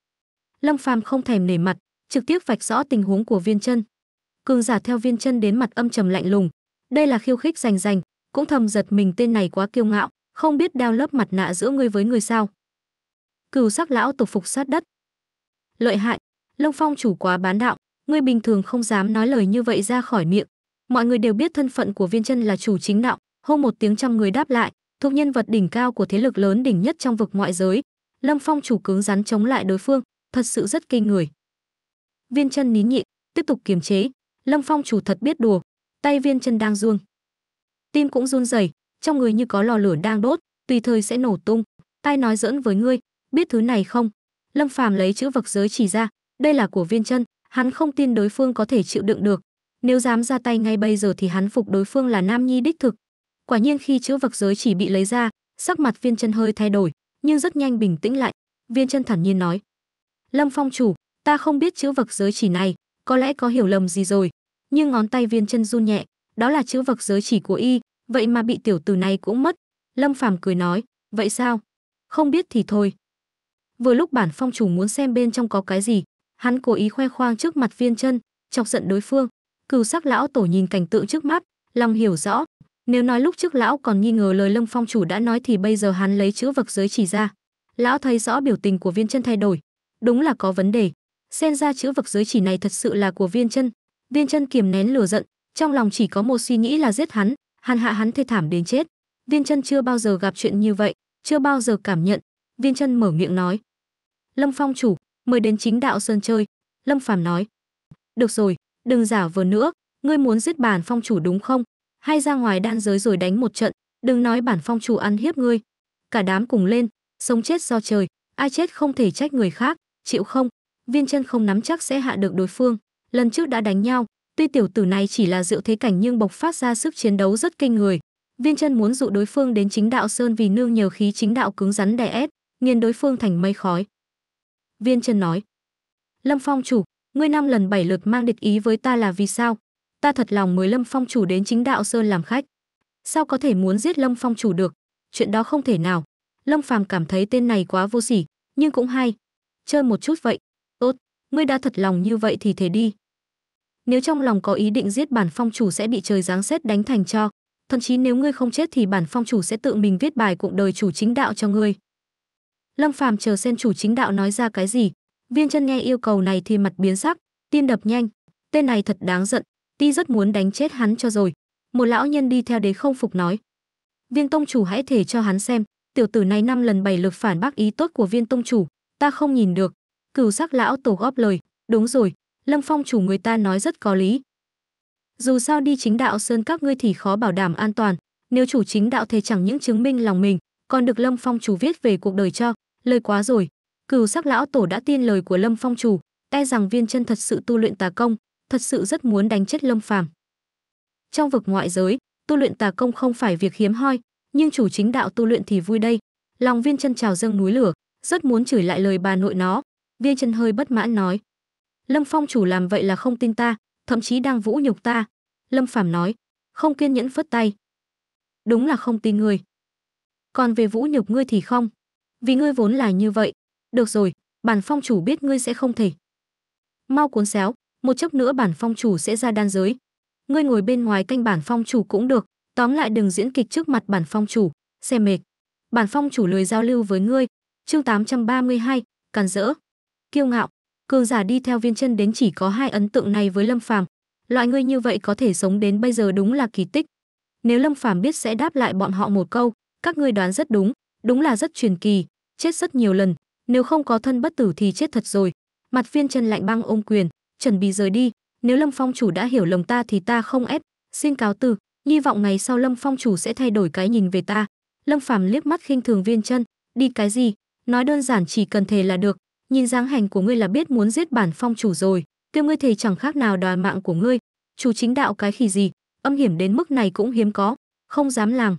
Lâm Phàm không thèm nể mặt, trực tiếp vạch rõ tình huống của viên chân cường giả theo viên chân đến mặt âm trầm lạnh lùng đây là khiêu khích rành rành cũng thầm giật mình tên này quá kiêu ngạo không biết đeo lớp mặt nạ giữa ngươi với người sao cừu sắc lão tục phục sát đất lợi hại lông phong chủ quá bán đạo ngươi bình thường không dám nói lời như vậy ra khỏi miệng mọi người đều biết thân phận của viên chân là chủ chính đạo hôm một tiếng trăm người đáp lại thuộc nhân vật đỉnh cao của thế lực lớn đỉnh nhất trong vực ngoại giới lâm phong chủ cứng rắn chống lại đối phương thật sự rất kinh người viên chân nín nhịn tiếp tục kiềm chế lâm phong chủ thật biết đùa tay viên chân đang run tim cũng run rẩy trong người như có lò lửa đang đốt tùy thời sẽ nổ tung Tay nói giỡn với ngươi biết thứ này không lâm phàm lấy chữ vật giới chỉ ra đây là của viên chân hắn không tin đối phương có thể chịu đựng được nếu dám ra tay ngay bây giờ thì hắn phục đối phương là nam nhi đích thực quả nhiên khi chữ vật giới chỉ bị lấy ra sắc mặt viên chân hơi thay đổi nhưng rất nhanh bình tĩnh lại viên chân thản nhiên nói lâm phong chủ ta không biết chữ vật giới chỉ này có lẽ có hiểu lầm gì rồi nhưng ngón tay viên chân run nhẹ đó là chữ vật giới chỉ của y vậy mà bị tiểu tử này cũng mất lâm phàm cười nói vậy sao không biết thì thôi vừa lúc bản phong chủ muốn xem bên trong có cái gì hắn cố ý khoe khoang trước mặt viên chân chọc giận đối phương cừu sắc lão tổ nhìn cảnh tượng trước mắt lòng hiểu rõ nếu nói lúc trước lão còn nghi ngờ lời lâm phong chủ đã nói thì bây giờ hắn lấy chữ vật giới chỉ ra lão thấy rõ biểu tình của viên chân thay đổi đúng là có vấn đề Xen ra chữ vực giới chỉ này thật sự là của Viên Chân. Viên Chân kiềm nén lửa giận, trong lòng chỉ có một suy nghĩ là giết hắn, hàn hạ hắn thê thảm đến chết. Viên Chân chưa bao giờ gặp chuyện như vậy, chưa bao giờ cảm nhận. Viên Chân mở miệng nói: "Lâm Phong chủ, mời đến chính đạo sơn chơi." Lâm Phàm nói: "Được rồi, đừng giả vờ nữa, ngươi muốn giết bản phong chủ đúng không? Hay ra ngoài đan giới rồi đánh một trận, đừng nói bản phong chủ ăn hiếp ngươi." Cả đám cùng lên, sống chết do trời, ai chết không thể trách người khác, chịu không? viên chân không nắm chắc sẽ hạ được đối phương lần trước đã đánh nhau tuy tiểu tử này chỉ là diệu thế cảnh nhưng bộc phát ra sức chiến đấu rất kinh người viên chân muốn dụ đối phương đến chính đạo sơn vì nương nhờ khí chính đạo cứng rắn đè ép nghiền đối phương thành mây khói viên chân nói lâm phong chủ ngươi năm lần bảy lượt mang địch ý với ta là vì sao ta thật lòng mới lâm phong chủ đến chính đạo sơn làm khách sao có thể muốn giết lâm phong chủ được chuyện đó không thể nào lâm phàm cảm thấy tên này quá vô sỉ nhưng cũng hay chơi một chút vậy ngươi đã thật lòng như vậy thì thế đi. Nếu trong lòng có ý định giết bản phong chủ sẽ bị trời giáng xét đánh thành cho, thậm chí nếu ngươi không chết thì bản phong chủ sẽ tự mình viết bài cuộc đời chủ chính đạo cho ngươi. Lâm Phàm chờ xem chủ chính đạo nói ra cái gì, viên chân nghe yêu cầu này thì mặt biến sắc, tim đập nhanh, tên này thật đáng giận, ti rất muốn đánh chết hắn cho rồi. Một lão nhân đi theo đến không phục nói. Viên tông chủ hãy thể cho hắn xem, tiểu tử này năm lần bảy lượt phản bác ý tốt của viên tông chủ, ta không nhìn được, Cửu sắc lão tổ góp lời, đúng rồi, Lâm Phong chủ người ta nói rất có lý. Dù sao đi chính đạo sơn các ngươi thì khó bảo đảm an toàn, nếu chủ chính đạo thề chẳng những chứng minh lòng mình, còn được Lâm Phong chủ viết về cuộc đời cho, lời quá rồi. Cửu sắc lão tổ đã tin lời của Lâm Phong chủ, e rằng viên chân thật sự tu luyện tà công, thật sự rất muốn đánh chết Lâm Phàm. Trong vực ngoại giới, tu luyện tà công không phải việc hiếm hoi, nhưng chủ chính đạo tu luyện thì vui đây. Lòng viên chân trào dâng núi lửa, rất muốn chửi lại lời bà nội nó, Viên chân hơi bất mãn nói. Lâm Phong chủ làm vậy là không tin ta, thậm chí đang vũ nhục ta. Lâm Phạm nói, không kiên nhẫn phất tay. Đúng là không tin người. Còn về vũ nhục ngươi thì không, vì ngươi vốn là như vậy. Được rồi, bản phong chủ biết ngươi sẽ không thể. Mau cuốn xéo, một chốc nữa bản phong chủ sẽ ra đan giới. Ngươi ngồi bên ngoài canh bản phong chủ cũng được, tóm lại đừng diễn kịch trước mặt bản phong chủ, Xem mệt. Bản phong chủ lười giao lưu với ngươi. Chương 832, càn rỡ kiêu ngạo cường giả đi theo viên chân đến chỉ có hai ấn tượng này với lâm phàm loại người như vậy có thể sống đến bây giờ đúng là kỳ tích nếu lâm phàm biết sẽ đáp lại bọn họ một câu các ngươi đoán rất đúng đúng là rất truyền kỳ chết rất nhiều lần nếu không có thân bất tử thì chết thật rồi mặt viên chân lạnh băng ôm quyền chuẩn bị rời đi nếu lâm phong chủ đã hiểu lầm ta thì ta không ép xin cáo từ hy vọng ngày sau lâm phong chủ sẽ thay đổi cái nhìn về ta lâm phàm liếc mắt khinh thường viên chân đi cái gì nói đơn giản chỉ cần thề là được nhìn dáng hành của ngươi là biết muốn giết bản phong chủ rồi tiêu ngươi thầy chẳng khác nào đòi mạng của ngươi chủ chính đạo cái khỉ gì âm hiểm đến mức này cũng hiếm có không dám làm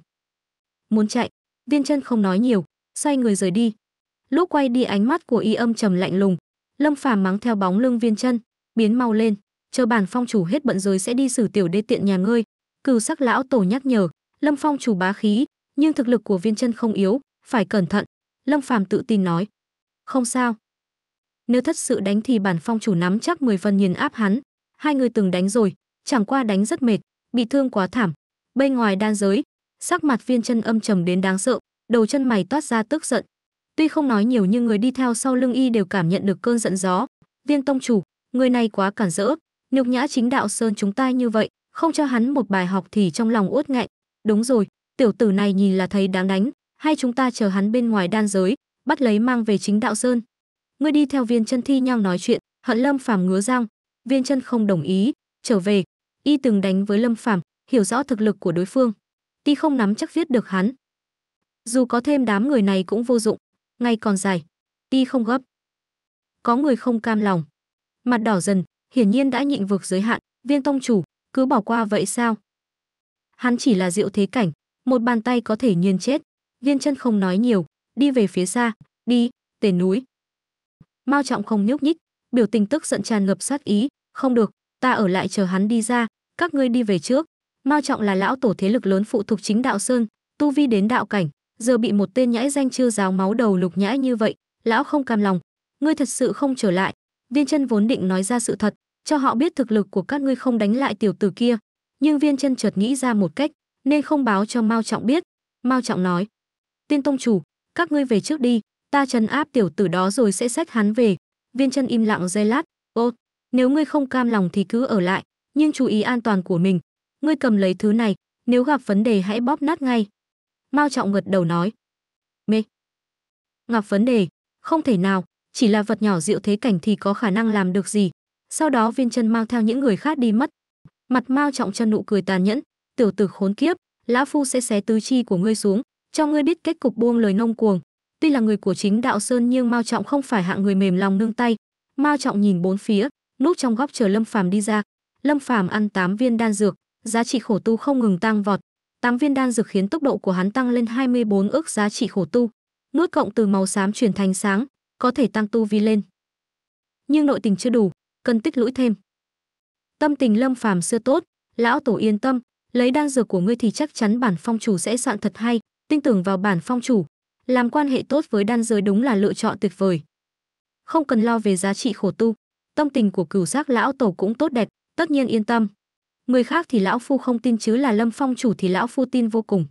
muốn chạy viên chân không nói nhiều xoay người rời đi lúc quay đi ánh mắt của y âm trầm lạnh lùng lâm phàm mắng theo bóng lưng viên chân biến mau lên chờ bản phong chủ hết bận rồi sẽ đi xử tiểu đê tiện nhà ngươi cừu sắc lão tổ nhắc nhở lâm phong chủ bá khí nhưng thực lực của viên chân không yếu phải cẩn thận lâm phàm tự tin nói không sao nếu thật sự đánh thì bản phong chủ nắm chắc 10 phần nhìn áp hắn. Hai người từng đánh rồi, chẳng qua đánh rất mệt, bị thương quá thảm. Bên ngoài đan giới, sắc mặt viên chân âm trầm đến đáng sợ, đầu chân mày toát ra tức giận. Tuy không nói nhiều nhưng người đi theo sau lưng y đều cảm nhận được cơn giận gió. Viên tông chủ, người này quá cản rỡ, nhục nhã chính đạo sơn chúng ta như vậy, không cho hắn một bài học thì trong lòng uất nghẹn. Đúng rồi, tiểu tử này nhìn là thấy đáng đánh, hay chúng ta chờ hắn bên ngoài đan giới, bắt lấy mang về chính đạo sơn ngươi đi theo viên chân thi nhau nói chuyện hận lâm phàm ngứa răng viên chân không đồng ý trở về y từng đánh với lâm phàm hiểu rõ thực lực của đối phương ti không nắm chắc viết được hắn dù có thêm đám người này cũng vô dụng ngay còn dài ti không gấp có người không cam lòng mặt đỏ dần hiển nhiên đã nhịn vượt giới hạn viên tông chủ cứ bỏ qua vậy sao hắn chỉ là diệu thế cảnh một bàn tay có thể nhiên chết viên chân không nói nhiều đi về phía xa đi tề núi Mao Trọng không nhúc nhích, biểu tình tức giận tràn ngập sát ý, "Không được, ta ở lại chờ hắn đi ra, các ngươi đi về trước." Mao Trọng là lão tổ thế lực lớn phụ thuộc chính đạo sơn, tu vi đến đạo cảnh, giờ bị một tên nhãi danh chưa giáo máu đầu lục nhãi như vậy, lão không cam lòng, "Ngươi thật sự không trở lại?" Viên Chân vốn định nói ra sự thật, cho họ biết thực lực của các ngươi không đánh lại tiểu tử kia, nhưng Viên Chân chợt nghĩ ra một cách, nên không báo cho Mao Trọng biết. Mao Trọng nói: "Tiên tông chủ, các ngươi về trước đi, ta trấn áp tiểu tử đó rồi sẽ xét hắn về. Viên chân im lặng giây lát, ô, nếu ngươi không cam lòng thì cứ ở lại, nhưng chú ý an toàn của mình. Ngươi cầm lấy thứ này, nếu gặp vấn đề hãy bóp nát ngay. Mao Trọng gật đầu nói. Mê. Gặp vấn đề, không thể nào, chỉ là vật nhỏ diệu thế cảnh thì có khả năng làm được gì. Sau đó viên chân mang theo những người khác đi mất. Mặt Mao Trọng chân nụ cười tàn nhẫn, tiểu tử khốn kiếp, lão phu sẽ xé tứ chi của ngươi xuống, cho ngươi biết kết cục buông lời nông cuồng tuy là người của chính đạo sơn nhưng mao trọng không phải hạng người mềm lòng nương tay mao trọng nhìn bốn phía núp trong góc chờ lâm phàm đi ra lâm phàm ăn tám viên đan dược giá trị khổ tu không ngừng tăng vọt tám viên đan dược khiến tốc độ của hắn tăng lên 24 ước giá trị khổ tu nuốt cộng từ màu xám chuyển thành sáng có thể tăng tu vi lên nhưng nội tình chưa đủ cần tích lũy thêm tâm tình lâm phàm xưa tốt lão tổ yên tâm lấy đan dược của ngươi thì chắc chắn bản phong chủ sẽ soạn thật hay tin tưởng vào bản phong chủ làm quan hệ tốt với đan giới đúng là lựa chọn tuyệt vời. Không cần lo về giá trị khổ tu, tâm tình của cửu giác lão tổ cũng tốt đẹp, tất nhiên yên tâm. Người khác thì lão phu không tin chứ là Lâm Phong chủ thì lão phu tin vô cùng.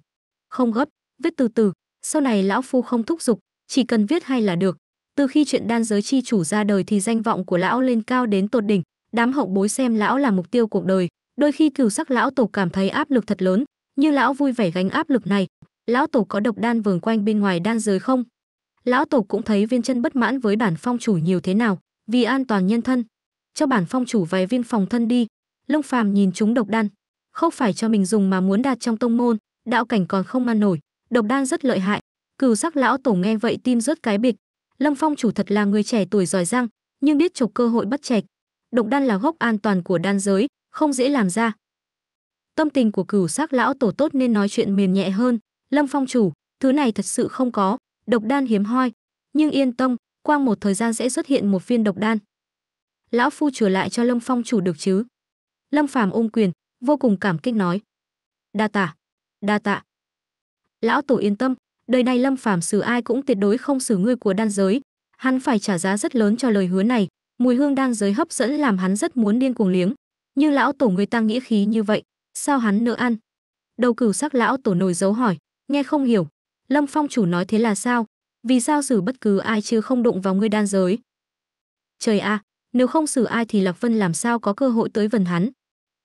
Không gấp, viết từ từ, sau này lão phu không thúc giục, chỉ cần viết hay là được. Từ khi chuyện đan giới chi chủ ra đời thì danh vọng của lão lên cao đến tột đỉnh, đám hậu bối xem lão là mục tiêu cuộc đời, đôi khi cửu sắc lão tổ cảm thấy áp lực thật lớn, nhưng lão vui vẻ gánh áp lực này, lão tổ có độc đan vờn quanh bên ngoài đan giới không? Lão tổ cũng thấy viên chân bất mãn với bản phong chủ nhiều thế nào, vì an toàn nhân thân, cho bản phong chủ vài viên phòng thân đi. Lông phàm nhìn chúng độc đan, không phải cho mình dùng mà muốn đạt trong tông môn, đạo cảnh còn không man nổi, độc đan rất lợi hại. Cừu sắc lão tổ nghe vậy tim rớt cái bịch. Lâm phong chủ thật là người trẻ tuổi giỏi giang, nhưng biết chụp cơ hội bắt chẹt. Độc đan là gốc an toàn của đan giới, không dễ làm ra. Tâm tình của cửu sắc lão tổ tốt nên nói chuyện mềm nhẹ hơn, Lâm Phong chủ, thứ này thật sự không có, độc đan hiếm hoi, nhưng yên tâm, qua một thời gian sẽ xuất hiện một viên độc đan. Lão phu chừa lại cho Lâm Phong chủ được chứ? Lâm Phàm ôm quyền, vô cùng cảm kích nói: "Đa tạ, đa tạ." Lão tổ yên tâm, đời này Lâm Phàm xử ai cũng tuyệt đối không xử ngươi của đan giới, hắn phải trả giá rất lớn cho lời hứa này, mùi hương đan giới hấp dẫn làm hắn rất muốn điên cuồng liếng, nhưng lão tổ người ta nghĩa khí như vậy, sao hắn nỡ ăn? Đầu cửu sắc lão tổ nổi dấu hỏi, nghe không hiểu lâm phong chủ nói thế là sao vì sao xử bất cứ ai chứ không đụng vào ngươi đan giới trời a à, nếu không xử ai thì lạc vân làm sao có cơ hội tới vần hắn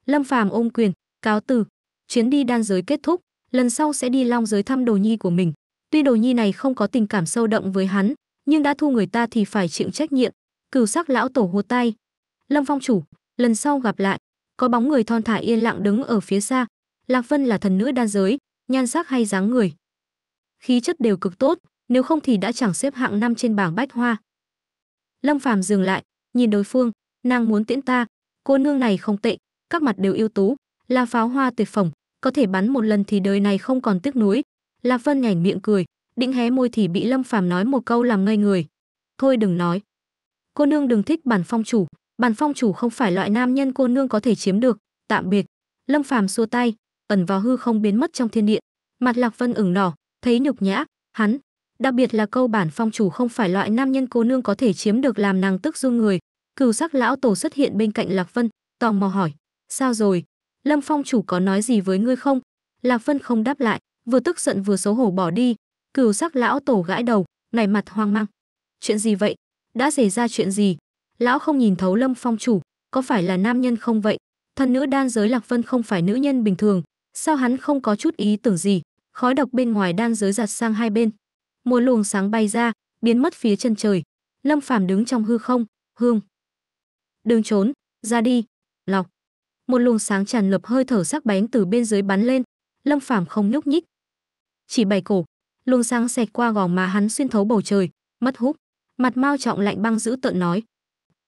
lâm phàm ôm quyền cáo từ chuyến đi đan giới kết thúc lần sau sẽ đi long giới thăm đồ nhi của mình tuy đồ nhi này không có tình cảm sâu đậm với hắn nhưng đã thu người ta thì phải chịu trách nhiệm cửu sắc lão tổ hô tay lâm phong chủ lần sau gặp lại có bóng người thon thả yên lặng đứng ở phía xa lạc vân là thần nữ đan giới nhan sắc hay dáng người. Khí chất đều cực tốt, nếu không thì đã chẳng xếp hạng năm trên bảng bách hoa. Lâm Phàm dừng lại, nhìn đối phương, nàng muốn tiễn ta, cô nương này không tệ, các mặt đều ưu tú, là pháo hoa tuyệt phẩm, có thể bắn một lần thì đời này không còn tiếc nuối. Lạc Vân nhảnh miệng cười, định hé môi thì bị Lâm Phàm nói một câu làm ngây người. Thôi đừng nói. Cô nương đừng thích bản phong chủ, bản phong chủ không phải loại nam nhân cô nương có thể chiếm được, tạm biệt. Lâm Phàm xua tay, ẩn vào hư không biến mất trong thiên điện mặt lạc vân ửng đỏ thấy nhục nhã hắn đặc biệt là câu bản phong chủ không phải loại nam nhân cô nương có thể chiếm được làm nàng tức run người cừu sắc lão tổ xuất hiện bên cạnh lạc vân tò mò hỏi sao rồi lâm phong chủ có nói gì với ngươi không lạc vân không đáp lại vừa tức giận vừa xấu hổ bỏ đi cừu sắc lão tổ gãi đầu này mặt hoang mang chuyện gì vậy đã xảy ra chuyện gì lão không nhìn thấu lâm phong chủ có phải là nam nhân không vậy thân nữ đan giới lạc vân không phải nữ nhân bình thường Sao hắn không có chút ý tưởng gì? Khói độc bên ngoài đang giới giặt sang hai bên. Một luồng sáng bay ra, biến mất phía chân trời. Lâm Phàm đứng trong hư không, hương. Đừng trốn, ra đi, lọc. Một luồng sáng tràn ngập hơi thở sắc bén từ bên dưới bắn lên, Lâm Phàm không nhúc nhích. Chỉ bày cổ, luồng sáng xẹt qua gò má hắn xuyên thấu bầu trời, mất hút. Mặt Mao Trọng lạnh băng giữ tợn nói: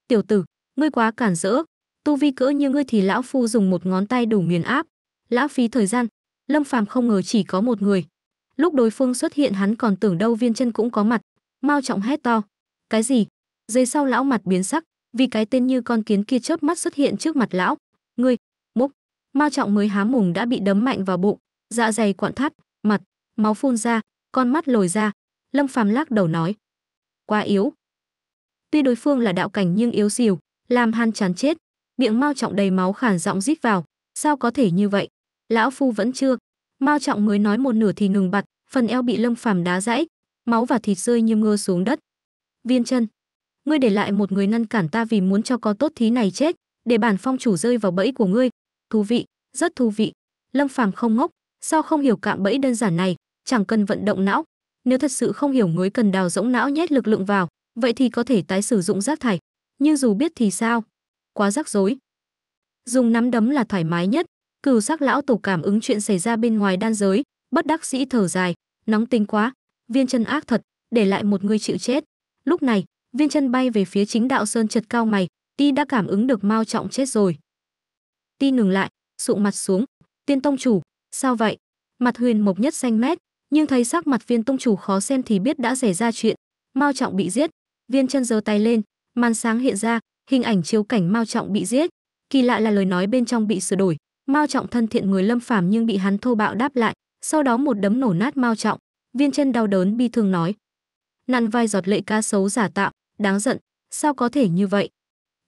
"Tiểu tử, ngươi quá cản rỡ, tu vi cỡ như ngươi thì lão phu dùng một ngón tay đủ nghiền áp, lãng phí thời gian lâm phàm không ngờ chỉ có một người lúc đối phương xuất hiện hắn còn tưởng đâu viên chân cũng có mặt mao trọng hét to cái gì giây sau lão mặt biến sắc vì cái tên như con kiến kia chớp mắt xuất hiện trước mặt lão ngươi múc mao trọng mới há mùng đã bị đấm mạnh vào bụng dạ dày quặn thắt mặt máu phun ra con mắt lồi ra lâm phàm lắc đầu nói quá yếu tuy đối phương là đạo cảnh nhưng yếu xìu làm han chán chết miệng mao trọng đầy máu khản giọng rít vào sao có thể như vậy lão phu vẫn chưa mao trọng mới nói một nửa thì ngừng bặt phần eo bị lâm phàm đá gãy máu và thịt rơi như mưa xuống đất viên chân ngươi để lại một người ngăn cản ta vì muốn cho có tốt thí này chết để bản phong chủ rơi vào bẫy của ngươi thú vị rất thú vị lâm phàm không ngốc sao không hiểu cạm bẫy đơn giản này chẳng cần vận động não nếu thật sự không hiểu mới cần đào rỗng não nhét lực lượng vào vậy thì có thể tái sử dụng rác thải nhưng dù biết thì sao quá rắc rối dùng nắm đấm là thoải mái nhất cửu sắc lão tổ cảm ứng chuyện xảy ra bên ngoài đan giới bất đắc sĩ thở dài nóng tính quá viên chân ác thật để lại một người chịu chết lúc này viên chân bay về phía chính đạo sơn chật cao mày ti đã cảm ứng được mao trọng chết rồi ti ngừng lại sụ mặt xuống tiên tông chủ sao vậy mặt huyền mộc nhất xanh mét nhưng thấy sắc mặt viên tông chủ khó xem thì biết đã xảy ra chuyện mao trọng bị giết viên chân giơ tay lên màn sáng hiện ra hình ảnh chiếu cảnh mao trọng bị giết kỳ lạ là lời nói bên trong bị sửa đổi Mao Trọng thân thiện người Lâm Phàm nhưng bị hắn thô bạo đáp lại, sau đó một đấm nổ nát Mao Trọng, viên chân đau đớn bi thương nói: "Nặn vai giọt lệ ca xấu giả tạo, đáng giận, sao có thể như vậy?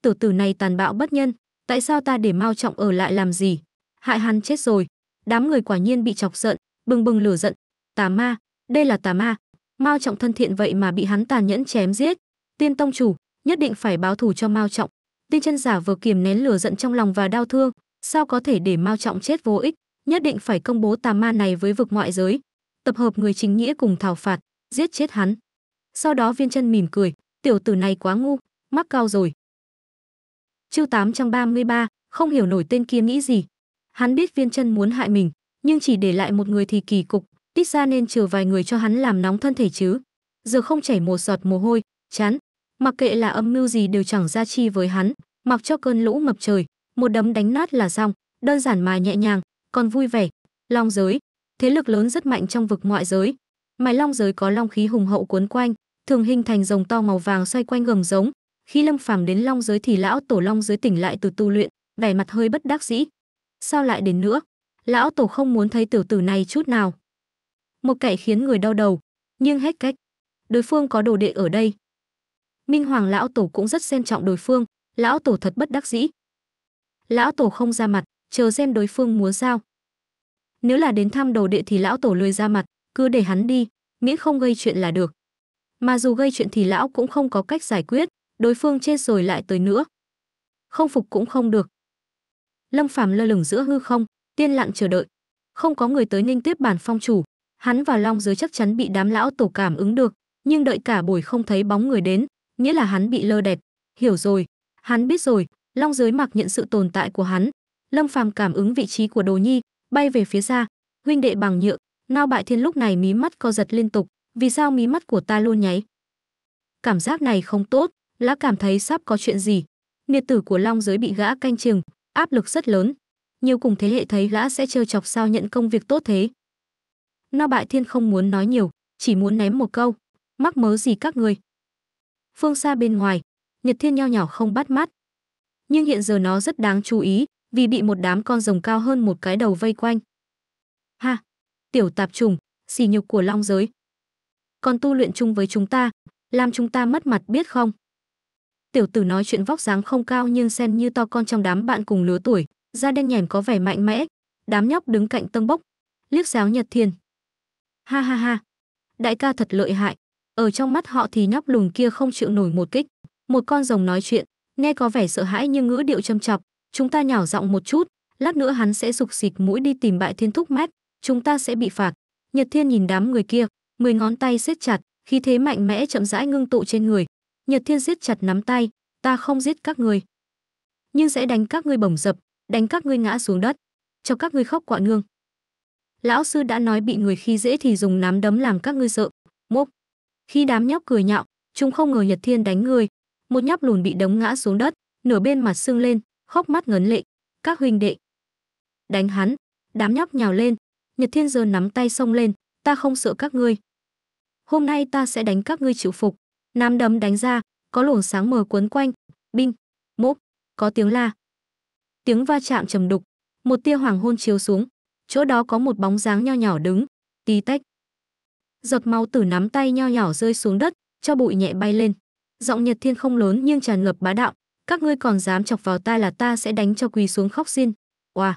Tử tử này tàn bạo bất nhân, tại sao ta để Mao Trọng ở lại làm gì? Hại hắn chết rồi." Đám người quả nhiên bị chọc giận, bừng bừng lửa giận, "Tà ma, đây là tà ma." Mao Trọng thân thiện vậy mà bị hắn tàn nhẫn chém giết, Tiên tông chủ nhất định phải báo thù cho Mao Trọng. Tiên chân giả vừa kiềm nén lửa giận trong lòng và đau thương, sao có thể để Mao Trọng chết vô ích, nhất định phải công bố tà ma này với vực ngoại giới, tập hợp người chính nghĩa cùng thảo phạt, giết chết hắn. Sau đó Viên Chân mỉm cười, tiểu tử này quá ngu, mắc cao rồi. Chương 833, không hiểu nổi tên kia nghĩ gì. Hắn biết Viên Chân muốn hại mình, nhưng chỉ để lại một người thì kỳ cục, tít ra nên chờ vài người cho hắn làm nóng thân thể chứ. Giờ không chảy một giọt mồ hôi, chán, mặc kệ là âm mưu gì đều chẳng ra chi với hắn, mặc cho cơn lũ ngập trời, một đấm đánh nát là xong, đơn giản mà nhẹ nhàng, còn vui vẻ. Long giới, thế lực lớn rất mạnh trong vực ngoại giới. Mài long giới có long khí hùng hậu cuốn quanh, thường hình thành rồng to màu vàng xoay quanh gầm giống. Khi Lâm Phàm đến long giới thì lão tổ long giới tỉnh lại từ tu luyện, vẻ mặt hơi bất đắc dĩ. Sao lại đến nữa? Lão tổ không muốn thấy tiểu tử này chút nào. Một cậy khiến người đau đầu, nhưng hết cách. Đối phương có đồ đệ ở đây. Minh Hoàng lão tổ cũng rất xem trọng đối phương, lão tổ thật bất đắc dĩ, lão tổ không ra mặt chờ xem đối phương muốn sao nếu là đến thăm đồ đệ thì lão tổ lười ra mặt cứ để hắn đi miễn không gây chuyện là được mà dù gây chuyện thì lão cũng không có cách giải quyết đối phương chết rồi lại tới nữa không phục cũng không được lâm phàm lơ lửng giữa hư không tiên lặng chờ đợi không có người tới ninh tiếp bản phong chủ hắn và long dưới chắc chắn bị đám lão tổ cảm ứng được nhưng đợi cả buổi không thấy bóng người đến nghĩa là hắn bị lơ đẹp hiểu rồi hắn biết rồi Long dưới mặc nhận sự tồn tại của hắn, Lâm Phàm cảm ứng vị trí của Đồ Nhi, bay về phía xa, huynh đệ bằng nhựa, Ngao Bại Thiên lúc này mí mắt co giật liên tục, vì sao mí mắt của ta luôn nháy? Cảm giác này không tốt, lã cảm thấy sắp có chuyện gì. Niệt tử của Long giới bị gã canh chừng, áp lực rất lớn. Nhiều cùng thế hệ thấy lã sẽ trêu chọc sao nhận công việc tốt thế. Ngao Bại Thiên không muốn nói nhiều, chỉ muốn ném một câu, mắc mớ gì các người. Phương xa bên ngoài, Nhật Thiên nho nhỏ không bắt mắt, nhưng hiện giờ nó rất đáng chú ý vì bị một đám con rồng cao hơn một cái đầu vây quanh. Ha! Tiểu tạp trùng, xỉ nhục của long giới. Còn tu luyện chung với chúng ta, làm chúng ta mất mặt biết không? Tiểu tử nói chuyện vóc dáng không cao nhưng sen như to con trong đám bạn cùng lứa tuổi, da đen nhẻm có vẻ mạnh mẽ, đám nhóc đứng cạnh tâng bốc, liếc giáo nhật thiên. Ha ha ha, đại ca thật lợi hại, ở trong mắt họ thì nhóc lùn kia không chịu nổi một kích, một con rồng nói chuyện, nghe có vẻ sợ hãi nhưng ngữ điệu châm chọc chúng ta nhỏ giọng một chút lát nữa hắn sẽ rục xịt mũi đi tìm bại thiên thúc mát chúng ta sẽ bị phạt nhật thiên nhìn đám người kia mười ngón tay siết chặt khí thế mạnh mẽ chậm rãi ngưng tụ trên người nhật thiên siết chặt nắm tay ta không giết các người nhưng sẽ đánh các ngươi bổng dập đánh các ngươi ngã xuống đất cho các ngươi khóc quạ nương lão sư đã nói bị người khi dễ thì dùng nắm đấm làm các ngươi sợ mốc khi đám nhóc cười nhạo chúng không ngờ nhật thiên đánh người một nhóc lùn bị đống ngã xuống đất, nửa bên mặt sưng lên, khóc mắt ngấn lệ. Các huynh đệ, đánh hắn, đám nhóc nhào lên, Nhật Thiên Giơ nắm tay xông lên, ta không sợ các ngươi. Hôm nay ta sẽ đánh các ngươi chịu phục. Nam đấm đánh ra, có luồng sáng mờ cuốn quanh, binh, mốp, có tiếng la. Tiếng va chạm trầm đục, một tia hoàng hôn chiếu xuống, chỗ đó có một bóng dáng nho nhỏ đứng, tí tách. Giọt máu từ nắm tay nho nhỏ rơi xuống đất, cho bụi nhẹ bay lên giọng Nhật Thiên không lớn nhưng tràn ngập bá đạo, các ngươi còn dám chọc vào ta là ta sẽ đánh cho quỳ xuống khóc xin. Oa. Wow.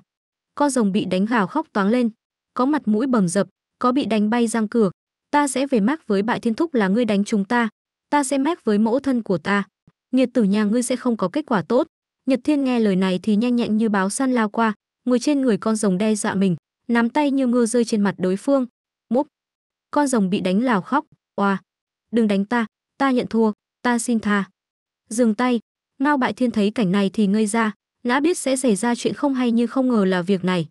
Con rồng bị đánh gào khóc toáng lên, có mặt mũi bầm dập, có bị đánh bay giang cửa, ta sẽ về mác với bại thiên thúc là ngươi đánh chúng ta, ta sẽ mác với mẫu thân của ta. Nghiệt tử nhà ngươi sẽ không có kết quả tốt. Nhật Thiên nghe lời này thì nhanh nhẹn như báo săn lao qua, ngồi trên người con rồng đe dọa mình, nắm tay như mưa rơi trên mặt đối phương. Múp. Con rồng bị đánh lào khóc, oa. Wow. Đừng đánh ta, ta nhận thua ta xin tha dừng tay ngao bại thiên thấy cảnh này thì ngây ra lã biết sẽ xảy ra chuyện không hay nhưng không ngờ là việc này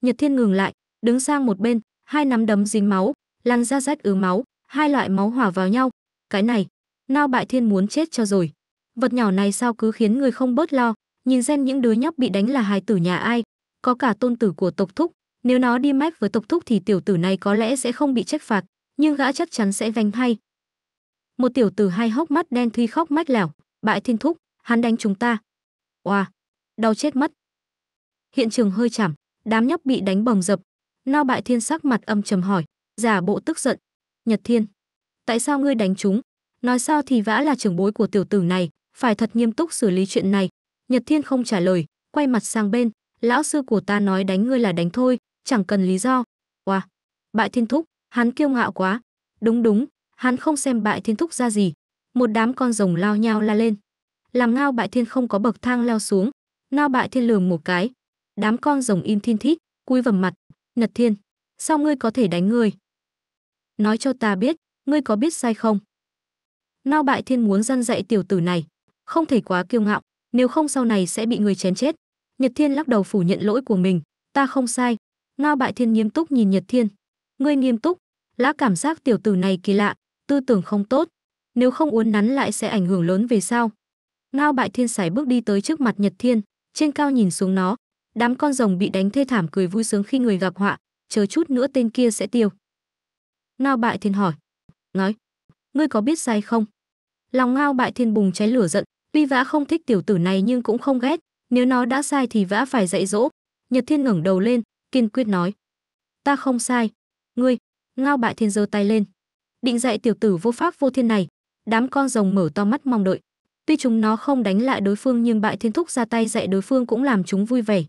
nhật thiên ngừng lại đứng sang một bên hai nắm đấm dính máu lăn ra rách ứ máu hai loại máu hòa vào nhau cái này ngao bại thiên muốn chết cho rồi vật nhỏ này sao cứ khiến người không bớt lo nhìn xem những đứa nhóc bị đánh là hài tử nhà ai có cả tôn tử của tộc thúc nếu nó đi mách với tộc thúc thì tiểu tử này có lẽ sẽ không bị trách phạt nhưng gã chắc chắn sẽ gánh thay một tiểu tử hai hốc mắt đen thui khóc mách lẻo bại thiên thúc hắn đánh chúng ta oa đau chết mất hiện trường hơi chảm đám nhóc bị đánh bầm dập no bại thiên sắc mặt âm trầm hỏi giả bộ tức giận nhật thiên tại sao ngươi đánh chúng nói sao thì vã là trưởng bối của tiểu tử này phải thật nghiêm túc xử lý chuyện này nhật thiên không trả lời quay mặt sang bên lão sư của ta nói đánh ngươi là đánh thôi chẳng cần lý do oa bại thiên thúc hắn kiêu ngạo quá đúng đúng hắn không xem bại thiên thúc ra gì một đám con rồng lao nhau la lên làm ngao bại thiên không có bậc thang leo xuống ngao bại thiên lường một cái đám con rồng im thiên thít cúi vầm mặt nhật thiên sao ngươi có thể đánh ngươi nói cho ta biết ngươi có biết sai không ngao bại thiên muốn dân dạy tiểu tử này không thể quá kiêu ngạo nếu không sau này sẽ bị người chém chết nhật thiên lắc đầu phủ nhận lỗi của mình ta không sai ngao bại thiên nghiêm túc nhìn nhật thiên ngươi nghiêm túc lã cảm giác tiểu tử này kỳ lạ tư tưởng không tốt, nếu không uốn nắn lại sẽ ảnh hưởng lớn về sau. Ngao Bại Thiên sải bước đi tới trước mặt Nhật Thiên, trên cao nhìn xuống nó, đám con rồng bị đánh thê thảm cười vui sướng khi người gặp họa, chờ chút nữa tên kia sẽ tiêu. Ngao Bại Thiên hỏi, nói, ngươi có biết sai không? Lòng Ngao Bại Thiên bùng cháy lửa giận, tuy vã không thích tiểu tử này nhưng cũng không ghét, nếu nó đã sai thì vã phải dạy dỗ. Nhật Thiên ngẩng đầu lên, kiên quyết nói, ta không sai, ngươi. Ngao Bại Thiên giơ tay lên, định dạy tiểu tử vô pháp vô thiên này đám con rồng mở to mắt mong đợi tuy chúng nó không đánh lại đối phương nhưng bại thiên thúc ra tay dạy đối phương cũng làm chúng vui vẻ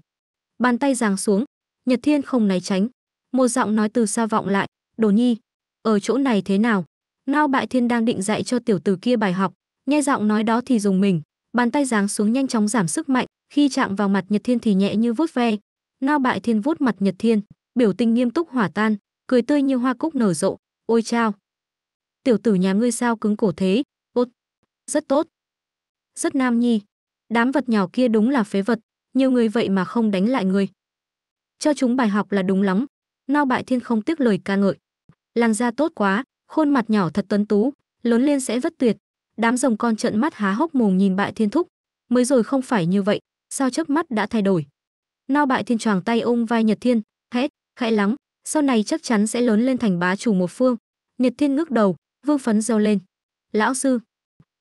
bàn tay giáng xuống nhật thiên không né tránh một giọng nói từ xa vọng lại đồ nhi ở chỗ này thế nào nao bại thiên đang định dạy cho tiểu tử kia bài học nghe giọng nói đó thì dùng mình bàn tay giáng xuống nhanh chóng giảm sức mạnh khi chạm vào mặt nhật thiên thì nhẹ như vuốt ve nao bại thiên vuốt mặt nhật thiên biểu tình nghiêm túc hỏa tan cười tươi như hoa cúc nở rộ ôi chao tiểu tử nhà ngươi sao cứng cổ thế, tốt, rất tốt, rất nam nhi. Đám vật nhỏ kia đúng là phế vật, nhiều người vậy mà không đánh lại người. Cho chúng bài học là đúng lắm, Nao Bại Thiên không tiếc lời ca ngợi. Làn da tốt quá, khuôn mặt nhỏ thật tuấn tú, lớn lên sẽ vất tuyệt. Đám rồng con trợn mắt há hốc mồm nhìn Bại Thiên thúc, mới rồi không phải như vậy, sao chớp mắt đã thay đổi. Nao Bại Thiên choàng tay ôm vai Nhật Thiên, hét, khẽ lắm, sau này chắc chắn sẽ lớn lên thành bá chủ một phương. Nhật Thiên ngước đầu, Vương Phấn reo lên. Lão sư.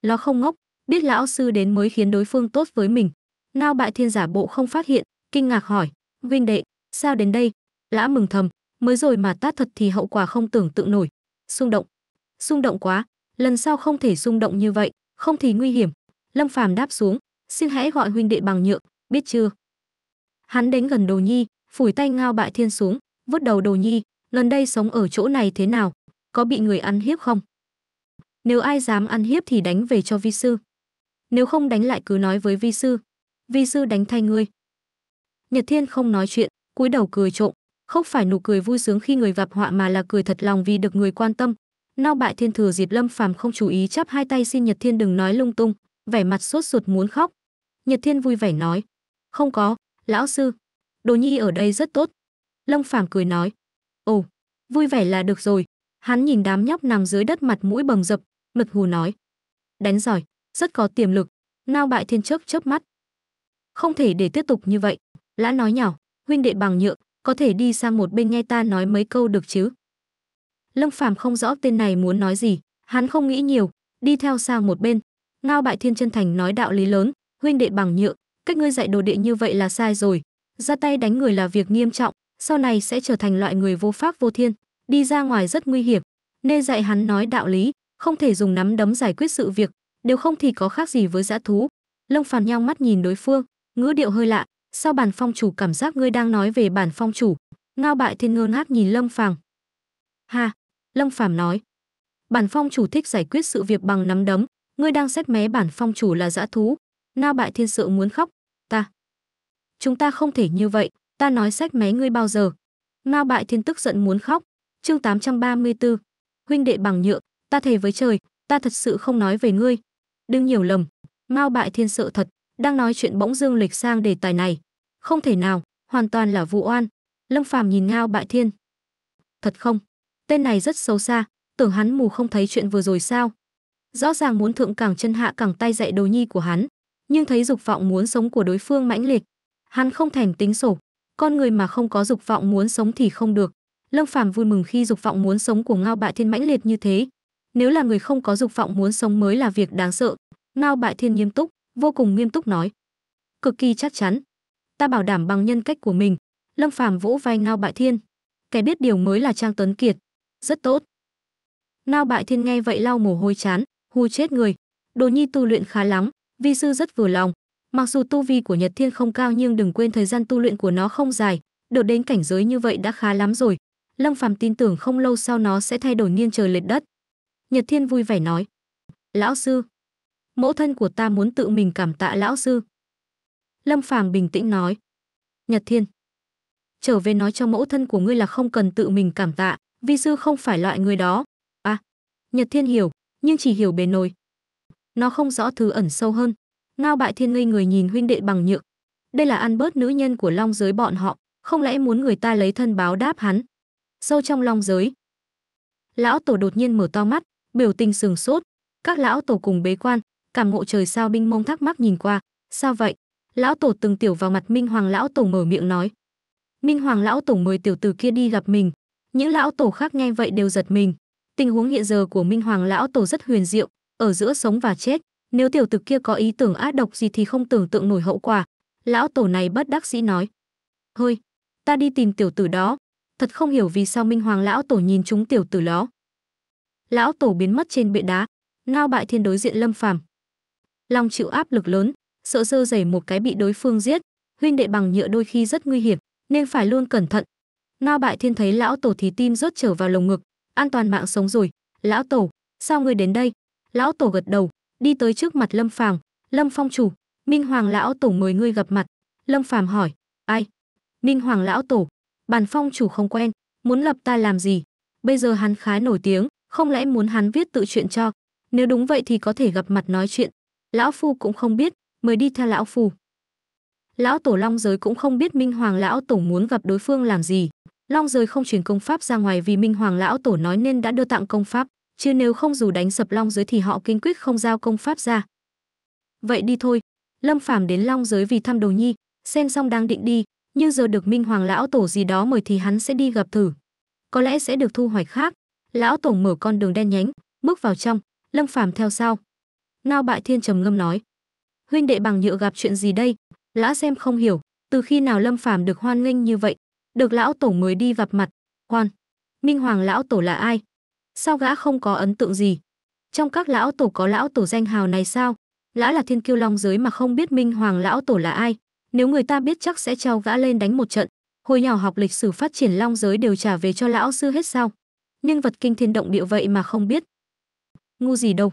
Nó không ngốc, biết lão sư đến mới khiến đối phương tốt với mình. Nao bại thiên giả bộ không phát hiện, kinh ngạc hỏi. huynh đệ, sao đến đây? Lã mừng thầm, mới rồi mà tát thật thì hậu quả không tưởng tượng nổi. Xung động. Xung động quá, lần sau không thể xung động như vậy, không thì nguy hiểm. Lâm Phàm đáp xuống, xin hãy gọi huynh đệ bằng nhượng, biết chưa? Hắn đến gần Đồ Nhi, phủi tay ngao bại thiên xuống, vứt đầu Đồ Nhi, gần đây sống ở chỗ này thế nào, có bị người ăn hiếp không? Nếu ai dám ăn hiếp thì đánh về cho vi sư. Nếu không đánh lại cứ nói với vi sư. Vi sư đánh thay ngươi. Nhật Thiên không nói chuyện, cúi đầu cười trộm, không phải nụ cười vui sướng khi người gặp họa mà là cười thật lòng vì được người quan tâm. Nao bại thiên thừa dịp Lâm Phàm không chú ý chắp hai tay xin Nhật Thiên đừng nói lung tung, vẻ mặt sốt ruột muốn khóc. Nhật Thiên vui vẻ nói, không có, lão sư, đồ nhi ở đây rất tốt. Lâm Phàm cười nói, ồ, vui vẻ là được rồi. Hắn nhìn đám nhóc nằm dưới đất mặt mũi bầm dập, Mật Hù nói. Đánh giỏi, rất có tiềm lực. ngao bại thiên chớp chớp mắt. Không thể để tiếp tục như vậy. Lã nói nhỏ, huynh đệ bằng nhượng, có thể đi sang một bên nghe ta nói mấy câu được chứ. Lâm Phàm không rõ tên này muốn nói gì, hắn không nghĩ nhiều, đi theo sang một bên. Ngao Bại Thiên chân thành nói đạo lý lớn, huynh đệ bằng nhượng, cách ngươi dạy đồ đệ như vậy là sai rồi. Ra tay đánh người là việc nghiêm trọng, sau này sẽ trở thành loại người vô pháp vô thiên, đi ra ngoài rất nguy hiểm. Nên dạy hắn nói đạo lý, không thể dùng nắm đấm giải quyết sự việc, đều không thì có khác gì với dã thú. Lông Phàn nhau mắt nhìn đối phương, ngữ điệu hơi lạ, sao bản phong chủ cảm giác ngươi đang nói về bản phong chủ? Ngao Bại Thiên ngơ ngác nhìn Lâm Phàm. "Ha." Lâm Phàm nói. "Bản phong chủ thích giải quyết sự việc bằng nắm đấm, ngươi đang xét mé bản phong chủ là dã thú." Ngao Bại Thiên sợ muốn khóc, "Ta, chúng ta không thể như vậy, ta nói xét mé ngươi bao giờ?" Ngao Bại Thiên tức giận muốn khóc. Chương 834. Huynh đệ bằng nhựa, ta thề với trời, ta thật sự không nói về ngươi. Đừng nhiều lầm, Mao Bại Thiên sợ thật, đang nói chuyện bỗng dương lệch sang đề tài này. Không thể nào, hoàn toàn là vụ oan. Lâm Phàm nhìn Ngao Bại Thiên. Thật không? Tên này rất xấu xa, tưởng hắn mù không thấy chuyện vừa rồi sao? Rõ ràng muốn thượng cẳng chân hạ cẳng tay dạy đồ nhi của hắn, nhưng thấy dục vọng muốn sống của đối phương mãnh liệt, hắn không thèm tính sổ. Con người mà không có dục vọng muốn sống thì không được. Lâm Phàm vui mừng khi dục vọng muốn sống của Ngao Bại Thiên mãnh liệt như thế, nếu là người không có dục vọng muốn sống mới là việc đáng sợ. ngao Bại Thiên nghiêm túc, vô cùng nghiêm túc nói. Cực kỳ chắc chắn. Ta bảo đảm bằng nhân cách của mình. Lâm Phàm vỗ vai Ngao Bại Thiên. Kẻ biết điều mới là Trang Tuấn Kiệt. Rất tốt. Ngao Bại Thiên nghe vậy lau mồ hôi chán, hù chết người. Đồ nhi tu luyện khá lắm, vi sư rất vừa lòng. Mặc dù tu vi của Nhật Thiên không cao nhưng đừng quên thời gian tu luyện của nó không dài, được đến cảnh giới như vậy đã khá lắm rồi. Lâm Phàm tin tưởng không lâu sau nó sẽ thay đổi niên trời lệch đất. Nhật Thiên vui vẻ nói. Lão sư, mẫu thân của ta muốn tự mình cảm tạ lão sư. Lâm Phàm bình tĩnh nói. Nhật Thiên, trở về nói cho mẫu thân của ngươi là không cần tự mình cảm tạ, vi sư không phải loại người đó. À, Nhật Thiên hiểu, nhưng chỉ hiểu bề nổi, Nó không rõ thứ ẩn sâu hơn. Ngao bại thiên ngây người nhìn huynh đệ bằng nhược. Đây là ăn bớt nữ nhân của long giới bọn họ, không lẽ muốn người ta lấy thân báo đáp hắn. Sâu trong long giới. Lão tổ đột nhiên mở to mắt, biểu tình sừng sốt các lão tổ cùng bế quan cảm ngộ trời sao binh mông thắc mắc nhìn qua sao vậy lão tổ từng tiểu vào mặt minh hoàng lão tổ mở miệng nói minh hoàng lão tổ mời tiểu tử kia đi gặp mình những lão tổ khác nghe vậy đều giật mình tình huống hiện giờ của minh hoàng lão tổ rất huyền diệu ở giữa sống và chết nếu tiểu tử kia có ý tưởng ác độc gì thì không tưởng tượng nổi hậu quả lão tổ này bất đắc dĩ nói hơi ta đi tìm tiểu tử đó thật không hiểu vì sao minh hoàng lão tổ nhìn chúng tiểu tử đó lão tổ biến mất trên bệ đá ngao bại thiên đối diện lâm phàm long chịu áp lực lớn sợ dơ dày một cái bị đối phương giết huynh đệ bằng nhựa đôi khi rất nguy hiểm nên phải luôn cẩn thận ngao bại thiên thấy lão tổ thì tim rớt trở vào lồng ngực an toàn mạng sống rồi lão tổ sao ngươi đến đây lão tổ gật đầu đi tới trước mặt lâm phàm lâm phong chủ minh hoàng lão tổ mời ngươi gặp mặt lâm phàm hỏi ai minh hoàng lão tổ bàn phong chủ không quen muốn lập ta làm gì bây giờ hắn khá nổi tiếng không lẽ muốn hắn viết tự chuyện cho? Nếu đúng vậy thì có thể gặp mặt nói chuyện. Lão Phu cũng không biết, mời đi theo Lão Phu. Lão Tổ Long Giới cũng không biết Minh Hoàng Lão Tổ muốn gặp đối phương làm gì. Long Giới không truyền công pháp ra ngoài vì Minh Hoàng Lão Tổ nói nên đã đưa tặng công pháp. Chứ nếu không dù đánh sập Long Giới thì họ kiên quyết không giao công pháp ra. Vậy đi thôi. Lâm Phàm đến Long Giới vì thăm đầu Nhi. Xem xong đang định đi, nhưng giờ được Minh Hoàng Lão Tổ gì đó mời thì hắn sẽ đi gặp thử. Có lẽ sẽ được thu hoạch khác, lão tổng mở con đường đen nhánh bước vào trong lâm phàm theo sau ngao bại thiên trầm ngâm nói huynh đệ bằng nhựa gặp chuyện gì đây lão xem không hiểu từ khi nào lâm phàm được hoan nghênh như vậy được lão tổ mới đi gặp mặt hoan minh hoàng lão tổ là ai sao gã không có ấn tượng gì trong các lão tổ có lão tổ danh hào này sao lão là thiên kiêu long giới mà không biết minh hoàng lão tổ là ai nếu người ta biết chắc sẽ trao gã lên đánh một trận hồi nhỏ học lịch sử phát triển long giới đều trả về cho lão sư hết sao nhưng vật kinh thiên động địa vậy mà không biết. Ngu gì đâu.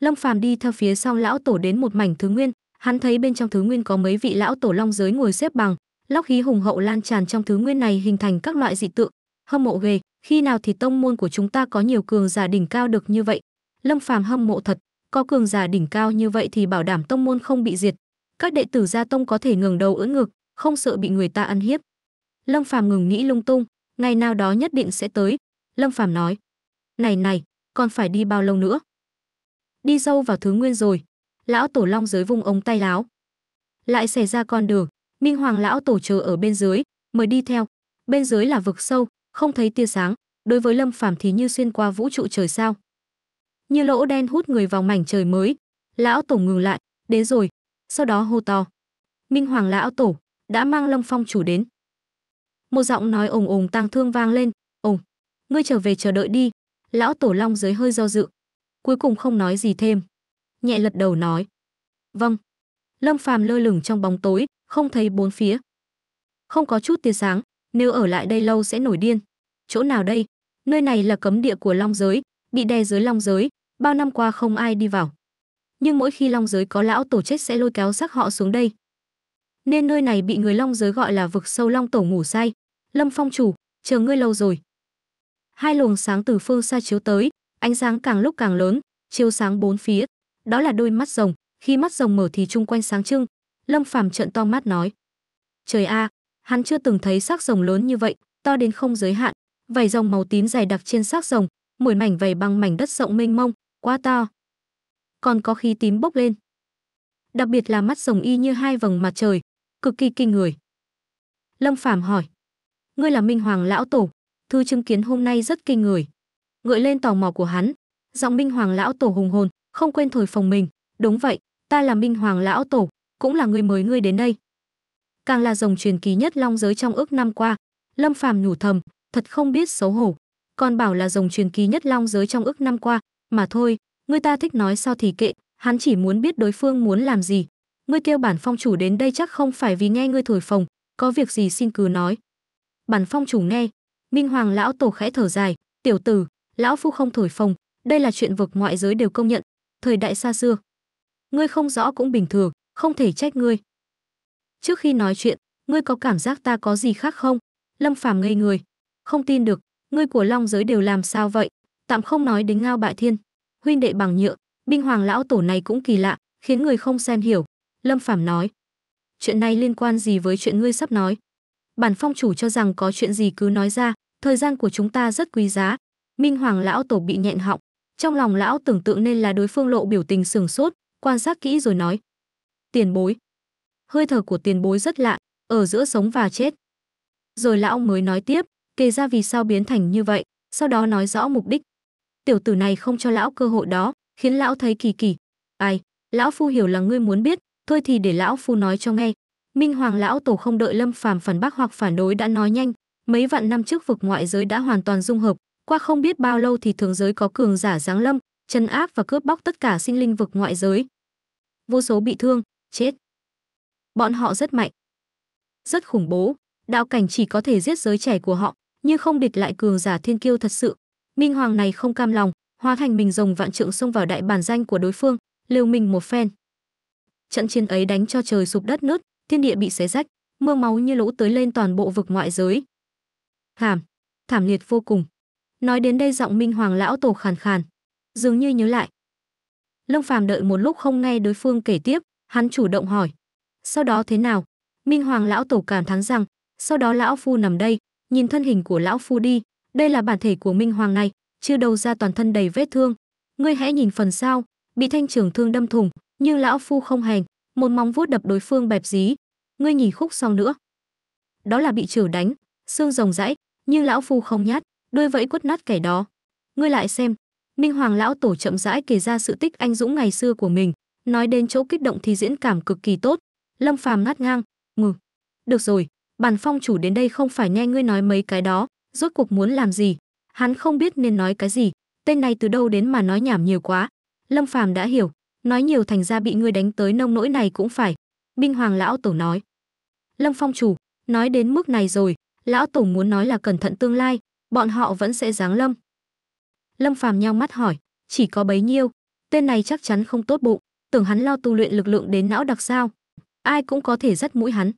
Long Phàm đi theo phía sau lão tổ đến một mảnh thứ nguyên, hắn thấy bên trong thứ nguyên có mấy vị lão tổ long giới ngồi xếp bằng, lóc khí hùng hậu lan tràn trong thứ nguyên này hình thành các loại dị tượng, hâm mộ ghê, khi nào thì tông môn của chúng ta có nhiều cường giả đỉnh cao được như vậy. Lâm Phàm hâm mộ thật, có cường giả đỉnh cao như vậy thì bảo đảm tông môn không bị diệt. Các đệ tử gia tông có thể ngừng đầu ưỡn ngực, không sợ bị người ta ăn hiếp. Lâm Phàm ngừng nghĩ lung tung, ngày nào đó nhất định sẽ tới, Lâm Phàm nói, này này, còn phải đi bao lâu nữa? Đi sâu vào thứ nguyên rồi, lão tổ long giới vùng ống tay láo. Lại xảy ra con đường, Minh Hoàng lão tổ chờ ở bên dưới, mời đi theo. Bên dưới là vực sâu, không thấy tia sáng, đối với Lâm Phàm thì như xuyên qua vũ trụ trời sao. Như lỗ đen hút người vào mảnh trời mới, lão tổ ngừng lại, đến rồi, sau đó hô to. Minh Hoàng lão tổ đã mang Lâm Phong chủ đến. Một giọng nói ồn ồn tang thương vang lên, ồn ngươi trở về chờ đợi đi lão tổ long giới hơi do dự cuối cùng không nói gì thêm nhẹ lật đầu nói vâng lâm phàm lơ lửng trong bóng tối không thấy bốn phía không có chút tia sáng nếu ở lại đây lâu sẽ nổi điên chỗ nào đây nơi này là cấm địa của long giới bị đè dưới long giới bao năm qua không ai đi vào nhưng mỗi khi long giới có lão tổ chết sẽ lôi kéo xác họ xuống đây nên nơi này bị người long giới gọi là vực sâu long tổ ngủ say lâm phong chủ chờ ngươi lâu rồi hai luồng sáng từ phương xa chiếu tới, ánh sáng càng lúc càng lớn, chiếu sáng bốn phía. Đó là đôi mắt rồng, khi mắt rồng mở thì chung quanh sáng trưng. Lâm Phàm trợn to mắt nói: "Trời a, à, hắn chưa từng thấy xác rồng lớn như vậy, to đến không giới hạn, vảy rồng màu tím dày đặc trên xác rồng, mười mảnh vảy bằng mảnh đất rộng mênh mông, quá to. Còn có khí tím bốc lên. Đặc biệt là mắt rồng y như hai vầng mặt trời, cực kỳ kinh người." Lâm Phàm hỏi: "Ngươi là Minh Hoàng lão tổ, thư chứng kiến hôm nay rất kinh người gợi lên tò mò của hắn giọng minh hoàng lão tổ hùng hồn không quên thổi phòng mình đúng vậy ta là minh hoàng lão tổ cũng là người mới ngươi đến đây càng là dòng truyền kỳ nhất long giới trong ước năm qua lâm phàm nhủ thầm thật không biết xấu hổ còn bảo là dòng truyền kỳ nhất long giới trong ước năm qua mà thôi người ta thích nói sao thì kệ hắn chỉ muốn biết đối phương muốn làm gì ngươi kêu bản phong chủ đến đây chắc không phải vì nghe ngươi thổi phồng có việc gì xin cứ nói bản phong chủ nghe Minh Hoàng lão tổ khẽ thở dài, "Tiểu tử, lão phu không thổi phồng, đây là chuyện vực ngoại giới đều công nhận, thời đại xa xưa. Ngươi không rõ cũng bình thường, không thể trách ngươi." Trước khi nói chuyện, ngươi có cảm giác ta có gì khác không? Lâm Phàm ngây người, không tin được, ngươi của Long giới đều làm sao vậy? Tạm không nói đến Ngao Bại Thiên, huynh đệ bằng nhựa, Minh hoàng lão tổ này cũng kỳ lạ, khiến người không xem hiểu. Lâm Phàm nói, chuyện này liên quan gì với chuyện ngươi sắp nói? bản phong chủ cho rằng có chuyện gì cứ nói ra, thời gian của chúng ta rất quý giá. Minh Hoàng lão tổ bị nhẹn họng, trong lòng lão tưởng tượng nên là đối phương lộ biểu tình sừng sốt, quan sát kỹ rồi nói. Tiền bối. Hơi thở của tiền bối rất lạ, ở giữa sống và chết. Rồi lão mới nói tiếp, kể ra vì sao biến thành như vậy, sau đó nói rõ mục đích. Tiểu tử này không cho lão cơ hội đó, khiến lão thấy kỳ kỳ. Ai, lão phu hiểu là ngươi muốn biết, thôi thì để lão phu nói cho nghe, Minh Hoàng lão tổ không đợi Lâm Phàm phản bác hoặc phản đối đã nói nhanh, mấy vạn năm trước vực ngoại giới đã hoàn toàn dung hợp, qua không biết bao lâu thì thường giới có cường giả giáng lâm, chân áp và cướp bóc tất cả sinh linh vực ngoại giới. Vô số bị thương, chết. Bọn họ rất mạnh, rất khủng bố, đạo cảnh chỉ có thể giết giới trẻ của họ, nhưng không địch lại cường giả thiên kiêu thật sự. Minh Hoàng này không cam lòng, hóa thành mình rồng vạn trượng xông vào đại bản danh của đối phương, liều mình một phen. Trận chiến ấy đánh cho trời sụp đất nứt, thiên địa bị xé rách, mưa máu như lũ tới lên toàn bộ vực ngoại giới. Thảm, thảm liệt vô cùng. Nói đến đây giọng Minh Hoàng lão tổ khàn khàn, dường như nhớ lại. Lâm Phàm đợi một lúc không nghe đối phương kể tiếp, hắn chủ động hỏi: "Sau đó thế nào?" Minh Hoàng lão tổ cảm thán rằng, sau đó lão phu nằm đây, nhìn thân hình của lão phu đi, đây là bản thể của Minh Hoàng này, chưa đầu ra toàn thân đầy vết thương. Ngươi hãy nhìn phần sau, bị thanh trường thương đâm thủng, nhưng lão phu không hèn, một móng vuốt đập đối phương bẹp dí, ngươi nhìn khúc sau nữa đó là bị trừ đánh xương rồng rãi nhưng lão phu không nhát đuôi vẫy quất nát kẻ đó ngươi lại xem minh hoàng lão tổ chậm rãi kể ra sự tích anh dũng ngày xưa của mình nói đến chỗ kích động thì diễn cảm cực kỳ tốt lâm phàm ngắt ngang ngừ được rồi bàn phong chủ đến đây không phải nghe ngươi nói mấy cái đó rốt cuộc muốn làm gì hắn không biết nên nói cái gì tên này từ đâu đến mà nói nhảm nhiều quá lâm phàm đã hiểu nói nhiều thành ra bị ngươi đánh tới nông nỗi này cũng phải minh hoàng lão tổ nói Lâm Phong chủ, nói đến mức này rồi, lão tổ muốn nói là cẩn thận tương lai, bọn họ vẫn sẽ giáng lâm. Lâm Phàm nheo mắt hỏi, chỉ có bấy nhiêu, tên này chắc chắn không tốt bụng, tưởng hắn lo tu luyện lực lượng đến não đặc sao? Ai cũng có thể dắt mũi hắn.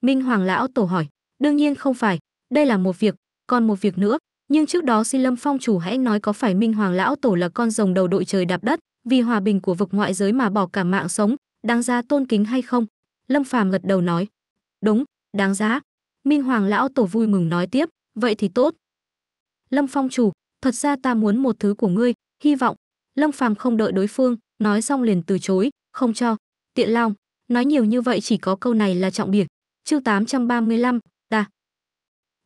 Minh Hoàng lão tổ hỏi, đương nhiên không phải, đây là một việc, còn một việc nữa, nhưng trước đó xin Lâm Phong chủ hãy nói có phải Minh Hoàng lão tổ là con rồng đầu đội trời đạp đất, vì hòa bình của vực ngoại giới mà bỏ cả mạng sống, đáng ra tôn kính hay không? Lâm Phàm gật đầu nói, Đúng, đáng giá. Minh Hoàng lão tổ vui mừng nói tiếp, vậy thì tốt. Lâm Phong chủ, thật ra ta muốn một thứ của ngươi, hy vọng. Lâm Phàm không đợi đối phương, nói xong liền từ chối, không cho. Tiện Long, nói nhiều như vậy chỉ có câu này là trọng điểm. Chương 835, ta.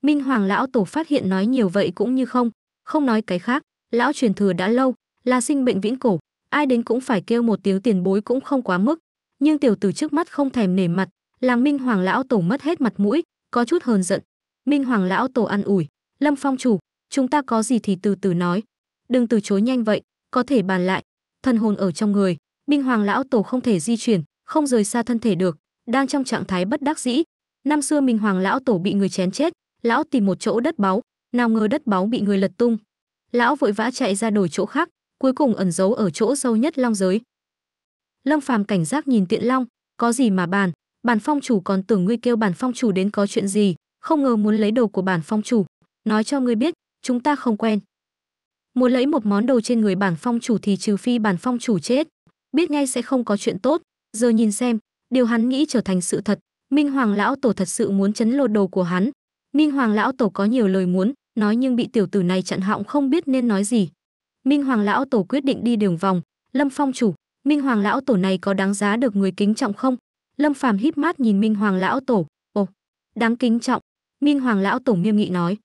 Minh Hoàng lão tổ phát hiện nói nhiều vậy cũng như không, không nói cái khác, lão truyền thừa đã lâu, là sinh bệnh viễn cổ, ai đến cũng phải kêu một tiếng tiền bối cũng không quá mức, nhưng tiểu tử trước mắt không thèm nể mặt, Làng Minh Hoàng lão tổ mất hết mặt mũi, có chút hờn giận. Minh Hoàng lão tổ ăn ủi, "Lâm Phong chủ, chúng ta có gì thì từ từ nói, đừng từ chối nhanh vậy, có thể bàn lại." Thần hồn ở trong người, Minh Hoàng lão tổ không thể di chuyển, không rời xa thân thể được, đang trong trạng thái bất đắc dĩ. Năm xưa Minh Hoàng lão tổ bị người chén chết, lão tìm một chỗ đất báu, nào ngờ đất báu bị người lật tung. Lão vội vã chạy ra đổi chỗ khác, cuối cùng ẩn giấu ở chỗ sâu nhất long giới. Lâm Phàm cảnh giác nhìn Tiện Long, có gì mà bàn, bản phong chủ còn tưởng ngươi kêu bản phong chủ đến có chuyện gì, không ngờ muốn lấy đồ của bản phong chủ, nói cho ngươi biết, chúng ta không quen. Muốn lấy một món đồ trên người bản phong chủ thì trừ phi bản phong chủ chết, biết ngay sẽ không có chuyện tốt, giờ nhìn xem, điều hắn nghĩ trở thành sự thật, Minh Hoàng lão tổ thật sự muốn chấn lột đồ của hắn. Minh Hoàng lão tổ có nhiều lời muốn, nói nhưng bị tiểu tử này chặn họng không biết nên nói gì. Minh Hoàng lão tổ quyết định đi đường vòng, Lâm Phong chủ, Minh Hoàng lão tổ này có đáng giá được người kính trọng không? Lâm Phàm hít mắt nhìn Minh Hoàng lão tổ, "Ồ, đáng kính trọng." Minh Hoàng lão tổ nghiêm nghị nói.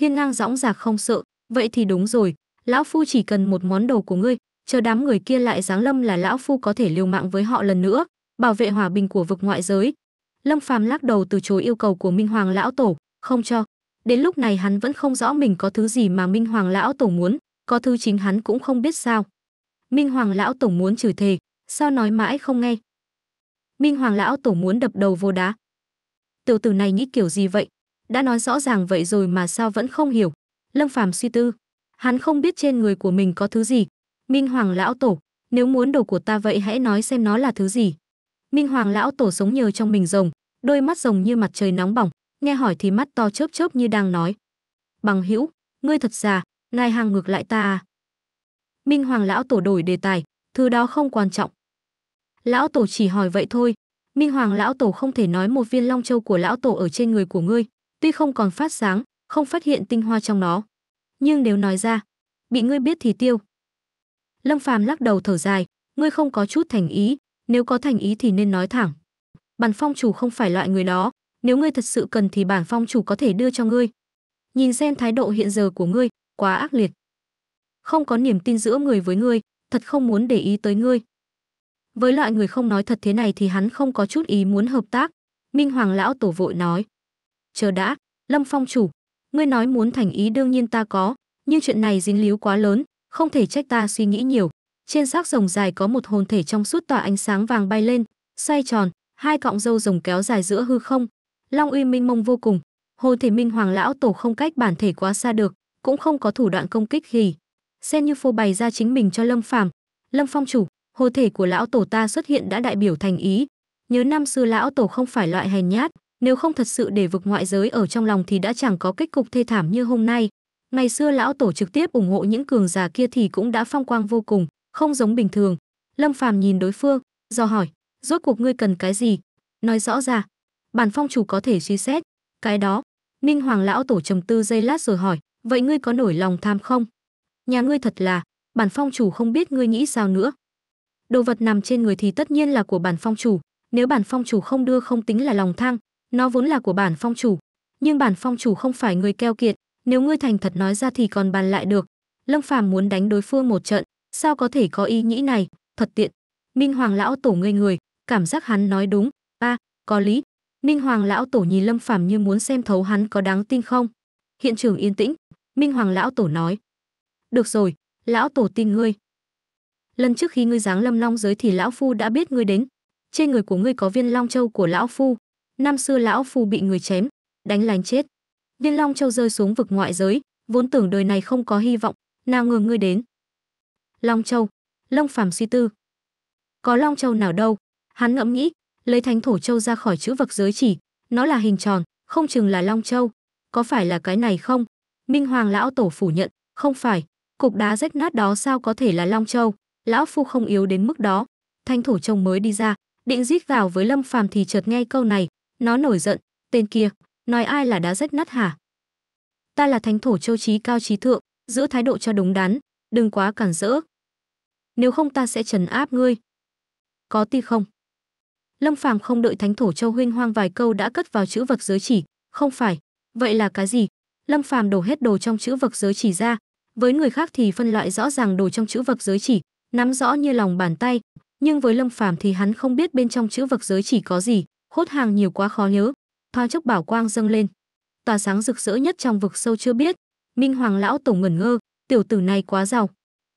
Hiên ngang dõng dạc không sợ, "Vậy thì đúng rồi, lão phu chỉ cần một món đồ của ngươi, chờ đám người kia lại giáng lâm là lão phu có thể liều mạng với họ lần nữa, bảo vệ hòa bình của vực ngoại giới." Lâm Phàm lắc đầu từ chối yêu cầu của Minh Hoàng lão tổ, "Không cho." Đến lúc này hắn vẫn không rõ mình có thứ gì mà Minh Hoàng lão tổ muốn, có thứ chính hắn cũng không biết sao. Minh Hoàng lão tổ muốn chửi thề, sao nói mãi không nghe, Minh Hoàng lão tổ muốn đập đầu vô đá. Tiểu tử này nghĩ kiểu gì vậy? Đã nói rõ ràng vậy rồi mà sao vẫn không hiểu? Lâm Phàm suy tư, hắn không biết trên người của mình có thứ gì. Minh Hoàng lão tổ, nếu muốn đồ của ta vậy hãy nói xem nó là thứ gì. Minh Hoàng lão tổ sống nhờ trong mình rồng, đôi mắt rồng như mặt trời nóng bỏng, nghe hỏi thì mắt to chớp chớp như đang nói. Bằng hữu, ngươi thật già, ngài hàng ngược lại ta à. Minh Hoàng lão tổ đổi đề tài, thứ đó không quan trọng. Lão tổ chỉ hỏi vậy thôi, Minh Hoàng lão tổ không thể nói một viên long châu của lão tổ ở trên người của ngươi, tuy không còn phát sáng, không phát hiện tinh hoa trong nó, nhưng nếu nói ra, bị ngươi biết thì tiêu. Lâm Phàm lắc đầu thở dài, ngươi không có chút thành ý, nếu có thành ý thì nên nói thẳng. Bản phong chủ không phải loại người đó, nếu ngươi thật sự cần thì bản phong chủ có thể đưa cho ngươi. Nhìn xem thái độ hiện giờ của ngươi, quá ác liệt. Không có niềm tin giữa người với ngươi, thật không muốn để ý tới ngươi, với loại người không nói thật thế này thì hắn không có chút ý muốn hợp tác. Minh Hoàng lão tổ vội nói. Chờ đã, Lâm Phong chủ, ngươi nói muốn thành ý đương nhiên ta có, nhưng chuyện này dính líu quá lớn, không thể trách ta suy nghĩ nhiều. Trên xác rồng dài có một hồn thể trong suốt tỏa ánh sáng vàng bay lên, xoay tròn, hai cọng râu rồng kéo dài giữa hư không. Long uy minh mông vô cùng, hồn thể minh hoàng lão tổ không cách bản thể quá xa được, cũng không có thủ đoạn công kích gì. Xem như phô bày ra chính mình cho Lâm Phàm Lâm Phong chủ, Hồ thể của lão tổ ta xuất hiện đã đại biểu thành ý. Nhớ năm xưa lão tổ không phải loại hèn nhát, nếu không thật sự để vực ngoại giới ở trong lòng thì đã chẳng có kết cục thê thảm như hôm nay. Ngày xưa lão tổ trực tiếp ủng hộ những cường giả kia thì cũng đã phong quang vô cùng, không giống bình thường. Lâm Phàm nhìn đối phương, do hỏi, rốt cuộc ngươi cần cái gì? Nói rõ ra, bản phong chủ có thể suy xét. Cái đó, Ninh Hoàng lão tổ trầm tư giây lát rồi hỏi, vậy ngươi có nổi lòng tham không? Nhà ngươi thật là, bản phong chủ không biết ngươi nghĩ sao nữa đồ vật nằm trên người thì tất nhiên là của bản phong chủ nếu bản phong chủ không đưa không tính là lòng thang nó vốn là của bản phong chủ nhưng bản phong chủ không phải người keo kiệt nếu ngươi thành thật nói ra thì còn bàn lại được lâm phàm muốn đánh đối phương một trận sao có thể có ý nghĩ này thật tiện minh hoàng lão tổ ngây người cảm giác hắn nói đúng Ba có lý minh hoàng lão tổ nhìn lâm phàm như muốn xem thấu hắn có đáng tin không hiện trường yên tĩnh minh hoàng lão tổ nói được rồi lão tổ tin ngươi lần trước khi ngươi giáng lâm long giới thì lão phu đã biết ngươi đến trên người của ngươi có viên long châu của lão phu năm xưa lão phu bị người chém đánh lành chết viên long châu rơi xuống vực ngoại giới vốn tưởng đời này không có hy vọng nào ngờ ngươi đến long châu long phàm suy tư có long châu nào đâu hắn ngẫm nghĩ lấy thánh thổ châu ra khỏi chữ vật giới chỉ nó là hình tròn không chừng là long châu có phải là cái này không minh hoàng lão tổ phủ nhận không phải cục đá rách nát đó sao có thể là long châu lão phu không yếu đến mức đó thanh thủ chồng mới đi ra định rít vào với lâm phàm thì chợt nghe câu này nó nổi giận tên kia nói ai là đá rách nát hả ta là thánh thủ châu trí cao trí thượng giữ thái độ cho đúng đắn đừng quá cản rỡ nếu không ta sẽ trấn áp ngươi có ti không lâm phàm không đợi thánh thủ châu huynh hoang vài câu đã cất vào chữ vật giới chỉ không phải vậy là cái gì lâm phàm đổ hết đồ trong chữ vật giới chỉ ra với người khác thì phân loại rõ ràng đồ trong chữ vật giới chỉ nắm rõ như lòng bàn tay, nhưng với Lâm Phàm thì hắn không biết bên trong chữ vật giới chỉ có gì, hốt hàng nhiều quá khó nhớ. Thoáng chốc bảo quang dâng lên, tỏa sáng rực rỡ nhất trong vực sâu chưa biết. Minh Hoàng lão tổ ngẩn ngơ, tiểu tử này quá giàu.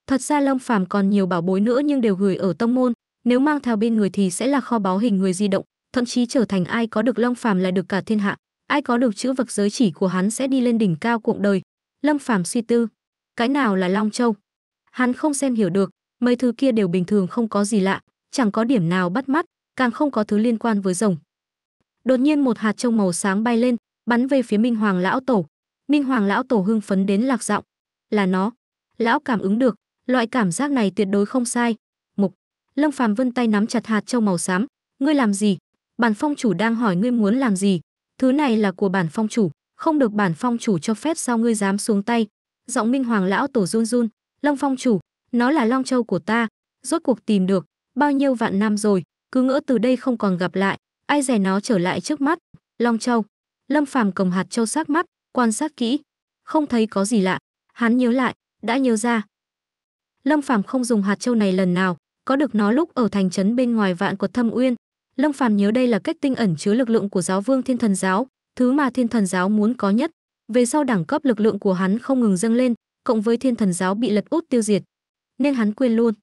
Thật ra Lâm Phàm còn nhiều bảo bối nữa nhưng đều gửi ở tông môn, nếu mang theo bên người thì sẽ là kho báu hình người di động, thậm chí trở thành ai có được Lâm Phàm là được cả thiên hạ, ai có được chữ vật giới chỉ của hắn sẽ đi lên đỉnh cao cuộc đời. Lâm Phàm suy tư, cái nào là Long Châu? Hắn không xem hiểu được, mấy thứ kia đều bình thường không có gì lạ, chẳng có điểm nào bắt mắt, càng không có thứ liên quan với rồng. Đột nhiên một hạt trông màu sáng bay lên, bắn về phía Minh Hoàng lão tổ. Minh Hoàng lão tổ hưng phấn đến lạc giọng, là nó. Lão cảm ứng được, loại cảm giác này tuyệt đối không sai. Mục, Lâm Phàm vân tay nắm chặt hạt trông màu xám, ngươi làm gì? Bản phong chủ đang hỏi ngươi muốn làm gì? Thứ này là của bản phong chủ, không được bản phong chủ cho phép sao ngươi dám xuống tay? Giọng Minh Hoàng lão tổ run run, Lâm phong chủ, nó là Long Châu của ta, rốt cuộc tìm được, bao nhiêu vạn năm rồi, cứ ngỡ từ đây không còn gặp lại, ai dè nó trở lại trước mắt, Long Châu. Lâm Phàm cầm hạt châu sắc mắt, quan sát kỹ, không thấy có gì lạ, hắn nhớ lại, đã nhớ ra. Lâm Phàm không dùng hạt châu này lần nào, có được nó lúc ở thành trấn bên ngoài vạn của Thâm Uyên. Lâm Phàm nhớ đây là cách tinh ẩn chứa lực lượng của giáo vương Thiên Thần giáo, thứ mà Thiên Thần giáo muốn có nhất. Về sau đẳng cấp lực lượng của hắn không ngừng dâng lên, cộng với Thiên Thần giáo bị lật út tiêu diệt, nên hắn quên luôn.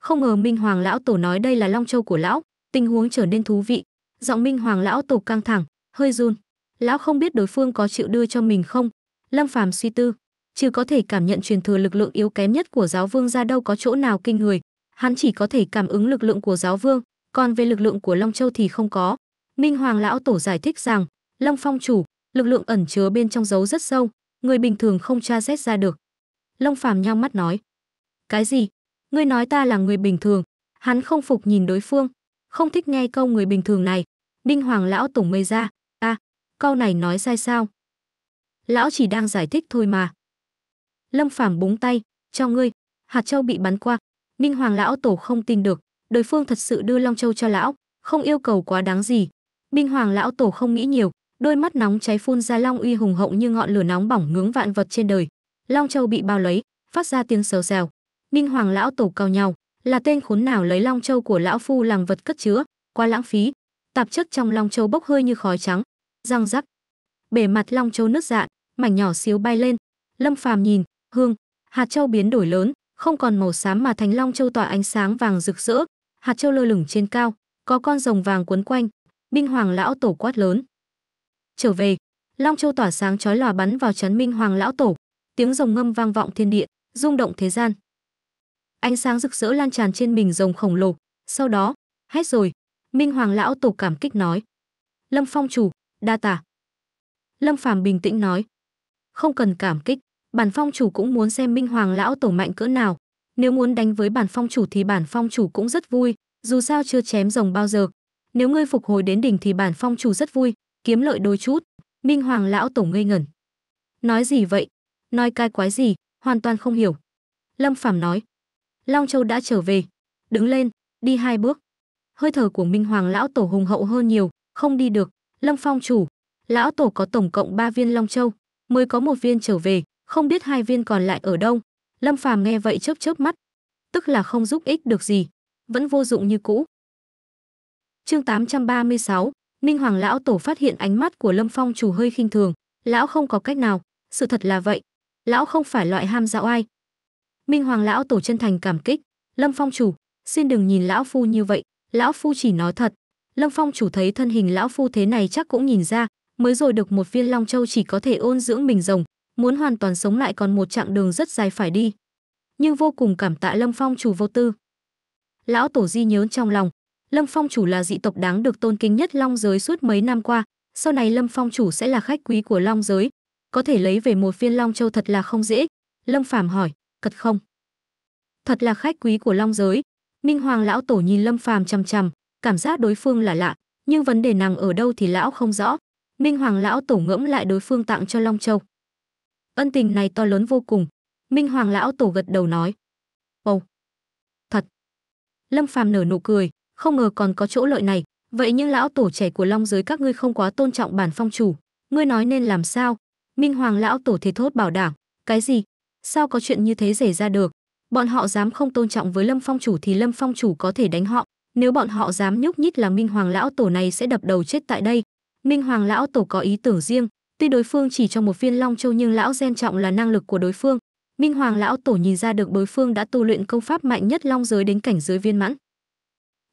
Không ngờ Minh Hoàng lão tổ nói đây là Long Châu của lão, tình huống trở nên thú vị. Giọng Minh Hoàng lão tổ căng thẳng, hơi run. Lão không biết đối phương có chịu đưa cho mình không? Lâm Phàm suy tư, chứ có thể cảm nhận truyền thừa lực lượng yếu kém nhất của giáo vương ra đâu có chỗ nào kinh người, hắn chỉ có thể cảm ứng lực lượng của giáo vương, còn về lực lượng của Long Châu thì không có. Minh Hoàng lão tổ giải thích rằng, Long Phong chủ, lực lượng ẩn chứa bên trong dấu rất sâu, người bình thường không tra xét ra được. Long Phàm nhao mắt nói, cái gì? Ngươi nói ta là người bình thường. Hắn không phục nhìn đối phương, không thích nghe câu người bình thường này. Đinh Hoàng lão tổng mây ra, a, à, câu này nói sai sao? Lão chỉ đang giải thích thôi mà. Lâm Phàm búng tay, cho ngươi, hạt châu bị bắn qua. Đinh Hoàng lão tổ không tin được, đối phương thật sự đưa Long Châu cho lão, không yêu cầu quá đáng gì. Đinh Hoàng lão tổ không nghĩ nhiều, đôi mắt nóng cháy phun ra long uy hùng hậu như ngọn lửa nóng bỏng ngưỡng vạn vật trên đời. Long Châu bị bao lấy, phát ra tiếng xèo xèo, Minh Hoàng lão tổ cào nhau, là tên khốn nào lấy Long Châu của lão phu làm vật cất chứa, quá lãng phí. Tạp chất trong Long Châu bốc hơi như khói trắng, răng rắc. Bề mặt Long Châu nứt dạn, mảnh nhỏ xíu bay lên. Lâm Phàm nhìn, hương, hạt châu biến đổi lớn, không còn màu xám mà thành Long Châu tỏa ánh sáng vàng rực rỡ, hạt châu lơ lửng trên cao, có con rồng vàng quấn quanh, Minh Hoàng lão tổ quát lớn. Trở về, Long Châu tỏa sáng chói lòa bắn vào trấn Minh Hoàng lão tổ, tiếng rồng ngâm vang vọng thiên địa, rung động thế gian ánh sáng rực rỡ lan tràn trên mình rồng khổng lồ sau đó hết rồi minh hoàng lão tổ cảm kích nói lâm phong chủ đa tả lâm phàm bình tĩnh nói không cần cảm kích bản phong chủ cũng muốn xem minh hoàng lão tổ mạnh cỡ nào nếu muốn đánh với bản phong chủ thì bản phong chủ cũng rất vui dù sao chưa chém rồng bao giờ nếu ngươi phục hồi đến đỉnh thì bản phong chủ rất vui kiếm lợi đôi chút minh hoàng lão tổ ngây ngẩn nói gì vậy nói cai quái gì hoàn toàn không hiểu lâm phàm nói Long Châu đã trở về. Đứng lên, đi hai bước. Hơi thở của Minh Hoàng lão tổ hùng hậu hơn nhiều, không đi được. Lâm Phong chủ, lão tổ có tổng cộng 3 viên Long Châu, mới có một viên trở về, không biết hai viên còn lại ở đâu. Lâm Phàm nghe vậy chớp chớp mắt, tức là không giúp ích được gì, vẫn vô dụng như cũ. Chương 836, Minh Hoàng lão tổ phát hiện ánh mắt của Lâm Phong chủ hơi khinh thường, lão không có cách nào, sự thật là vậy, lão không phải loại ham dạo ai, Minh Hoàng lão tổ chân thành cảm kích, Lâm Phong chủ, xin đừng nhìn lão phu như vậy, lão phu chỉ nói thật. Lâm Phong chủ thấy thân hình lão phu thế này chắc cũng nhìn ra, mới rồi được một viên long châu chỉ có thể ôn dưỡng mình rồng, muốn hoàn toàn sống lại còn một chặng đường rất dài phải đi. Nhưng vô cùng cảm tạ Lâm Phong chủ vô tư. Lão tổ di nhớ trong lòng, Lâm Phong chủ là dị tộc đáng được tôn kính nhất long giới suốt mấy năm qua, sau này Lâm Phong chủ sẽ là khách quý của long giới, có thể lấy về một viên long châu thật là không dễ. Lâm Phàm hỏi, cật không. Thật là khách quý của long giới. Minh Hoàng lão tổ nhìn Lâm Phàm chằm chằm, cảm giác đối phương là lạ, nhưng vấn đề nàng ở đâu thì lão không rõ. Minh Hoàng lão tổ ngẫm lại đối phương tặng cho Long Châu. Ân tình này to lớn vô cùng. Minh Hoàng lão tổ gật đầu nói. Ồ, thật. Lâm Phàm nở nụ cười, không ngờ còn có chỗ lợi này. Vậy nhưng lão tổ trẻ của Long giới các ngươi không quá tôn trọng bản phong chủ. Ngươi nói nên làm sao? Minh Hoàng lão tổ thì thốt bảo đảm. Cái gì? Sao có chuyện như thế xảy ra được? Bọn họ dám không tôn trọng với Lâm Phong chủ thì Lâm Phong chủ có thể đánh họ, nếu bọn họ dám nhúc nhích là Minh Hoàng lão tổ này sẽ đập đầu chết tại đây. Minh Hoàng lão tổ có ý tưởng riêng, tuy đối phương chỉ trong một viên Long Châu nhưng lão gen trọng là năng lực của đối phương. Minh Hoàng lão tổ nhìn ra được đối phương đã tu luyện công pháp mạnh nhất long giới đến cảnh giới viên mãn.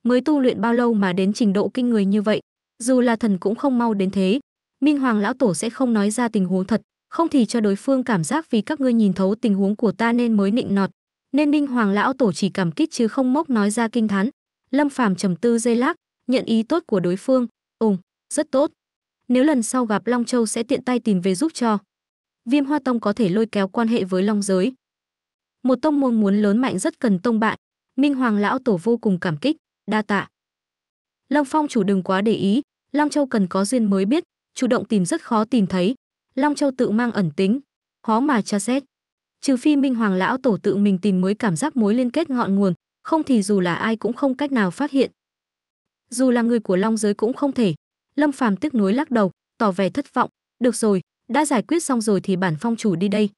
Mới tu luyện bao lâu mà đến trình độ kinh người như vậy, dù là thần cũng không mau đến thế. Minh Hoàng lão tổ sẽ không nói ra tình huống thật, không thì cho đối phương cảm giác vì các ngươi nhìn thấu tình huống của ta nên mới nịnh nọt nên minh hoàng lão tổ chỉ cảm kích chứ không mốc nói ra kinh thán lâm phàm trầm tư dây lát nhận ý tốt của đối phương ùng rất tốt nếu lần sau gặp long châu sẽ tiện tay tìm về giúp cho viêm hoa tông có thể lôi kéo quan hệ với long giới một tông môn muốn lớn mạnh rất cần tông bạn minh hoàng lão tổ vô cùng cảm kích đa tạ long phong chủ đừng quá để ý long châu cần có duyên mới biết chủ động tìm rất khó tìm thấy Long Châu tự mang ẩn tính, khó mà tra xét. Trừ phi Minh Hoàng lão tổ tự mình tìm mới cảm giác mối liên kết ngọn nguồn, không thì dù là ai cũng không cách nào phát hiện. Dù là người của Long giới cũng không thể. Lâm Phàm tức nuối lắc đầu, tỏ vẻ thất vọng, "Được rồi, đã giải quyết xong rồi thì bản phong chủ đi đây."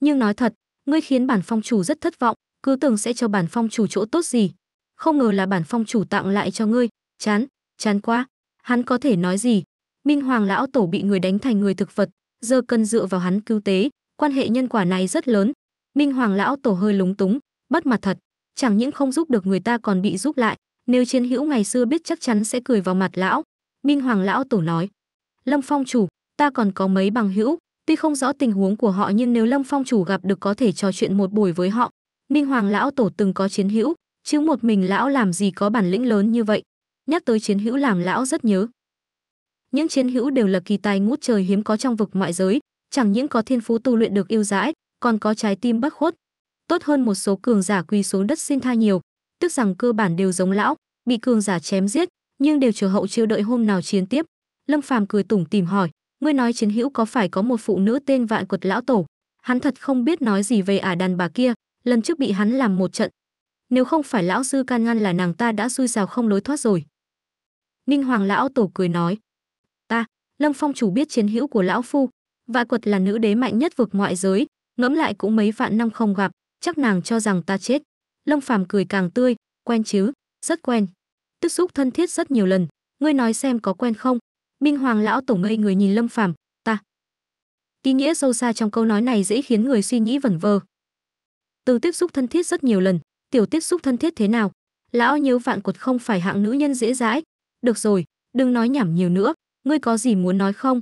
Nhưng nói thật, ngươi khiến bản phong chủ rất thất vọng, cứ tưởng sẽ cho bản phong chủ chỗ tốt gì, không ngờ là bản phong chủ tặng lại cho ngươi, chán, chán quá. Hắn có thể nói gì, Minh Hoàng lão tổ bị người đánh thành người thực vật, giờ cần dựa vào hắn cứu tế, quan hệ nhân quả này rất lớn. Minh Hoàng lão tổ hơi lúng túng, bất mặt thật, chẳng những không giúp được người ta còn bị giúp lại, nếu chiến hữu ngày xưa biết chắc chắn sẽ cười vào mặt lão. Minh Hoàng lão tổ nói: "Lâm Phong chủ, ta còn có mấy bằng hữu, tuy không rõ tình huống của họ nhưng nếu Lâm Phong chủ gặp được có thể trò chuyện một buổi với họ." Minh Hoàng lão tổ từng có chiến hữu, chứ một mình lão làm gì có bản lĩnh lớn như vậy. Nhắc tới chiến hữu làm lão rất nhớ, những chiến hữu đều là kỳ tài ngút trời hiếm có trong vực ngoại giới, chẳng những có thiên phú tu luyện được yêu dãi, còn có trái tim bất khuất. Tốt hơn một số cường giả quy xuống đất xin tha nhiều, tức rằng cơ bản đều giống lão, bị cường giả chém giết, nhưng đều chờ hậu chiêu đợi hôm nào chiến tiếp. Lâm Phàm cười tủm tìm hỏi, ngươi nói chiến hữu có phải có một phụ nữ tên Vạn Quật lão tổ? Hắn thật không biết nói gì về ả đàn bà kia, lần trước bị hắn làm một trận. Nếu không phải lão sư can ngăn là nàng ta đã xui xào không lối thoát rồi. Ninh Hoàng lão tổ cười nói, ta lâm phong chủ biết chiến hữu của lão phu vạ quật là nữ đế mạnh nhất vực ngoại giới ngẫm lại cũng mấy vạn năm không gặp chắc nàng cho rằng ta chết lâm phàm cười càng tươi quen chứ rất quen tức xúc thân thiết rất nhiều lần ngươi nói xem có quen không minh hoàng lão tổ ngây người nhìn lâm phàm ta ý nghĩa sâu xa trong câu nói này dễ khiến người suy nghĩ vẩn vơ từ tiếp xúc thân thiết rất nhiều lần tiểu tiếp xúc thân thiết thế nào lão nhớ vạn quật không phải hạng nữ nhân dễ dãi được rồi đừng nói nhảm nhiều nữa ngươi có gì muốn nói không?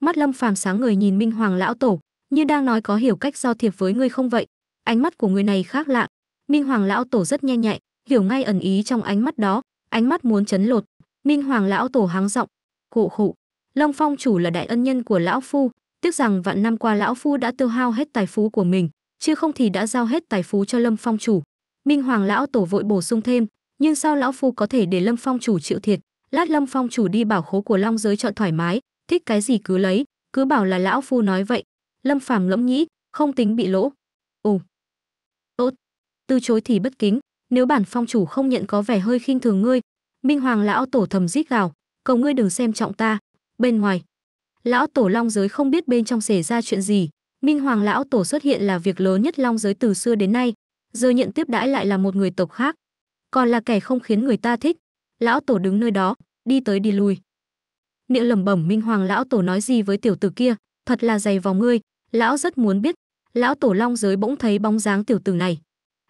Mắt Lâm Phàm sáng người nhìn Minh Hoàng lão tổ, như đang nói có hiểu cách giao thiệp với ngươi không vậy. Ánh mắt của người này khác lạ, Minh Hoàng lão tổ rất nhanh nhạy, hiểu ngay ẩn ý trong ánh mắt đó, ánh mắt muốn chấn lột. Minh Hoàng lão tổ hắng giọng, "Cụ khụ, Long Phong chủ là đại ân nhân của lão phu, tiếc rằng vạn năm qua lão phu đã tiêu hao hết tài phú của mình, chứ không thì đã giao hết tài phú cho Lâm Phong chủ." Minh Hoàng lão tổ vội bổ sung thêm, "Nhưng sao lão phu có thể để Lâm Phong chủ chịu thiệt, lát lâm phong chủ đi bảo khố của long giới chọn thoải mái thích cái gì cứ lấy cứ bảo là lão phu nói vậy lâm phàm ngẫm nghĩ không tính bị lỗ ù tốt từ chối thì bất kính nếu bản phong chủ không nhận có vẻ hơi khinh thường ngươi minh hoàng lão tổ thầm rít gào cầu ngươi đừng xem trọng ta bên ngoài lão tổ long giới không biết bên trong xảy ra chuyện gì minh hoàng lão tổ xuất hiện là việc lớn nhất long giới từ xưa đến nay giờ nhận tiếp đãi lại là một người tộc khác còn là kẻ không khiến người ta thích lão tổ đứng nơi đó đi tới đi lui niệm lẩm bẩm minh hoàng lão tổ nói gì với tiểu tử kia thật là dày vò ngươi lão rất muốn biết lão tổ long giới bỗng thấy bóng dáng tiểu tử này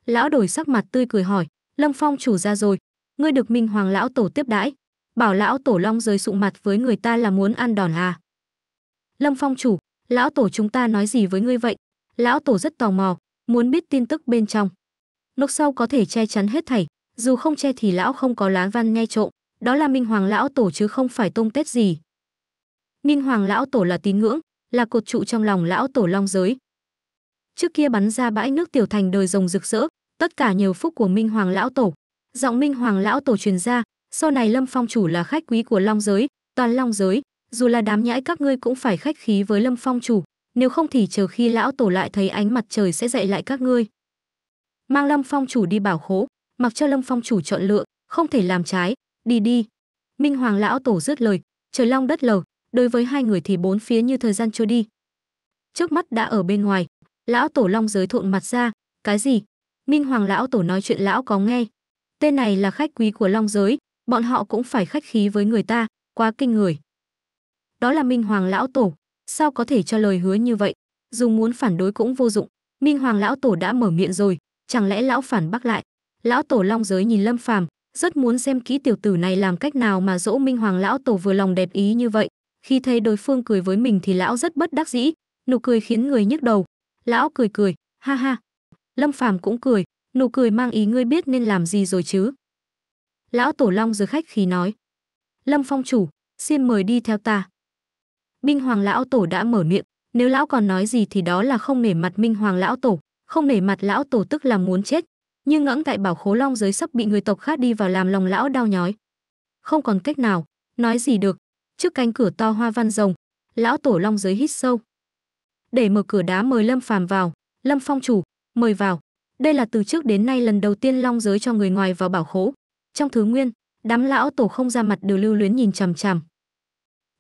lão đổi sắc mặt tươi cười hỏi lâm phong chủ ra rồi ngươi được minh hoàng lão tổ tiếp đãi bảo lão tổ long giới sụ mặt với người ta là muốn ăn đòn à lâm phong chủ lão tổ chúng ta nói gì với ngươi vậy lão tổ rất tò mò muốn biết tin tức bên trong nốc sau có thể che chắn hết thảy dù không che thì lão không có lá văn nghe trộm, đó là Minh Hoàng lão tổ chứ không phải tôm tết gì. Minh Hoàng lão tổ là tín ngưỡng, là cột trụ trong lòng lão tổ long giới. Trước kia bắn ra bãi nước tiểu thành đời rồng rực rỡ, tất cả nhiều phúc của Minh Hoàng lão tổ. Giọng Minh Hoàng lão tổ truyền ra, sau này Lâm Phong chủ là khách quý của long giới, toàn long giới, dù là đám nhãi các ngươi cũng phải khách khí với Lâm Phong chủ, nếu không thì chờ khi lão tổ lại thấy ánh mặt trời sẽ dạy lại các ngươi. Mang Lâm Phong chủ đi bảo khố, mặc cho lâm phong chủ chọn lựa không thể làm trái đi đi minh hoàng lão tổ dứt lời trời long đất lầu đối với hai người thì bốn phía như thời gian trôi đi trước mắt đã ở bên ngoài lão tổ long giới thộn mặt ra cái gì minh hoàng lão tổ nói chuyện lão có nghe tên này là khách quý của long giới bọn họ cũng phải khách khí với người ta quá kinh người đó là minh hoàng lão tổ sao có thể cho lời hứa như vậy dù muốn phản đối cũng vô dụng minh hoàng lão tổ đã mở miệng rồi chẳng lẽ lão phản bác lại lão tổ long giới nhìn lâm phàm rất muốn xem kỹ tiểu tử này làm cách nào mà dỗ minh hoàng lão tổ vừa lòng đẹp ý như vậy khi thấy đối phương cười với mình thì lão rất bất đắc dĩ nụ cười khiến người nhức đầu lão cười cười ha ha lâm phàm cũng cười nụ cười mang ý ngươi biết nên làm gì rồi chứ lão tổ long giới khách khí nói lâm phong chủ xin mời đi theo ta minh hoàng lão tổ đã mở miệng nếu lão còn nói gì thì đó là không nể mặt minh hoàng lão tổ không nể mặt lão tổ tức là muốn chết nhưng ngẫng tại bảo khố long giới sắp bị người tộc khác đi vào làm lòng lão đau nhói không còn cách nào nói gì được trước cánh cửa to hoa văn rồng lão tổ long giới hít sâu để mở cửa đá mời lâm phàm vào lâm phong chủ mời vào đây là từ trước đến nay lần đầu tiên long giới cho người ngoài vào bảo khố trong thứ nguyên đám lão tổ không ra mặt đều lưu luyến nhìn chằm chằm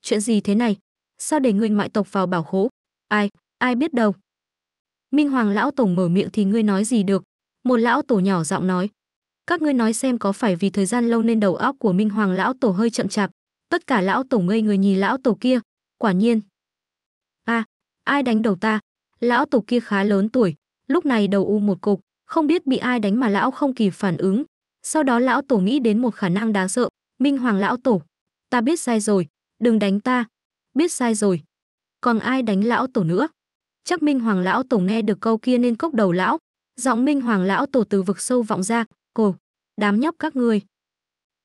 chuyện gì thế này sao để người ngoại tộc vào bảo khố ai ai biết đâu minh hoàng lão tổ mở miệng thì ngươi nói gì được một lão tổ nhỏ giọng nói các ngươi nói xem có phải vì thời gian lâu nên đầu óc của minh hoàng lão tổ hơi chậm chạp tất cả lão tổ ngây người nhìn lão tổ kia quả nhiên a à, ai đánh đầu ta lão tổ kia khá lớn tuổi lúc này đầu u một cục không biết bị ai đánh mà lão không kịp phản ứng sau đó lão tổ nghĩ đến một khả năng đáng sợ minh hoàng lão tổ ta biết sai rồi đừng đánh ta biết sai rồi còn ai đánh lão tổ nữa chắc minh hoàng lão tổ nghe được câu kia nên cốc đầu lão Giọng Minh Hoàng lão tổ từ vực sâu vọng ra, "Cổ, đám nhóc các ngươi,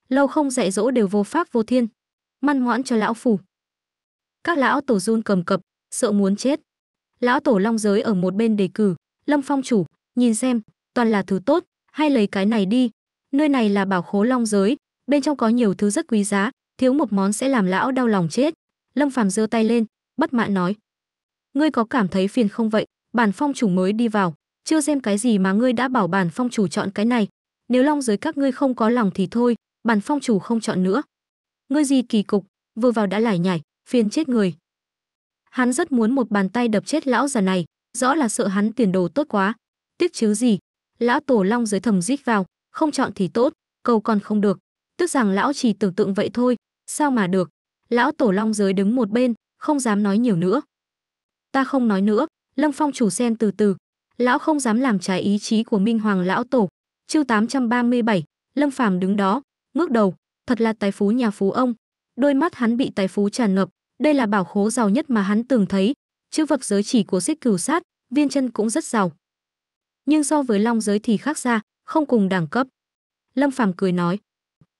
lâu không dạy dỗ đều vô pháp vô thiên, ngoan ngoãn cho lão phủ." Các lão tổ run cầm cập, sợ muốn chết. Lão tổ Long giới ở một bên đề cử, "Lâm Phong chủ, nhìn xem, toàn là thứ tốt, hay lấy cái này đi, nơi này là bảo khố Long giới, bên trong có nhiều thứ rất quý giá, thiếu một món sẽ làm lão đau lòng chết." Lâm Phàm giơ tay lên, bất mãn nói: "Ngươi có cảm thấy phiền không vậy? Bản phong chủ mới đi vào, chưa xem cái gì mà ngươi đã bảo bản phong chủ chọn cái này nếu long giới các ngươi không có lòng thì thôi bản phong chủ không chọn nữa ngươi gì kỳ cục vừa vào đã lải nhải phiền chết người hắn rất muốn một bàn tay đập chết lão già này rõ là sợ hắn tiền đồ tốt quá tiếc chứ gì lão tổ long giới thầm rít vào không chọn thì tốt cầu còn không được tức rằng lão chỉ tưởng tượng vậy thôi sao mà được lão tổ long giới đứng một bên không dám nói nhiều nữa ta không nói nữa lâm phong chủ xem từ từ lão không dám làm trái ý chí của Minh Hoàng lão tổ. Chương 837, Lâm Phàm đứng đó, ngước đầu, thật là tài phú nhà phú ông. Đôi mắt hắn bị tài phú tràn ngập, đây là bảo khố giàu nhất mà hắn từng thấy, chữ vật giới chỉ của xích cửu sát, viên chân cũng rất giàu. Nhưng so với long giới thì khác ra, không cùng đẳng cấp. Lâm Phàm cười nói,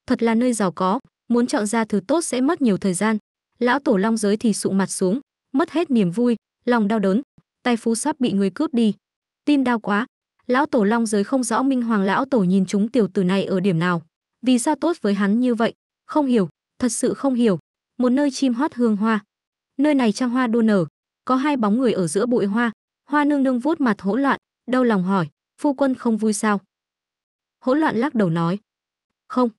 thật là nơi giàu có, muốn chọn ra thứ tốt sẽ mất nhiều thời gian. Lão tổ long giới thì sụ mặt xuống, mất hết niềm vui, lòng đau đớn, tài phú sắp bị người cướp đi, tim đau quá lão tổ long giới không rõ minh hoàng lão tổ nhìn chúng tiểu tử này ở điểm nào vì sao tốt với hắn như vậy không hiểu thật sự không hiểu một nơi chim hót hương hoa nơi này trang hoa đua nở có hai bóng người ở giữa bụi hoa hoa nương nương vuốt mặt hỗn loạn đau lòng hỏi phu quân không vui sao hỗn loạn lắc đầu nói không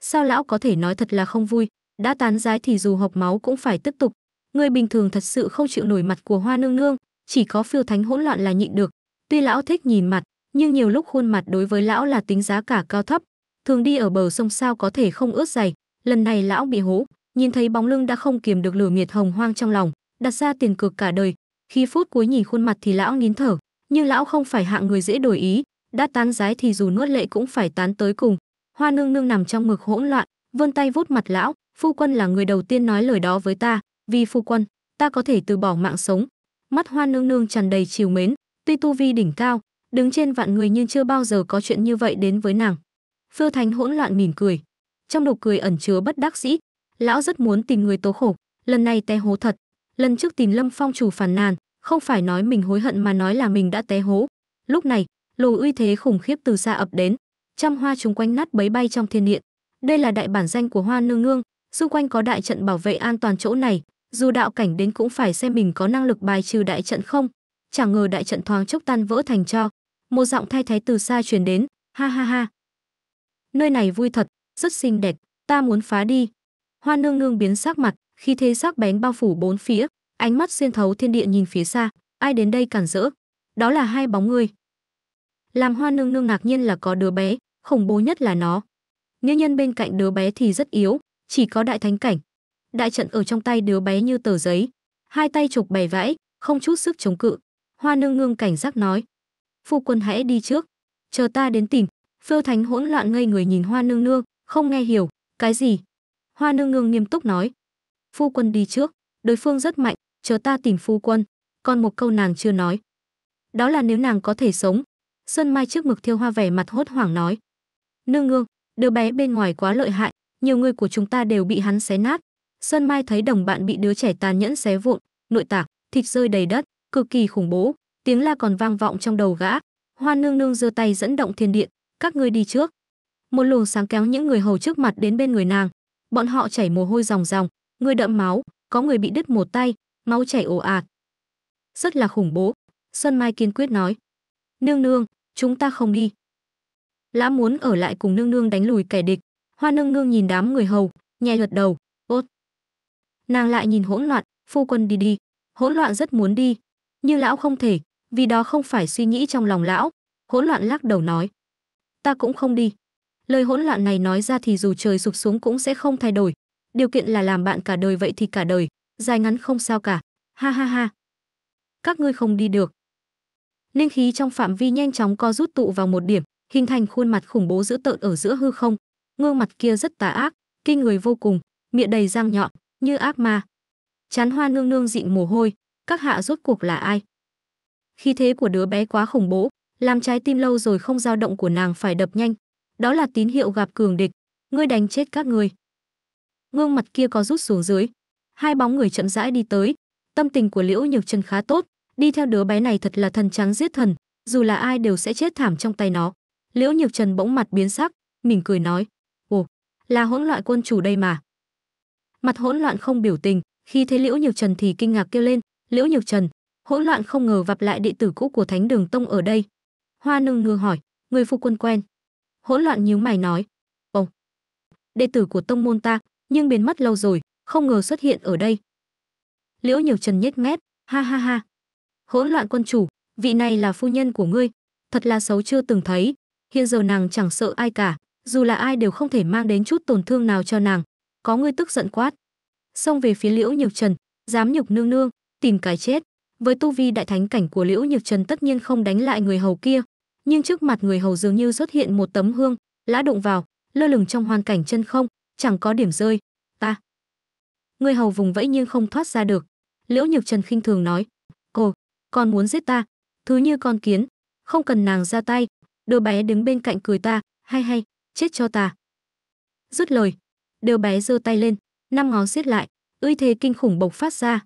sao lão có thể nói thật là không vui đã tán giái thì dù hộc máu cũng phải tiếp tục người bình thường thật sự không chịu nổi mặt của hoa nương nương chỉ có phiêu thánh hỗn loạn là nhịn được tuy lão thích nhìn mặt nhưng nhiều lúc khuôn mặt đối với lão là tính giá cả cao thấp thường đi ở bờ sông sao có thể không ướt giày lần này lão bị hố nhìn thấy bóng lưng đã không kiềm được lửa miệt hồng hoang trong lòng đặt ra tiền cược cả đời khi phút cuối nhìn khuôn mặt thì lão nín thở nhưng lão không phải hạng người dễ đổi ý đã tán giái thì dù nuốt lệ cũng phải tán tới cùng hoa nương nương nằm trong ngực hỗn loạn vươn tay vuốt mặt lão phu quân là người đầu tiên nói lời đó với ta vì phu quân ta có thể từ bỏ mạng sống mắt hoa nương nương tràn đầy chiều mến tuy tu vi đỉnh cao đứng trên vạn người nhưng chưa bao giờ có chuyện như vậy đến với nàng phiêu thánh hỗn loạn mỉm cười trong nụ cười ẩn chứa bất đắc dĩ lão rất muốn tìm người tố khổ lần này té hố thật lần trước tìm lâm phong chủ phản nàn không phải nói mình hối hận mà nói là mình đã té hố lúc này lồ uy thế khủng khiếp từ xa ập đến trăm hoa chúng quanh nát bấy bay trong thiên điện đây là đại bản danh của hoa nương nương xung quanh có đại trận bảo vệ an toàn chỗ này dù đạo cảnh đến cũng phải xem mình có năng lực bài trừ đại trận không chẳng ngờ đại trận thoáng chốc tan vỡ thành cho một giọng thay thế từ xa truyền đến ha ha ha nơi này vui thật rất xinh đẹp ta muốn phá đi hoa nương nương biến sắc mặt khi thế sắc bén bao phủ bốn phía ánh mắt xuyên thấu thiên địa nhìn phía xa ai đến đây cản rỡ đó là hai bóng người làm hoa nương nương ngạc nhiên là có đứa bé khủng bố nhất là nó nghĩa nhân bên cạnh đứa bé thì rất yếu chỉ có đại thánh cảnh đại trận ở trong tay đứa bé như tờ giấy hai tay chụp bày vãi không chút sức chống cự hoa nương ngương cảnh giác nói phu quân hãy đi trước chờ ta đến tìm phiêu thánh hỗn loạn ngây người nhìn hoa nương nương không nghe hiểu cái gì hoa nương nương nghiêm túc nói phu quân đi trước đối phương rất mạnh chờ ta tìm phu quân còn một câu nàng chưa nói đó là nếu nàng có thể sống sơn mai trước mực thiêu hoa vẻ mặt hốt hoảng nói nương nương đứa bé bên ngoài quá lợi hại nhiều người của chúng ta đều bị hắn xé nát Sơn Mai thấy đồng bạn bị đứa trẻ tàn nhẫn xé vụn, nội tạng, thịt rơi đầy đất, cực kỳ khủng bố, tiếng la còn vang vọng trong đầu gã. Hoa Nương Nương giơ tay dẫn động thiên điện, các ngươi đi trước. Một luồng sáng kéo những người hầu trước mặt đến bên người nàng, bọn họ chảy mồ hôi ròng ròng, người đẫm máu, có người bị đứt một tay, máu chảy ồ ạt. Rất là khủng bố, Sơn Mai kiên quyết nói. Nương nương, chúng ta không đi. Lã muốn ở lại cùng nương nương đánh lùi kẻ địch. Hoa nương nương nhìn đám người hầu, nhẹ gật đầu, nàng lại nhìn hỗn loạn phu quân đi đi hỗn loạn rất muốn đi nhưng lão không thể vì đó không phải suy nghĩ trong lòng lão hỗn loạn lắc đầu nói ta cũng không đi lời hỗn loạn này nói ra thì dù trời sụp xuống cũng sẽ không thay đổi điều kiện là làm bạn cả đời vậy thì cả đời dài ngắn không sao cả ha ha ha các ngươi không đi được linh khí trong phạm vi nhanh chóng co rút tụ vào một điểm hình thành khuôn mặt khủng bố dữ tợn ở giữa hư không gương mặt kia rất tà ác kinh người vô cùng miệng đầy răng nhọn như ác ma. Chán hoa nương nương dịn mồ hôi, các hạ rốt cuộc là ai? Khi thế của đứa bé quá khủng bố, làm trái tim lâu rồi không dao động của nàng phải đập nhanh. Đó là tín hiệu gặp cường địch, ngươi đánh chết các ngươi. gương mặt kia có rút xuống dưới, hai bóng người chậm rãi đi tới, tâm tình của Liễu Nhược Trần khá tốt, đi theo đứa bé này thật là thần trắng giết thần, dù là ai đều sẽ chết thảm trong tay nó. Liễu Nhược Trần bỗng mặt biến sắc, mỉm cười nói, "Ồ, là hỗn loại quân chủ đây mà." mặt hỗn loạn không biểu tình khi thấy liễu nhược trần thì kinh ngạc kêu lên liễu nhược trần hỗn loạn không ngờ vặp lại đệ tử cũ của thánh đường tông ở đây hoa nương ngư hỏi người phu quân quen hỗn loạn nhíu mày nói ồ đệ tử của tông môn ta nhưng biến mất lâu rồi không ngờ xuất hiện ở đây liễu nhược trần nhếch mép ha ha ha hỗn loạn quân chủ vị này là phu nhân của ngươi thật là xấu chưa từng thấy hiện giờ nàng chẳng sợ ai cả dù là ai đều không thể mang đến chút tổn thương nào cho nàng có người tức giận quát xông về phía liễu nhược trần dám nhục nương nương tìm cái chết với tu vi đại thánh cảnh của liễu nhược trần tất nhiên không đánh lại người hầu kia nhưng trước mặt người hầu dường như xuất hiện một tấm hương lã đụng vào lơ lửng trong hoàn cảnh chân không chẳng có điểm rơi ta người hầu vùng vẫy nhưng không thoát ra được liễu nhược trần khinh thường nói cô con muốn giết ta thứ như con kiến không cần nàng ra tay đứa bé đứng bên cạnh cười ta hay hay chết cho ta dứt lời Đứa bé giơ tay lên, năm ngón xiết lại, uy thế kinh khủng bộc phát ra.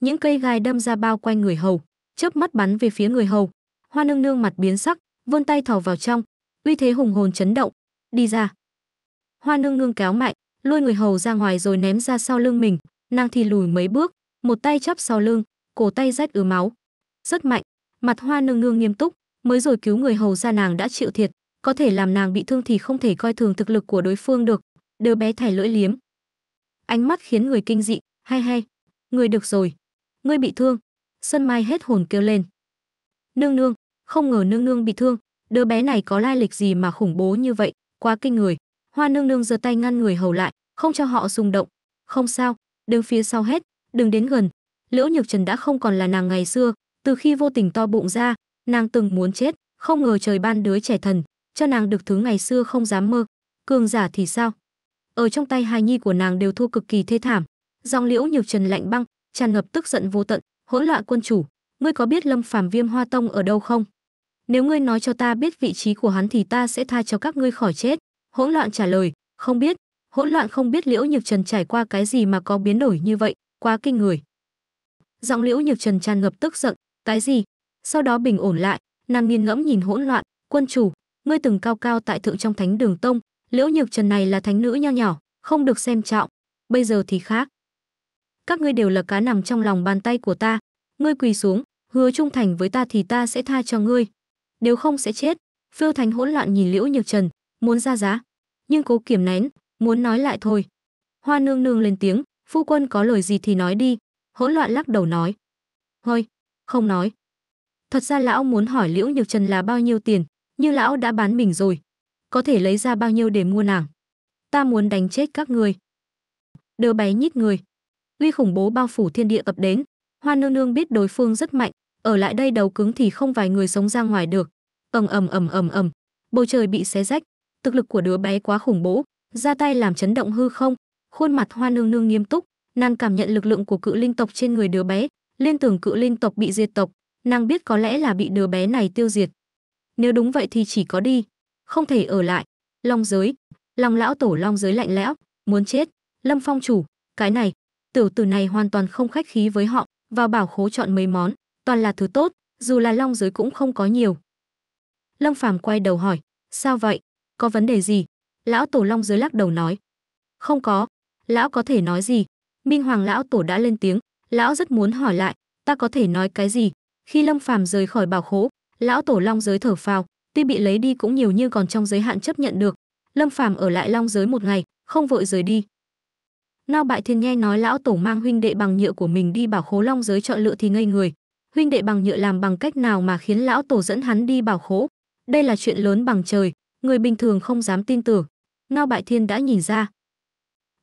Những cây gai đâm ra bao quanh người hầu, chớp mắt bắn về phía người hầu. Hoa nương nương mặt biến sắc, vươn tay thò vào trong, uy thế hùng hồn chấn động. Đi ra. Hoa nương nương kéo mạnh, lôi người hầu ra ngoài rồi ném ra sau lưng mình, nàng thì lùi mấy bước, một tay chắp sau lưng, cổ tay rách ứa máu. Rất mạnh, mặt hoa nương nương nghiêm túc, mới rồi cứu người hầu ra nàng đã chịu thiệt, có thể làm nàng bị thương thì không thể coi thường thực lực của đối phương được, Đứa bé thải lưỡi liếm. Ánh mắt khiến người kinh dị, hay hay, người được rồi, người bị thương. Sơn Mai hết hồn kêu lên. Nương nương, không ngờ nương nương bị thương, đứa bé này có lai lịch gì mà khủng bố như vậy, quá kinh người. Hoa nương nương giơ tay ngăn người hầu lại, không cho họ rung động. Không sao, đứng phía sau hết, đừng đến gần. Liễu Nhược Trần đã không còn là nàng ngày xưa, từ khi vô tình to bụng ra, nàng từng muốn chết, không ngờ trời ban đứa trẻ thần, cho nàng được thứ ngày xưa không dám mơ. Cường giả thì sao? ở trong tay hài nhi của nàng đều thua cực kỳ thê thảm dòng liễu nhược trần lạnh băng tràn ngập tức giận vô tận hỗn loạn quân chủ ngươi có biết lâm phàm viêm hoa tông ở đâu không nếu ngươi nói cho ta biết vị trí của hắn thì ta sẽ tha cho các ngươi khỏi chết hỗn loạn trả lời không biết hỗn loạn không biết liễu nhược trần trải qua cái gì mà có biến đổi như vậy quá kinh người giọng liễu nhược trần tràn ngập tức giận cái gì sau đó bình ổn lại nàng nghiền ngẫm nhìn hỗn loạn quân chủ ngươi từng cao cao tại thượng trong thánh đường tông Liễu Nhược Trần này là thánh nữ nho nhỏ, không được xem trọng, bây giờ thì khác. Các ngươi đều là cá nằm trong lòng bàn tay của ta, ngươi quỳ xuống, hứa trung thành với ta thì ta sẽ tha cho ngươi. Nếu không sẽ chết. Phiêu Thánh hỗn loạn nhìn Liễu Nhược Trần, muốn ra giá, nhưng cố kiểm nén, muốn nói lại thôi. Hoa nương nương lên tiếng, phu quân có lời gì thì nói đi, hỗn loạn lắc đầu nói. Thôi, không nói. Thật ra lão muốn hỏi Liễu Nhược Trần là bao nhiêu tiền, như lão đã bán mình rồi, có thể lấy ra bao nhiêu để mua nàng. Ta muốn đánh chết các người. Đứa bé nhít người. Uy khủng bố bao phủ thiên địa ập đến, Hoa Nương Nương biết đối phương rất mạnh, ở lại đây đầu cứng thì không vài người sống ra ngoài được. Ầm ầm ầm ầm ầm, bầu trời bị xé rách, thực lực của đứa bé quá khủng bố, ra tay làm chấn động hư không. Khuôn mặt Hoa Nương Nương nghiêm túc, nàng cảm nhận lực lượng của cự linh tộc trên người đứa bé, liên tưởng cự linh tộc bị diệt tộc, nàng biết có lẽ là bị đứa bé này tiêu diệt. Nếu đúng vậy thì chỉ có đi, không thể ở lại. Long giới, Long lão tổ Long giới lạnh lẽo, muốn chết. Lâm Phong chủ, cái này, tiểu tử này hoàn toàn không khách khí với họ, vào bảo khố chọn mấy món, toàn là thứ tốt, dù là Long giới cũng không có nhiều. Lâm Phàm quay đầu hỏi, sao vậy? Có vấn đề gì? Lão tổ Long giới lắc đầu nói, không có. Lão có thể nói gì? Minh Hoàng lão tổ đã lên tiếng, lão rất muốn hỏi lại, ta có thể nói cái gì? Khi Lâm Phàm rời khỏi bảo khố, lão tổ Long giới thở phào, tuy bị lấy đi cũng nhiều như còn trong giới hạn chấp nhận được lâm phàm ở lại long giới một ngày không vội rời đi Nao Bại Thiên nghe nói lão tổ mang huynh đệ bằng nhựa của mình đi bảo khố long giới chọn lựa thì ngây người. Huynh đệ bằng nhựa làm bằng cách nào mà khiến lão tổ dẫn hắn đi bảo khố? Đây là chuyện lớn bằng trời, người bình thường không dám tin tưởng. Nao Bại Thiên đã nhìn ra.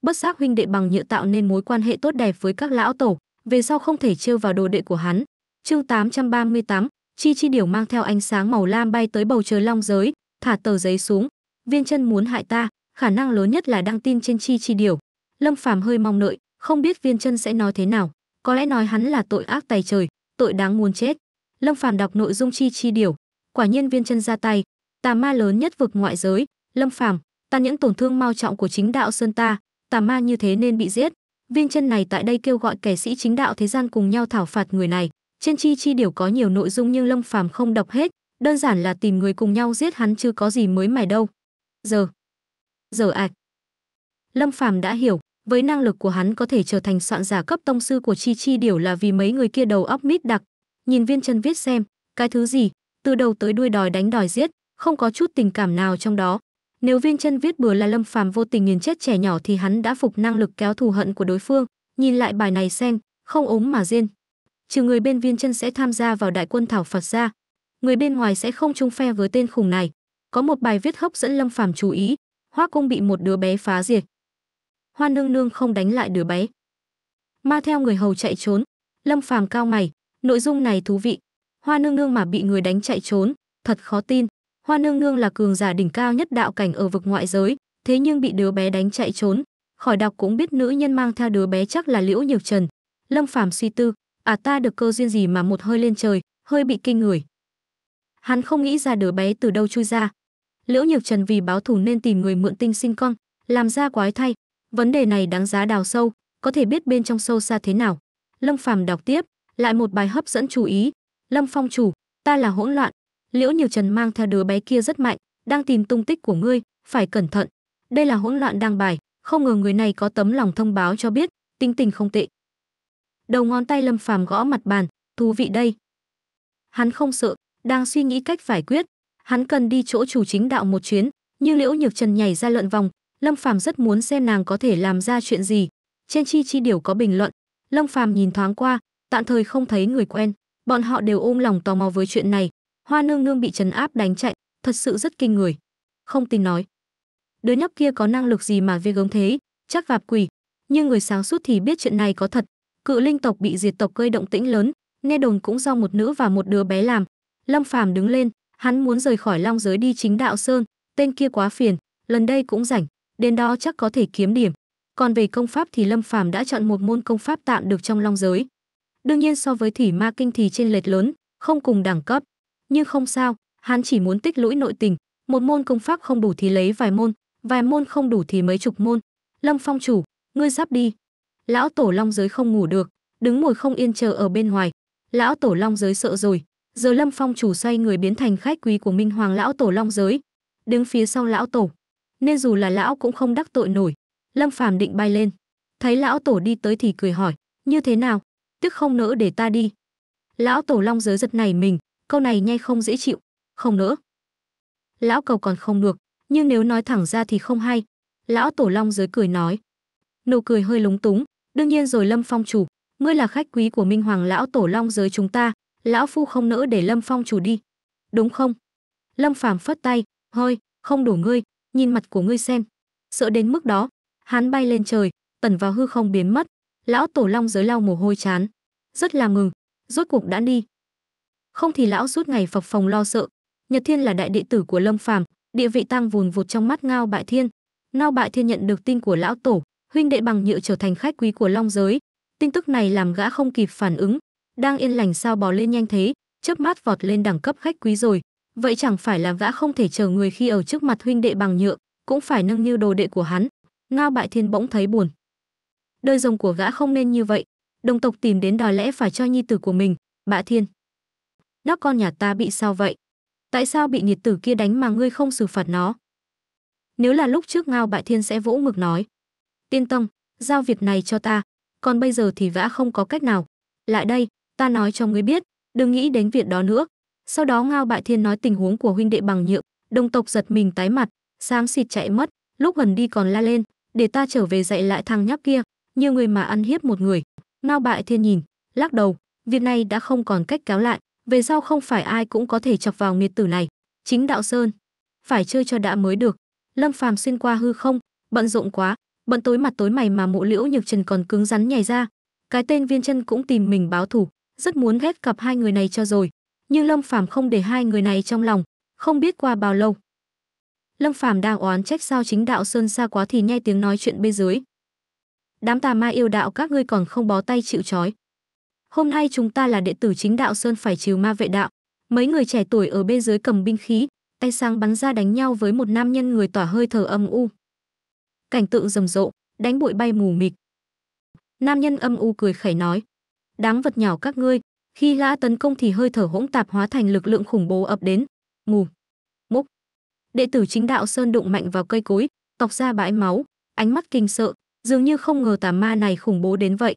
Bất giác huynh đệ bằng nhựa tạo nên mối quan hệ tốt đẹp với các lão tổ, về sau không thể trêu vào đồ đệ của hắn. Chương 838, chi chi điểu mang theo ánh sáng màu lam bay tới bầu trời long giới thả tờ giấy xuống viên chân muốn hại ta khả năng lớn nhất là đăng tin trên chi chi điểu. lâm phàm hơi mong đợi không biết viên chân sẽ nói thế nào có lẽ nói hắn là tội ác tài trời tội đáng muốn chết lâm phàm đọc nội dung chi chi điểu. quả nhiên viên chân ra tay tà ma lớn nhất vực ngoại giới lâm phàm ta những tổn thương mau trọng của chính đạo sơn ta tà ma như thế nên bị giết viên chân này tại đây kêu gọi kẻ sĩ chính đạo thế gian cùng nhau thảo phạt người này trên Chi Chi đều có nhiều nội dung nhưng Lâm Phàm không đọc hết, đơn giản là tìm người cùng nhau giết hắn chứ có gì mới mẻ đâu. Giờ, giờ ạch. Lâm Phàm đã hiểu, với năng lực của hắn có thể trở thành soạn giả cấp tông sư của Chi Chi điều là vì mấy người kia đầu óc mít đặc. Nhìn viên chân viết xem, cái thứ gì, từ đầu tới đuôi đòi đánh đòi giết, không có chút tình cảm nào trong đó. Nếu viên chân viết bừa là lâm phàm vô tình nghiền chết trẻ nhỏ thì hắn đã phục năng lực kéo thù hận của đối phương. Nhìn lại bài này xem, không ốm mà riêng trừ người bên viên chân sẽ tham gia vào đại quân thảo phạt ra người bên ngoài sẽ không chung phe với tên khủng này có một bài viết hấp dẫn lâm phàm chú ý hoa cung bị một đứa bé phá diệt hoa nương nương không đánh lại đứa bé ma theo người hầu chạy trốn lâm phàm cao mày nội dung này thú vị hoa nương nương mà bị người đánh chạy trốn thật khó tin hoa nương nương là cường giả đỉnh cao nhất đạo cảnh ở vực ngoại giới thế nhưng bị đứa bé đánh chạy trốn khỏi đọc cũng biết nữ nhân mang theo đứa bé chắc là liễu nhược trần lâm phàm suy tư à ta được cơ duyên gì mà một hơi lên trời hơi bị kinh người hắn không nghĩ ra đứa bé từ đâu chui ra liễu nhược trần vì báo thù nên tìm người mượn tinh sinh con làm ra quái thay vấn đề này đáng giá đào sâu có thể biết bên trong sâu xa thế nào lâm phàm đọc tiếp lại một bài hấp dẫn chú ý lâm phong chủ ta là hỗn loạn liễu nhược trần mang theo đứa bé kia rất mạnh đang tìm tung tích của ngươi phải cẩn thận đây là hỗn loạn đang bài không ngờ người này có tấm lòng thông báo cho biết tinh tình không tệ Đầu ngón tay Lâm Phàm gõ mặt bàn, thú vị đây. Hắn không sợ, đang suy nghĩ cách giải quyết, hắn cần đi chỗ chủ chính đạo một chuyến, như Liễu Nhược Trần nhảy ra lợn vòng, Lâm Phàm rất muốn xem nàng có thể làm ra chuyện gì. Trên chi chi điều có bình luận, Lâm Phàm nhìn thoáng qua, tạm thời không thấy người quen, bọn họ đều ôm lòng tò mò với chuyện này. Hoa Nương Nương bị trấn áp đánh chạy, thật sự rất kinh người. Không tin nói. Đứa nhóc kia có năng lực gì mà ghê gớm thế, chắc vạp quỷ, nhưng người sáng suốt thì biết chuyện này có thật, cự linh tộc bị diệt tộc gây động tĩnh lớn nghe đồn cũng do một nữ và một đứa bé làm lâm phàm đứng lên hắn muốn rời khỏi long giới đi chính đạo sơn tên kia quá phiền lần đây cũng rảnh đến đó chắc có thể kiếm điểm còn về công pháp thì lâm phàm đã chọn một môn công pháp tạm được trong long giới đương nhiên so với thủy ma kinh thì trên lệch lớn không cùng đẳng cấp nhưng không sao hắn chỉ muốn tích lũy nội tình một môn công pháp không đủ thì lấy vài môn vài môn không đủ thì mấy chục môn lâm phong chủ ngươi sắp đi lão tổ long giới không ngủ được đứng ngồi không yên chờ ở bên ngoài lão tổ long giới sợ rồi giờ lâm phong chủ xoay người biến thành khách quý của minh hoàng lão tổ long giới đứng phía sau lão tổ nên dù là lão cũng không đắc tội nổi lâm phàm định bay lên thấy lão tổ đi tới thì cười hỏi như thế nào tức không nỡ để ta đi lão tổ long giới giật này mình câu này nhai không dễ chịu không nỡ lão cầu còn không được nhưng nếu nói thẳng ra thì không hay lão tổ long giới cười nói nụ cười hơi lúng túng đương nhiên rồi lâm phong chủ ngươi là khách quý của minh hoàng lão tổ long giới chúng ta lão phu không nỡ để lâm phong chủ đi đúng không lâm phàm phất tay hơi không đủ ngươi nhìn mặt của ngươi xem sợ đến mức đó hắn bay lên trời tẩn vào hư không biến mất lão tổ long giới lau mồ hôi chán rất là mừng rốt cuộc đã đi không thì lão suốt ngày phập phòng lo sợ nhật thiên là đại đệ tử của lâm phàm địa vị tăng vùn vụt trong mắt ngao bại thiên ngao bại thiên nhận được tin của lão tổ huynh đệ bằng nhựa trở thành khách quý của long giới tin tức này làm gã không kịp phản ứng đang yên lành sao bò lên nhanh thế chớp mắt vọt lên đẳng cấp khách quý rồi vậy chẳng phải là gã không thể chờ người khi ở trước mặt huynh đệ bằng nhựa cũng phải nâng như đồ đệ của hắn ngao bại thiên bỗng thấy buồn đời rồng của gã không nên như vậy đồng tộc tìm đến đòi lẽ phải cho nhi tử của mình bạ thiên nhóc con nhà ta bị sao vậy tại sao bị nhiệt tử kia đánh mà ngươi không xử phạt nó nếu là lúc trước ngao bại thiên sẽ vỗ ngực nói Yên tông giao việc này cho ta, còn bây giờ thì vã không có cách nào. Lại đây, ta nói cho ngươi biết, đừng nghĩ đến việc đó nữa. Sau đó Ngao Bại Thiên nói tình huống của huynh đệ bằng nhượng, đồng tộc giật mình tái mặt, sáng xịt chạy mất, lúc gần đi còn la lên, để ta trở về dạy lại thằng nhóc kia, nhiều người mà ăn hiếp một người. Ngao Bại Thiên nhìn, lắc đầu, việc này đã không còn cách kéo lại, về sau không phải ai cũng có thể chọc vào nghiệt tử này. Chính đạo sơn, phải chơi cho đã mới được. Lâm Phàm xuyên qua hư không, bận rộn quá, Bận tối mặt tối mày mà mộ liễu nhược trần còn cứng rắn nhảy ra. Cái tên viên chân cũng tìm mình báo thủ, rất muốn ghét cặp hai người này cho rồi. Nhưng Lâm Phàm không để hai người này trong lòng, không biết qua bao lâu. Lâm Phàm đang oán trách sao chính đạo Sơn xa quá thì nghe tiếng nói chuyện bên dưới. Đám tà ma yêu đạo các ngươi còn không bó tay chịu trói. Hôm nay chúng ta là đệ tử chính đạo Sơn phải trừ ma vệ đạo. Mấy người trẻ tuổi ở bên dưới cầm binh khí, tay sang bắn ra đánh nhau với một nam nhân người tỏa hơi thở âm u cảnh tượng rầm rộ, đánh bụi bay mù mịt. Nam nhân âm u cười khẩy nói, đáng vật nhỏ các ngươi, khi lã tấn công thì hơi thở hỗn tạp hóa thành lực lượng khủng bố ập đến, mù, múc. Đệ tử chính đạo Sơn đụng mạnh vào cây cối, tọc ra bãi máu, ánh mắt kinh sợ, dường như không ngờ tà ma này khủng bố đến vậy.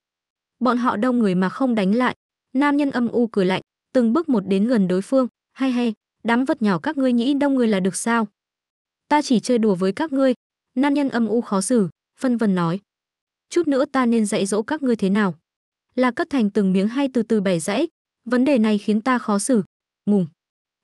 Bọn họ đông người mà không đánh lại, nam nhân âm u cười lạnh, từng bước một đến gần đối phương, hay hay, đám vật nhỏ các ngươi nghĩ đông người là được sao? Ta chỉ chơi đùa với các ngươi, Nan nhân âm u khó xử, phân vân nói. Chút nữa ta nên dạy dỗ các ngươi thế nào? Là cất thành từng miếng hay từ từ bẻ rẽ? Vấn đề này khiến ta khó xử. Ngùng.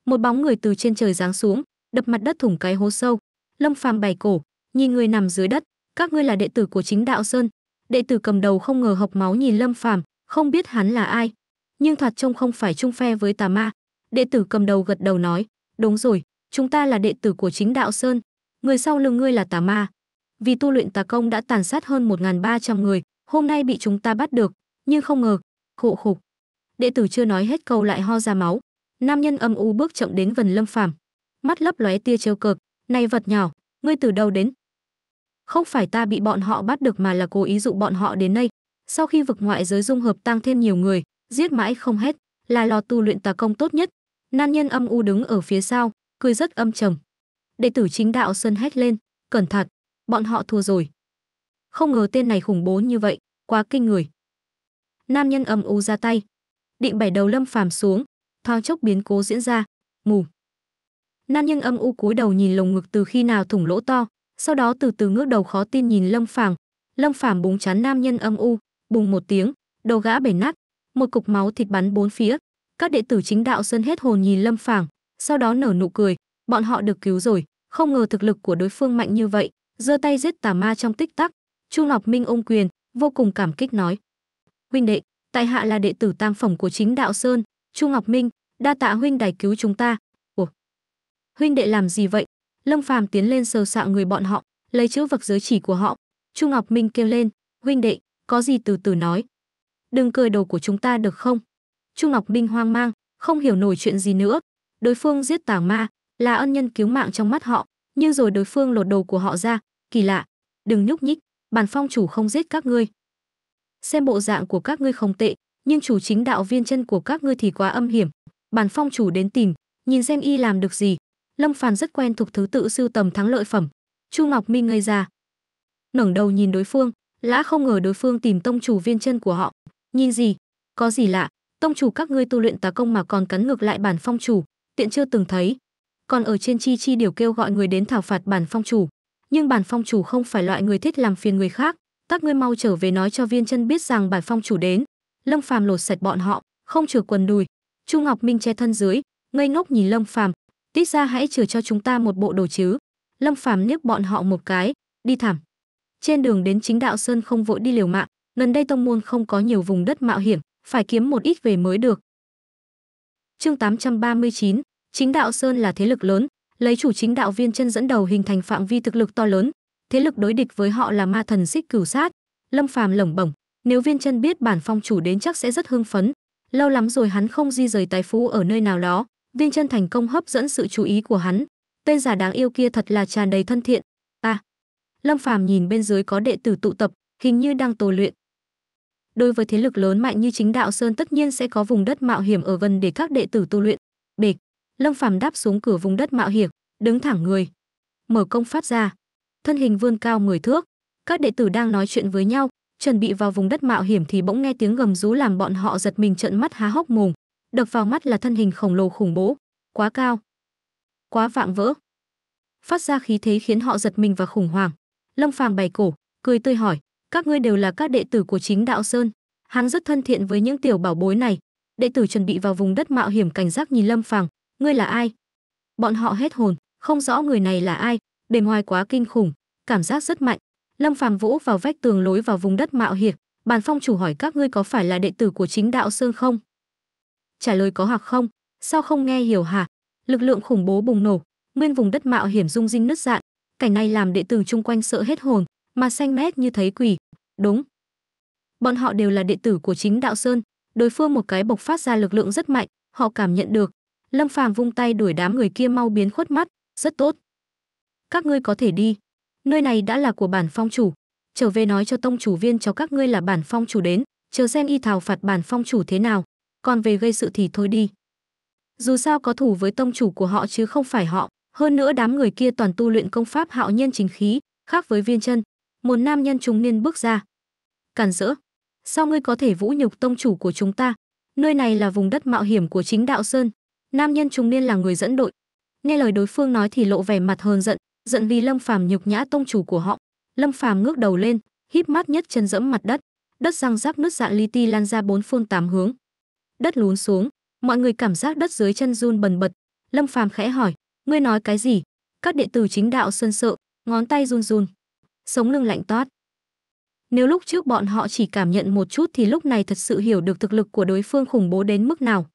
Một bóng người từ trên trời giáng xuống, đập mặt đất thủng cái hố sâu. Lâm phàm bày cổ, nhìn người nằm dưới đất. Các ngươi là đệ tử của chính đạo Sơn. Đệ tử cầm đầu không ngờ học máu nhìn Lâm phàm, không biết hắn là ai. Nhưng thoạt trông không phải chung phe với tà ma. Đệ tử cầm đầu gật đầu nói. Đúng rồi, chúng ta là đệ tử của chính đạo Sơn, người sau lưng ngươi là tà ma. Vì tu luyện tà công đã tàn sát hơn 1.300 người, hôm nay bị chúng ta bắt được, nhưng không ngờ, khụ khục. Đệ tử chưa nói hết câu lại ho ra máu. Nam nhân âm u bước chậm đến gần Lâm Phàm, mắt lấp lóe tia trêu cực. "Này vật nhỏ, ngươi từ đâu đến?" "Không phải ta bị bọn họ bắt được mà là cố ý dụ bọn họ đến đây, sau khi vực ngoại giới dung hợp tăng thêm nhiều người, giết mãi không hết, là lò tu luyện tà công tốt nhất." Nam nhân âm u đứng ở phía sau, cười rất âm trầm đệ tử chính đạo Sơn hét lên, cẩn thận, bọn họ thua rồi. Không ngờ tên này khủng bố như vậy, quá kinh người. Nam nhân âm u ra tay, định bẻ đầu Lâm Phàm xuống, thoáng chốc biến cố diễn ra, mù. Nam nhân âm u cúi đầu nhìn lồng ngực từ khi nào thủng lỗ to, sau đó từ từ ngước đầu khó tin nhìn Lâm Phàm, Lâm Phàm búng chán nam nhân âm u, bùng một tiếng, đầu gã bể nát, một cục máu thịt bắn bốn phía. Các đệ tử chính đạo sơn hết hồn nhìn Lâm Phàm, sau đó nở nụ cười, bọn họ được cứu rồi không ngờ thực lực của đối phương mạnh như vậy giơ tay giết tà ma trong tích tắc chu ngọc minh ôm quyền vô cùng cảm kích nói huynh đệ tại hạ là đệ tử tam phẩm của chính đạo sơn chu ngọc minh đa tạ huynh đài cứu chúng ta ủa huynh đệ làm gì vậy lâm phàm tiến lên sờ sạng người bọn họ lấy chữ vật giới chỉ của họ chu ngọc minh kêu lên huynh đệ có gì từ từ nói đừng cười đầu của chúng ta được không chu ngọc minh hoang mang không hiểu nổi chuyện gì nữa đối phương giết tà ma là ân nhân cứu mạng trong mắt họ nhưng rồi đối phương lột đầu của họ ra kỳ lạ đừng nhúc nhích bản phong chủ không giết các ngươi xem bộ dạng của các ngươi không tệ nhưng chủ chính đạo viên chân của các ngươi thì quá âm hiểm bản phong chủ đến tìm nhìn xem y làm được gì lâm phàn rất quen thuộc thứ tự sưu tầm thắng lợi phẩm chu ngọc minh ngây ra ngẩng đầu nhìn đối phương lã không ngờ đối phương tìm tông chủ viên chân của họ nhìn gì có gì lạ tông chủ các ngươi tu luyện tà công mà còn cắn ngược lại bản phong chủ tiện chưa từng thấy còn ở trên chi chi điều kêu gọi người đến thảo phạt bản phong chủ nhưng bản phong chủ không phải loại người thích làm phiền người khác các ngươi mau trở về nói cho viên chân biết rằng bản phong chủ đến lâm phàm lột sạch bọn họ không trừ quần đùi chu ngọc minh che thân dưới ngây ngốc nhìn lâm phàm tít ra hãy trừ cho chúng ta một bộ đồ chứ lâm phàm liếc bọn họ một cái đi thảm trên đường đến chính đạo sơn không vội đi liều mạng gần đây tông môn không có nhiều vùng đất mạo hiểm phải kiếm một ít về mới được chương 839, chính đạo sơn là thế lực lớn lấy chủ chính đạo viên chân dẫn đầu hình thành phạm vi thực lực to lớn thế lực đối địch với họ là ma thần xích cửu sát lâm phàm lẩm bẩm nếu viên chân biết bản phong chủ đến chắc sẽ rất hưng phấn lâu lắm rồi hắn không di rời tài phú ở nơi nào đó viên chân thành công hấp dẫn sự chú ý của hắn tên giả đáng yêu kia thật là tràn đầy thân thiện ta à, lâm phàm nhìn bên dưới có đệ tử tụ tập hình như đang tổ luyện đối với thế lực lớn mạnh như chính đạo sơn tất nhiên sẽ có vùng đất mạo hiểm ở gần để các đệ tử tu luyện bịch Lâm Phàm đáp xuống cửa vùng đất mạo hiểm, đứng thẳng người, mở công phát ra, thân hình vươn cao 10 thước. Các đệ tử đang nói chuyện với nhau, chuẩn bị vào vùng đất mạo hiểm thì bỗng nghe tiếng gầm rú làm bọn họ giật mình trợn mắt há hốc mồm. Đập vào mắt là thân hình khổng lồ khủng bố, quá cao, quá vạm vỡ. Phát ra khí thế khiến họ giật mình và khủng hoảng. Lâm Phàm bày cổ, cười tươi hỏi, các ngươi đều là các đệ tử của chính đạo sơn. Hắn rất thân thiện với những tiểu bảo bối này. Đệ tử chuẩn bị vào vùng đất mạo hiểm cảnh giác nhìn Lâm Phàm, ngươi là ai bọn họ hết hồn không rõ người này là ai bề ngoài quá kinh khủng cảm giác rất mạnh lâm phàm vũ vào vách tường lối vào vùng đất mạo hiểm bàn phong chủ hỏi các ngươi có phải là đệ tử của chính đạo sơn không trả lời có hoặc không sao không nghe hiểu hả lực lượng khủng bố bùng nổ nguyên vùng đất mạo hiểm rung rinh nứt dạn cảnh này làm đệ tử chung quanh sợ hết hồn mà xanh mét như thấy quỷ đúng bọn họ đều là đệ tử của chính đạo sơn đối phương một cái bộc phát ra lực lượng rất mạnh họ cảm nhận được Lâm Phàm vung tay đuổi đám người kia mau biến khuất mắt, rất tốt. Các ngươi có thể đi. Nơi này đã là của bản phong chủ. Trở về nói cho tông chủ viên cho các ngươi là bản phong chủ đến, chờ xem y thảo phạt bản phong chủ thế nào. Còn về gây sự thì thôi đi. Dù sao có thủ với tông chủ của họ chứ không phải họ. Hơn nữa đám người kia toàn tu luyện công pháp hạo nhân chính khí, khác với viên chân. Một nam nhân trung niên bước ra. Cản rỡ. Sao ngươi có thể vũ nhục tông chủ của chúng ta? Nơi này là vùng đất mạo hiểm của chính đạo Sơn, Nam nhân trung niên là người dẫn đội. Nghe lời đối phương nói thì lộ vẻ mặt hờn giận, giận vì Lâm Phàm nhục nhã tông chủ của họ. Lâm Phàm ngước đầu lên, híp mắt nhất chân dẫm mặt đất, đất răng rác nứt dạ li ti lan ra bốn phương tám hướng. Đất lún xuống, mọi người cảm giác đất dưới chân run bần bật. Lâm Phàm khẽ hỏi, ngươi nói cái gì? Các đệ tử chính đạo sơn sợ, ngón tay run run, sống lưng lạnh toát. Nếu lúc trước bọn họ chỉ cảm nhận một chút thì lúc này thật sự hiểu được thực lực của đối phương khủng bố đến mức nào.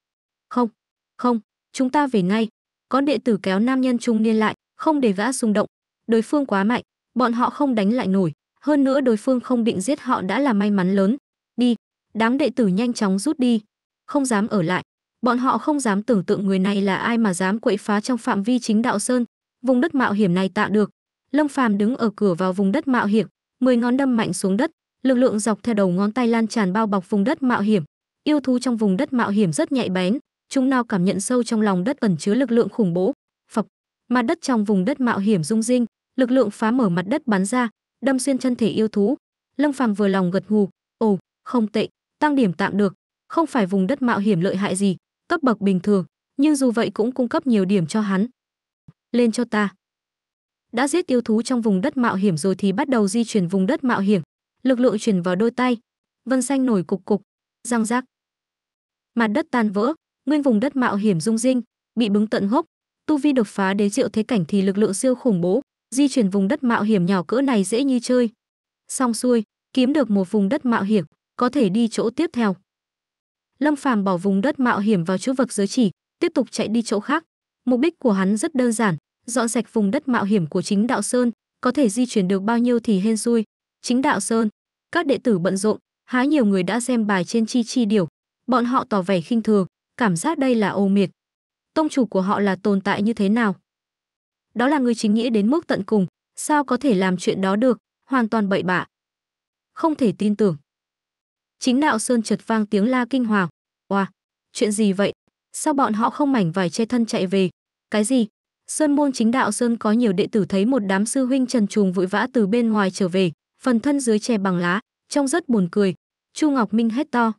Không, không, chúng ta về ngay có đệ tử kéo nam nhân trung niên lại không để gã xung động đối phương quá mạnh bọn họ không đánh lại nổi hơn nữa đối phương không định giết họ đã là may mắn lớn đi đám đệ tử nhanh chóng rút đi không dám ở lại bọn họ không dám tưởng tượng người này là ai mà dám quậy phá trong phạm vi chính đạo sơn vùng đất mạo hiểm này tạo được lâm phàm đứng ở cửa vào vùng đất mạo hiểm mười ngón đâm mạnh xuống đất lực lượng dọc theo đầu ngón tay lan tràn bao bọc vùng đất mạo hiểm yêu thú trong vùng đất mạo hiểm rất nhạy bén chúng nó cảm nhận sâu trong lòng đất ẩn chứa lực lượng khủng bố phập mặt đất trong vùng đất mạo hiểm rung rinh lực lượng phá mở mặt đất bắn ra đâm xuyên chân thể yêu thú lâm phàm vừa lòng gật gù ồ không tệ tăng điểm tạm được không phải vùng đất mạo hiểm lợi hại gì cấp bậc bình thường nhưng dù vậy cũng cung cấp nhiều điểm cho hắn lên cho ta đã giết yêu thú trong vùng đất mạo hiểm rồi thì bắt đầu di chuyển vùng đất mạo hiểm lực lượng chuyển vào đôi tay vân xanh nổi cục cục răng rác mặt đất tan vỡ nguyên vùng đất mạo hiểm dung dinh bị bứng tận hốc tu vi đột phá đến triệu thế cảnh thì lực lượng siêu khủng bố di chuyển vùng đất mạo hiểm nhỏ cỡ này dễ như chơi xong xuôi kiếm được một vùng đất mạo hiểm có thể đi chỗ tiếp theo lâm phàm bỏ vùng đất mạo hiểm vào chỗ vực giới chỉ tiếp tục chạy đi chỗ khác mục đích của hắn rất đơn giản dọn sạch vùng đất mạo hiểm của chính đạo sơn có thể di chuyển được bao nhiêu thì hên xui chính đạo sơn các đệ tử bận rộn há nhiều người đã xem bài trên chi chi điều bọn họ tỏ vẻ khinh thường cảm giác đây là ô miệt. Tông chủ của họ là tồn tại như thế nào? Đó là người chính nghĩa đến mức tận cùng, sao có thể làm chuyện đó được, hoàn toàn bậy bạ. Không thể tin tưởng. Chính đạo sơn chợt vang tiếng la kinh hoàng. Oa, wow, chuyện gì vậy? Sao bọn họ không mảnh vải che thân chạy về? Cái gì? Sơn môn chính đạo sơn có nhiều đệ tử thấy một đám sư huynh trần trùng vội vã từ bên ngoài trở về, phần thân dưới che bằng lá, trông rất buồn cười. Chu Ngọc Minh hét to.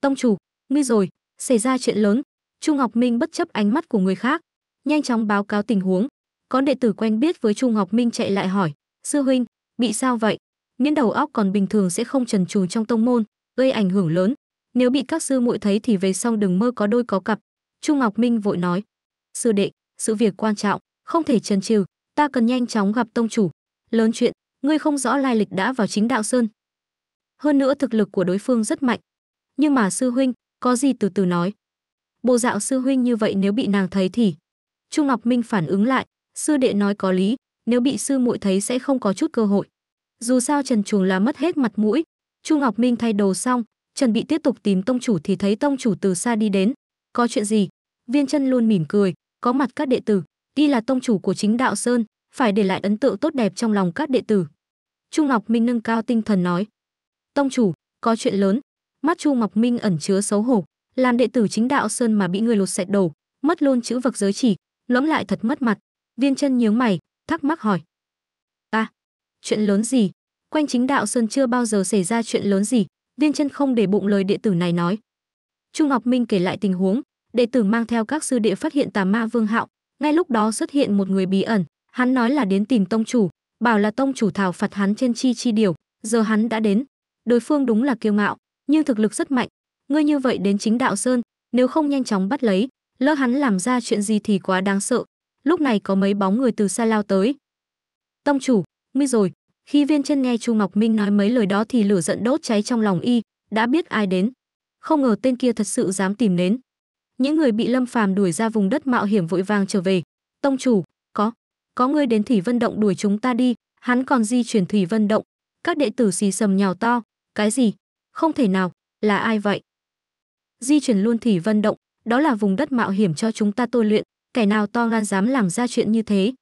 Tông chủ, nguy rồi, xảy ra chuyện lớn trung ngọc minh bất chấp ánh mắt của người khác nhanh chóng báo cáo tình huống có đệ tử quen biết với trung ngọc minh chạy lại hỏi sư huynh bị sao vậy Miễn đầu óc còn bình thường sẽ không trần trù trong tông môn gây ảnh hưởng lớn nếu bị các sư muội thấy thì về sau đừng mơ có đôi có cặp trung ngọc minh vội nói sư đệ sự việc quan trọng không thể trần trừ ta cần nhanh chóng gặp tông chủ lớn chuyện ngươi không rõ lai lịch đã vào chính đạo sơn hơn nữa thực lực của đối phương rất mạnh nhưng mà sư huynh có gì từ từ nói. Bộ dạo sư huynh như vậy nếu bị nàng thấy thì... Trung Ngọc Minh phản ứng lại, sư đệ nói có lý, nếu bị sư muội thấy sẽ không có chút cơ hội. Dù sao Trần Chuồng là mất hết mặt mũi, Trung Ngọc Minh thay đồ xong, chuẩn Bị tiếp tục tìm tông chủ thì thấy tông chủ từ xa đi đến. Có chuyện gì? Viên chân luôn mỉm cười, có mặt các đệ tử, đi là tông chủ của chính đạo Sơn, phải để lại ấn tượng tốt đẹp trong lòng các đệ tử. Trung Ngọc Minh nâng cao tinh thần nói. Tông chủ, có chuyện lớn, mắt Chu Ngọc Minh ẩn chứa xấu hổ, làm đệ tử chính đạo sơn mà bị người lột sạch đầu, mất luôn chữ vật giới chỉ, lõm lại thật mất mặt. Viên chân nhướng mày, thắc mắc hỏi: Ta chuyện lớn gì? Quanh chính đạo sơn chưa bao giờ xảy ra chuyện lớn gì?" Viên chân không để bụng lời đệ tử này nói. Chu Ngọc Minh kể lại tình huống, đệ tử mang theo các sư đệ phát hiện tà ma Vương Hạo, ngay lúc đó xuất hiện một người bí ẩn, hắn nói là đến tìm tông chủ, bảo là tông chủ thảo phạt hắn trên chi chi điều, giờ hắn đã đến. Đối phương đúng là kiêu ngạo, nhưng thực lực rất mạnh ngươi như vậy đến chính đạo sơn nếu không nhanh chóng bắt lấy lỡ hắn làm ra chuyện gì thì quá đáng sợ lúc này có mấy bóng người từ xa lao tới tông chủ nguy rồi khi viên chân nghe chu ngọc minh nói mấy lời đó thì lửa giận đốt cháy trong lòng y đã biết ai đến không ngờ tên kia thật sự dám tìm đến những người bị lâm phàm đuổi ra vùng đất mạo hiểm vội vàng trở về tông chủ có có người đến thủy vân động đuổi chúng ta đi hắn còn di chuyển thủy vân động các đệ tử xì sầm nhào to cái gì không thể nào, là ai vậy? Di chuyển luôn thì vân động, đó là vùng đất mạo hiểm cho chúng ta tôi luyện, kẻ nào to gan dám làm ra chuyện như thế.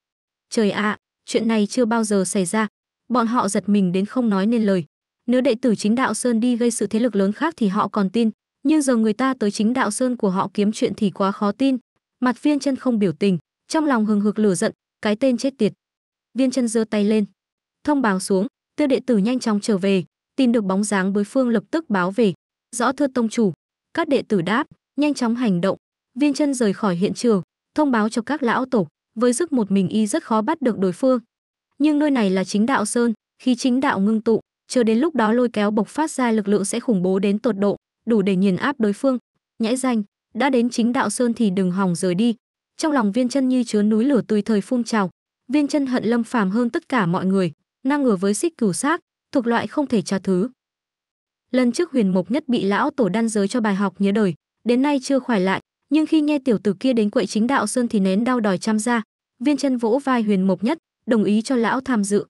Trời ạ, à, chuyện này chưa bao giờ xảy ra. Bọn họ giật mình đến không nói nên lời. Nếu đệ tử chính đạo Sơn đi gây sự thế lực lớn khác thì họ còn tin, nhưng giờ người ta tới chính đạo Sơn của họ kiếm chuyện thì quá khó tin. Mặt viên chân không biểu tình, trong lòng hừng hực lửa giận, cái tên chết tiệt. Viên chân giơ tay lên, thông báo xuống, tiêu đệ tử nhanh chóng trở về, tin được bóng dáng bối phương lập tức báo về rõ thưa tông chủ các đệ tử đáp nhanh chóng hành động viên chân rời khỏi hiện trường thông báo cho các lão tổ với sức một mình y rất khó bắt được đối phương nhưng nơi này là chính đạo sơn khi chính đạo ngưng tụ chờ đến lúc đó lôi kéo bộc phát ra lực lượng sẽ khủng bố đến tột độ đủ để nghiền áp đối phương nhãi danh đã đến chính đạo sơn thì đừng hòng rời đi trong lòng viên chân như chứa núi lửa tùy thời phun trào viên chân hận lâm phàm hơn tất cả mọi người năng ngửa với xích cửu xác thuộc loại không thể tra thứ. Lần trước Huyền Mộc Nhất bị lão tổ đan giới cho bài học nhớ đời, đến nay chưa khỏi lại, nhưng khi nghe tiểu tử kia đến quậy chính đạo sơn thì nén đau đòi chăm ra, viên chân vỗ vai Huyền Mộc Nhất, đồng ý cho lão tham dự.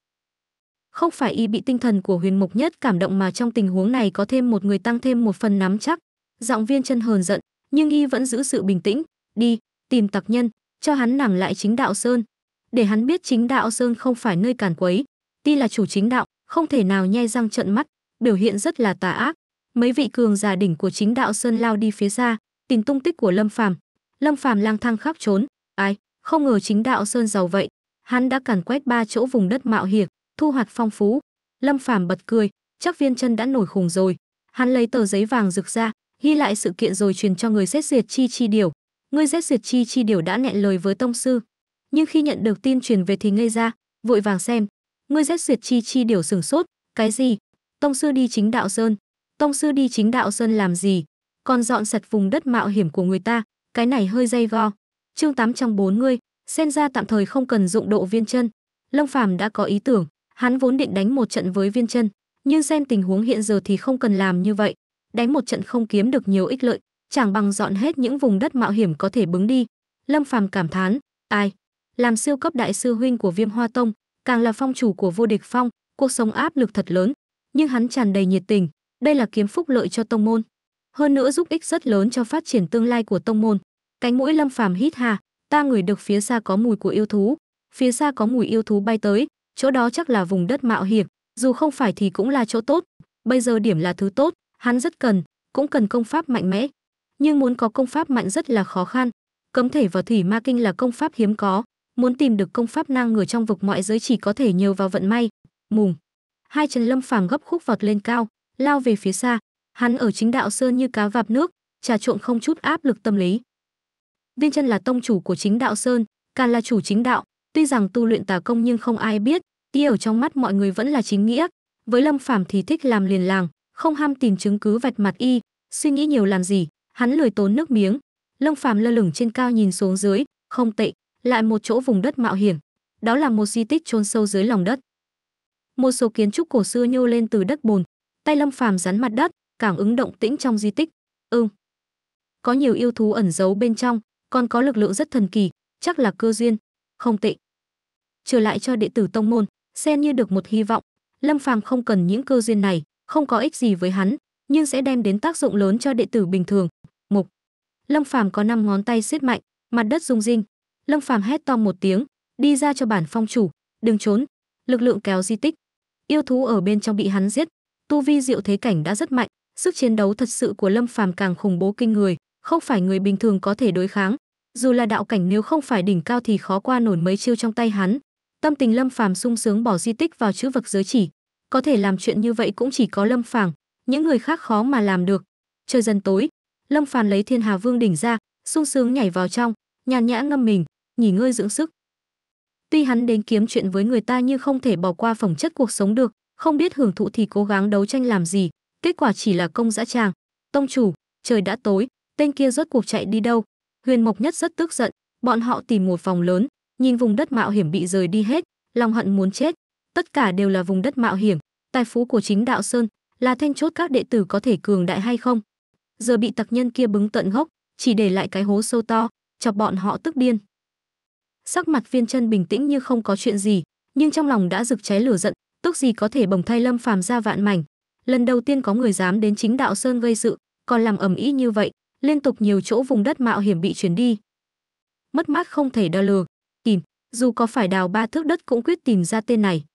Không phải y bị tinh thần của Huyền Mộc Nhất cảm động mà trong tình huống này có thêm một người tăng thêm một phần nắm chắc. Giọng viên chân hờn giận, nhưng y vẫn giữ sự bình tĩnh, đi, tìm tặc nhân, cho hắn nằm lại chính đạo sơn, để hắn biết chính đạo sơn không phải nơi càn quấy, ti là chủ chính đạo, không thể nào nhai răng trợn mắt, biểu hiện rất là tà ác. Mấy vị cường giả đỉnh của chính đạo Sơn lao đi phía xa, tìm tung tích của Lâm Phàm. Lâm Phàm lang thang khắp trốn, ai, không ngờ chính đạo Sơn giàu vậy. Hắn đã càn quét ba chỗ vùng đất mạo hiểm, thu hoạch phong phú. Lâm Phàm bật cười, chắc viên chân đã nổi khùng rồi. Hắn lấy tờ giấy vàng rực ra, ghi lại sự kiện rồi truyền cho người xét duyệt chi chi điều. Người xét duyệt chi chi điều đã nghẹn lời với tông sư, nhưng khi nhận được tin truyền về thì ngây ra, vội vàng xem, ngươi giết duyệt chi chi điều sửng sốt cái gì tông sư đi chính đạo sơn tông sư đi chính đạo sơn làm gì còn dọn sạch vùng đất mạo hiểm của người ta cái này hơi dây vo chương tám trong bốn ngươi Xen ra tạm thời không cần dụng độ viên chân lâm phàm đã có ý tưởng hắn vốn định đánh một trận với viên chân nhưng xem tình huống hiện giờ thì không cần làm như vậy đánh một trận không kiếm được nhiều ích lợi chẳng bằng dọn hết những vùng đất mạo hiểm có thể bứng đi lâm phàm cảm thán ai làm siêu cấp đại sư huynh của viêm hoa tông càng là phong chủ của vô địch phong, cuộc sống áp lực thật lớn, nhưng hắn tràn đầy nhiệt tình, đây là kiếm phúc lợi cho tông môn, hơn nữa giúp ích rất lớn cho phát triển tương lai của tông môn. Cánh mũi Lâm Phàm hít hà, ta ngửi được phía xa có mùi của yêu thú, phía xa có mùi yêu thú bay tới, chỗ đó chắc là vùng đất mạo hiểm, dù không phải thì cũng là chỗ tốt, bây giờ điểm là thứ tốt, hắn rất cần, cũng cần công pháp mạnh mẽ, nhưng muốn có công pháp mạnh rất là khó khăn. Cấm thể vào thủy ma kinh là công pháp hiếm có, muốn tìm được công pháp năng ngửa trong vực mọi giới chỉ có thể nhờ vào vận may mùng hai trần lâm phàm gấp khúc vọt lên cao lao về phía xa hắn ở chính đạo sơn như cá vạp nước trà trộn không chút áp lực tâm lý viên chân là tông chủ của chính đạo sơn càng là chủ chính đạo tuy rằng tu luyện tà công nhưng không ai biết y ở trong mắt mọi người vẫn là chính nghĩa với lâm phàm thì thích làm liền làng không ham tìm chứng cứ vạch mặt y suy nghĩ nhiều làm gì hắn lười tốn nước miếng lâm phàm lơ lửng trên cao nhìn xuống dưới không tệ lại một chỗ vùng đất mạo hiểm. Đó là một di tích chôn sâu dưới lòng đất. Một số kiến trúc cổ xưa nhô lên từ đất bùn, tay Lâm Phàm rắn mặt đất, cảm ứng động tĩnh trong di tích. Ừm. Có nhiều yêu thú ẩn giấu bên trong, còn có lực lượng rất thần kỳ, chắc là cơ duyên, không tệ. Trở lại cho đệ tử tông môn, xem như được một hy vọng, Lâm Phàm không cần những cơ duyên này, không có ích gì với hắn, nhưng sẽ đem đến tác dụng lớn cho đệ tử bình thường. Mục. Lâm Phàm có năm ngón tay siết mạnh, mặt đất rung rinh, Lâm Phàm hét to một tiếng, đi ra cho bản phong chủ, đừng trốn. Lực lượng kéo di tích, yêu thú ở bên trong bị hắn giết, tu vi diệu thế cảnh đã rất mạnh, sức chiến đấu thật sự của Lâm Phàm càng khủng bố kinh người, không phải người bình thường có thể đối kháng. Dù là đạo cảnh nếu không phải đỉnh cao thì khó qua nổi mấy chiêu trong tay hắn. Tâm tình Lâm Phàm sung sướng bỏ di tích vào chữ vực giới chỉ, có thể làm chuyện như vậy cũng chỉ có Lâm Phàm, những người khác khó mà làm được. Trời dần tối, Lâm Phàm lấy Thiên Hà Vương đỉnh ra, sung sướng nhảy vào trong, nhàn nhã ngâm mình nghỉ ngơi dưỡng sức. Tuy hắn đến kiếm chuyện với người ta nhưng không thể bỏ qua phẩm chất cuộc sống được, không biết hưởng thụ thì cố gắng đấu tranh làm gì, kết quả chỉ là công dã tràng. Tông chủ, trời đã tối, tên kia rốt cuộc chạy đi đâu? Huyền Mộc Nhất rất tức giận, bọn họ tìm một phòng lớn, nhìn vùng đất mạo hiểm bị rời đi hết, lòng hận muốn chết. Tất cả đều là vùng đất mạo hiểm, tài phú của chính đạo sơn, là thanh chốt các đệ tử có thể cường đại hay không. Giờ bị tặc nhân kia bứng tận gốc, chỉ để lại cái hố sâu to, chọc bọn họ tức điên sắc mặt viên chân bình tĩnh như không có chuyện gì nhưng trong lòng đã rực cháy lửa giận tốc gì có thể bồng thay lâm phàm ra vạn mảnh lần đầu tiên có người dám đến chính đạo sơn gây sự còn làm ầm ĩ như vậy liên tục nhiều chỗ vùng đất mạo hiểm bị chuyển đi mất mát không thể đo lường kìm dù có phải đào ba thước đất cũng quyết tìm ra tên này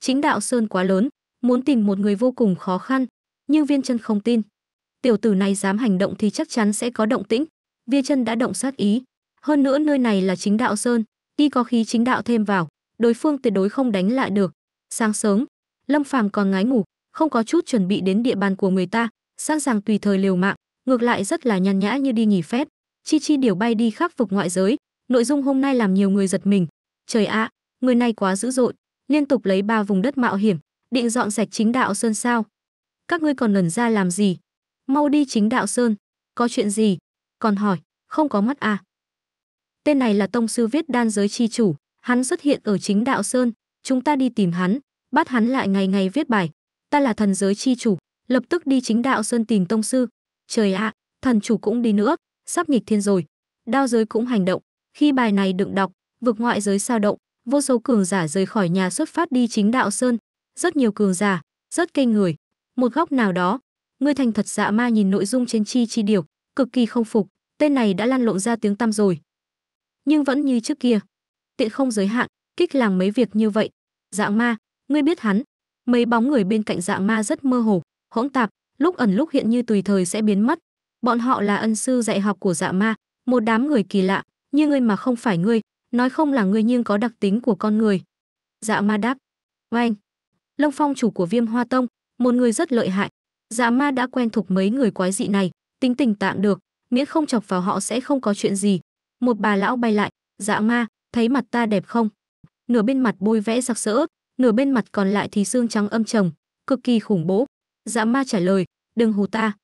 chính đạo sơn quá lớn muốn tìm một người vô cùng khó khăn nhưng viên chân không tin tiểu tử này dám hành động thì chắc chắn sẽ có động tĩnh viên chân đã động sát ý hơn nữa nơi này là chính đạo sơn khi có khí chính đạo thêm vào, đối phương tuyệt đối không đánh lại được. Sáng sớm, Lâm Phàm còn ngái ngủ, không có chút chuẩn bị đến địa bàn của người ta, sẵn sàng tùy thời liều mạng, ngược lại rất là nhàn nhã như đi nghỉ phép. Chi Chi điều bay đi khắc phục ngoại giới, nội dung hôm nay làm nhiều người giật mình. Trời ạ, người này quá dữ dội, liên tục lấy ba vùng đất mạo hiểm, định dọn sạch chính đạo sơn sao? Các ngươi còn lần ra làm gì? Mau đi chính đạo sơn, có chuyện gì? Còn hỏi, không có mắt à? Tên này là tông sư viết đan giới chi chủ, hắn xuất hiện ở chính đạo sơn, chúng ta đi tìm hắn, bắt hắn lại ngày ngày viết bài. Ta là thần giới chi chủ, lập tức đi chính đạo sơn tìm tông sư. Trời ạ, thần chủ cũng đi nữa, sắp nghịch thiên rồi. Đao giới cũng hành động, khi bài này đựng đọc, vực ngoại giới sao động, vô số cường giả rời khỏi nhà xuất phát đi chính đạo sơn, rất nhiều cường giả, rất kinh người. Một góc nào đó, ngươi thành thật dạ ma nhìn nội dung trên chi chi điều, cực kỳ không phục, tên này đã lan lộn ra tiếng tăm rồi nhưng vẫn như trước kia tiện không giới hạn kích làm mấy việc như vậy dạng ma ngươi biết hắn mấy bóng người bên cạnh dạng ma rất mơ hồ hỗn tạp lúc ẩn lúc hiện như tùy thời sẽ biến mất bọn họ là ân sư dạy học của dạng ma một đám người kỳ lạ như ngươi mà không phải ngươi nói không là ngươi nhưng có đặc tính của con người dạng ma đáp oanh lông phong chủ của viêm hoa tông một người rất lợi hại dạng ma đã quen thuộc mấy người quái dị này tính tình tạm được miễn không chọc vào họ sẽ không có chuyện gì một bà lão bay lại dạ ma thấy mặt ta đẹp không nửa bên mặt bôi vẽ sặc sỡ nửa bên mặt còn lại thì xương trắng âm trầm cực kỳ khủng bố dạ ma trả lời đừng hù ta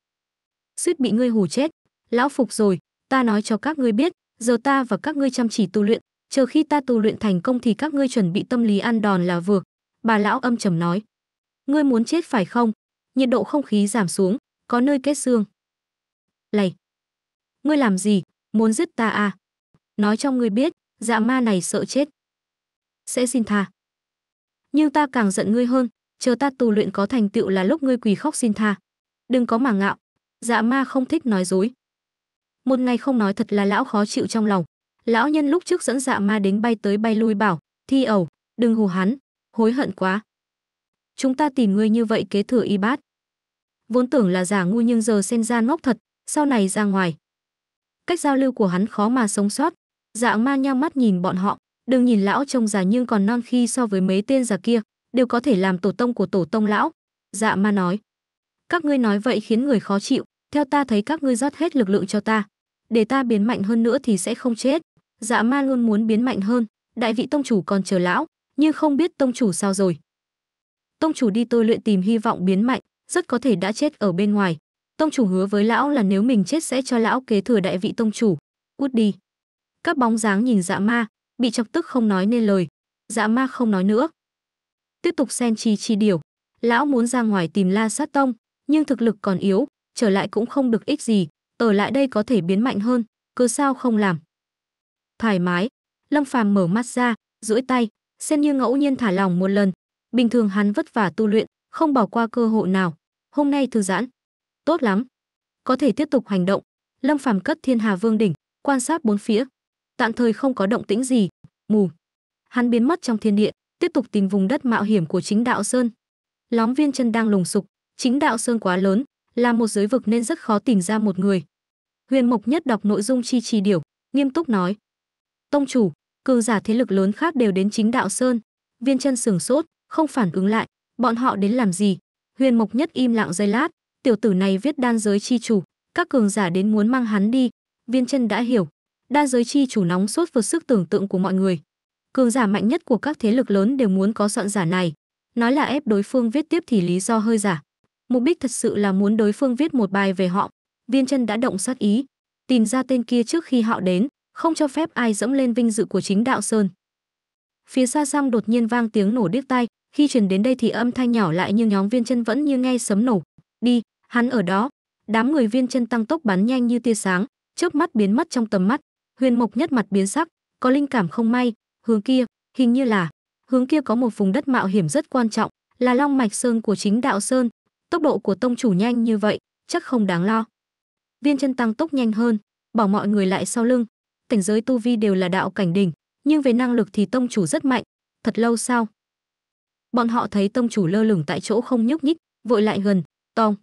suýt bị ngươi hù chết lão phục rồi ta nói cho các ngươi biết giờ ta và các ngươi chăm chỉ tu luyện chờ khi ta tu luyện thành công thì các ngươi chuẩn bị tâm lý ăn đòn là vừa bà lão âm trầm nói ngươi muốn chết phải không nhiệt độ không khí giảm xuống có nơi kết xương lầy ngươi làm gì muốn giết ta à nói cho ngươi biết, dạ ma này sợ chết. Sẽ xin tha. Nhưng ta càng giận ngươi hơn, chờ ta tù luyện có thành tựu là lúc ngươi quỳ khóc xin tha. Đừng có mà ngạo, dạ ma không thích nói dối. Một ngày không nói thật là lão khó chịu trong lòng. Lão nhân lúc trước dẫn dạ ma đến bay tới bay lui bảo, thi ẩu, đừng hù hắn, hối hận quá. Chúng ta tìm ngươi như vậy kế thừa y bát. Vốn tưởng là giả ngu nhưng giờ xen ra ngốc thật, sau này ra ngoài. Cách giao lưu của hắn khó mà sống sót, Dạng ma nheo mắt nhìn bọn họ, đừng nhìn lão trông già nhưng còn non khi so với mấy tên già kia, đều có thể làm tổ tông của tổ tông lão. Dạ ma nói. Các ngươi nói vậy khiến người khó chịu, theo ta thấy các ngươi rót hết lực lượng cho ta. Để ta biến mạnh hơn nữa thì sẽ không chết. Dạ ma luôn muốn biến mạnh hơn, đại vị tông chủ còn chờ lão, nhưng không biết tông chủ sao rồi. Tông chủ đi tôi luyện tìm hy vọng biến mạnh, rất có thể đã chết ở bên ngoài. Tông chủ hứa với lão là nếu mình chết sẽ cho lão kế thừa đại vị tông chủ. Cút đi các bóng dáng nhìn dạ ma bị chọc tức không nói nên lời dạ ma không nói nữa tiếp tục sen chi chi điều lão muốn ra ngoài tìm la sát tông nhưng thực lực còn yếu trở lại cũng không được ích gì ở lại đây có thể biến mạnh hơn cứ sao không làm thoải mái lâm phàm mở mắt ra duỗi tay xem như ngẫu nhiên thả lòng một lần bình thường hắn vất vả tu luyện không bỏ qua cơ hội nào hôm nay thư giãn tốt lắm có thể tiếp tục hành động lâm phàm cất thiên hà vương đỉnh quan sát bốn phía tạm thời không có động tĩnh gì mù hắn biến mất trong thiên địa tiếp tục tìm vùng đất mạo hiểm của chính đạo sơn lóng viên chân đang lùng sục chính đạo sơn quá lớn là một giới vực nên rất khó tìm ra một người huyền mộc nhất đọc nội dung chi trì điểu nghiêm túc nói tông chủ cường giả thế lực lớn khác đều đến chính đạo sơn viên chân sửng sốt không phản ứng lại bọn họ đến làm gì huyền mộc nhất im lặng giây lát tiểu tử này viết đan giới chi chủ các cường giả đến muốn mang hắn đi viên chân đã hiểu đa giới chi chủ nóng sốt vượt sức tưởng tượng của mọi người. Cường giả mạnh nhất của các thế lực lớn đều muốn có soạn giả này. Nói là ép đối phương viết tiếp thì lý do hơi giả. Mục đích thật sự là muốn đối phương viết một bài về họ. Viên chân đã động sát ý, tìm ra tên kia trước khi họ đến, không cho phép ai dẫm lên vinh dự của chính đạo sơn. Phía xa xăm đột nhiên vang tiếng nổ điếc tai, khi truyền đến đây thì âm thanh nhỏ lại nhưng nhóm viên chân vẫn như nghe sấm nổ. Đi, hắn ở đó. Đám người viên chân tăng tốc bắn nhanh như tia sáng, chớp mắt biến mất trong tầm mắt. Huyền Mộc nhất mặt biến sắc, có linh cảm không may, hướng kia, hình như là, hướng kia có một vùng đất mạo hiểm rất quan trọng, là Long Mạch Sơn của chính Đạo Sơn, tốc độ của tông chủ nhanh như vậy, chắc không đáng lo. Viên chân tăng tốc nhanh hơn, bỏ mọi người lại sau lưng. Cảnh giới tu vi đều là đạo cảnh đỉnh, nhưng về năng lực thì tông chủ rất mạnh, thật lâu sau. Bọn họ thấy tông chủ lơ lửng tại chỗ không nhúc nhích, vội lại gần, tông.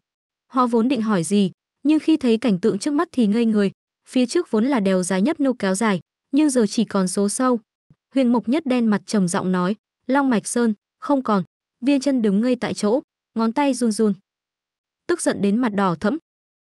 Họ vốn định hỏi gì, nhưng khi thấy cảnh tượng trước mắt thì ngây người, phía trước vốn là đèo dài nhất nô kéo dài nhưng giờ chỉ còn số sâu huyền mộc nhất đen mặt trầm giọng nói long mạch sơn không còn viên chân đứng ngây tại chỗ ngón tay run run tức giận đến mặt đỏ thẫm